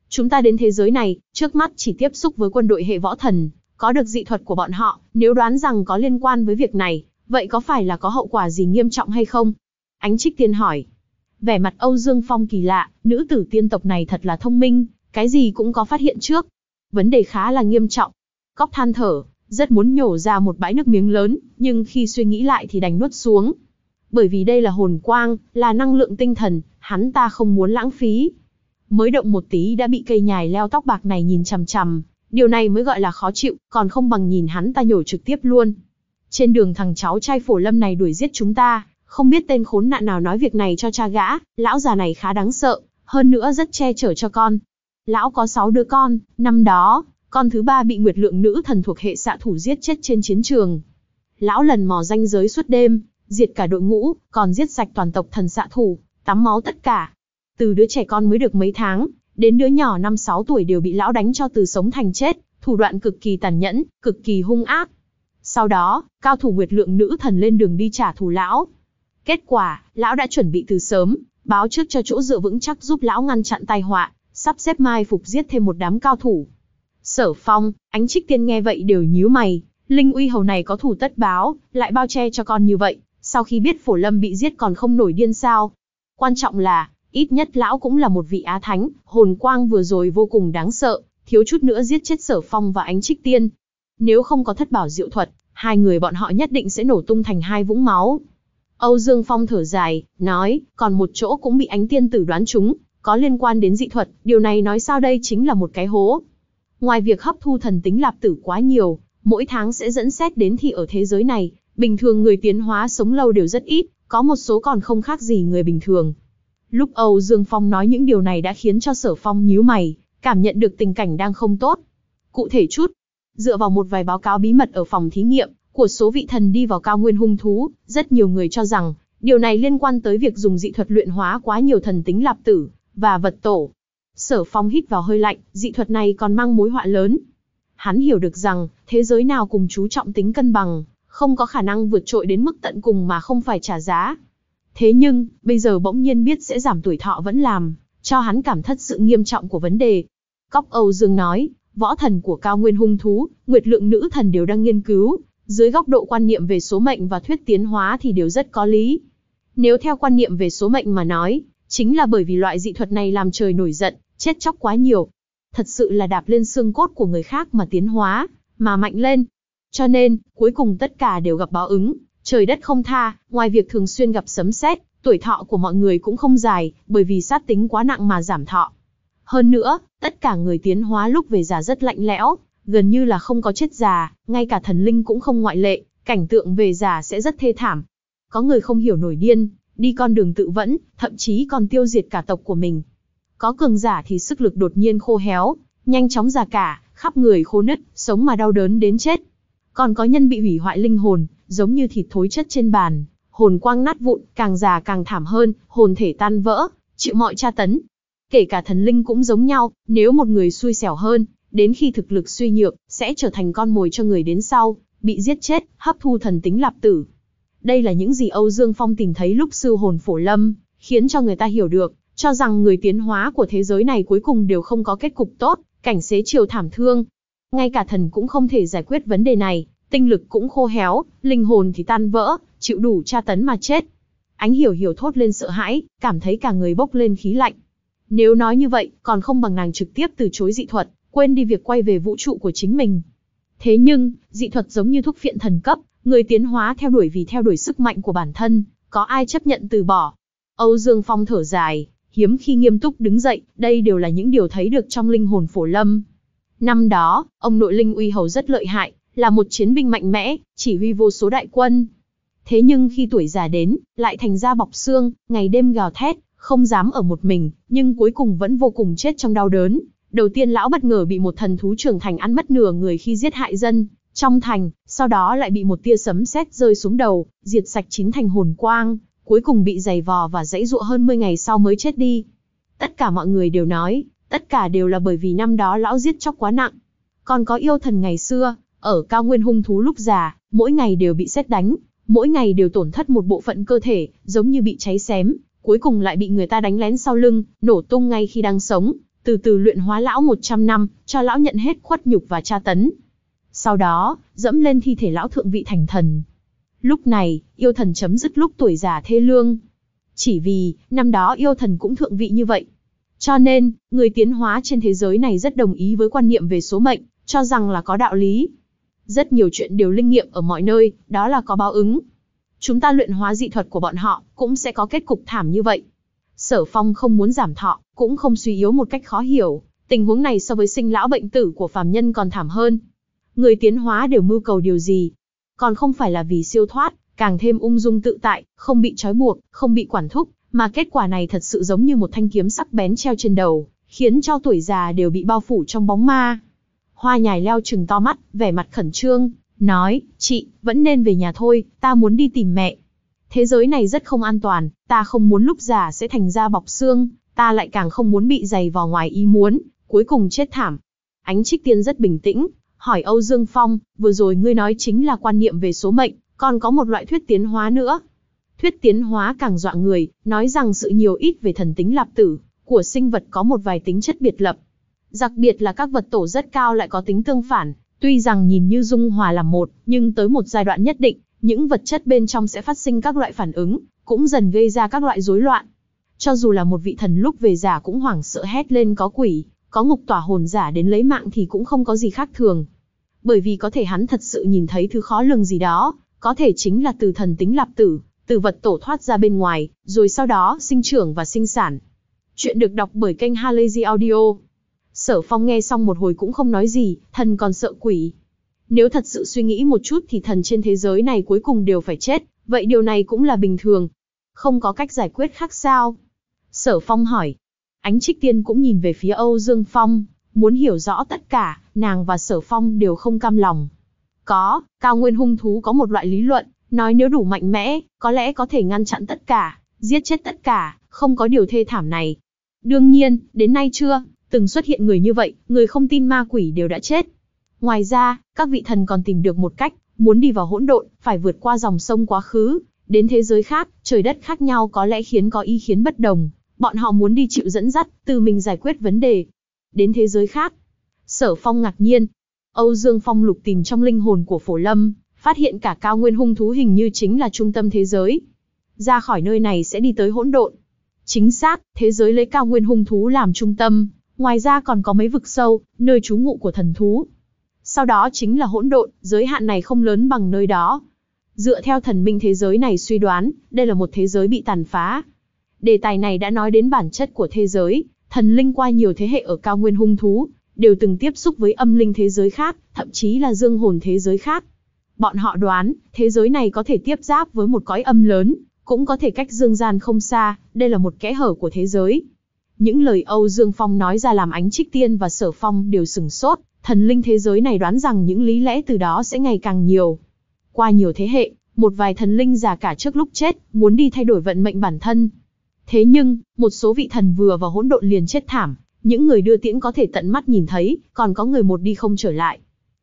Chúng ta đến thế giới này, trước mắt chỉ tiếp xúc với quân đội hệ võ thần, có được dị thuật của bọn họ, nếu đoán rằng có liên quan với việc này, vậy có phải là có hậu quả gì nghiêm trọng hay không? Ánh Trích Tiên hỏi. Vẻ mặt Âu Dương Phong kỳ lạ, nữ tử tiên tộc này thật là thông minh, cái gì cũng có phát hiện trước. Vấn đề khá là nghiêm trọng. Cóc than thở, rất muốn nhổ ra một bãi nước miếng lớn, nhưng khi suy nghĩ lại thì đành nuốt xuống. Bởi vì đây là hồn quang, là năng lượng tinh thần, hắn ta không muốn lãng phí. Mới động một tí đã bị cây nhài leo tóc bạc này nhìn chằm chằm, Điều này mới gọi là khó chịu, còn không bằng nhìn hắn ta nhổ trực tiếp luôn. Trên đường thằng cháu trai phổ lâm này đuổi giết chúng ta, không biết tên khốn nạn nào nói việc này cho cha gã, lão già này khá đáng sợ, hơn nữa rất che chở cho con. Lão có 6 đứa con, năm đó, con thứ ba bị nguyệt lượng nữ thần thuộc hệ xạ thủ giết chết trên chiến trường. Lão lần mò danh giới suốt đêm, diệt cả đội ngũ, còn giết sạch toàn tộc thần xạ thủ, tắm máu tất cả. Từ đứa trẻ con mới được mấy tháng, Đến đứa nhỏ 5-6 tuổi đều bị lão đánh cho từ sống thành chết, thủ đoạn cực kỳ tàn nhẫn, cực kỳ hung ác. Sau đó, cao thủ nguyệt lượng nữ thần lên đường đi trả thù lão. Kết quả, lão đã chuẩn bị từ sớm, báo trước cho chỗ dựa vững chắc giúp lão ngăn chặn tai họa, sắp xếp mai phục giết thêm một đám cao thủ. Sở phong, ánh trích tiên nghe vậy đều nhíu mày, linh uy hầu này có thủ tất báo, lại bao che cho con như vậy, sau khi biết phổ lâm bị giết còn không nổi điên sao. Quan trọng là, ít nhất lão cũng là một vị á thánh, hồn quang vừa rồi vô cùng đáng sợ, thiếu chút nữa giết chết sở phong và ánh trích tiên. Nếu không có thất bảo diệu thuật, hai người bọn họ nhất định sẽ nổ tung thành hai vũng máu. Âu Dương Phong thở dài, nói, còn một chỗ cũng bị ánh tiên tử đoán chúng, có liên quan đến dị thuật, điều này nói sao đây chính là một cái hố. Ngoài việc hấp thu thần tính lạp tử quá nhiều, mỗi tháng sẽ dẫn xét đến thị ở thế giới này, bình thường người tiến hóa sống lâu đều rất ít, có một số còn không khác gì người bình thường, Lúc Âu Dương Phong nói những điều này đã khiến cho Sở Phong nhíu mày, cảm nhận được tình cảnh đang không tốt. Cụ thể chút, dựa vào một vài báo cáo bí mật ở phòng thí nghiệm của số vị thần đi vào cao nguyên hung thú, rất nhiều người cho rằng điều này liên quan tới việc dùng dị thuật luyện hóa quá nhiều thần tính lạp tử và vật tổ. Sở Phong hít vào hơi lạnh, dị thuật này còn mang mối họa lớn. Hắn hiểu được rằng, thế giới nào cùng chú trọng tính cân bằng, không có khả năng vượt trội đến mức tận cùng mà không phải trả giá, Thế nhưng, bây giờ bỗng nhiên biết sẽ giảm tuổi thọ vẫn làm, cho hắn cảm thất sự nghiêm trọng của vấn đề. Cóc Âu Dương nói, võ thần của cao nguyên hung thú, nguyệt lượng nữ thần đều đang nghiên cứu, dưới góc độ quan niệm về số mệnh và thuyết tiến hóa thì đều rất có lý. Nếu theo quan niệm về số mệnh mà nói, chính là bởi vì loại dị thuật này làm trời nổi giận, chết chóc quá nhiều. Thật sự là đạp lên xương cốt của người khác mà tiến hóa, mà mạnh lên. Cho nên, cuối cùng tất cả đều gặp báo ứng, Trời đất không tha, ngoài việc thường xuyên gặp sấm sét, tuổi thọ của mọi người cũng không dài, bởi vì sát tính quá nặng mà giảm thọ. Hơn nữa, tất cả người tiến hóa lúc về già rất lạnh lẽo, gần như là không có chết già, ngay cả thần linh cũng không ngoại lệ, cảnh tượng về già sẽ rất thê thảm. Có người không hiểu nổi điên, đi con đường tự vẫn, thậm chí còn tiêu diệt cả tộc của mình. Có cường giả thì sức lực đột nhiên khô héo, nhanh chóng già cả, khắp người khô nứt, sống mà đau đớn đến chết. Còn có nhân bị hủy hoại linh hồn, giống như thịt thối chất trên bàn, hồn quang nát vụn, càng già càng thảm hơn, hồn thể tan vỡ, chịu mọi tra tấn. Kể cả thần linh cũng giống nhau, nếu một người xui xẻo hơn, đến khi thực lực suy nhược, sẽ trở thành con mồi cho người đến sau, bị giết chết, hấp thu thần tính lạp tử. Đây là những gì Âu Dương Phong tìm thấy lúc sư hồn phổ lâm, khiến cho người ta hiểu được, cho rằng người tiến hóa của thế giới này cuối cùng đều không có kết cục tốt, cảnh xế chiều thảm thương. Ngay cả thần cũng không thể giải quyết vấn đề này, tinh lực cũng khô héo, linh hồn thì tan vỡ, chịu đủ tra tấn mà chết. Ánh hiểu hiểu thốt lên sợ hãi, cảm thấy cả người bốc lên khí lạnh. Nếu nói như vậy, còn không bằng nàng trực tiếp từ chối dị thuật, quên đi việc quay về vũ trụ của chính mình. Thế nhưng, dị thuật giống như thuốc phiện thần cấp, người tiến hóa theo đuổi vì theo đuổi sức mạnh của bản thân, có ai chấp nhận từ bỏ. Âu Dương Phong thở dài, hiếm khi nghiêm túc đứng dậy, đây đều là những điều thấy được trong linh hồn phổ lâm. Năm đó, ông nội Linh Uy Hầu rất lợi hại, là một chiến binh mạnh mẽ, chỉ huy vô số đại quân. Thế nhưng khi tuổi già đến, lại thành ra bọc xương, ngày đêm gào thét, không dám ở một mình, nhưng cuối cùng vẫn vô cùng chết trong đau đớn. Đầu tiên lão bất ngờ bị một thần thú trưởng thành ăn mất nửa người khi giết hại dân, trong thành, sau đó lại bị một tia sấm sét rơi xuống đầu, diệt sạch chín thành hồn quang, cuối cùng bị giày vò và dãy dụa hơn 10 ngày sau mới chết đi. Tất cả mọi người đều nói, tất cả đều là bởi vì năm đó lão giết chóc quá nặng. Còn có yêu thần ngày xưa, ở cao nguyên hung thú lúc già, mỗi ngày đều bị xét đánh, mỗi ngày đều tổn thất một bộ phận cơ thể, giống như bị cháy xém, cuối cùng lại bị người ta đánh lén sau lưng, nổ tung ngay khi đang sống, từ từ luyện hóa lão 100 năm, cho lão nhận hết khuất nhục và tra tấn. Sau đó, dẫm lên thi thể lão thượng vị thành thần. Lúc này, yêu thần chấm dứt lúc tuổi già thê lương. Chỉ vì, năm đó yêu thần cũng thượng vị như vậy. Cho nên, người tiến hóa trên thế giới này rất đồng ý với quan niệm về số mệnh, cho rằng là có đạo lý, rất nhiều chuyện đều linh nghiệm ở mọi nơi, đó là có báo ứng. Chúng ta luyện hóa dị thuật của bọn họ, cũng sẽ có kết cục thảm như vậy. Sở Phong không muốn giảm thọ, cũng không suy yếu một cách khó hiểu, tình huống này so với sinh lão bệnh tử của phàm nhân còn thảm hơn. Người tiến hóa đều mưu cầu điều gì? Còn không phải là vì siêu thoát, càng thêm ung dung tự tại, không bị trói buộc, không bị quản thúc, mà kết quả này thật sự giống như một thanh kiếm sắc bén treo trên đầu, khiến cho tuổi già đều bị bao phủ trong bóng ma. Hoa nhài leo chừng to mắt, vẻ mặt khẩn trương, nói, chị, vẫn nên về nhà thôi, ta muốn đi tìm mẹ. Thế giới này rất không an toàn, ta không muốn lúc già sẽ thành ra bọc xương, ta lại càng không muốn bị dày vào ngoài ý muốn, cuối cùng chết thảm. Ánh Trích Tiên rất bình tĩnh, hỏi Âu Dương Phong, vừa rồi ngươi nói chính là quan niệm về số mệnh, còn có một loại thuyết tiến hóa nữa. Thuyết tiến hóa càng dọa người, nói rằng sự nhiều ít về thần tính lạp tử, của sinh vật có một vài tính chất biệt lập, Đặc biệt là các vật tổ rất cao lại có tính tương phản, tuy rằng nhìn như dung hòa là một, nhưng tới một giai đoạn nhất định, những vật chất bên trong sẽ phát sinh các loại phản ứng, cũng dần gây ra các loại rối loạn. Cho dù là một vị thần lúc về giả cũng hoảng sợ hét lên có quỷ, có ngục tỏa hồn giả đến lấy mạng thì cũng không có gì khác thường. Bởi vì có thể hắn thật sự nhìn thấy thứ khó lường gì đó, có thể chính là từ thần tính lạp tử, từ vật tổ thoát ra bên ngoài, rồi sau đó sinh trưởng và sinh sản. Chuyện được đọc bởi kênh Halazy Audio. Sở Phong nghe xong một hồi cũng không nói gì, thần còn sợ quỷ. Nếu thật sự suy nghĩ một chút thì thần trên thế giới này cuối cùng đều phải chết, vậy điều này cũng là bình thường. Không có cách giải quyết khác sao? Sở Phong hỏi. Ánh Trích Tiên cũng nhìn về phía Âu Dương Phong, muốn hiểu rõ tất cả, nàng và Sở Phong đều không cam lòng. Có, cao nguyên hung thú có một loại lý luận, nói nếu đủ mạnh mẽ, có lẽ có thể ngăn chặn tất cả, giết chết tất cả, không có điều thê thảm này. Đương nhiên, đến nay chưa, Từng xuất hiện người như vậy, người không tin ma quỷ đều đã chết. Ngoài ra, các vị thần còn tìm được một cách, muốn đi vào hỗn độn, phải vượt qua dòng sông quá khứ, đến thế giới khác, trời đất khác nhau có lẽ khiến có ý khiến bất đồng, bọn họ muốn đi chịu dẫn dắt, từ mình giải quyết vấn đề. Đến thế giới khác, Sở Phong ngạc nhiên, Âu Dương Phong lục tìm trong linh hồn của Phổ Lâm, phát hiện cả cao nguyên hung thú hình như chính là trung tâm thế giới. Ra khỏi nơi này sẽ đi tới hỗn độn. Chính xác, thế giới lấy cao nguyên hung thú làm trung tâm, Ngoài ra còn có mấy vực sâu, nơi trú ngụ của thần thú. Sau đó chính là hỗn độn, giới hạn này không lớn bằng nơi đó. Dựa theo thần minh thế giới này suy đoán, đây là một thế giới bị tàn phá. Đề tài này đã nói đến bản chất của thế giới, thần linh qua nhiều thế hệ ở cao nguyên hung thú, đều từng tiếp xúc với âm linh thế giới khác, thậm chí là dương hồn thế giới khác. Bọn họ đoán, thế giới này có thể tiếp giáp với một cõi âm lớn, cũng có thể cách dương gian không xa, đây là một kẽ hở của thế giới. Những lời Âu Dương Phong nói ra làm ánh trích tiên và sở phong đều sừng sốt, thần linh thế giới này đoán rằng những lý lẽ từ đó sẽ ngày càng nhiều. Qua nhiều thế hệ, một vài thần linh già cả trước lúc chết, muốn đi thay đổi vận mệnh bản thân. Thế nhưng, một số vị thần vừa vào hỗn độn liền chết thảm, những người đưa tiễn có thể tận mắt nhìn thấy, còn có người một đi không trở lại.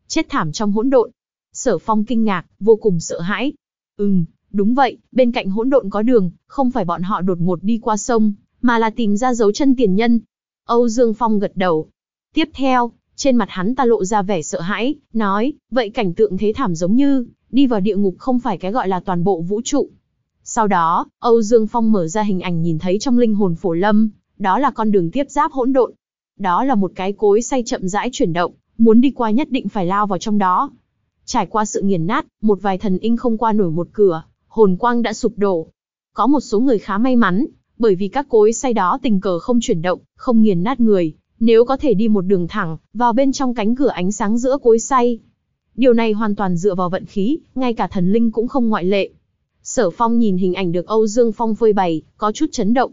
Chết thảm trong hỗn độn. Sở Phong kinh ngạc, vô cùng sợ hãi. Ừm, đúng vậy, bên cạnh hỗn độn có đường, không phải bọn họ đột ngột đi qua sông, mà là tìm ra dấu chân tiền nhân. Âu Dương Phong gật đầu. Tiếp theo, trên mặt hắn ta lộ ra vẻ sợ hãi, nói, vậy cảnh tượng thế thảm giống như, đi vào địa ngục không phải cái gọi là toàn bộ vũ trụ. Sau đó, Âu Dương Phong mở ra hình ảnh nhìn thấy trong linh hồn phổ lâm, đó là con đường tiếp giáp hỗn độn. Đó là một cái cối say chậm rãi chuyển động, muốn đi qua nhất định phải lao vào trong đó. Trải qua sự nghiền nát, một vài thần in không qua nổi một cửa, hồn quang đã sụp đổ. Có một số người khá may mắn, bởi vì các cối xay đó tình cờ không chuyển động, không nghiền nát người, nếu có thể đi một đường thẳng, vào bên trong cánh cửa ánh sáng giữa cối xay. Điều này hoàn toàn dựa vào vận khí, ngay cả thần linh cũng không ngoại lệ. Sở Phong nhìn hình ảnh được Âu Dương Phong phơi bày, có chút chấn động.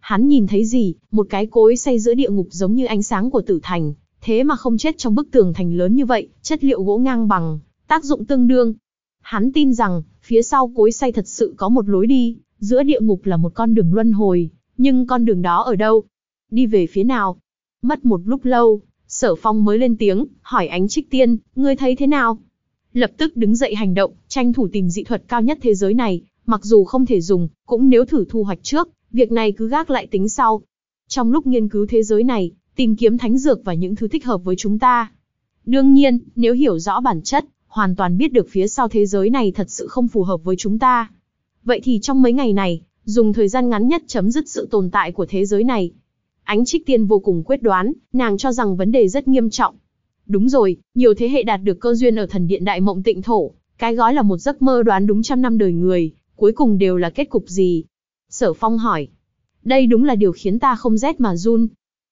Hắn nhìn thấy gì, một cái cối xay giữa địa ngục giống như ánh sáng của tử thành, thế mà không chết trong bức tường thành lớn như vậy, chất liệu gỗ ngang bằng, tác dụng tương đương. Hắn tin rằng, phía sau cối xay thật sự có một lối đi, Giữa địa ngục là một con đường luân hồi, nhưng con đường đó ở đâu? Đi về phía nào? Mất một lúc lâu, sở phong mới lên tiếng, hỏi ánh trích tiên, ngươi thấy thế nào? Lập tức đứng dậy hành động, tranh thủ tìm dị thuật cao nhất thế giới này, mặc dù không thể dùng, cũng nếu thử thu hoạch trước, việc này cứ gác lại tính sau. Trong lúc nghiên cứu thế giới này, tìm kiếm thánh dược và những thứ thích hợp với chúng ta. Đương nhiên, nếu hiểu rõ bản chất, hoàn toàn biết được phía sau thế giới này thật sự không phù hợp với chúng ta. Vậy thì trong mấy ngày này, dùng thời gian ngắn nhất chấm dứt sự tồn tại của thế giới này. Ánh Trích Tiên vô cùng quyết đoán, nàng cho rằng vấn đề rất nghiêm trọng. Đúng rồi, nhiều thế hệ đạt được cơ duyên ở thần điện đại mộng tịnh thổ, cái gói là một giấc mơ đoán đúng trăm năm đời người, cuối cùng đều là kết cục gì? Sở Phong hỏi. Đây đúng là điều khiến ta không rét mà run.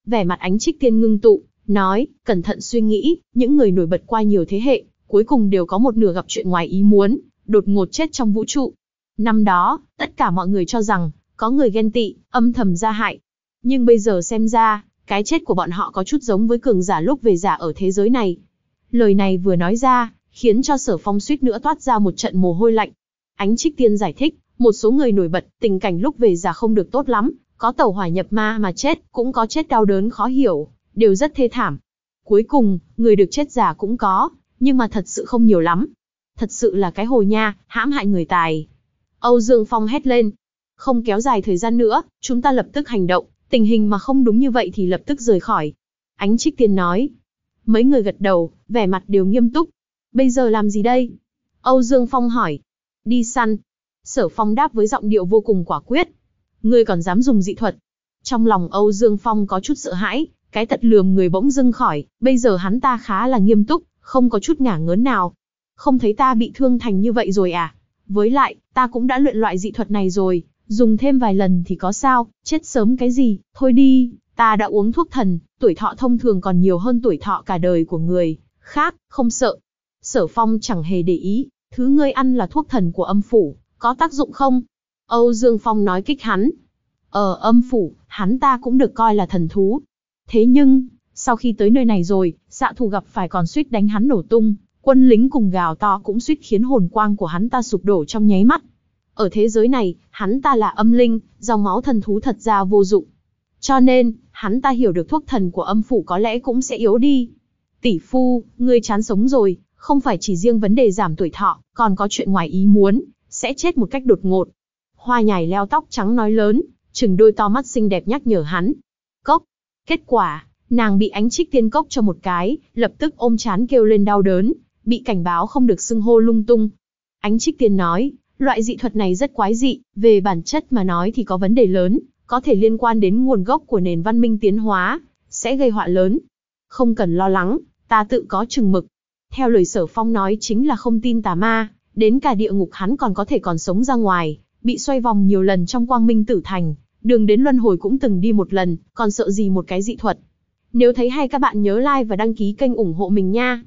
Vẻ mặt ánh trích tiên ngưng tụ, nói, cẩn thận suy nghĩ, những người nổi bật qua nhiều thế hệ, cuối cùng đều có một nửa gặp chuyện ngoài ý muốn, đột ngột chết trong vũ trụ, Năm đó, tất cả mọi người cho rằng, có người ghen tị, âm thầm ra hại. Nhưng bây giờ xem ra, cái chết của bọn họ có chút giống với cường giả lúc về giả ở thế giới này. Lời này vừa nói ra, khiến cho sở phong suýt nữa toát ra một trận mồ hôi lạnh. Ánh trích tiên giải thích, một số người nổi bật, tình cảnh lúc về giả không được tốt lắm, có tàu hỏa nhập ma mà chết, cũng có chết đau đớn khó hiểu, đều rất thê thảm. Cuối cùng, người được chết giả cũng có, nhưng mà thật sự không nhiều lắm. Thật sự là cái hồ nha, hãm hại người tài, Âu Dương Phong hét lên. Không kéo dài thời gian nữa, chúng ta lập tức hành động, tình hình mà không đúng như vậy thì lập tức rời khỏi. Ánh Trích Tiên nói. Mấy người gật đầu, vẻ mặt đều nghiêm túc. Bây giờ làm gì đây? Âu Dương Phong hỏi. Đi săn. Sở Phong đáp với giọng điệu vô cùng quả quyết. Ngươi còn dám dùng dị thuật. Trong lòng Âu Dương Phong có chút sợ hãi, cái tật lườm người bỗng dưng khỏi, bây giờ hắn ta khá là nghiêm túc, không có chút ngả ngớn nào. Không thấy ta bị thương thành như vậy rồi à? Với lại, ta cũng đã luyện loại dị thuật này rồi, dùng thêm vài lần thì có sao, chết sớm cái gì, thôi đi, ta đã uống thuốc thần, tuổi thọ thông thường còn nhiều hơn tuổi thọ cả đời của người, khác, không sợ. Sở phong chẳng hề để ý, thứ ngươi ăn là thuốc thần của âm phủ, có tác dụng không? Âu Dương Phong nói kích hắn. Ở ờ, âm phủ, hắn ta cũng được coi là thần thú. Thế nhưng, sau khi tới nơi này rồi, dạ thù gặp phải còn suýt đánh hắn nổ tung, Quân lính cùng gào to cũng suýt khiến hồn quang của hắn ta sụp đổ trong nháy mắt. Ở thế giới này, hắn ta là âm linh, dòng máu thần thú thật ra vô dụng. Cho nên, hắn ta hiểu được thuốc thần của âm phủ có lẽ cũng sẽ yếu đi. Tỷ phu, ngươi chán sống rồi, không phải chỉ riêng vấn đề giảm tuổi thọ, còn có chuyện ngoài ý muốn, sẽ chết một cách đột ngột. Hoa nhảy leo tóc trắng nói lớn, chừng đôi to mắt xinh đẹp nhắc nhở hắn. Cốc. Kết quả, nàng bị ánh trích tiên cốc cho một cái, lập tức ôm chán kêu lên đau đớn, bị cảnh báo không được xưng hô lung tung. Ánh Trích Tiên nói, loại dị thuật này rất quái dị, về bản chất mà nói thì có vấn đề lớn, có thể liên quan đến nguồn gốc của nền văn minh tiến hóa, sẽ gây họa lớn. Không cần lo lắng, ta tự có chừng mực. Theo lời sở phong nói chính là không tin tà ma, đến cả địa ngục hắn còn có thể còn sống ra ngoài, bị xoay vòng nhiều lần trong quang minh tử thành, đường đến luân hồi cũng từng đi một lần, còn sợ gì một cái dị thuật. Nếu thấy hay các bạn nhớ like và đăng ký kênh ủng hộ mình nha.